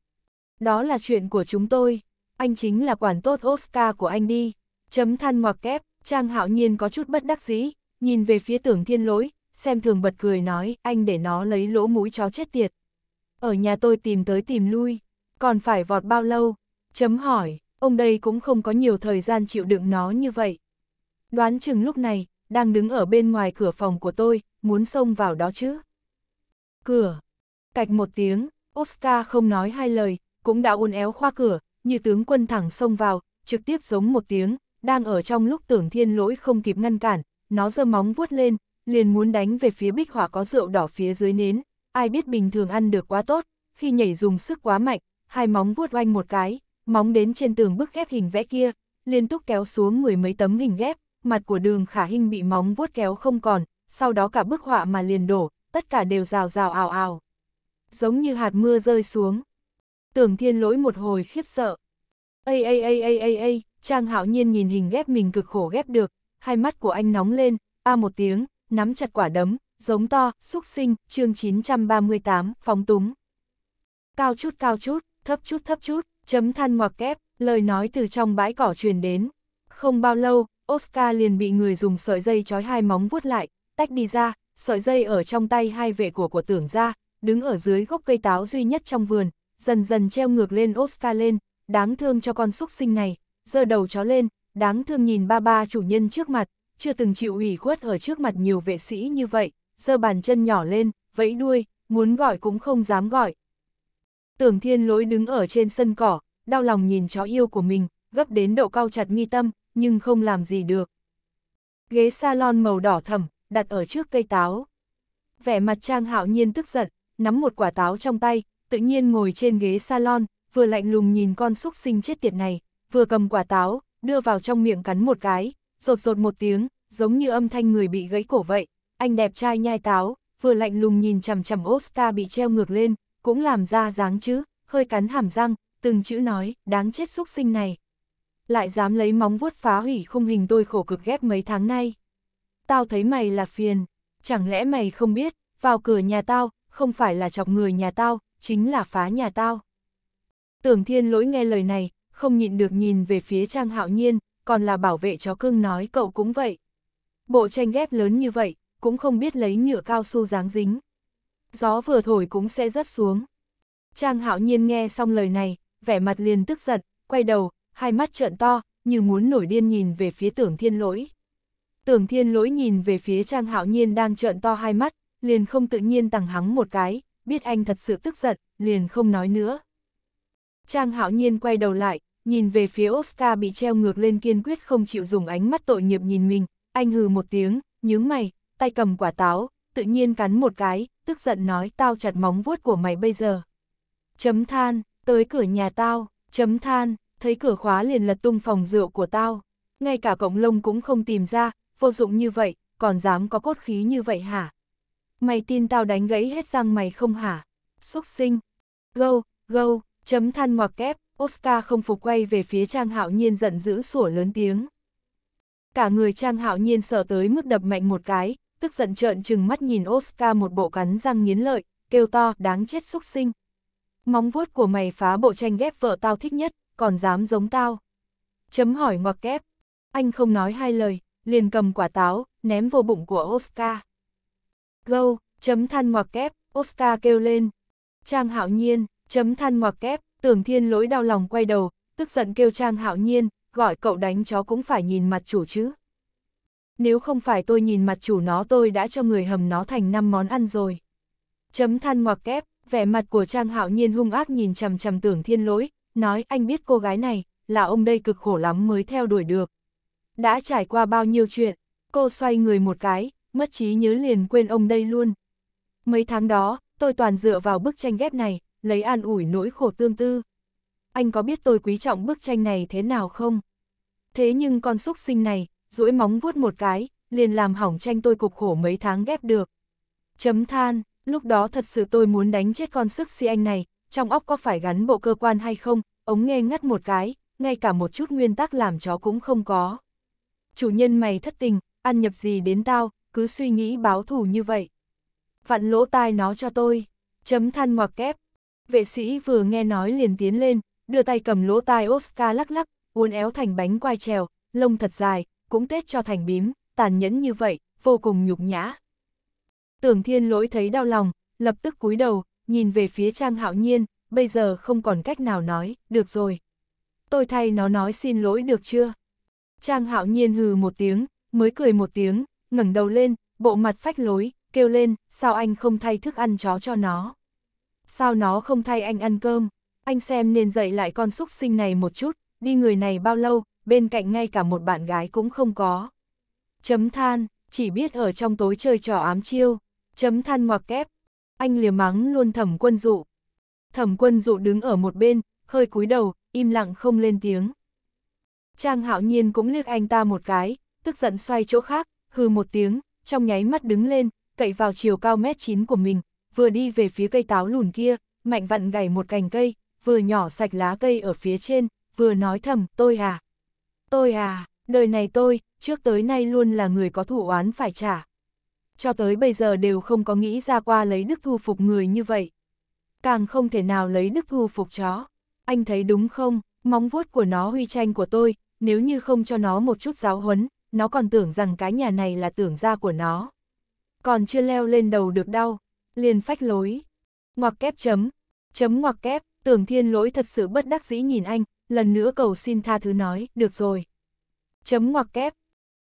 Đó là chuyện của chúng tôi, anh chính là quản tốt Oscar của anh đi. Chấm than ngoặc kép, Trang hạo nhiên có chút bất đắc dĩ, nhìn về phía tưởng thiên lỗi, xem thường bật cười nói, anh để nó lấy lỗ mũi chó chết tiệt. Ở nhà tôi tìm tới tìm lui, còn phải vọt bao lâu? Chấm hỏi, ông đây cũng không có nhiều thời gian chịu đựng nó như vậy. Đoán chừng lúc này, đang đứng ở bên ngoài cửa phòng của tôi, muốn xông vào đó chứ cửa. Cạch một tiếng, Oscar không nói hai lời, cũng đã uốn éo khoa cửa, như tướng quân thẳng xông vào, trực tiếp giống một tiếng, đang ở trong lúc tưởng thiên lỗi không kịp ngăn cản, nó giơ móng vuốt lên, liền muốn đánh về phía bích hỏa có rượu đỏ phía dưới nến, ai biết bình thường ăn được quá tốt, khi nhảy dùng sức quá mạnh, hai móng vuốt oanh một cái, móng đến trên tường bức ghép hình vẽ kia, liên tục kéo xuống mười mấy tấm hình ghép, mặt của đường khả hình bị móng vuốt kéo không còn, sau đó cả bức họa mà liền đổ, tất cả đều rào rào ảo ảo. Giống như hạt mưa rơi xuống. Tưởng thiên lỗi một hồi khiếp sợ. Ây ây ây ây ây ây, Trang hạo nhiên nhìn hình ghép mình cực khổ ghép được, hai mắt của anh nóng lên, a một tiếng, nắm chặt quả đấm, giống to, xúc sinh, chương 938, phóng túng. Cao chút cao chút, thấp chút thấp chút, chấm than ngoặc kép, lời nói từ trong bãi cỏ truyền đến. Không bao lâu, Oscar liền bị người dùng sợi dây trói hai móng vuốt lại, tách đi ra, sợi dây ở trong tay hai vệ của của tưởng ra, đứng ở dưới gốc cây táo duy nhất trong vườn, dần dần treo ngược lên Oscar lên, đáng thương cho con súc sinh này, giơ đầu chó lên, đáng thương nhìn ba ba chủ nhân trước mặt, chưa từng chịu ủy khuất ở trước mặt nhiều vệ sĩ như vậy, giơ bàn chân nhỏ lên, vẫy đuôi, muốn gọi cũng không dám gọi. Tưởng thiên lỗi đứng ở trên sân cỏ, đau lòng nhìn chó yêu của mình, gấp đến độ cao chặt mi tâm, nhưng không làm gì được. Ghế salon màu đỏ thẳm, đặt ở trước cây táo. Vẻ mặt Trang Hạo Nhiên tức giận, nắm một quả táo trong tay, tự nhiên ngồi trên ghế salon, vừa lạnh lùng nhìn con xúc sinh chết tiệt này, vừa cầm quả táo, đưa vào trong miệng cắn một cái, rột rột một tiếng, giống như âm thanh người bị gãy cổ vậy. Anh đẹp trai nhai táo, vừa lạnh lùng nhìn chằm chằm Oscar bị treo ngược lên, cũng làm ra dáng chứ, hơi cắn hàm răng, từng chữ nói, đáng chết xúc sinh này. Lại dám lấy móng vuốt phá hủy khung hình tôi khổ cực ghép mấy tháng nay tao thấy mày là phiền, chẳng lẽ mày không biết, vào cửa nhà tao, không phải là chọc người nhà tao, chính là phá nhà tao. Tưởng thiên lỗi nghe lời này, không nhịn được nhìn về phía Trang Hạo Nhiên, còn là bảo vệ chó cưng nói cậu cũng vậy. Bộ tranh ghép lớn như vậy, cũng không biết lấy nhựa cao su dáng dính. Gió vừa thổi cũng sẽ rớt xuống. Trang Hạo Nhiên nghe xong lời này, vẻ mặt liền tức giận, quay đầu, hai mắt trợn to, như muốn nổi điên nhìn về phía tưởng thiên lỗi. Tưởng thiên lỗi nhìn về phía Trang Hạo Nhiên đang trợn to hai mắt, liền không tự nhiên tằng hắng một cái, biết anh thật sự tức giận, liền không nói nữa. Trang Hạo Nhiên quay đầu lại, nhìn về phía Oscar bị treo ngược lên kiên quyết không chịu dùng ánh mắt tội nghiệp nhìn mình, anh hừ một tiếng, nhướng mày, tay cầm quả táo, tự nhiên cắn một cái, tức giận nói tao chặt móng vuốt của mày bây giờ. Chấm than, tới cửa nhà tao, chấm than, thấy cửa khóa liền lật tung phòng rượu của tao. Ngay cả cộng lông cũng không tìm ra, vô dụng như vậy, còn dám có cốt khí như vậy hả? Mày tin tao đánh gãy hết răng mày không hả? Xúc sinh. Gâu, gâu, chấm than ngoặc kép, Oscar không phục quay về phía Trang Hạo Nhiên giận dữ sủa lớn tiếng. Cả người Trang Hạo Nhiên sợ tới mức đập mạnh một cái, tức giận trợn trừng mắt nhìn Oscar một bộ cắn răng nghiến lợi, kêu to đáng chết xúc sinh. Móng vuốt của mày phá bộ tranh ghép vợ tao thích nhất, còn dám giống tao. Chấm hỏi ngoặc kép. Anh không nói hai lời, liền cầm quả táo, ném vô bụng của Oscar. Gâu, chấm than ngoặc kép, Oscar kêu lên. Trang hạo nhiên, chấm than ngoặc kép, tưởng thiên lỗi đau lòng quay đầu, tức giận kêu Trang hạo nhiên, gọi cậu đánh chó cũng phải nhìn mặt chủ chứ. Nếu không phải tôi nhìn mặt chủ nó tôi đã cho người hầm nó thành năm món ăn rồi. Chấm than ngoặc kép, vẻ mặt của Trang hạo nhiên hung ác nhìn chầm chầm tưởng thiên lỗi, nói anh biết cô gái này, là ông đây cực khổ lắm mới theo đuổi được đã trải qua bao nhiêu chuyện, cô xoay người một cái, mất trí nhớ liền quên ông đây luôn. Mấy tháng đó, tôi toàn dựa vào bức tranh ghép này, lấy an ủi nỗi khổ tương tư. Anh có biết tôi quý trọng bức tranh này thế nào không? Thế nhưng con xúc sinh này, duỗi móng vuốt một cái, liền làm hỏng tranh tôi cục khổ mấy tháng ghép được. Chấm than, lúc đó thật sự tôi muốn đánh chết con sức si anh này, trong óc có phải gắn bộ cơ quan hay không, ống nghe ngắt một cái, ngay cả một chút nguyên tắc làm chó cũng không có chủ nhân mày thất tình, ăn nhập gì đến tao, cứ suy nghĩ báo thủ như vậy. Vặn lỗ tai nó cho tôi, chấm than ngoặc kép. Vệ sĩ vừa nghe nói liền tiến lên, đưa tay cầm lỗ tai Oscar lắc lắc, uốn éo thành bánh quai trèo, lông thật dài, cũng tết cho thành bím, tàn nhẫn như vậy, vô cùng nhục nhã. Tưởng thiên lỗi thấy đau lòng, lập tức cúi đầu, nhìn về phía Trang Hạo Nhiên, bây giờ không còn cách nào nói, được rồi. Tôi thay nó nói xin lỗi được chưa? Trang hạo nhiên hừ một tiếng, mới cười một tiếng, ngẩng đầu lên, bộ mặt phách lối, kêu lên, sao anh không thay thức ăn chó cho nó? Sao nó không thay anh ăn cơm? Anh xem nên dạy lại con súc sinh này một chút, đi người này bao lâu, bên cạnh ngay cả một bạn gái cũng không có. Chấm than, chỉ biết ở trong tối chơi trò ám chiêu, chấm than ngoặc kép. Anh liềm mắng luôn thẩm quân dụ. Thẩm quân dụ đứng ở một bên, hơi cúi đầu, im lặng không lên tiếng. Trang hạo nhiên cũng liếc anh ta một cái, tức giận xoay chỗ khác, hừ một tiếng, trong nháy mắt đứng lên, cậy vào chiều cao mét 9 của mình, vừa đi về phía cây táo lùn kia, mạnh vặn gảy một cành cây, vừa nhỏ sạch lá cây ở phía trên, vừa nói thầm, tôi à, tôi à, đời này tôi, trước tới nay luôn là người có thủ oán phải trả. Cho tới bây giờ đều không có nghĩ ra qua lấy đức thu phục người như vậy. Càng không thể nào lấy đức thu phục chó. Anh thấy đúng không, móng vuốt của nó huy tranh của tôi, nếu như không cho nó một chút giáo huấn, nó còn tưởng rằng cái nhà này là tưởng ra của nó. Còn chưa leo lên đầu được đau, liền phách lối. Ngoặc kép chấm, chấm ngoặc kép, tưởng thiên lỗi thật sự bất đắc dĩ nhìn anh, lần nữa cầu xin tha thứ nói, được rồi. Chấm ngoặc kép,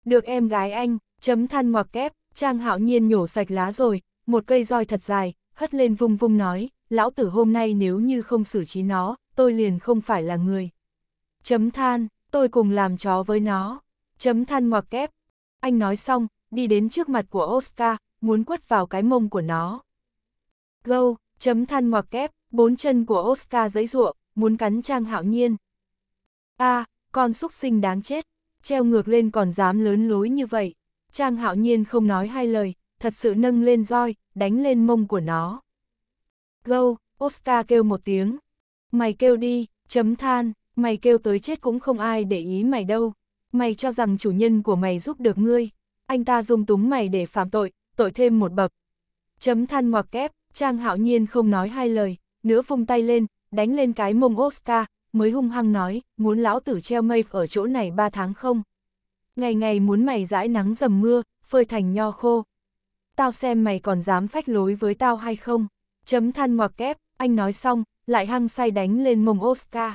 được em gái anh, chấm than ngoặc kép, Trang hạo nhiên nhổ sạch lá rồi, một cây roi thật dài, hất lên vung vung nói, lão tử hôm nay nếu như không xử trí nó, tôi liền không phải là người. Chấm than, tôi cùng làm chó với nó. Chấm than ngoặc kép. Anh nói xong, đi đến trước mặt của Oscar, muốn quất vào cái mông của nó. Gâu, chấm than ngoặc kép, bốn chân của Oscar giấy ruộng, muốn cắn Trang Hạo Nhiên. a à, con súc sinh đáng chết, treo ngược lên còn dám lớn lối như vậy. Trang Hạo Nhiên không nói hai lời, thật sự nâng lên roi, đánh lên mông của nó. Gâu, Oscar kêu một tiếng. Mày kêu đi, chấm than, mày kêu tới chết cũng không ai để ý mày đâu. Mày cho rằng chủ nhân của mày giúp được ngươi, anh ta dung túng mày để phạm tội, tội thêm một bậc. Chấm than ngoặc kép, Trang hạo nhiên không nói hai lời, nữa vung tay lên, đánh lên cái mông Oscar, mới hung hăng nói, muốn lão tử treo mây ở chỗ này ba tháng không? Ngày ngày muốn mày dãi nắng dầm mưa, phơi thành nho khô. Tao xem mày còn dám phách lối với tao hay không? Chấm than ngoặc kép, anh nói xong, lại hăng say đánh lên mông Oscar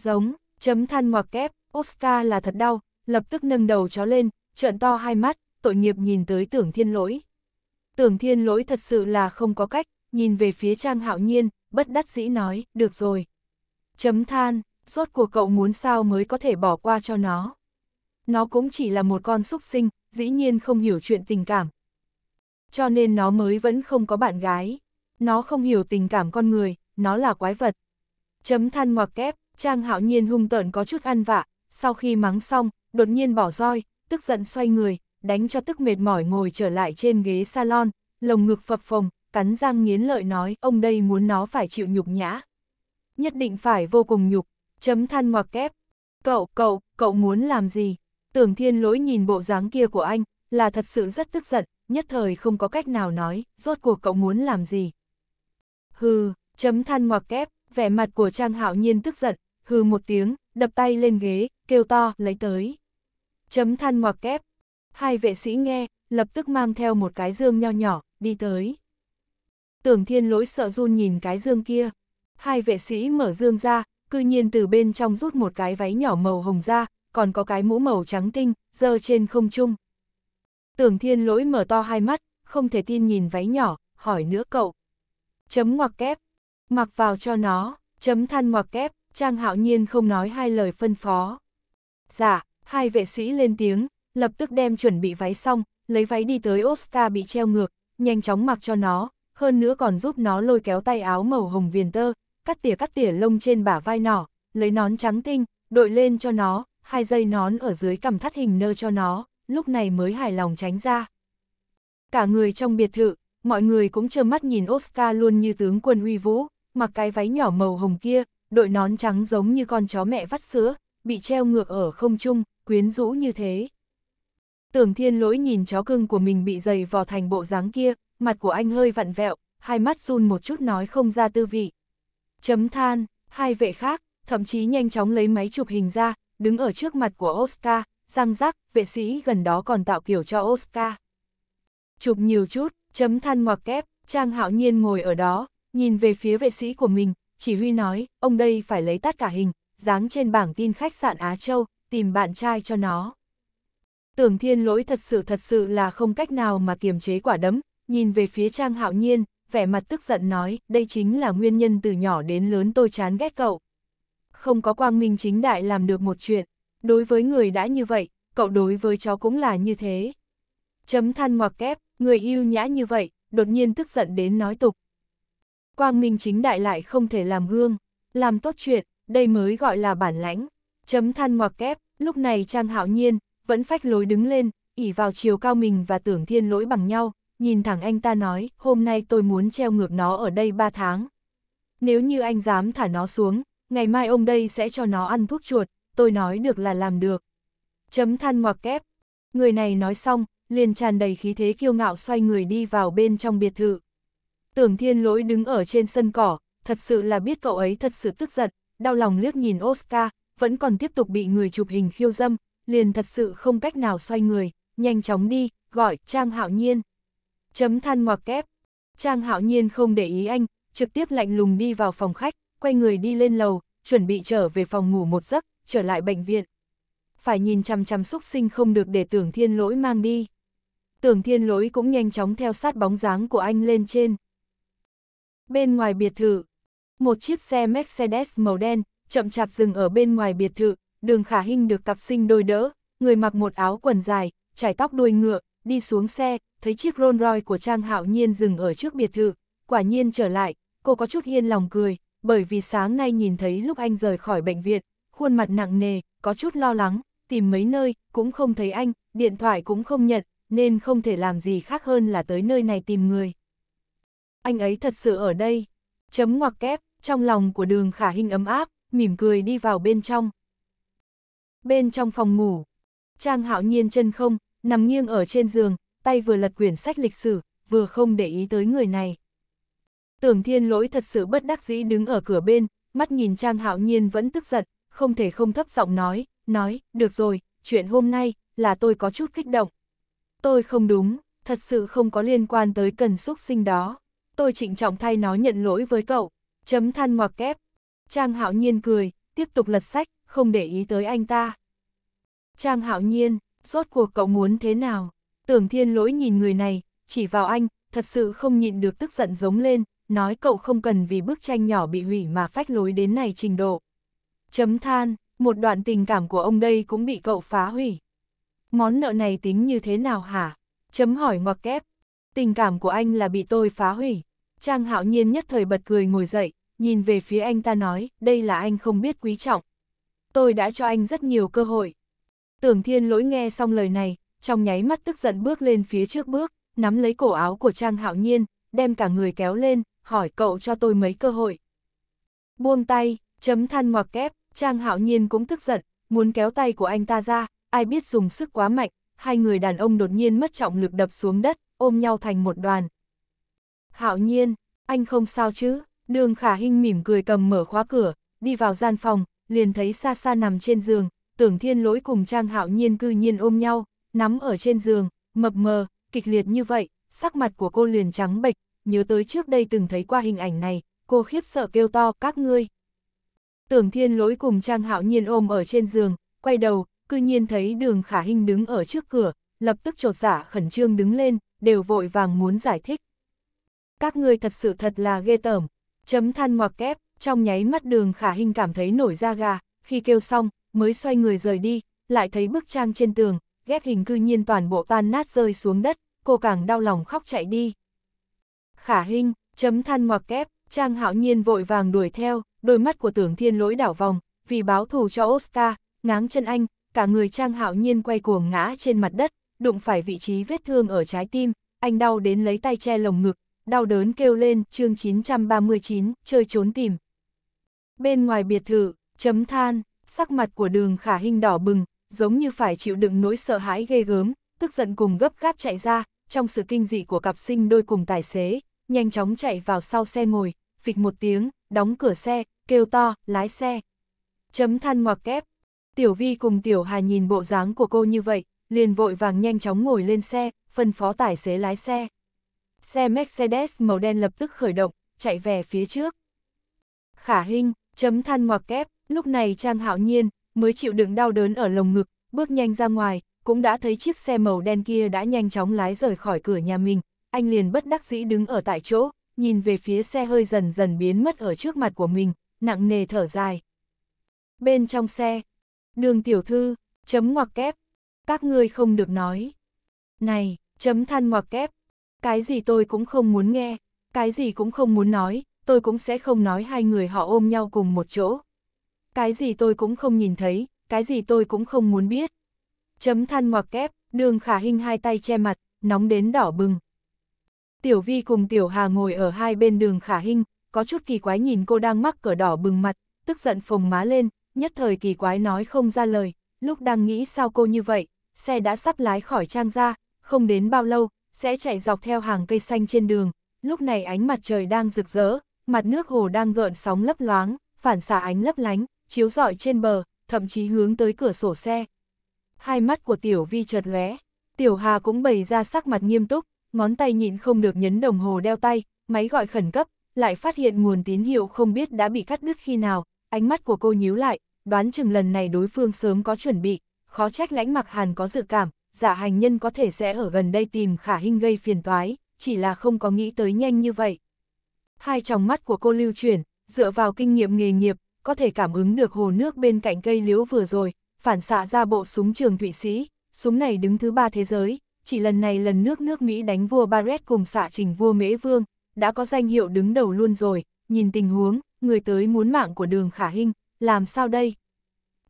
giống, chấm than ngoặc kép, Oscar là thật đau, lập tức nâng đầu chó lên, trợn to hai mắt, tội nghiệp nhìn tới tưởng thiên lỗi. Tưởng thiên lỗi thật sự là không có cách, nhìn về phía Trang Hạo Nhiên, bất đắc dĩ nói, được rồi. Chấm than, suốt cuộc cậu muốn sao mới có thể bỏ qua cho nó. Nó cũng chỉ là một con súc sinh, dĩ nhiên không hiểu chuyện tình cảm. Cho nên nó mới vẫn không có bạn gái. Nó không hiểu tình cảm con người, nó là quái vật. Chấm than ngoặc kép, Trang hạo nhiên hung tợn có chút ăn vạ, sau khi mắng xong, đột nhiên bỏ roi, tức giận xoay người, đánh cho tức mệt mỏi ngồi trở lại trên ghế salon, lồng ngực phập phồng, cắn răng nghiến lợi nói ông đây muốn nó phải chịu nhục nhã. Nhất định phải vô cùng nhục, chấm than ngoặc kép. Cậu, cậu, cậu muốn làm gì? Tưởng thiên lỗi nhìn bộ dáng kia của anh, là thật sự rất tức giận, nhất thời không có cách nào nói, rốt cuộc cậu muốn làm gì? Hừ, chấm than ngoặc kép, vẻ mặt của Trang Hạo Nhiên tức giận, hừ một tiếng, đập tay lên ghế, kêu to, lấy tới. Chấm than ngoặc kép. Hai vệ sĩ nghe, lập tức mang theo một cái dương nho nhỏ, đi tới. Tưởng thiên lỗi sợ run nhìn cái dương kia. Hai vệ sĩ mở dương ra, cư nhiên từ bên trong rút một cái váy nhỏ màu hồng ra, còn có cái mũ màu trắng tinh, dơ trên không trung. Tưởng thiên lỗi mở to hai mắt, không thể tin nhìn váy nhỏ, hỏi nữa cậu. Chấm ngoặc kép, mặc vào cho nó, chấm than ngoặc kép, Trang hạo nhiên không nói hai lời phân phó. Dạ, hai vệ sĩ lên tiếng, lập tức đem chuẩn bị váy xong, lấy váy đi tới Oscar bị treo ngược, nhanh chóng mặc cho nó, hơn nữa còn giúp nó lôi kéo tay áo màu hồng viền tơ, cắt tỉa cắt tỉa lông trên bả vai nỏ, lấy nón trắng tinh, đội lên cho nó, hai dây nón ở dưới cầm thắt hình nơ cho nó, lúc này mới hài lòng tránh ra. Cả người trong biệt thự, mọi người cũng trơ mắt nhìn Oscar luôn như tướng quân uy vũ, mặc cái váy nhỏ màu hồng kia, đội nón trắng giống như con chó mẹ vắt sữa, bị treo ngược ở không trung, quyến rũ như thế. Tưởng thiên lỗi nhìn chó cưng của mình bị dày vò thành bộ dáng kia, mặt của anh hơi vặn vẹo, hai mắt run một chút nói không ra tư vị. Chấm than, hai vệ khác, thậm chí nhanh chóng lấy máy chụp hình ra, đứng ở trước mặt của Oscar, răng rắc, vệ sĩ gần đó còn tạo kiểu cho Oscar. Chụp nhiều chút, chấm than ngoặc kép, Trang Hạo Nhiên ngồi ở đó, nhìn về phía vệ sĩ của mình, chỉ huy nói, ông đây phải lấy tất cả hình, dáng trên bảng tin khách sạn Á Châu, tìm bạn trai cho nó. Tưởng thiên lỗi thật sự thật sự là không cách nào mà kiềm chế quả đấm, nhìn về phía Trang Hạo Nhiên, vẻ mặt tức giận nói, đây chính là nguyên nhân từ nhỏ đến lớn tôi chán ghét cậu. Không có quang minh chính đại làm được một chuyện, đối với người đã như vậy, cậu đối với cháu cũng là như thế. Chấm than ngoặc kép, người yêu nhã như vậy, đột nhiên tức giận đến nói tục, quang minh chính đại lại không thể làm gương, làm tốt chuyện, đây mới gọi là bản lãnh. Chấm than ngoặc kép, lúc này Trang Hạo Nhiên, vẫn phách lối đứng lên, ỉ vào chiều cao mình và tưởng thiên lỗi bằng nhau, nhìn thẳng anh ta nói, hôm nay tôi muốn treo ngược nó ở đây 3 tháng. Nếu như anh dám thả nó xuống, ngày mai ông đây sẽ cho nó ăn thuốc chuột, tôi nói được là làm được. Chấm than ngoặc kép. Người này nói xong, liền tràn đầy khí thế kiêu ngạo xoay người đi vào bên trong biệt thự. Tưởng thiên lỗi đứng ở trên sân cỏ, thật sự là biết cậu ấy thật sự tức giận, đau lòng liếc nhìn Oscar, vẫn còn tiếp tục bị người chụp hình khiêu dâm, liền thật sự không cách nào xoay người, nhanh chóng đi, gọi Trang Hạo Nhiên. Chấm than ngoặc kép. Trang Hạo Nhiên không để ý anh, trực tiếp lạnh lùng đi vào phòng khách, quay người đi lên lầu, chuẩn bị trở về phòng ngủ một giấc, trở lại bệnh viện. Phải nhìn chăm chăm xúc sinh không được để tưởng thiên lỗi mang đi. Tưởng thiên lỗi cũng nhanh chóng theo sát bóng dáng của anh lên trên. Bên ngoài biệt thự, một chiếc xe Mercedes màu đen chậm chạp dừng ở bên ngoài biệt thự, đường khả hình được cặp sinh đôi đỡ, người mặc một áo quần dài, trải tóc đuôi ngựa, đi xuống xe, thấy chiếc Rolls Royce của Trang Hạo Nhiên dừng ở trước biệt thự, quả nhiên trở lại, cô có chút yên lòng cười, bởi vì sáng nay nhìn thấy lúc anh rời khỏi bệnh viện, khuôn mặt nặng nề, có chút lo lắng, tìm mấy nơi, cũng không thấy anh, điện thoại cũng không nhận, nên không thể làm gì khác hơn là tới nơi này tìm người anh ấy thật sự ở đây. Chấm ngoặc kép, trong lòng của đường khả hình ấm áp, mỉm cười đi vào bên trong. Bên trong phòng ngủ, Trang hạo nhiên chân không, nằm nghiêng ở trên giường, tay vừa lật quyển sách lịch sử, vừa không để ý tới người này. Tưởng thiên lỗi thật sự bất đắc dĩ đứng ở cửa bên, mắt nhìn Trang hạo nhiên vẫn tức giận, không thể không thấp giọng nói, nói, được rồi, chuyện hôm nay, là tôi có chút kích động. Tôi không đúng, thật sự không có liên quan tới cần xúc sinh đó tôi trịnh trọng thay nó nhận lỗi với cậu, chấm than ngoặc kép. Trang hạo nhiên cười, tiếp tục lật sách, không để ý tới anh ta. Trang hạo nhiên, rốt cuộc cậu muốn thế nào? Tưởng thiên lỗi nhìn người này, chỉ vào anh, thật sự không nhịn được tức giận giống lên, nói cậu không cần vì bức tranh nhỏ bị hủy mà phách lối đến này trình độ. Chấm than, một đoạn tình cảm của ông đây cũng bị cậu phá hủy. Món nợ này tính như thế nào hả? Chấm hỏi ngoặc kép, tình cảm của anh là bị tôi phá hủy. Trang hạo nhiên nhất thời bật cười ngồi dậy, nhìn về phía anh ta nói, đây là anh không biết quý trọng. Tôi đã cho anh rất nhiều cơ hội. Tưởng thiên lỗi nghe xong lời này, trong nháy mắt tức giận bước lên phía trước bước, nắm lấy cổ áo của Trang hạo nhiên, đem cả người kéo lên, hỏi cậu cho tôi mấy cơ hội. Buông tay, chấm than ngoặc kép, Trang hạo nhiên cũng tức giận, muốn kéo tay của anh ta ra, ai biết dùng sức quá mạnh, hai người đàn ông đột nhiên mất trọng lực đập xuống đất, ôm nhau thành một đoàn. Hạo nhiên, anh không sao chứ, đường khả Hinh mỉm cười cầm mở khóa cửa, đi vào gian phòng, liền thấy xa xa nằm trên giường, tưởng thiên lỗi cùng trang hạo nhiên cư nhiên ôm nhau, nắm ở trên giường, mập mờ, kịch liệt như vậy, sắc mặt của cô liền trắng bệch, nhớ tới trước đây từng thấy qua hình ảnh này, cô khiếp sợ kêu to các ngươi. Tưởng thiên lỗi cùng trang hạo nhiên ôm ở trên giường, quay đầu, cư nhiên thấy đường khả Hinh đứng ở trước cửa, lập tức trột giả dạ khẩn trương đứng lên, đều vội vàng muốn giải thích. Các ngươi thật sự thật là ghê tởm, chấm than ngoặc kép, trong nháy mắt đường khả hình cảm thấy nổi da gà, khi kêu xong, mới xoay người rời đi, lại thấy bức trang trên tường, ghép hình cư nhiên toàn bộ tan nát rơi xuống đất, cô càng đau lòng khóc chạy đi. Khả hình, chấm than ngoặc kép, trang hạo nhiên vội vàng đuổi theo, đôi mắt của tưởng thiên lỗi đảo vòng, vì báo thù cho Oscar, ngáng chân anh, cả người trang hạo nhiên quay cuồng ngã trên mặt đất, đụng phải vị trí vết thương ở trái tim, anh đau đến lấy tay che lồng ngực, đau đớn kêu lên chương 939, chơi trốn tìm. Bên ngoài biệt thự, chấm than, sắc mặt của đường khả hình đỏ bừng, giống như phải chịu đựng nỗi sợ hãi ghê gớm, tức giận cùng gấp gáp chạy ra, trong sự kinh dị của cặp sinh đôi cùng tài xế, nhanh chóng chạy vào sau xe ngồi, phịch một tiếng, đóng cửa xe, kêu to, lái xe. Chấm than ngoặc kép. Tiểu Vi cùng Tiểu Hà nhìn bộ dáng của cô như vậy, liền vội vàng nhanh chóng ngồi lên xe, phân phó tài xế lái xe. Xe Mercedes màu đen lập tức khởi động, chạy về phía trước. Khả hình, chấm than ngoặc kép, lúc này Trang Hạo Nhiên mới chịu đựng đau đớn ở lồng ngực, bước nhanh ra ngoài, cũng đã thấy chiếc xe màu đen kia đã nhanh chóng lái rời khỏi cửa nhà mình, anh liền bất đắc dĩ đứng ở tại chỗ, nhìn về phía xe hơi dần dần biến mất ở trước mặt của mình, nặng nề thở dài. Bên trong xe, đường tiểu thư, chấm ngoặc kép, các ngươi không được nói. Này, chấm than ngoặc kép, cái gì tôi cũng không muốn nghe, cái gì cũng không muốn nói, tôi cũng sẽ không nói hai người họ ôm nhau cùng một chỗ. Cái gì tôi cũng không nhìn thấy, cái gì tôi cũng không muốn biết. Chấm than ngoặc kép, đường khả hình hai tay che mặt, nóng đến đỏ bừng. Tiểu Vi cùng Tiểu Hà ngồi ở hai bên đường khả hình, có chút kỳ quái nhìn cô đang mắc cỡ đỏ bừng mặt, tức giận phồng má lên, nhất thời kỳ quái nói không ra lời, lúc đang nghĩ sao cô như vậy, xe đã sắp lái khỏi trang ra, không đến bao lâu, sẽ chạy dọc theo hàng cây xanh trên đường. Lúc này ánh mặt trời đang rực rỡ, mặt nước hồ đang gợn sóng lấp loáng, phản xạ ánh lấp lánh, chiếu rọi trên bờ, thậm chí hướng tới cửa sổ xe. Hai mắt của Tiểu Vi chợt lóe, Tiểu Hà cũng bày ra sắc mặt nghiêm túc, ngón tay nhịn không được nhấn đồng hồ đeo tay, máy gọi khẩn cấp, lại phát hiện nguồn tín hiệu không biết đã bị cắt đứt khi nào, ánh mắt của cô nhíu lại, đoán chừng lần này đối phương sớm có chuẩn bị, khó trách lãnh mặc hàn có dự cảm, giả dạ hành nhân có thể sẽ ở gần đây tìm khả hình gây phiền toái, chỉ là không có nghĩ tới nhanh như vậy. Hai tròng mắt của cô lưu chuyển, dựa vào kinh nghiệm nghề nghiệp, có thể cảm ứng được hồ nước bên cạnh cây liễu vừa rồi, phản xạ ra bộ súng trường Thụy Sĩ, súng này đứng thứ ba thế giới, chỉ lần này lần nước nước Mỹ đánh vua barret cùng xạ trình vua Mễ Vương, đã có danh hiệu đứng đầu luôn rồi, nhìn tình huống, người tới muốn mạng của đường khả hình, làm sao đây?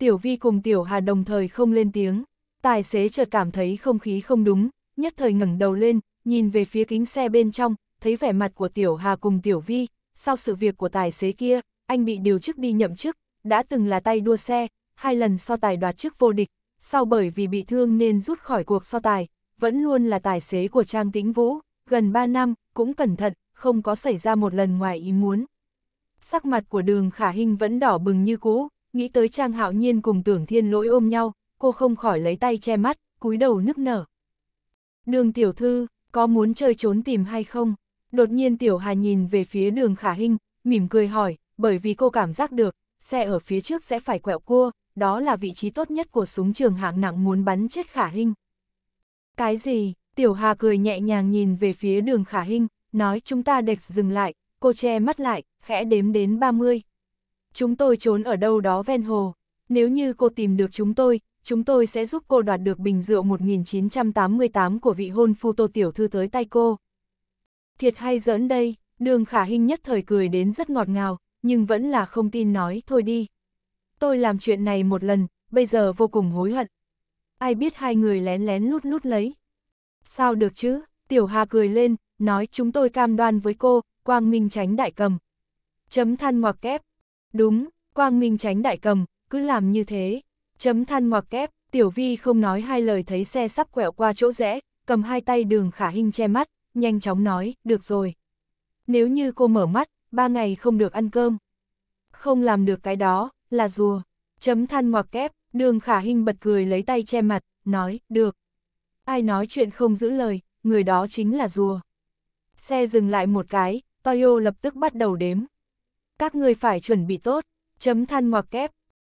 Tiểu Vi cùng Tiểu Hà đồng thời không lên tiếng, tài xế chợt cảm thấy không khí không đúng, nhất thời ngẩng đầu lên, nhìn về phía kính xe bên trong, thấy vẻ mặt của Tiểu Hà cùng Tiểu Vi, sau sự việc của tài xế kia, anh bị điều chức đi nhậm chức, đã từng là tay đua xe, hai lần so tài đoạt chức vô địch, sau bởi vì bị thương nên rút khỏi cuộc so tài, vẫn luôn là tài xế của Trang Tĩnh Vũ, gần 3 năm, cũng cẩn thận, không có xảy ra một lần ngoài ý muốn. Sắc mặt của đường khả Hinh vẫn đỏ bừng như cũ, nghĩ tới Trang Hạo Nhiên cùng tưởng thiên lỗi ôm nhau, cô không khỏi lấy tay che mắt, cúi đầu nức nở. Đường tiểu thư, có muốn chơi trốn tìm hay không? Đột nhiên tiểu hà nhìn về phía đường khả hinh, mỉm cười hỏi, bởi vì cô cảm giác được, xe ở phía trước sẽ phải quẹo cua, đó là vị trí tốt nhất của súng trường hạng nặng muốn bắn chết khả hinh. Cái gì? Tiểu hà cười nhẹ nhàng nhìn về phía đường khả hinh, nói chúng ta đệch dừng lại, cô che mắt lại, khẽ đếm đến 30, Chúng tôi trốn ở đâu đó ven hồ. Nếu như cô tìm được chúng tôi, chúng tôi sẽ giúp cô đoạt được bình rượu 1988 của vị hôn phu tô tiểu thư tới tay cô. Thiệt hay giỡn đây, đường khả hình nhất thời cười đến rất ngọt ngào, nhưng vẫn là không tin nói thôi đi. Tôi làm chuyện này một lần, bây giờ vô cùng hối hận. Ai biết hai người lén lén lút lút lấy. Sao được chứ, tiểu hà cười lên, nói chúng tôi cam đoan với cô, quang minh tránh đại cầm. Chấm than ngoặc kép, Đúng, quang minh tránh đại cầm, cứ làm như thế. Chấm than ngoặc kép, tiểu vi không nói hai lời thấy xe sắp quẹo qua chỗ rẽ, cầm hai tay đường khả hình che mắt, nhanh chóng nói, được rồi. Nếu như cô mở mắt, ba ngày không được ăn cơm. Không làm được cái đó, là rùa. Chấm than ngoặc kép, đường khả hình bật cười lấy tay che mặt, nói, được. Ai nói chuyện không giữ lời, người đó chính là rùa. Xe dừng lại một cái, Toyo lập tức bắt đầu đếm các người phải chuẩn bị tốt, chấm than ngoặc kép.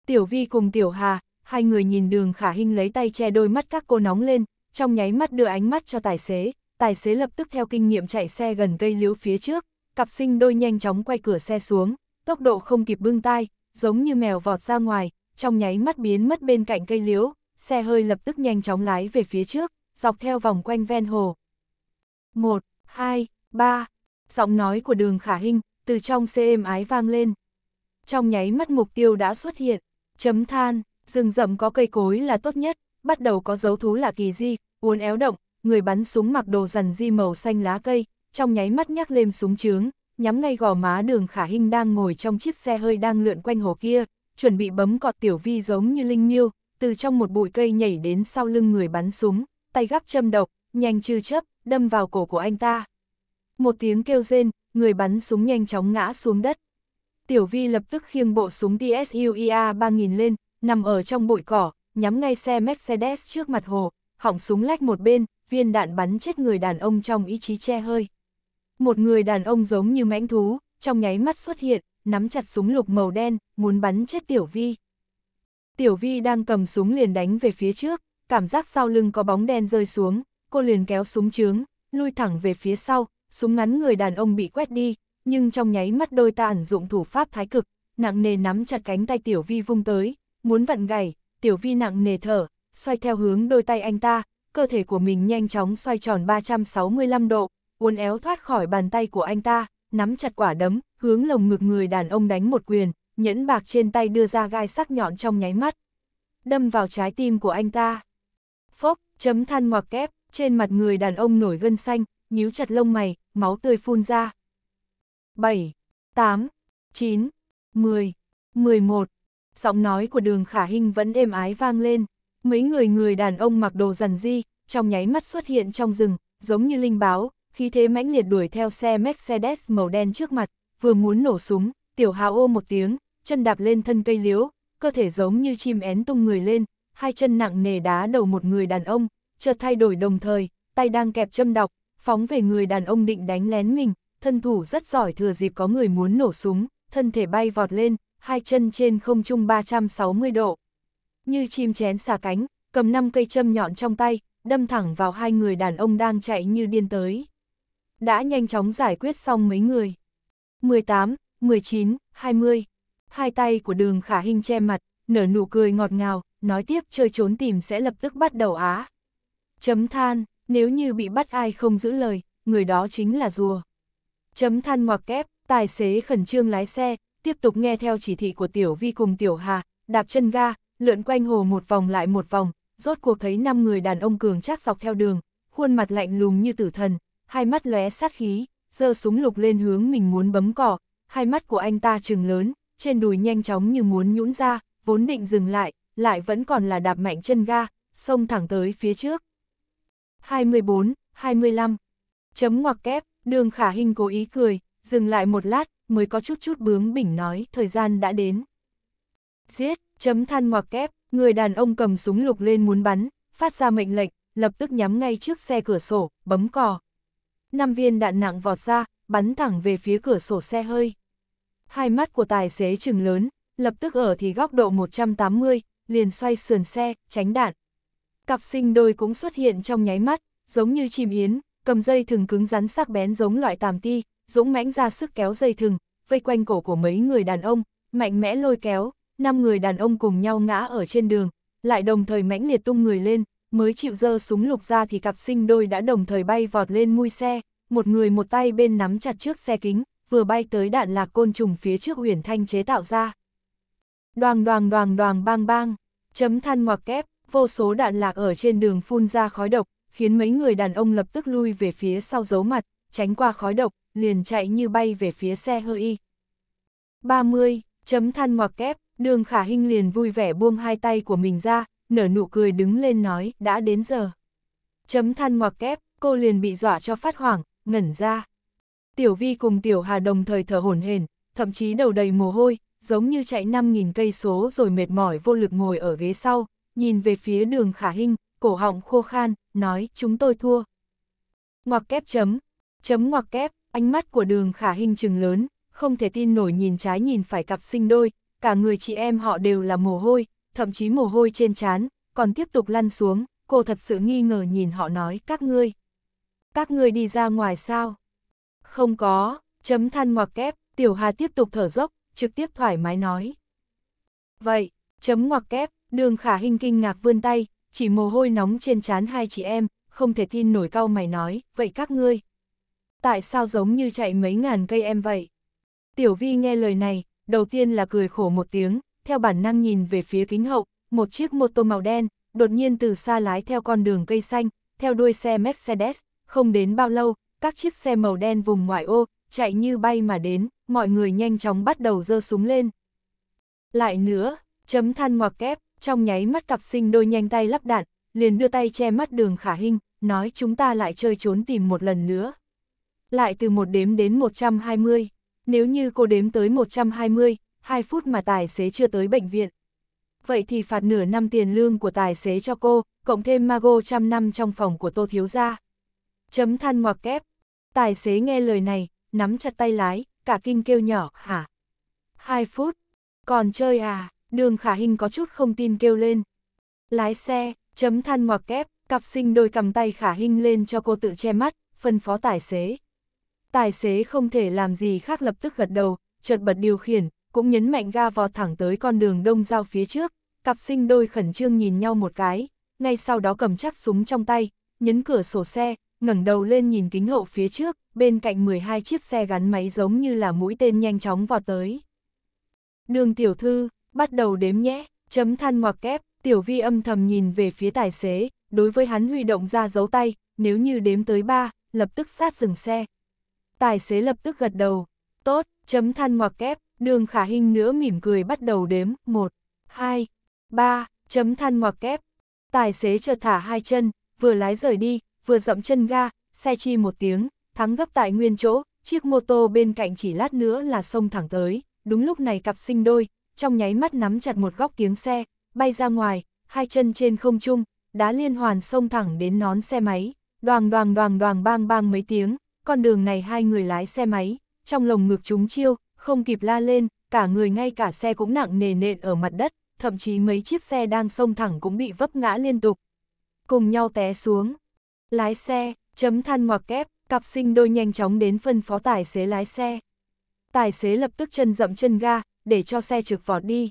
Tiểu Vi cùng Tiểu Hà, hai người nhìn đường khả hình lấy tay che đôi mắt các cô nóng lên, trong nháy mắt đưa ánh mắt cho tài xế, tài xế lập tức theo kinh nghiệm chạy xe gần cây liễu phía trước, cặp sinh đôi nhanh chóng quay cửa xe xuống, tốc độ không kịp bưng tai, giống như mèo vọt ra ngoài, trong nháy mắt biến mất bên cạnh cây liễu, xe hơi lập tức nhanh chóng lái về phía trước, dọc theo vòng quanh ven hồ. 1, 2, 3, giọng nói của đường khả hình, từ trong xe êm ái vang lên. Trong nháy mắt mục tiêu đã xuất hiện, chấm than, rừng rậm có cây cối là tốt nhất, bắt đầu có dấu thú là kỳ di, uốn éo động, người bắn súng mặc đồ dần di màu xanh lá cây, trong nháy mắt nhắc lên súng trướng, nhắm ngay gò má đường khả hình đang ngồi trong chiếc xe hơi đang lượn quanh hồ kia, chuẩn bị bấm cọt tiểu vi giống như linh miêu, từ trong một bụi cây nhảy đến sau lưng người bắn súng, tay gắp châm độc, nhanh chư chấp, đâm vào cổ của anh ta. Một tiếng kêu rên, người bắn súng nhanh chóng ngã xuống đất. Tiểu Vi lập tức khiêng bộ súng TSUIA 3000 lên, nằm ở trong bụi cỏ, nhắm ngay xe Mercedes trước mặt hồ, hỏng súng lách một bên, viên đạn bắn chết người đàn ông trong ý chí che hơi. Một người đàn ông giống như mãnh thú, trong nháy mắt xuất hiện, nắm chặt súng lục màu đen, muốn bắn chết Tiểu Vi. Tiểu Vi đang cầm súng liền đánh về phía trước, cảm giác sau lưng có bóng đen rơi xuống, cô liền kéo súng trướng, lui thẳng về phía sau, súng ngắn người đàn ông bị quét đi, nhưng trong nháy mắt đôi ta ẩn dụng thủ pháp thái cực, nặng nề nắm chặt cánh tay Tiểu Vi vung tới, muốn vặn gảy, Tiểu Vi nặng nề thở, xoay theo hướng đôi tay anh ta, cơ thể của mình nhanh chóng xoay tròn 365 độ, uốn éo thoát khỏi bàn tay của anh ta, nắm chặt quả đấm, hướng lồng ngực người đàn ông đánh một quyền, nhẫn bạc trên tay đưa ra gai sắc nhọn trong nháy mắt, đâm vào trái tim của anh ta. Phốc, chấm than ngoặc kép, trên mặt người đàn ông nổi gân xanh, nhíu chặt lông mày, máu tươi phun ra. 7, 8, 9, 10, 11. Giọng nói của đường khả hình vẫn êm ái vang lên. Mấy người người đàn ông mặc đồ dần di, trong nháy mắt xuất hiện trong rừng, giống như linh báo, khi thế mãnh liệt đuổi theo xe Mercedes màu đen trước mặt, vừa muốn nổ súng, tiểu hào ô một tiếng, chân đạp lên thân cây liếu, cơ thể giống như chim én tung người lên, hai chân nặng nề đá đầu một người đàn ông, chợt thay đổi đồng thời, tay đang kẹp châm đọc, phóng về người đàn ông định đánh lén mình, thân thủ rất giỏi thừa dịp có người muốn nổ súng, thân thể bay vọt lên, hai chân trên không trung 360 độ. Như chim chén xà cánh, cầm 5 cây châm nhọn trong tay, đâm thẳng vào hai người đàn ông đang chạy như điên tới. Đã nhanh chóng giải quyết xong mấy người. 18, 19, 20. Hai tay của đường khả hình che mặt, nở nụ cười ngọt ngào, nói tiếp chơi trốn tìm sẽ lập tức bắt đầu á. Chấm than, nếu như bị bắt ai không giữ lời, người đó chính là rùa. Chấm than ngoặc kép, tài xế khẩn trương lái xe, tiếp tục nghe theo chỉ thị của Tiểu Vi cùng Tiểu Hà, đạp chân ga, lượn quanh hồ một vòng lại một vòng, rốt cuộc thấy năm người đàn ông cường chắc dọc theo đường, khuôn mặt lạnh lùng như tử thần, hai mắt lóe sát khí, giơ súng lục lên hướng mình muốn bấm cỏ, hai mắt của anh ta trừng lớn, trên đùi nhanh chóng như muốn nhũn ra, vốn định dừng lại, lại vẫn còn là đạp mạnh chân ga, xông thẳng tới phía trước. 24, 25. Chấm ngoặc kép, đường khả hình cố ý cười, dừng lại một lát, mới có chút chút bướng bỉnh nói thời gian đã đến. Giết, chấm than ngoặc kép, người đàn ông cầm súng lục lên muốn bắn, phát ra mệnh lệnh, lập tức nhắm ngay trước xe cửa sổ, bấm cò. Năm viên đạn nặng vọt ra, bắn thẳng về phía cửa sổ xe hơi. Hai mắt của tài xế chừng lớn, lập tức ở thì góc độ 180, liền xoay sườn xe, tránh đạn. Cặp sinh đôi cũng xuất hiện trong nháy mắt, giống như chim yến, cầm dây thừng cứng rắn sắc bén giống loại tàm ti, dũng mãnh ra sức kéo dây thừng, vây quanh cổ của mấy người đàn ông, mạnh mẽ lôi kéo, năm người đàn ông cùng nhau ngã ở trên đường, lại đồng thời mãnh liệt tung người lên, mới chịu dơ súng lục ra thì cặp sinh đôi đã đồng thời bay vọt lên mui xe, một người một tay bên nắm chặt trước xe kính, vừa bay tới đạn lạc côn trùng phía trước huyền Thanh chế tạo ra. Đoàng đoàng đoàng đoàng bang bang, chấm than ngoặc kép, vô số đạn lạc ở trên đường phun ra khói độc, khiến mấy người đàn ông lập tức lui về phía sau giấu mặt, tránh qua khói độc, liền chạy như bay về phía xe hơi y. 30. Chấm than ngoặc kép, đường khả hình liền vui vẻ buông hai tay của mình ra, nở nụ cười đứng lên nói, đã đến giờ. Chấm than ngoặc kép, cô liền bị dọa cho phát hoảng, ngẩn ra. Tiểu vi cùng tiểu hà đồng thời thở hổn hển, thậm chí đầu đầy mồ hôi, giống như chạy 5.000 cây số rồi mệt mỏi vô lực ngồi ở ghế sau, nhìn về phía đường khả hình cổ họng khô khan, nói chúng tôi thua. Ngoặc kép chấm, chấm ngoặc kép, ánh mắt của đường khả hình trừng lớn, không thể tin nổi nhìn trái nhìn phải cặp sinh đôi, cả người chị em họ đều là mồ hôi, thậm chí mồ hôi trên trán, còn tiếp tục lăn xuống, cô thật sự nghi ngờ nhìn họ nói các ngươi. Các ngươi đi ra ngoài sao? Không có, chấm than ngoặc kép, tiểu hà tiếp tục thở dốc, trực tiếp thoải mái nói. Vậy, chấm ngoặc kép, Đường khả hình kinh ngạc vươn tay, chỉ mồ hôi nóng trên trán hai chị em, không thể tin nổi cau mày nói, vậy các ngươi. Tại sao giống như chạy mấy ngàn cây em vậy? Tiểu vi nghe lời này, đầu tiên là cười khổ một tiếng, theo bản năng nhìn về phía kính hậu, một chiếc mô tô màu đen, đột nhiên từ xa lái theo con đường cây xanh, theo đuôi xe Mercedes, không đến bao lâu, các chiếc xe màu đen vùng ngoại ô, chạy như bay mà đến, mọi người nhanh chóng bắt đầu dơ súng lên. Lại nữa, chấm than ngoặc kép, trong nháy mắt cặp sinh đôi nhanh tay lắp đạn, liền đưa tay che mắt đường khả hình, nói chúng ta lại chơi trốn tìm một lần nữa. Lại từ một đếm đến 120, nếu như cô đếm tới 120, 2 phút mà tài xế chưa tới bệnh viện. Vậy thì phạt nửa năm tiền lương của tài xế cho cô, cộng thêm Mago trăm năm trong phòng của Tô Thiếu Gia. Chấm than ngoặc kép. Tài xế nghe lời này, nắm chặt tay lái, cả kinh kêu nhỏ, hả? 2 phút, còn chơi à? đường khả hình có chút không tin kêu lên. Lái xe, chấm than ngoặc kép, cặp sinh đôi cầm tay khả hình lên cho cô tự che mắt, phân phó tài xế. Tài xế không thể làm gì khác lập tức gật đầu, chợt bật điều khiển, cũng nhấn mạnh ga vọt thẳng tới con đường đông giao phía trước, cặp sinh đôi khẩn trương nhìn nhau một cái, ngay sau đó cầm chắc súng trong tay, nhấn cửa sổ xe, ngẩng đầu lên nhìn kính hậu phía trước, bên cạnh 12 chiếc xe gắn máy giống như là mũi tên nhanh chóng vọt tới. Đường tiểu thư, bắt đầu đếm nhé, chấm than ngoặc kép, tiểu vi âm thầm nhìn về phía tài xế, đối với hắn huy động ra dấu tay, nếu như đếm tới 3, lập tức sát dừng xe. Tài xế lập tức gật đầu, tốt, chấm than ngoặc kép, đường khả hình nữa mỉm cười bắt đầu đếm, 1, 2, 3, chấm than ngoặc kép. Tài xế chợt thả hai chân, vừa lái rời đi, vừa dậm chân ga, xe chi một tiếng, thắng gấp tại nguyên chỗ, chiếc mô tô bên cạnh chỉ lát nữa là xông thẳng tới. Đúng lúc này cặp sinh đôi, trong nháy mắt nắm chặt một góc kiếng xe, bay ra ngoài, hai chân trên không trung, đá liên hoàn xông thẳng đến nón xe máy, đoàng đoàng đoàng đoàng bang bang mấy tiếng, con đường này hai người lái xe máy, trong lồng ngực chúng chiêu, không kịp la lên, cả người ngay cả xe cũng nặng nề nện ở mặt đất, thậm chí mấy chiếc xe đang xông thẳng cũng bị vấp ngã liên tục. Cùng nhau té xuống, lái xe, chấm than ngoặc kép, cặp sinh đôi nhanh chóng đến phân phó tài xế lái xe. Tài xế lập tức chân dậm chân ga, để cho xe trực vọt đi.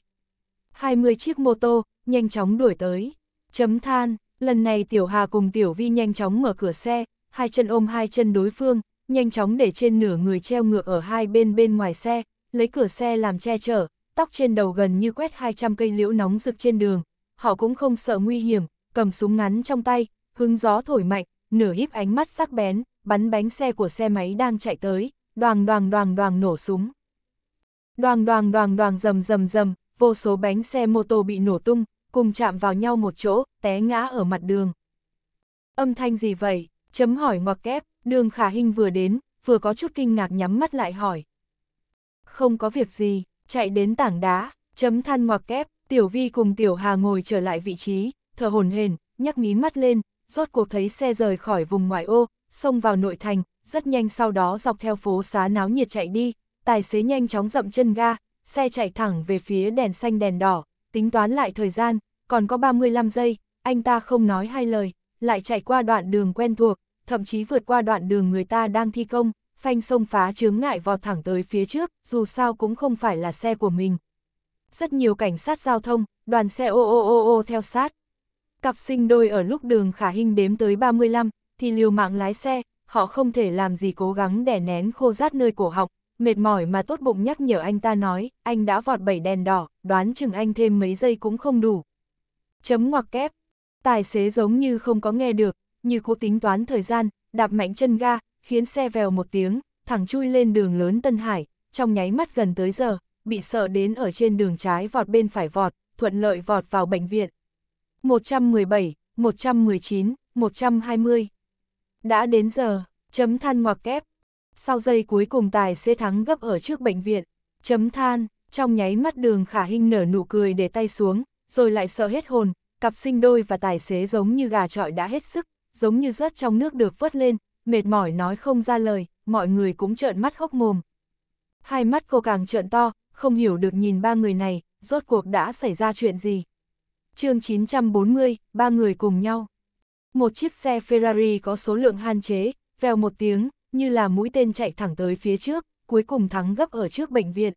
20 chiếc mô tô, nhanh chóng đuổi tới. Chấm than, lần này Tiểu Hà cùng Tiểu Vi nhanh chóng mở cửa xe, hai chân ôm hai chân đối phương, nhanh chóng để trên nửa người treo ngược ở hai bên bên ngoài xe, lấy cửa xe làm che chở, tóc trên đầu gần như quét 200 cây liễu nóng rực trên đường. Họ cũng không sợ nguy hiểm, cầm súng ngắn trong tay, hướng gió thổi mạnh, nửa híp ánh mắt sắc bén, bắn bánh xe của xe máy đang chạy tới, đoàng đoàng đoàng đoàng nổ súng. Đoàng đoàng đoàng đoàng rầm rầm rầm, vô số bánh xe mô tô bị nổ tung, cùng chạm vào nhau một chỗ, té ngã ở mặt đường. Âm thanh gì vậy? Chấm hỏi ngoặc kép, đường khả hình vừa đến, vừa có chút kinh ngạc nhắm mắt lại hỏi. Không có việc gì, chạy đến tảng đá, chấm than ngoặc kép, tiểu vi cùng tiểu hà ngồi trở lại vị trí, thở hồn hền, nhắc mí mắt lên, rốt cuộc thấy xe rời khỏi vùng ngoại ô, xông vào nội thành, rất nhanh sau đó dọc theo phố xá náo nhiệt chạy đi, tài xế nhanh chóng dậm chân ga, xe chạy thẳng về phía đèn xanh đèn đỏ, tính toán lại thời gian, còn có 35 giây, anh ta không nói hai lời, lại chạy qua đoạn đường quen thuộc, thậm chí vượt qua đoạn đường người ta đang thi công, phanh sông phá chướng ngại vọt thẳng tới phía trước, dù sao cũng không phải là xe của mình. Rất nhiều cảnh sát giao thông, đoàn xe ô ô ô ô theo sát. Cặp sinh đôi ở lúc đường khả hình đếm tới 35, thì liều mạng lái xe, họ không thể làm gì cố gắng đè nén khô rát nơi cổ họng, mệt mỏi mà tốt bụng nhắc nhở anh ta nói, anh đã vọt bảy đèn đỏ, đoán chừng anh thêm mấy giây cũng không đủ. Chấm ngoặc kép, tài xế giống như không có nghe được, như cố tính toán thời gian, đạp mạnh chân ga, khiến xe vèo một tiếng, thẳng chui lên đường lớn Tân Hải, trong nháy mắt gần tới giờ, bị sợ đến ở trên đường trái vọt bên phải vọt, thuận lợi vọt vào bệnh viện. 117, 119, 120. Đã đến giờ, chấm than ngoặc kép, sau giây cuối cùng tài xế thắng gấp ở trước bệnh viện, chấm than, trong nháy mắt đường khả hình nở nụ cười để tay xuống, rồi lại sợ hết hồn, cặp sinh đôi và tài xế giống như gà trọi đã hết sức, giống như rớt trong nước được vớt lên, mệt mỏi nói không ra lời, mọi người cũng trợn mắt hốc mồm. Hai mắt cô càng trợn to, không hiểu được nhìn ba người này, rốt cuộc đã xảy ra chuyện gì. chương 940, ba người cùng nhau. Một chiếc xe Ferrari có số lượng hạn chế, vèo một tiếng, như là mũi tên chạy thẳng tới phía trước, cuối cùng thắng gấp ở trước bệnh viện.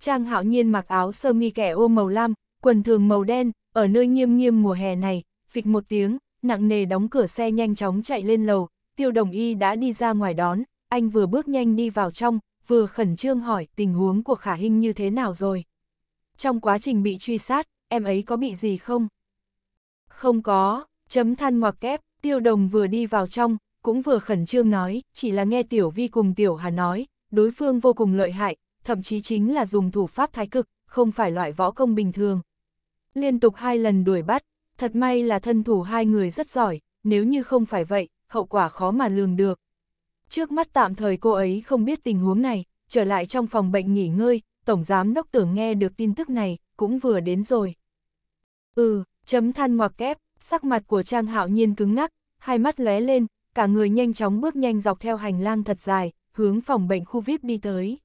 Trang hạo nhiên mặc áo sơ mi kẻ ô màu lam, quần thường màu đen, ở nơi nghiêm nghiêm mùa hè này, phịch một tiếng, nặng nề đóng cửa xe nhanh chóng chạy lên lầu, tiêu đồng y đã đi ra ngoài đón, anh vừa bước nhanh đi vào trong, vừa khẩn trương hỏi tình huống của khả hình như thế nào rồi. Trong quá trình bị truy sát, em ấy có bị gì không? Không có, chấm than ngoặc kép, tiêu đồng vừa đi vào trong, cũng vừa khẩn trương nói, chỉ là nghe Tiểu Vi cùng Tiểu Hà nói, đối phương vô cùng lợi hại, thậm chí chính là dùng thủ pháp thái cực, không phải loại võ công bình thường. Liên tục hai lần đuổi bắt, thật may là thân thủ hai người rất giỏi, nếu như không phải vậy, hậu quả khó mà lường được. Trước mắt tạm thời cô ấy không biết tình huống này, trở lại trong phòng bệnh nghỉ ngơi, Tổng Giám Đốc Tưởng nghe được tin tức này, cũng vừa đến rồi. Ừ, chấm than ngoặc kép, sắc mặt của Trang Hạo Nhiên cứng ngắc, hai mắt lóe lên, cả người nhanh chóng bước nhanh dọc theo hành lang thật dài, hướng phòng bệnh khu VIP đi tới.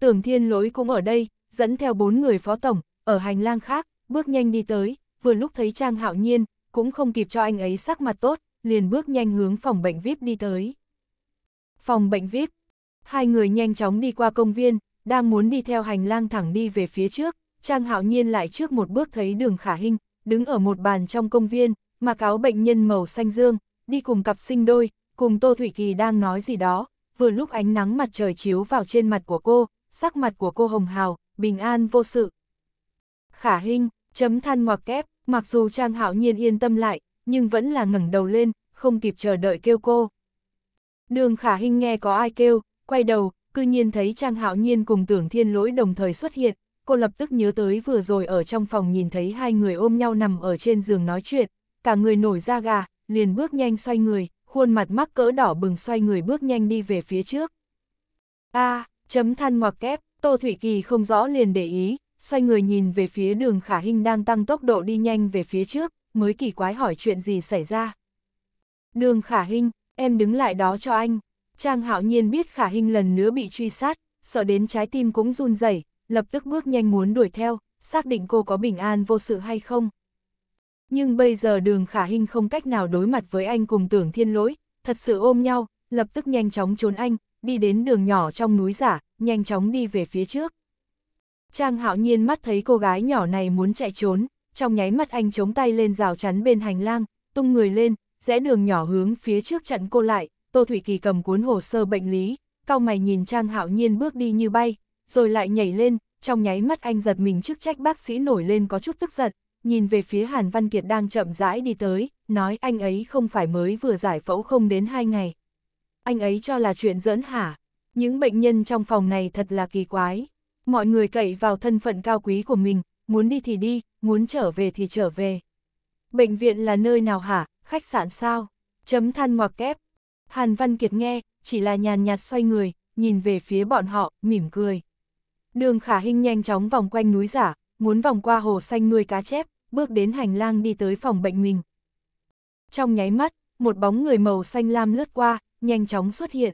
Tưởng thiên lỗi cũng ở đây, dẫn theo bốn người phó tổng, ở hành lang khác, bước nhanh đi tới, vừa lúc thấy Trang Hạo Nhiên, cũng không kịp cho anh ấy sắc mặt tốt, liền bước nhanh hướng phòng bệnh VIP đi tới. Phòng bệnh VIP, hai người nhanh chóng đi qua công viên, đang muốn đi theo hành lang thẳng đi về phía trước, Trang Hạo Nhiên lại trước một bước thấy đường khả hình, đứng ở một bàn trong công viên, mặc áo bệnh nhân màu xanh dương, đi cùng cặp sinh đôi, cùng Tô Thủy Kỳ đang nói gì đó, vừa lúc ánh nắng mặt trời chiếu vào trên mặt của cô, sắc mặt của cô hồng hào, bình an vô sự. Khả hình, chấm than ngoặc kép, mặc dù Trang Hạo Nhiên yên tâm lại, nhưng vẫn là ngẩng đầu lên, không kịp chờ đợi kêu cô. Đường Khả hình nghe có ai kêu, quay đầu, cư nhiên thấy Trang Hạo Nhiên cùng Tưởng Thiên Lỗi đồng thời xuất hiện, cô lập tức nhớ tới vừa rồi ở trong phòng nhìn thấy hai người ôm nhau nằm ở trên giường nói chuyện, cả người nổi da gà, liền bước nhanh xoay người, khuôn mặt mắc cỡ đỏ bừng xoay người bước nhanh đi về phía trước. A, à, chấm than ngoặc kép, Tô Thủy Kỳ không rõ liền để ý, xoay người nhìn về phía đường khả hình đang tăng tốc độ đi nhanh về phía trước, mới kỳ quái hỏi chuyện gì xảy ra. Đường khả hình, em đứng lại đó cho anh. Trang hạo nhiên biết khả hình lần nữa bị truy sát, sợ đến trái tim cũng run rẩy, lập tức bước nhanh muốn đuổi theo, xác định cô có bình an vô sự hay không, nhưng bây giờ đường khả hình không cách nào đối mặt với anh cùng tưởng thiên lỗi, thật sự ôm nhau, lập tức nhanh chóng trốn anh, đi đến đường nhỏ trong núi giả, nhanh chóng đi về phía trước. Trang hạo nhiên mắt thấy cô gái nhỏ này muốn chạy trốn, trong nháy mắt anh chống tay lên rào chắn bên hành lang, tung người lên, rẽ đường nhỏ hướng phía trước chặn cô lại, Tô Thủy Kỳ cầm cuốn hồ sơ bệnh lý, cao mày nhìn Trang hạo nhiên bước đi như bay, rồi lại nhảy lên, trong nháy mắt anh giật mình trước trách bác sĩ nổi lên có chút tức giận, nhìn về phía Hàn Văn Kiệt đang chậm rãi đi tới, nói anh ấy không phải mới vừa giải phẫu không đến hai ngày. Anh ấy cho là chuyện giỡn hả? Những bệnh nhân trong phòng này thật là kỳ quái. Mọi người cậy vào thân phận cao quý của mình, muốn đi thì đi, muốn trở về thì trở về. Bệnh viện là nơi nào hả, khách sạn sao? Chấm than ngoặc kép. Hàn Văn Kiệt nghe, chỉ là nhàn nhạt xoay người, nhìn về phía bọn họ, mỉm cười. Đường khả hình nhanh chóng vòng quanh núi giả, muốn vòng qua hồ xanh nuôi cá chép, bước đến hành lang đi tới phòng bệnh mình. Trong nháy mắt, một bóng người màu xanh lam lướt qua, nhanh chóng xuất hiện.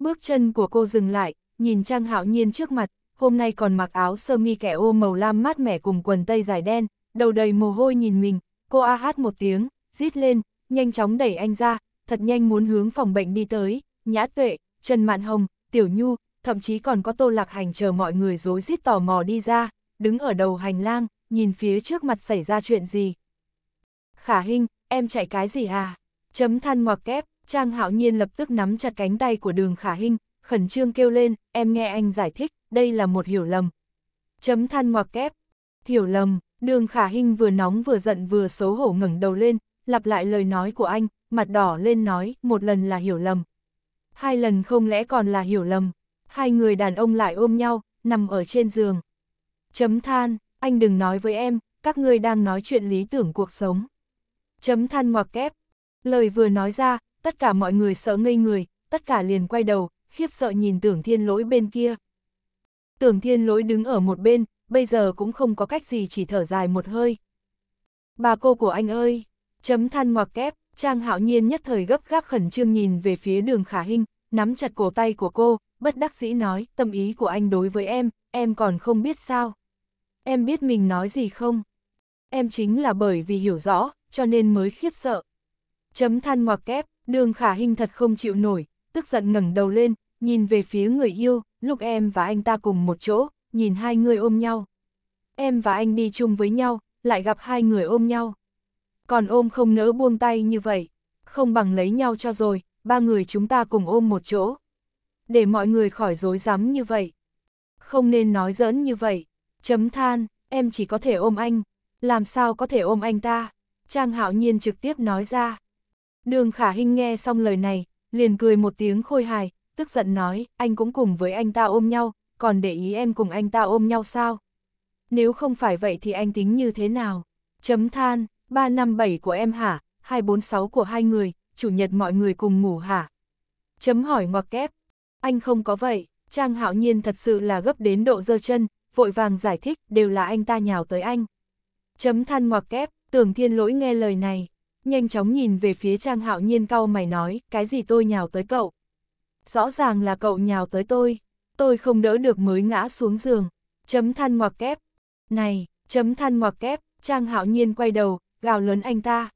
Bước chân của cô dừng lại, nhìn Trang Hạo Nhiên trước mặt, hôm nay còn mặc áo sơ mi kẻ ô màu lam mát mẻ cùng quần tây dài đen, đầu đầy mồ hôi nhìn mình, cô a hát một tiếng, rít lên, nhanh chóng đẩy anh ra, thật nhanh muốn hướng phòng bệnh đi tới, Nhã Tuệ, Trần Mạn Hồng, Tiểu Nhu, thậm chí còn có Tô Lạc Hành chờ mọi người rối rít tò mò đi ra, đứng ở đầu hành lang, nhìn phía trước mặt xảy ra chuyện gì. Khả Hinh, em chạy cái gì à? Chấm than ngoặc kép, Trang Hạo Nhiên lập tức nắm chặt cánh tay của đường Khả Hinh, khẩn trương kêu lên, em nghe anh giải thích, đây là một hiểu lầm. Chấm than ngoặc kép, hiểu lầm, đường Khả Hinh vừa nóng vừa giận vừa xấu hổ ngẩng đầu lên, lặp lại lời nói của anh, mặt đỏ lên nói, một lần là hiểu lầm. Hai lần không lẽ còn là hiểu lầm, hai người đàn ông lại ôm nhau, nằm ở trên giường. Chấm than, anh đừng nói với em, các ngươi đang nói chuyện lý tưởng cuộc sống. Chấm than ngoặc kép. Lời vừa nói ra, tất cả mọi người sợ ngây người, tất cả liền quay đầu, khiếp sợ nhìn tưởng thiên lỗi bên kia. Tưởng thiên lỗi đứng ở một bên, bây giờ cũng không có cách gì chỉ thở dài một hơi. Bà cô của anh ơi, chấm than ngoặc kép, Trang hạo nhiên nhất thời gấp gáp khẩn trương nhìn về phía đường khả hình, nắm chặt cổ tay của cô, bất đắc dĩ nói, tâm ý của anh đối với em, em còn không biết sao em biết mình nói gì không? Em chính là bởi vì hiểu rõ, cho nên mới khiếp sợ. Chấm than ngoặc kép, đường khả hình thật không chịu nổi, tức giận ngẩng đầu lên, nhìn về phía người yêu, lúc em và anh ta cùng một chỗ, nhìn hai người ôm nhau. Em và anh đi chung với nhau, lại gặp hai người ôm nhau. Còn ôm không nỡ buông tay như vậy, không bằng lấy nhau cho rồi, ba người chúng ta cùng ôm một chỗ. Để mọi người khỏi dối rắm như vậy. Không nên nói giỡn như vậy. Chấm than, em chỉ có thể ôm anh, làm sao có thể ôm anh ta? Trang Hạo Nhiên trực tiếp nói ra. Đường Khả Hinh nghe xong lời này, liền cười một tiếng khôi hài, tức giận nói, anh cũng cùng với anh ta ôm nhau, còn để ý em cùng anh ta ôm nhau sao? Nếu không phải vậy thì anh tính như thế nào? Chấm than, 357 của em hả? 246 của hai người, chủ nhật mọi người cùng ngủ hả? Chấm hỏi ngoặc kép. Anh không có vậy, Trang Hạo Nhiên thật sự là gấp đến độ dơ chân, vội vàng giải thích đều là anh ta nhào tới anh. Chấm than ngoặc kép, tưởng thiên lỗi nghe lời này, nhanh chóng nhìn về phía Trang Hạo Nhiên cau mày nói, cái gì tôi nhào tới cậu? Rõ ràng là cậu nhào tới tôi, tôi không đỡ được mới ngã xuống giường. Chấm than ngoặc kép, này, chấm than ngoặc kép, Trang Hạo Nhiên quay đầu, gào lớn anh ta.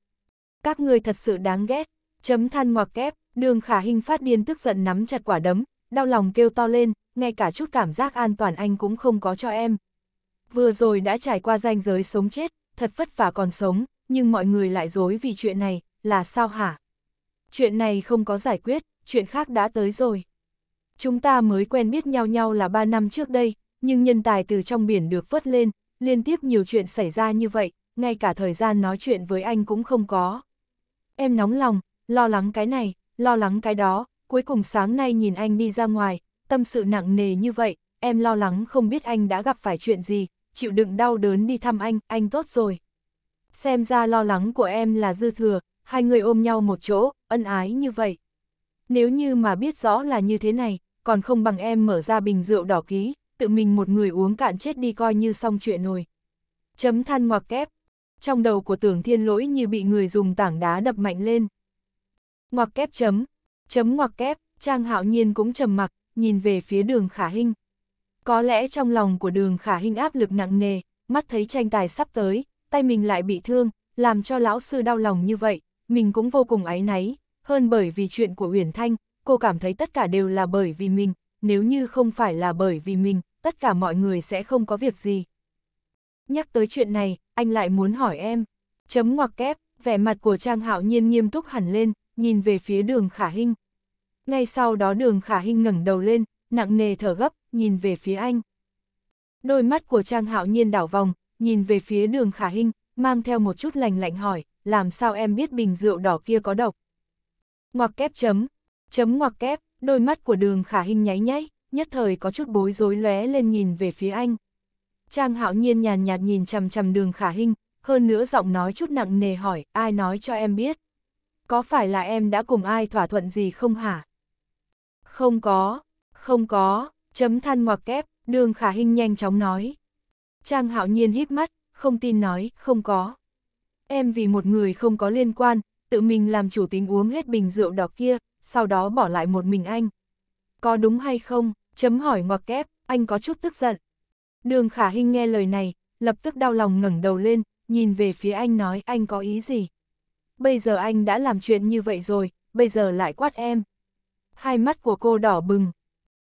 Các người thật sự đáng ghét, chấm than ngoặc kép, đường khả hình phát điên tức giận nắm chặt quả đấm, đau lòng kêu to lên, ngay cả chút cảm giác an toàn anh cũng không có cho em. Vừa rồi đã trải qua ranh giới sống chết, thật vất vả còn sống, nhưng mọi người lại dối vì chuyện này, là sao hả? Chuyện này không có giải quyết, chuyện khác đã tới rồi. Chúng ta mới quen biết nhau nhau là 3 năm trước đây, nhưng nhân tài từ trong biển được vớt lên, liên tiếp nhiều chuyện xảy ra như vậy, ngay cả thời gian nói chuyện với anh cũng không có. Em nóng lòng, lo lắng cái này, lo lắng cái đó, cuối cùng sáng nay nhìn anh đi ra ngoài, tâm sự nặng nề như vậy, em lo lắng không biết anh đã gặp phải chuyện gì, chịu đựng đau đớn đi thăm anh, anh tốt rồi. Xem ra lo lắng của em là dư thừa, hai người ôm nhau một chỗ, ân ái như vậy. Nếu như mà biết rõ là như thế này, còn không bằng em mở ra bình rượu đỏ ký, tự mình một người uống cạn chết đi coi như xong chuyện rồi. Chấm than ngoặc kép. Trong đầu của tưởng thiên lỗi như bị người dùng tảng đá đập mạnh lên. Ngoặc kép chấm. Chấm ngoặc kép, Trang Hạo Nhiên cũng trầm mặc, nhìn về phía đường khả hinh. Có lẽ trong lòng của đường khả hinh áp lực nặng nề, mắt thấy tranh tài sắp tới, tay mình lại bị thương, làm cho lão sư đau lòng như vậy, mình cũng vô cùng áy náy, hơn bởi vì chuyện của Uyển Thanh, cô cảm thấy tất cả đều là bởi vì mình, nếu như không phải là bởi vì mình, tất cả mọi người sẽ không có việc gì. Nhắc tới chuyện này, anh lại muốn hỏi em. Chấm ngoặc kép, vẻ mặt của Trang Hạo Nhiên nghiêm túc hẳn lên, nhìn về phía đường khả hinh. Ngay sau đó đường khả hình ngẩng đầu lên, nặng nề thở gấp, nhìn về phía anh. Đôi mắt của Trang Hạo Nhiên đảo vòng, nhìn về phía đường khả hình, mang theo một chút lành lạnh hỏi, làm sao em biết bình rượu đỏ kia có độc? Ngoặc kép chấm, chấm ngoặc kép, đôi mắt của đường khả hình nháy nháy, nhất thời có chút bối rối lóe lên nhìn về phía anh. Trang hạo nhiên nhàn nhạt nhìn chằm chằm đường khả hình, hơn nữa giọng nói chút nặng nề hỏi, ai nói cho em biết? Có phải là em đã cùng ai thỏa thuận gì không hả? Không có, không có, chấm than ngoặc kép, đường khả hình nhanh chóng nói. Trang hạo nhiên híp mắt, không tin nói, không có. Em vì một người không có liên quan, tự mình làm chủ tính uống hết bình rượu đỏ kia, sau đó bỏ lại một mình anh. Có đúng hay không, chấm hỏi ngoặc kép, anh có chút tức giận. Đường khả hình nghe lời này, lập tức đau lòng ngẩng đầu lên, nhìn về phía anh nói anh có ý gì. Bây giờ anh đã làm chuyện như vậy rồi, bây giờ lại quát em hai mắt của cô đỏ bừng.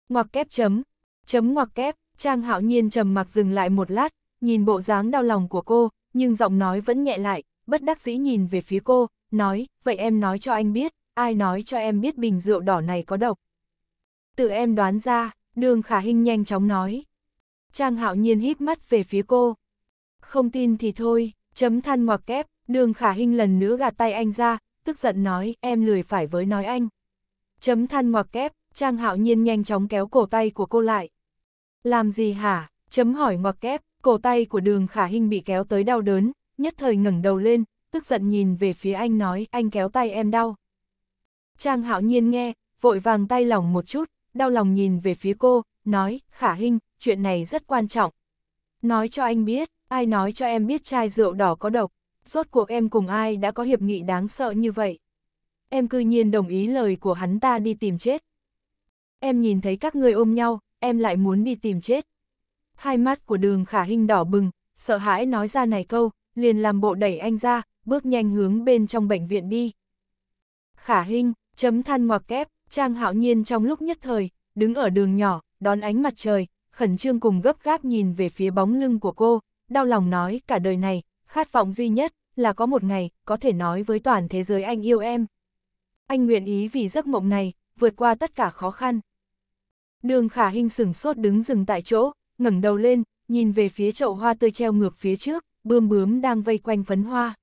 Ngoặc kép chấm, chấm ngoặc kép, Trang Hạo Nhiên trầm mặc dừng lại một lát, nhìn bộ dáng đau lòng của cô, nhưng giọng nói vẫn nhẹ lại, bất đắc dĩ nhìn về phía cô, nói, vậy em nói cho anh biết, ai nói cho em biết bình rượu đỏ này có độc. Tự em đoán ra, đường khả hình nhanh chóng nói. Trang hạo nhiên híp mắt về phía cô. Không tin thì thôi, chấm than ngoặc kép, đường khả hình lần nữa gạt tay anh ra, tức giận nói, em lười phải với nói anh chấm than ngoặc kép, Trang Hạo Nhiên nhanh chóng kéo cổ tay của cô lại. Làm gì hả? Chấm hỏi ngoặc kép, cổ tay của đường khả hình bị kéo tới đau đớn, nhất thời ngẩng đầu lên, tức giận nhìn về phía anh nói anh kéo tay em đau. Trang Hạo Nhiên nghe, vội vàng tay lòng một chút, đau lòng nhìn về phía cô, nói, khả hình, chuyện này rất quan trọng. Nói cho anh biết, ai nói cho em biết chai rượu đỏ có độc, rốt cuộc em cùng ai đã có hiệp nghị đáng sợ như vậy em cư nhiên đồng ý lời của hắn ta đi tìm chết. Em nhìn thấy các người ôm nhau, em lại muốn đi tìm chết. Hai mắt của đường khả hình đỏ bừng, sợ hãi nói ra này câu, liền làm bộ đẩy anh ra, bước nhanh hướng bên trong bệnh viện đi. Khả hình, chấm than ngoặc kép, Trang hạo nhiên trong lúc nhất thời, đứng ở đường nhỏ, đón ánh mặt trời, khẩn trương cùng gấp gáp nhìn về phía bóng lưng của cô, đau lòng nói cả đời này, khát vọng duy nhất là có một ngày có thể nói với toàn thế giới anh yêu em anh nguyện ý vì giấc mộng này, vượt qua tất cả khó khăn. Đường khả hình sửng sốt đứng dừng tại chỗ, ngẩng đầu lên, nhìn về phía chậu hoa tươi treo ngược phía trước, bươm bướm đang vây quanh phấn hoa.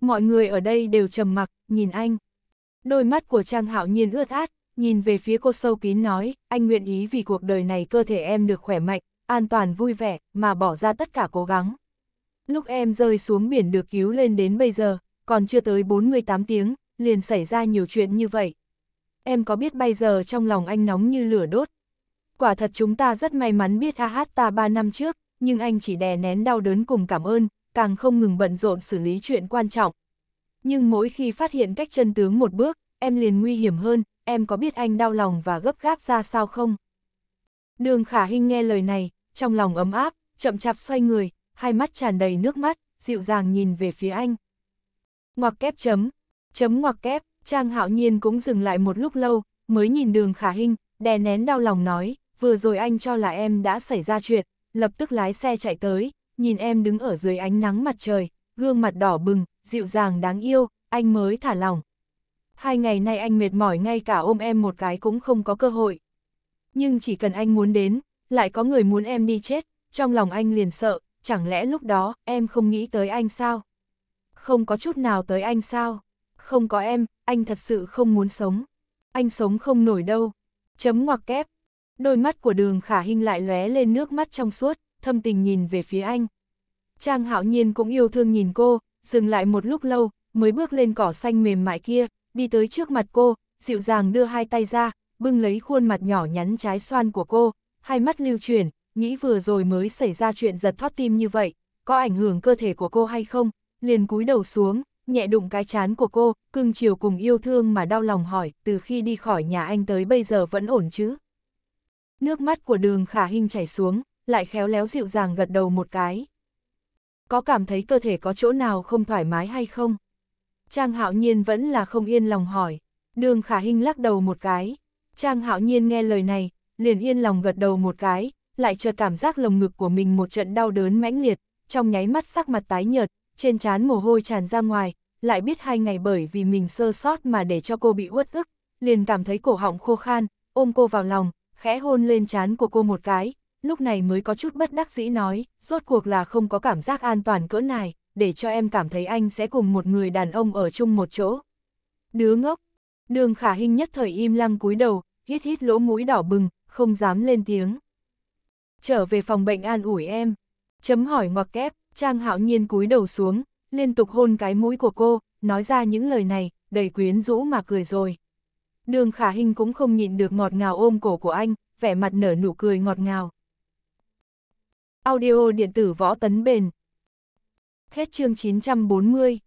Mọi người ở đây đều trầm mặc, nhìn anh. Đôi mắt của Trang Hạo Nhiên ướt át, nhìn về phía cô sâu kín nói, anh nguyện ý vì cuộc đời này cơ thể em được khỏe mạnh, an toàn vui vẻ, mà bỏ ra tất cả cố gắng. Lúc em rơi xuống biển được cứu lên đến bây giờ, còn chưa tới 48 tiếng, liền xảy ra nhiều chuyện như vậy. Em có biết bây giờ trong lòng anh nóng như lửa đốt. Quả thật chúng ta rất may mắn biết A Hát ta 3 năm trước, nhưng anh chỉ đè nén đau đớn cùng cảm ơn, càng không ngừng bận rộn xử lý chuyện quan trọng. Nhưng mỗi khi phát hiện cách chân tướng một bước, em liền nguy hiểm hơn, em có biết anh đau lòng và gấp gáp ra sao không? Đường Khả Hinh nghe lời này, trong lòng ấm áp, chậm chạp xoay người, hai mắt tràn đầy nước mắt, dịu dàng nhìn về phía anh. Ngoặc kép chấm, Chấm ngoặc kép, Trang Hạo Nhiên cũng dừng lại một lúc lâu, mới nhìn đường khả hình, đè nén đau lòng nói, vừa rồi anh cho là em đã xảy ra chuyện, lập tức lái xe chạy tới, nhìn em đứng ở dưới ánh nắng mặt trời, gương mặt đỏ bừng, dịu dàng đáng yêu, anh mới thả lòng. Hai ngày nay anh mệt mỏi ngay cả ôm em một cái cũng không có cơ hội. Nhưng chỉ cần anh muốn đến, lại có người muốn em đi chết, trong lòng anh liền sợ, chẳng lẽ lúc đó em không nghĩ tới anh sao? Không có chút nào tới anh sao? không có em, anh thật sự không muốn sống. Anh sống không nổi đâu. Chấm ngoặc kép. Đôi mắt của đường khả hình lại lóe lên nước mắt trong suốt, thâm tình nhìn về phía anh. Trang hạo nhiên cũng yêu thương nhìn cô, dừng lại một lúc lâu, mới bước lên cỏ xanh mềm mại kia, đi tới trước mặt cô, dịu dàng đưa hai tay ra, bưng lấy khuôn mặt nhỏ nhắn trái xoan của cô, hai mắt lưu chuyển, nghĩ vừa rồi mới xảy ra chuyện giật thoát tim như vậy, có ảnh hưởng cơ thể của cô hay không, liền cúi đầu xuống, nhẹ đụng cái chán của cô, cưng chiều cùng yêu thương mà đau lòng hỏi, từ khi đi khỏi nhà anh tới bây giờ vẫn ổn chứ? Nước mắt của đường khả hình chảy xuống, lại khéo léo dịu dàng gật đầu một cái. Có cảm thấy cơ thể có chỗ nào không thoải mái hay không? Trang hạo nhiên vẫn là không yên lòng hỏi. Đường khả hình lắc đầu một cái. Trang hạo nhiên nghe lời này, liền yên lòng gật đầu một cái, lại chợt cảm giác lồng ngực của mình một trận đau đớn mãnh liệt, trong nháy mắt sắc mặt tái nhợt, trên trán mồ hôi tràn ra ngoài, lại biết hai ngày bởi vì mình sơ sót mà để cho cô bị uất ức, liền cảm thấy cổ họng khô khan, ôm cô vào lòng, khẽ hôn lên trán của cô một cái, lúc này mới có chút bất đắc dĩ nói, rốt cuộc là không có cảm giác an toàn cỡ này, để cho em cảm thấy anh sẽ cùng một người đàn ông ở chung một chỗ. Đứa ngốc, đường khả hình nhất thời im lăng cúi đầu, hít hít lỗ mũi đỏ bừng, không dám lên tiếng. Trở về phòng bệnh an ủi em, chấm hỏi ngoặc kép, Trang hạo nhiên cúi đầu xuống, liên tục hôn cái mũi của cô, nói ra những lời này, đầy quyến rũ mà cười rồi. Đường khả Hinh cũng không nhịn được ngọt ngào ôm cổ của anh, vẻ mặt nở nụ cười ngọt ngào. Audio điện tử võ tấn bền. Hết chương 940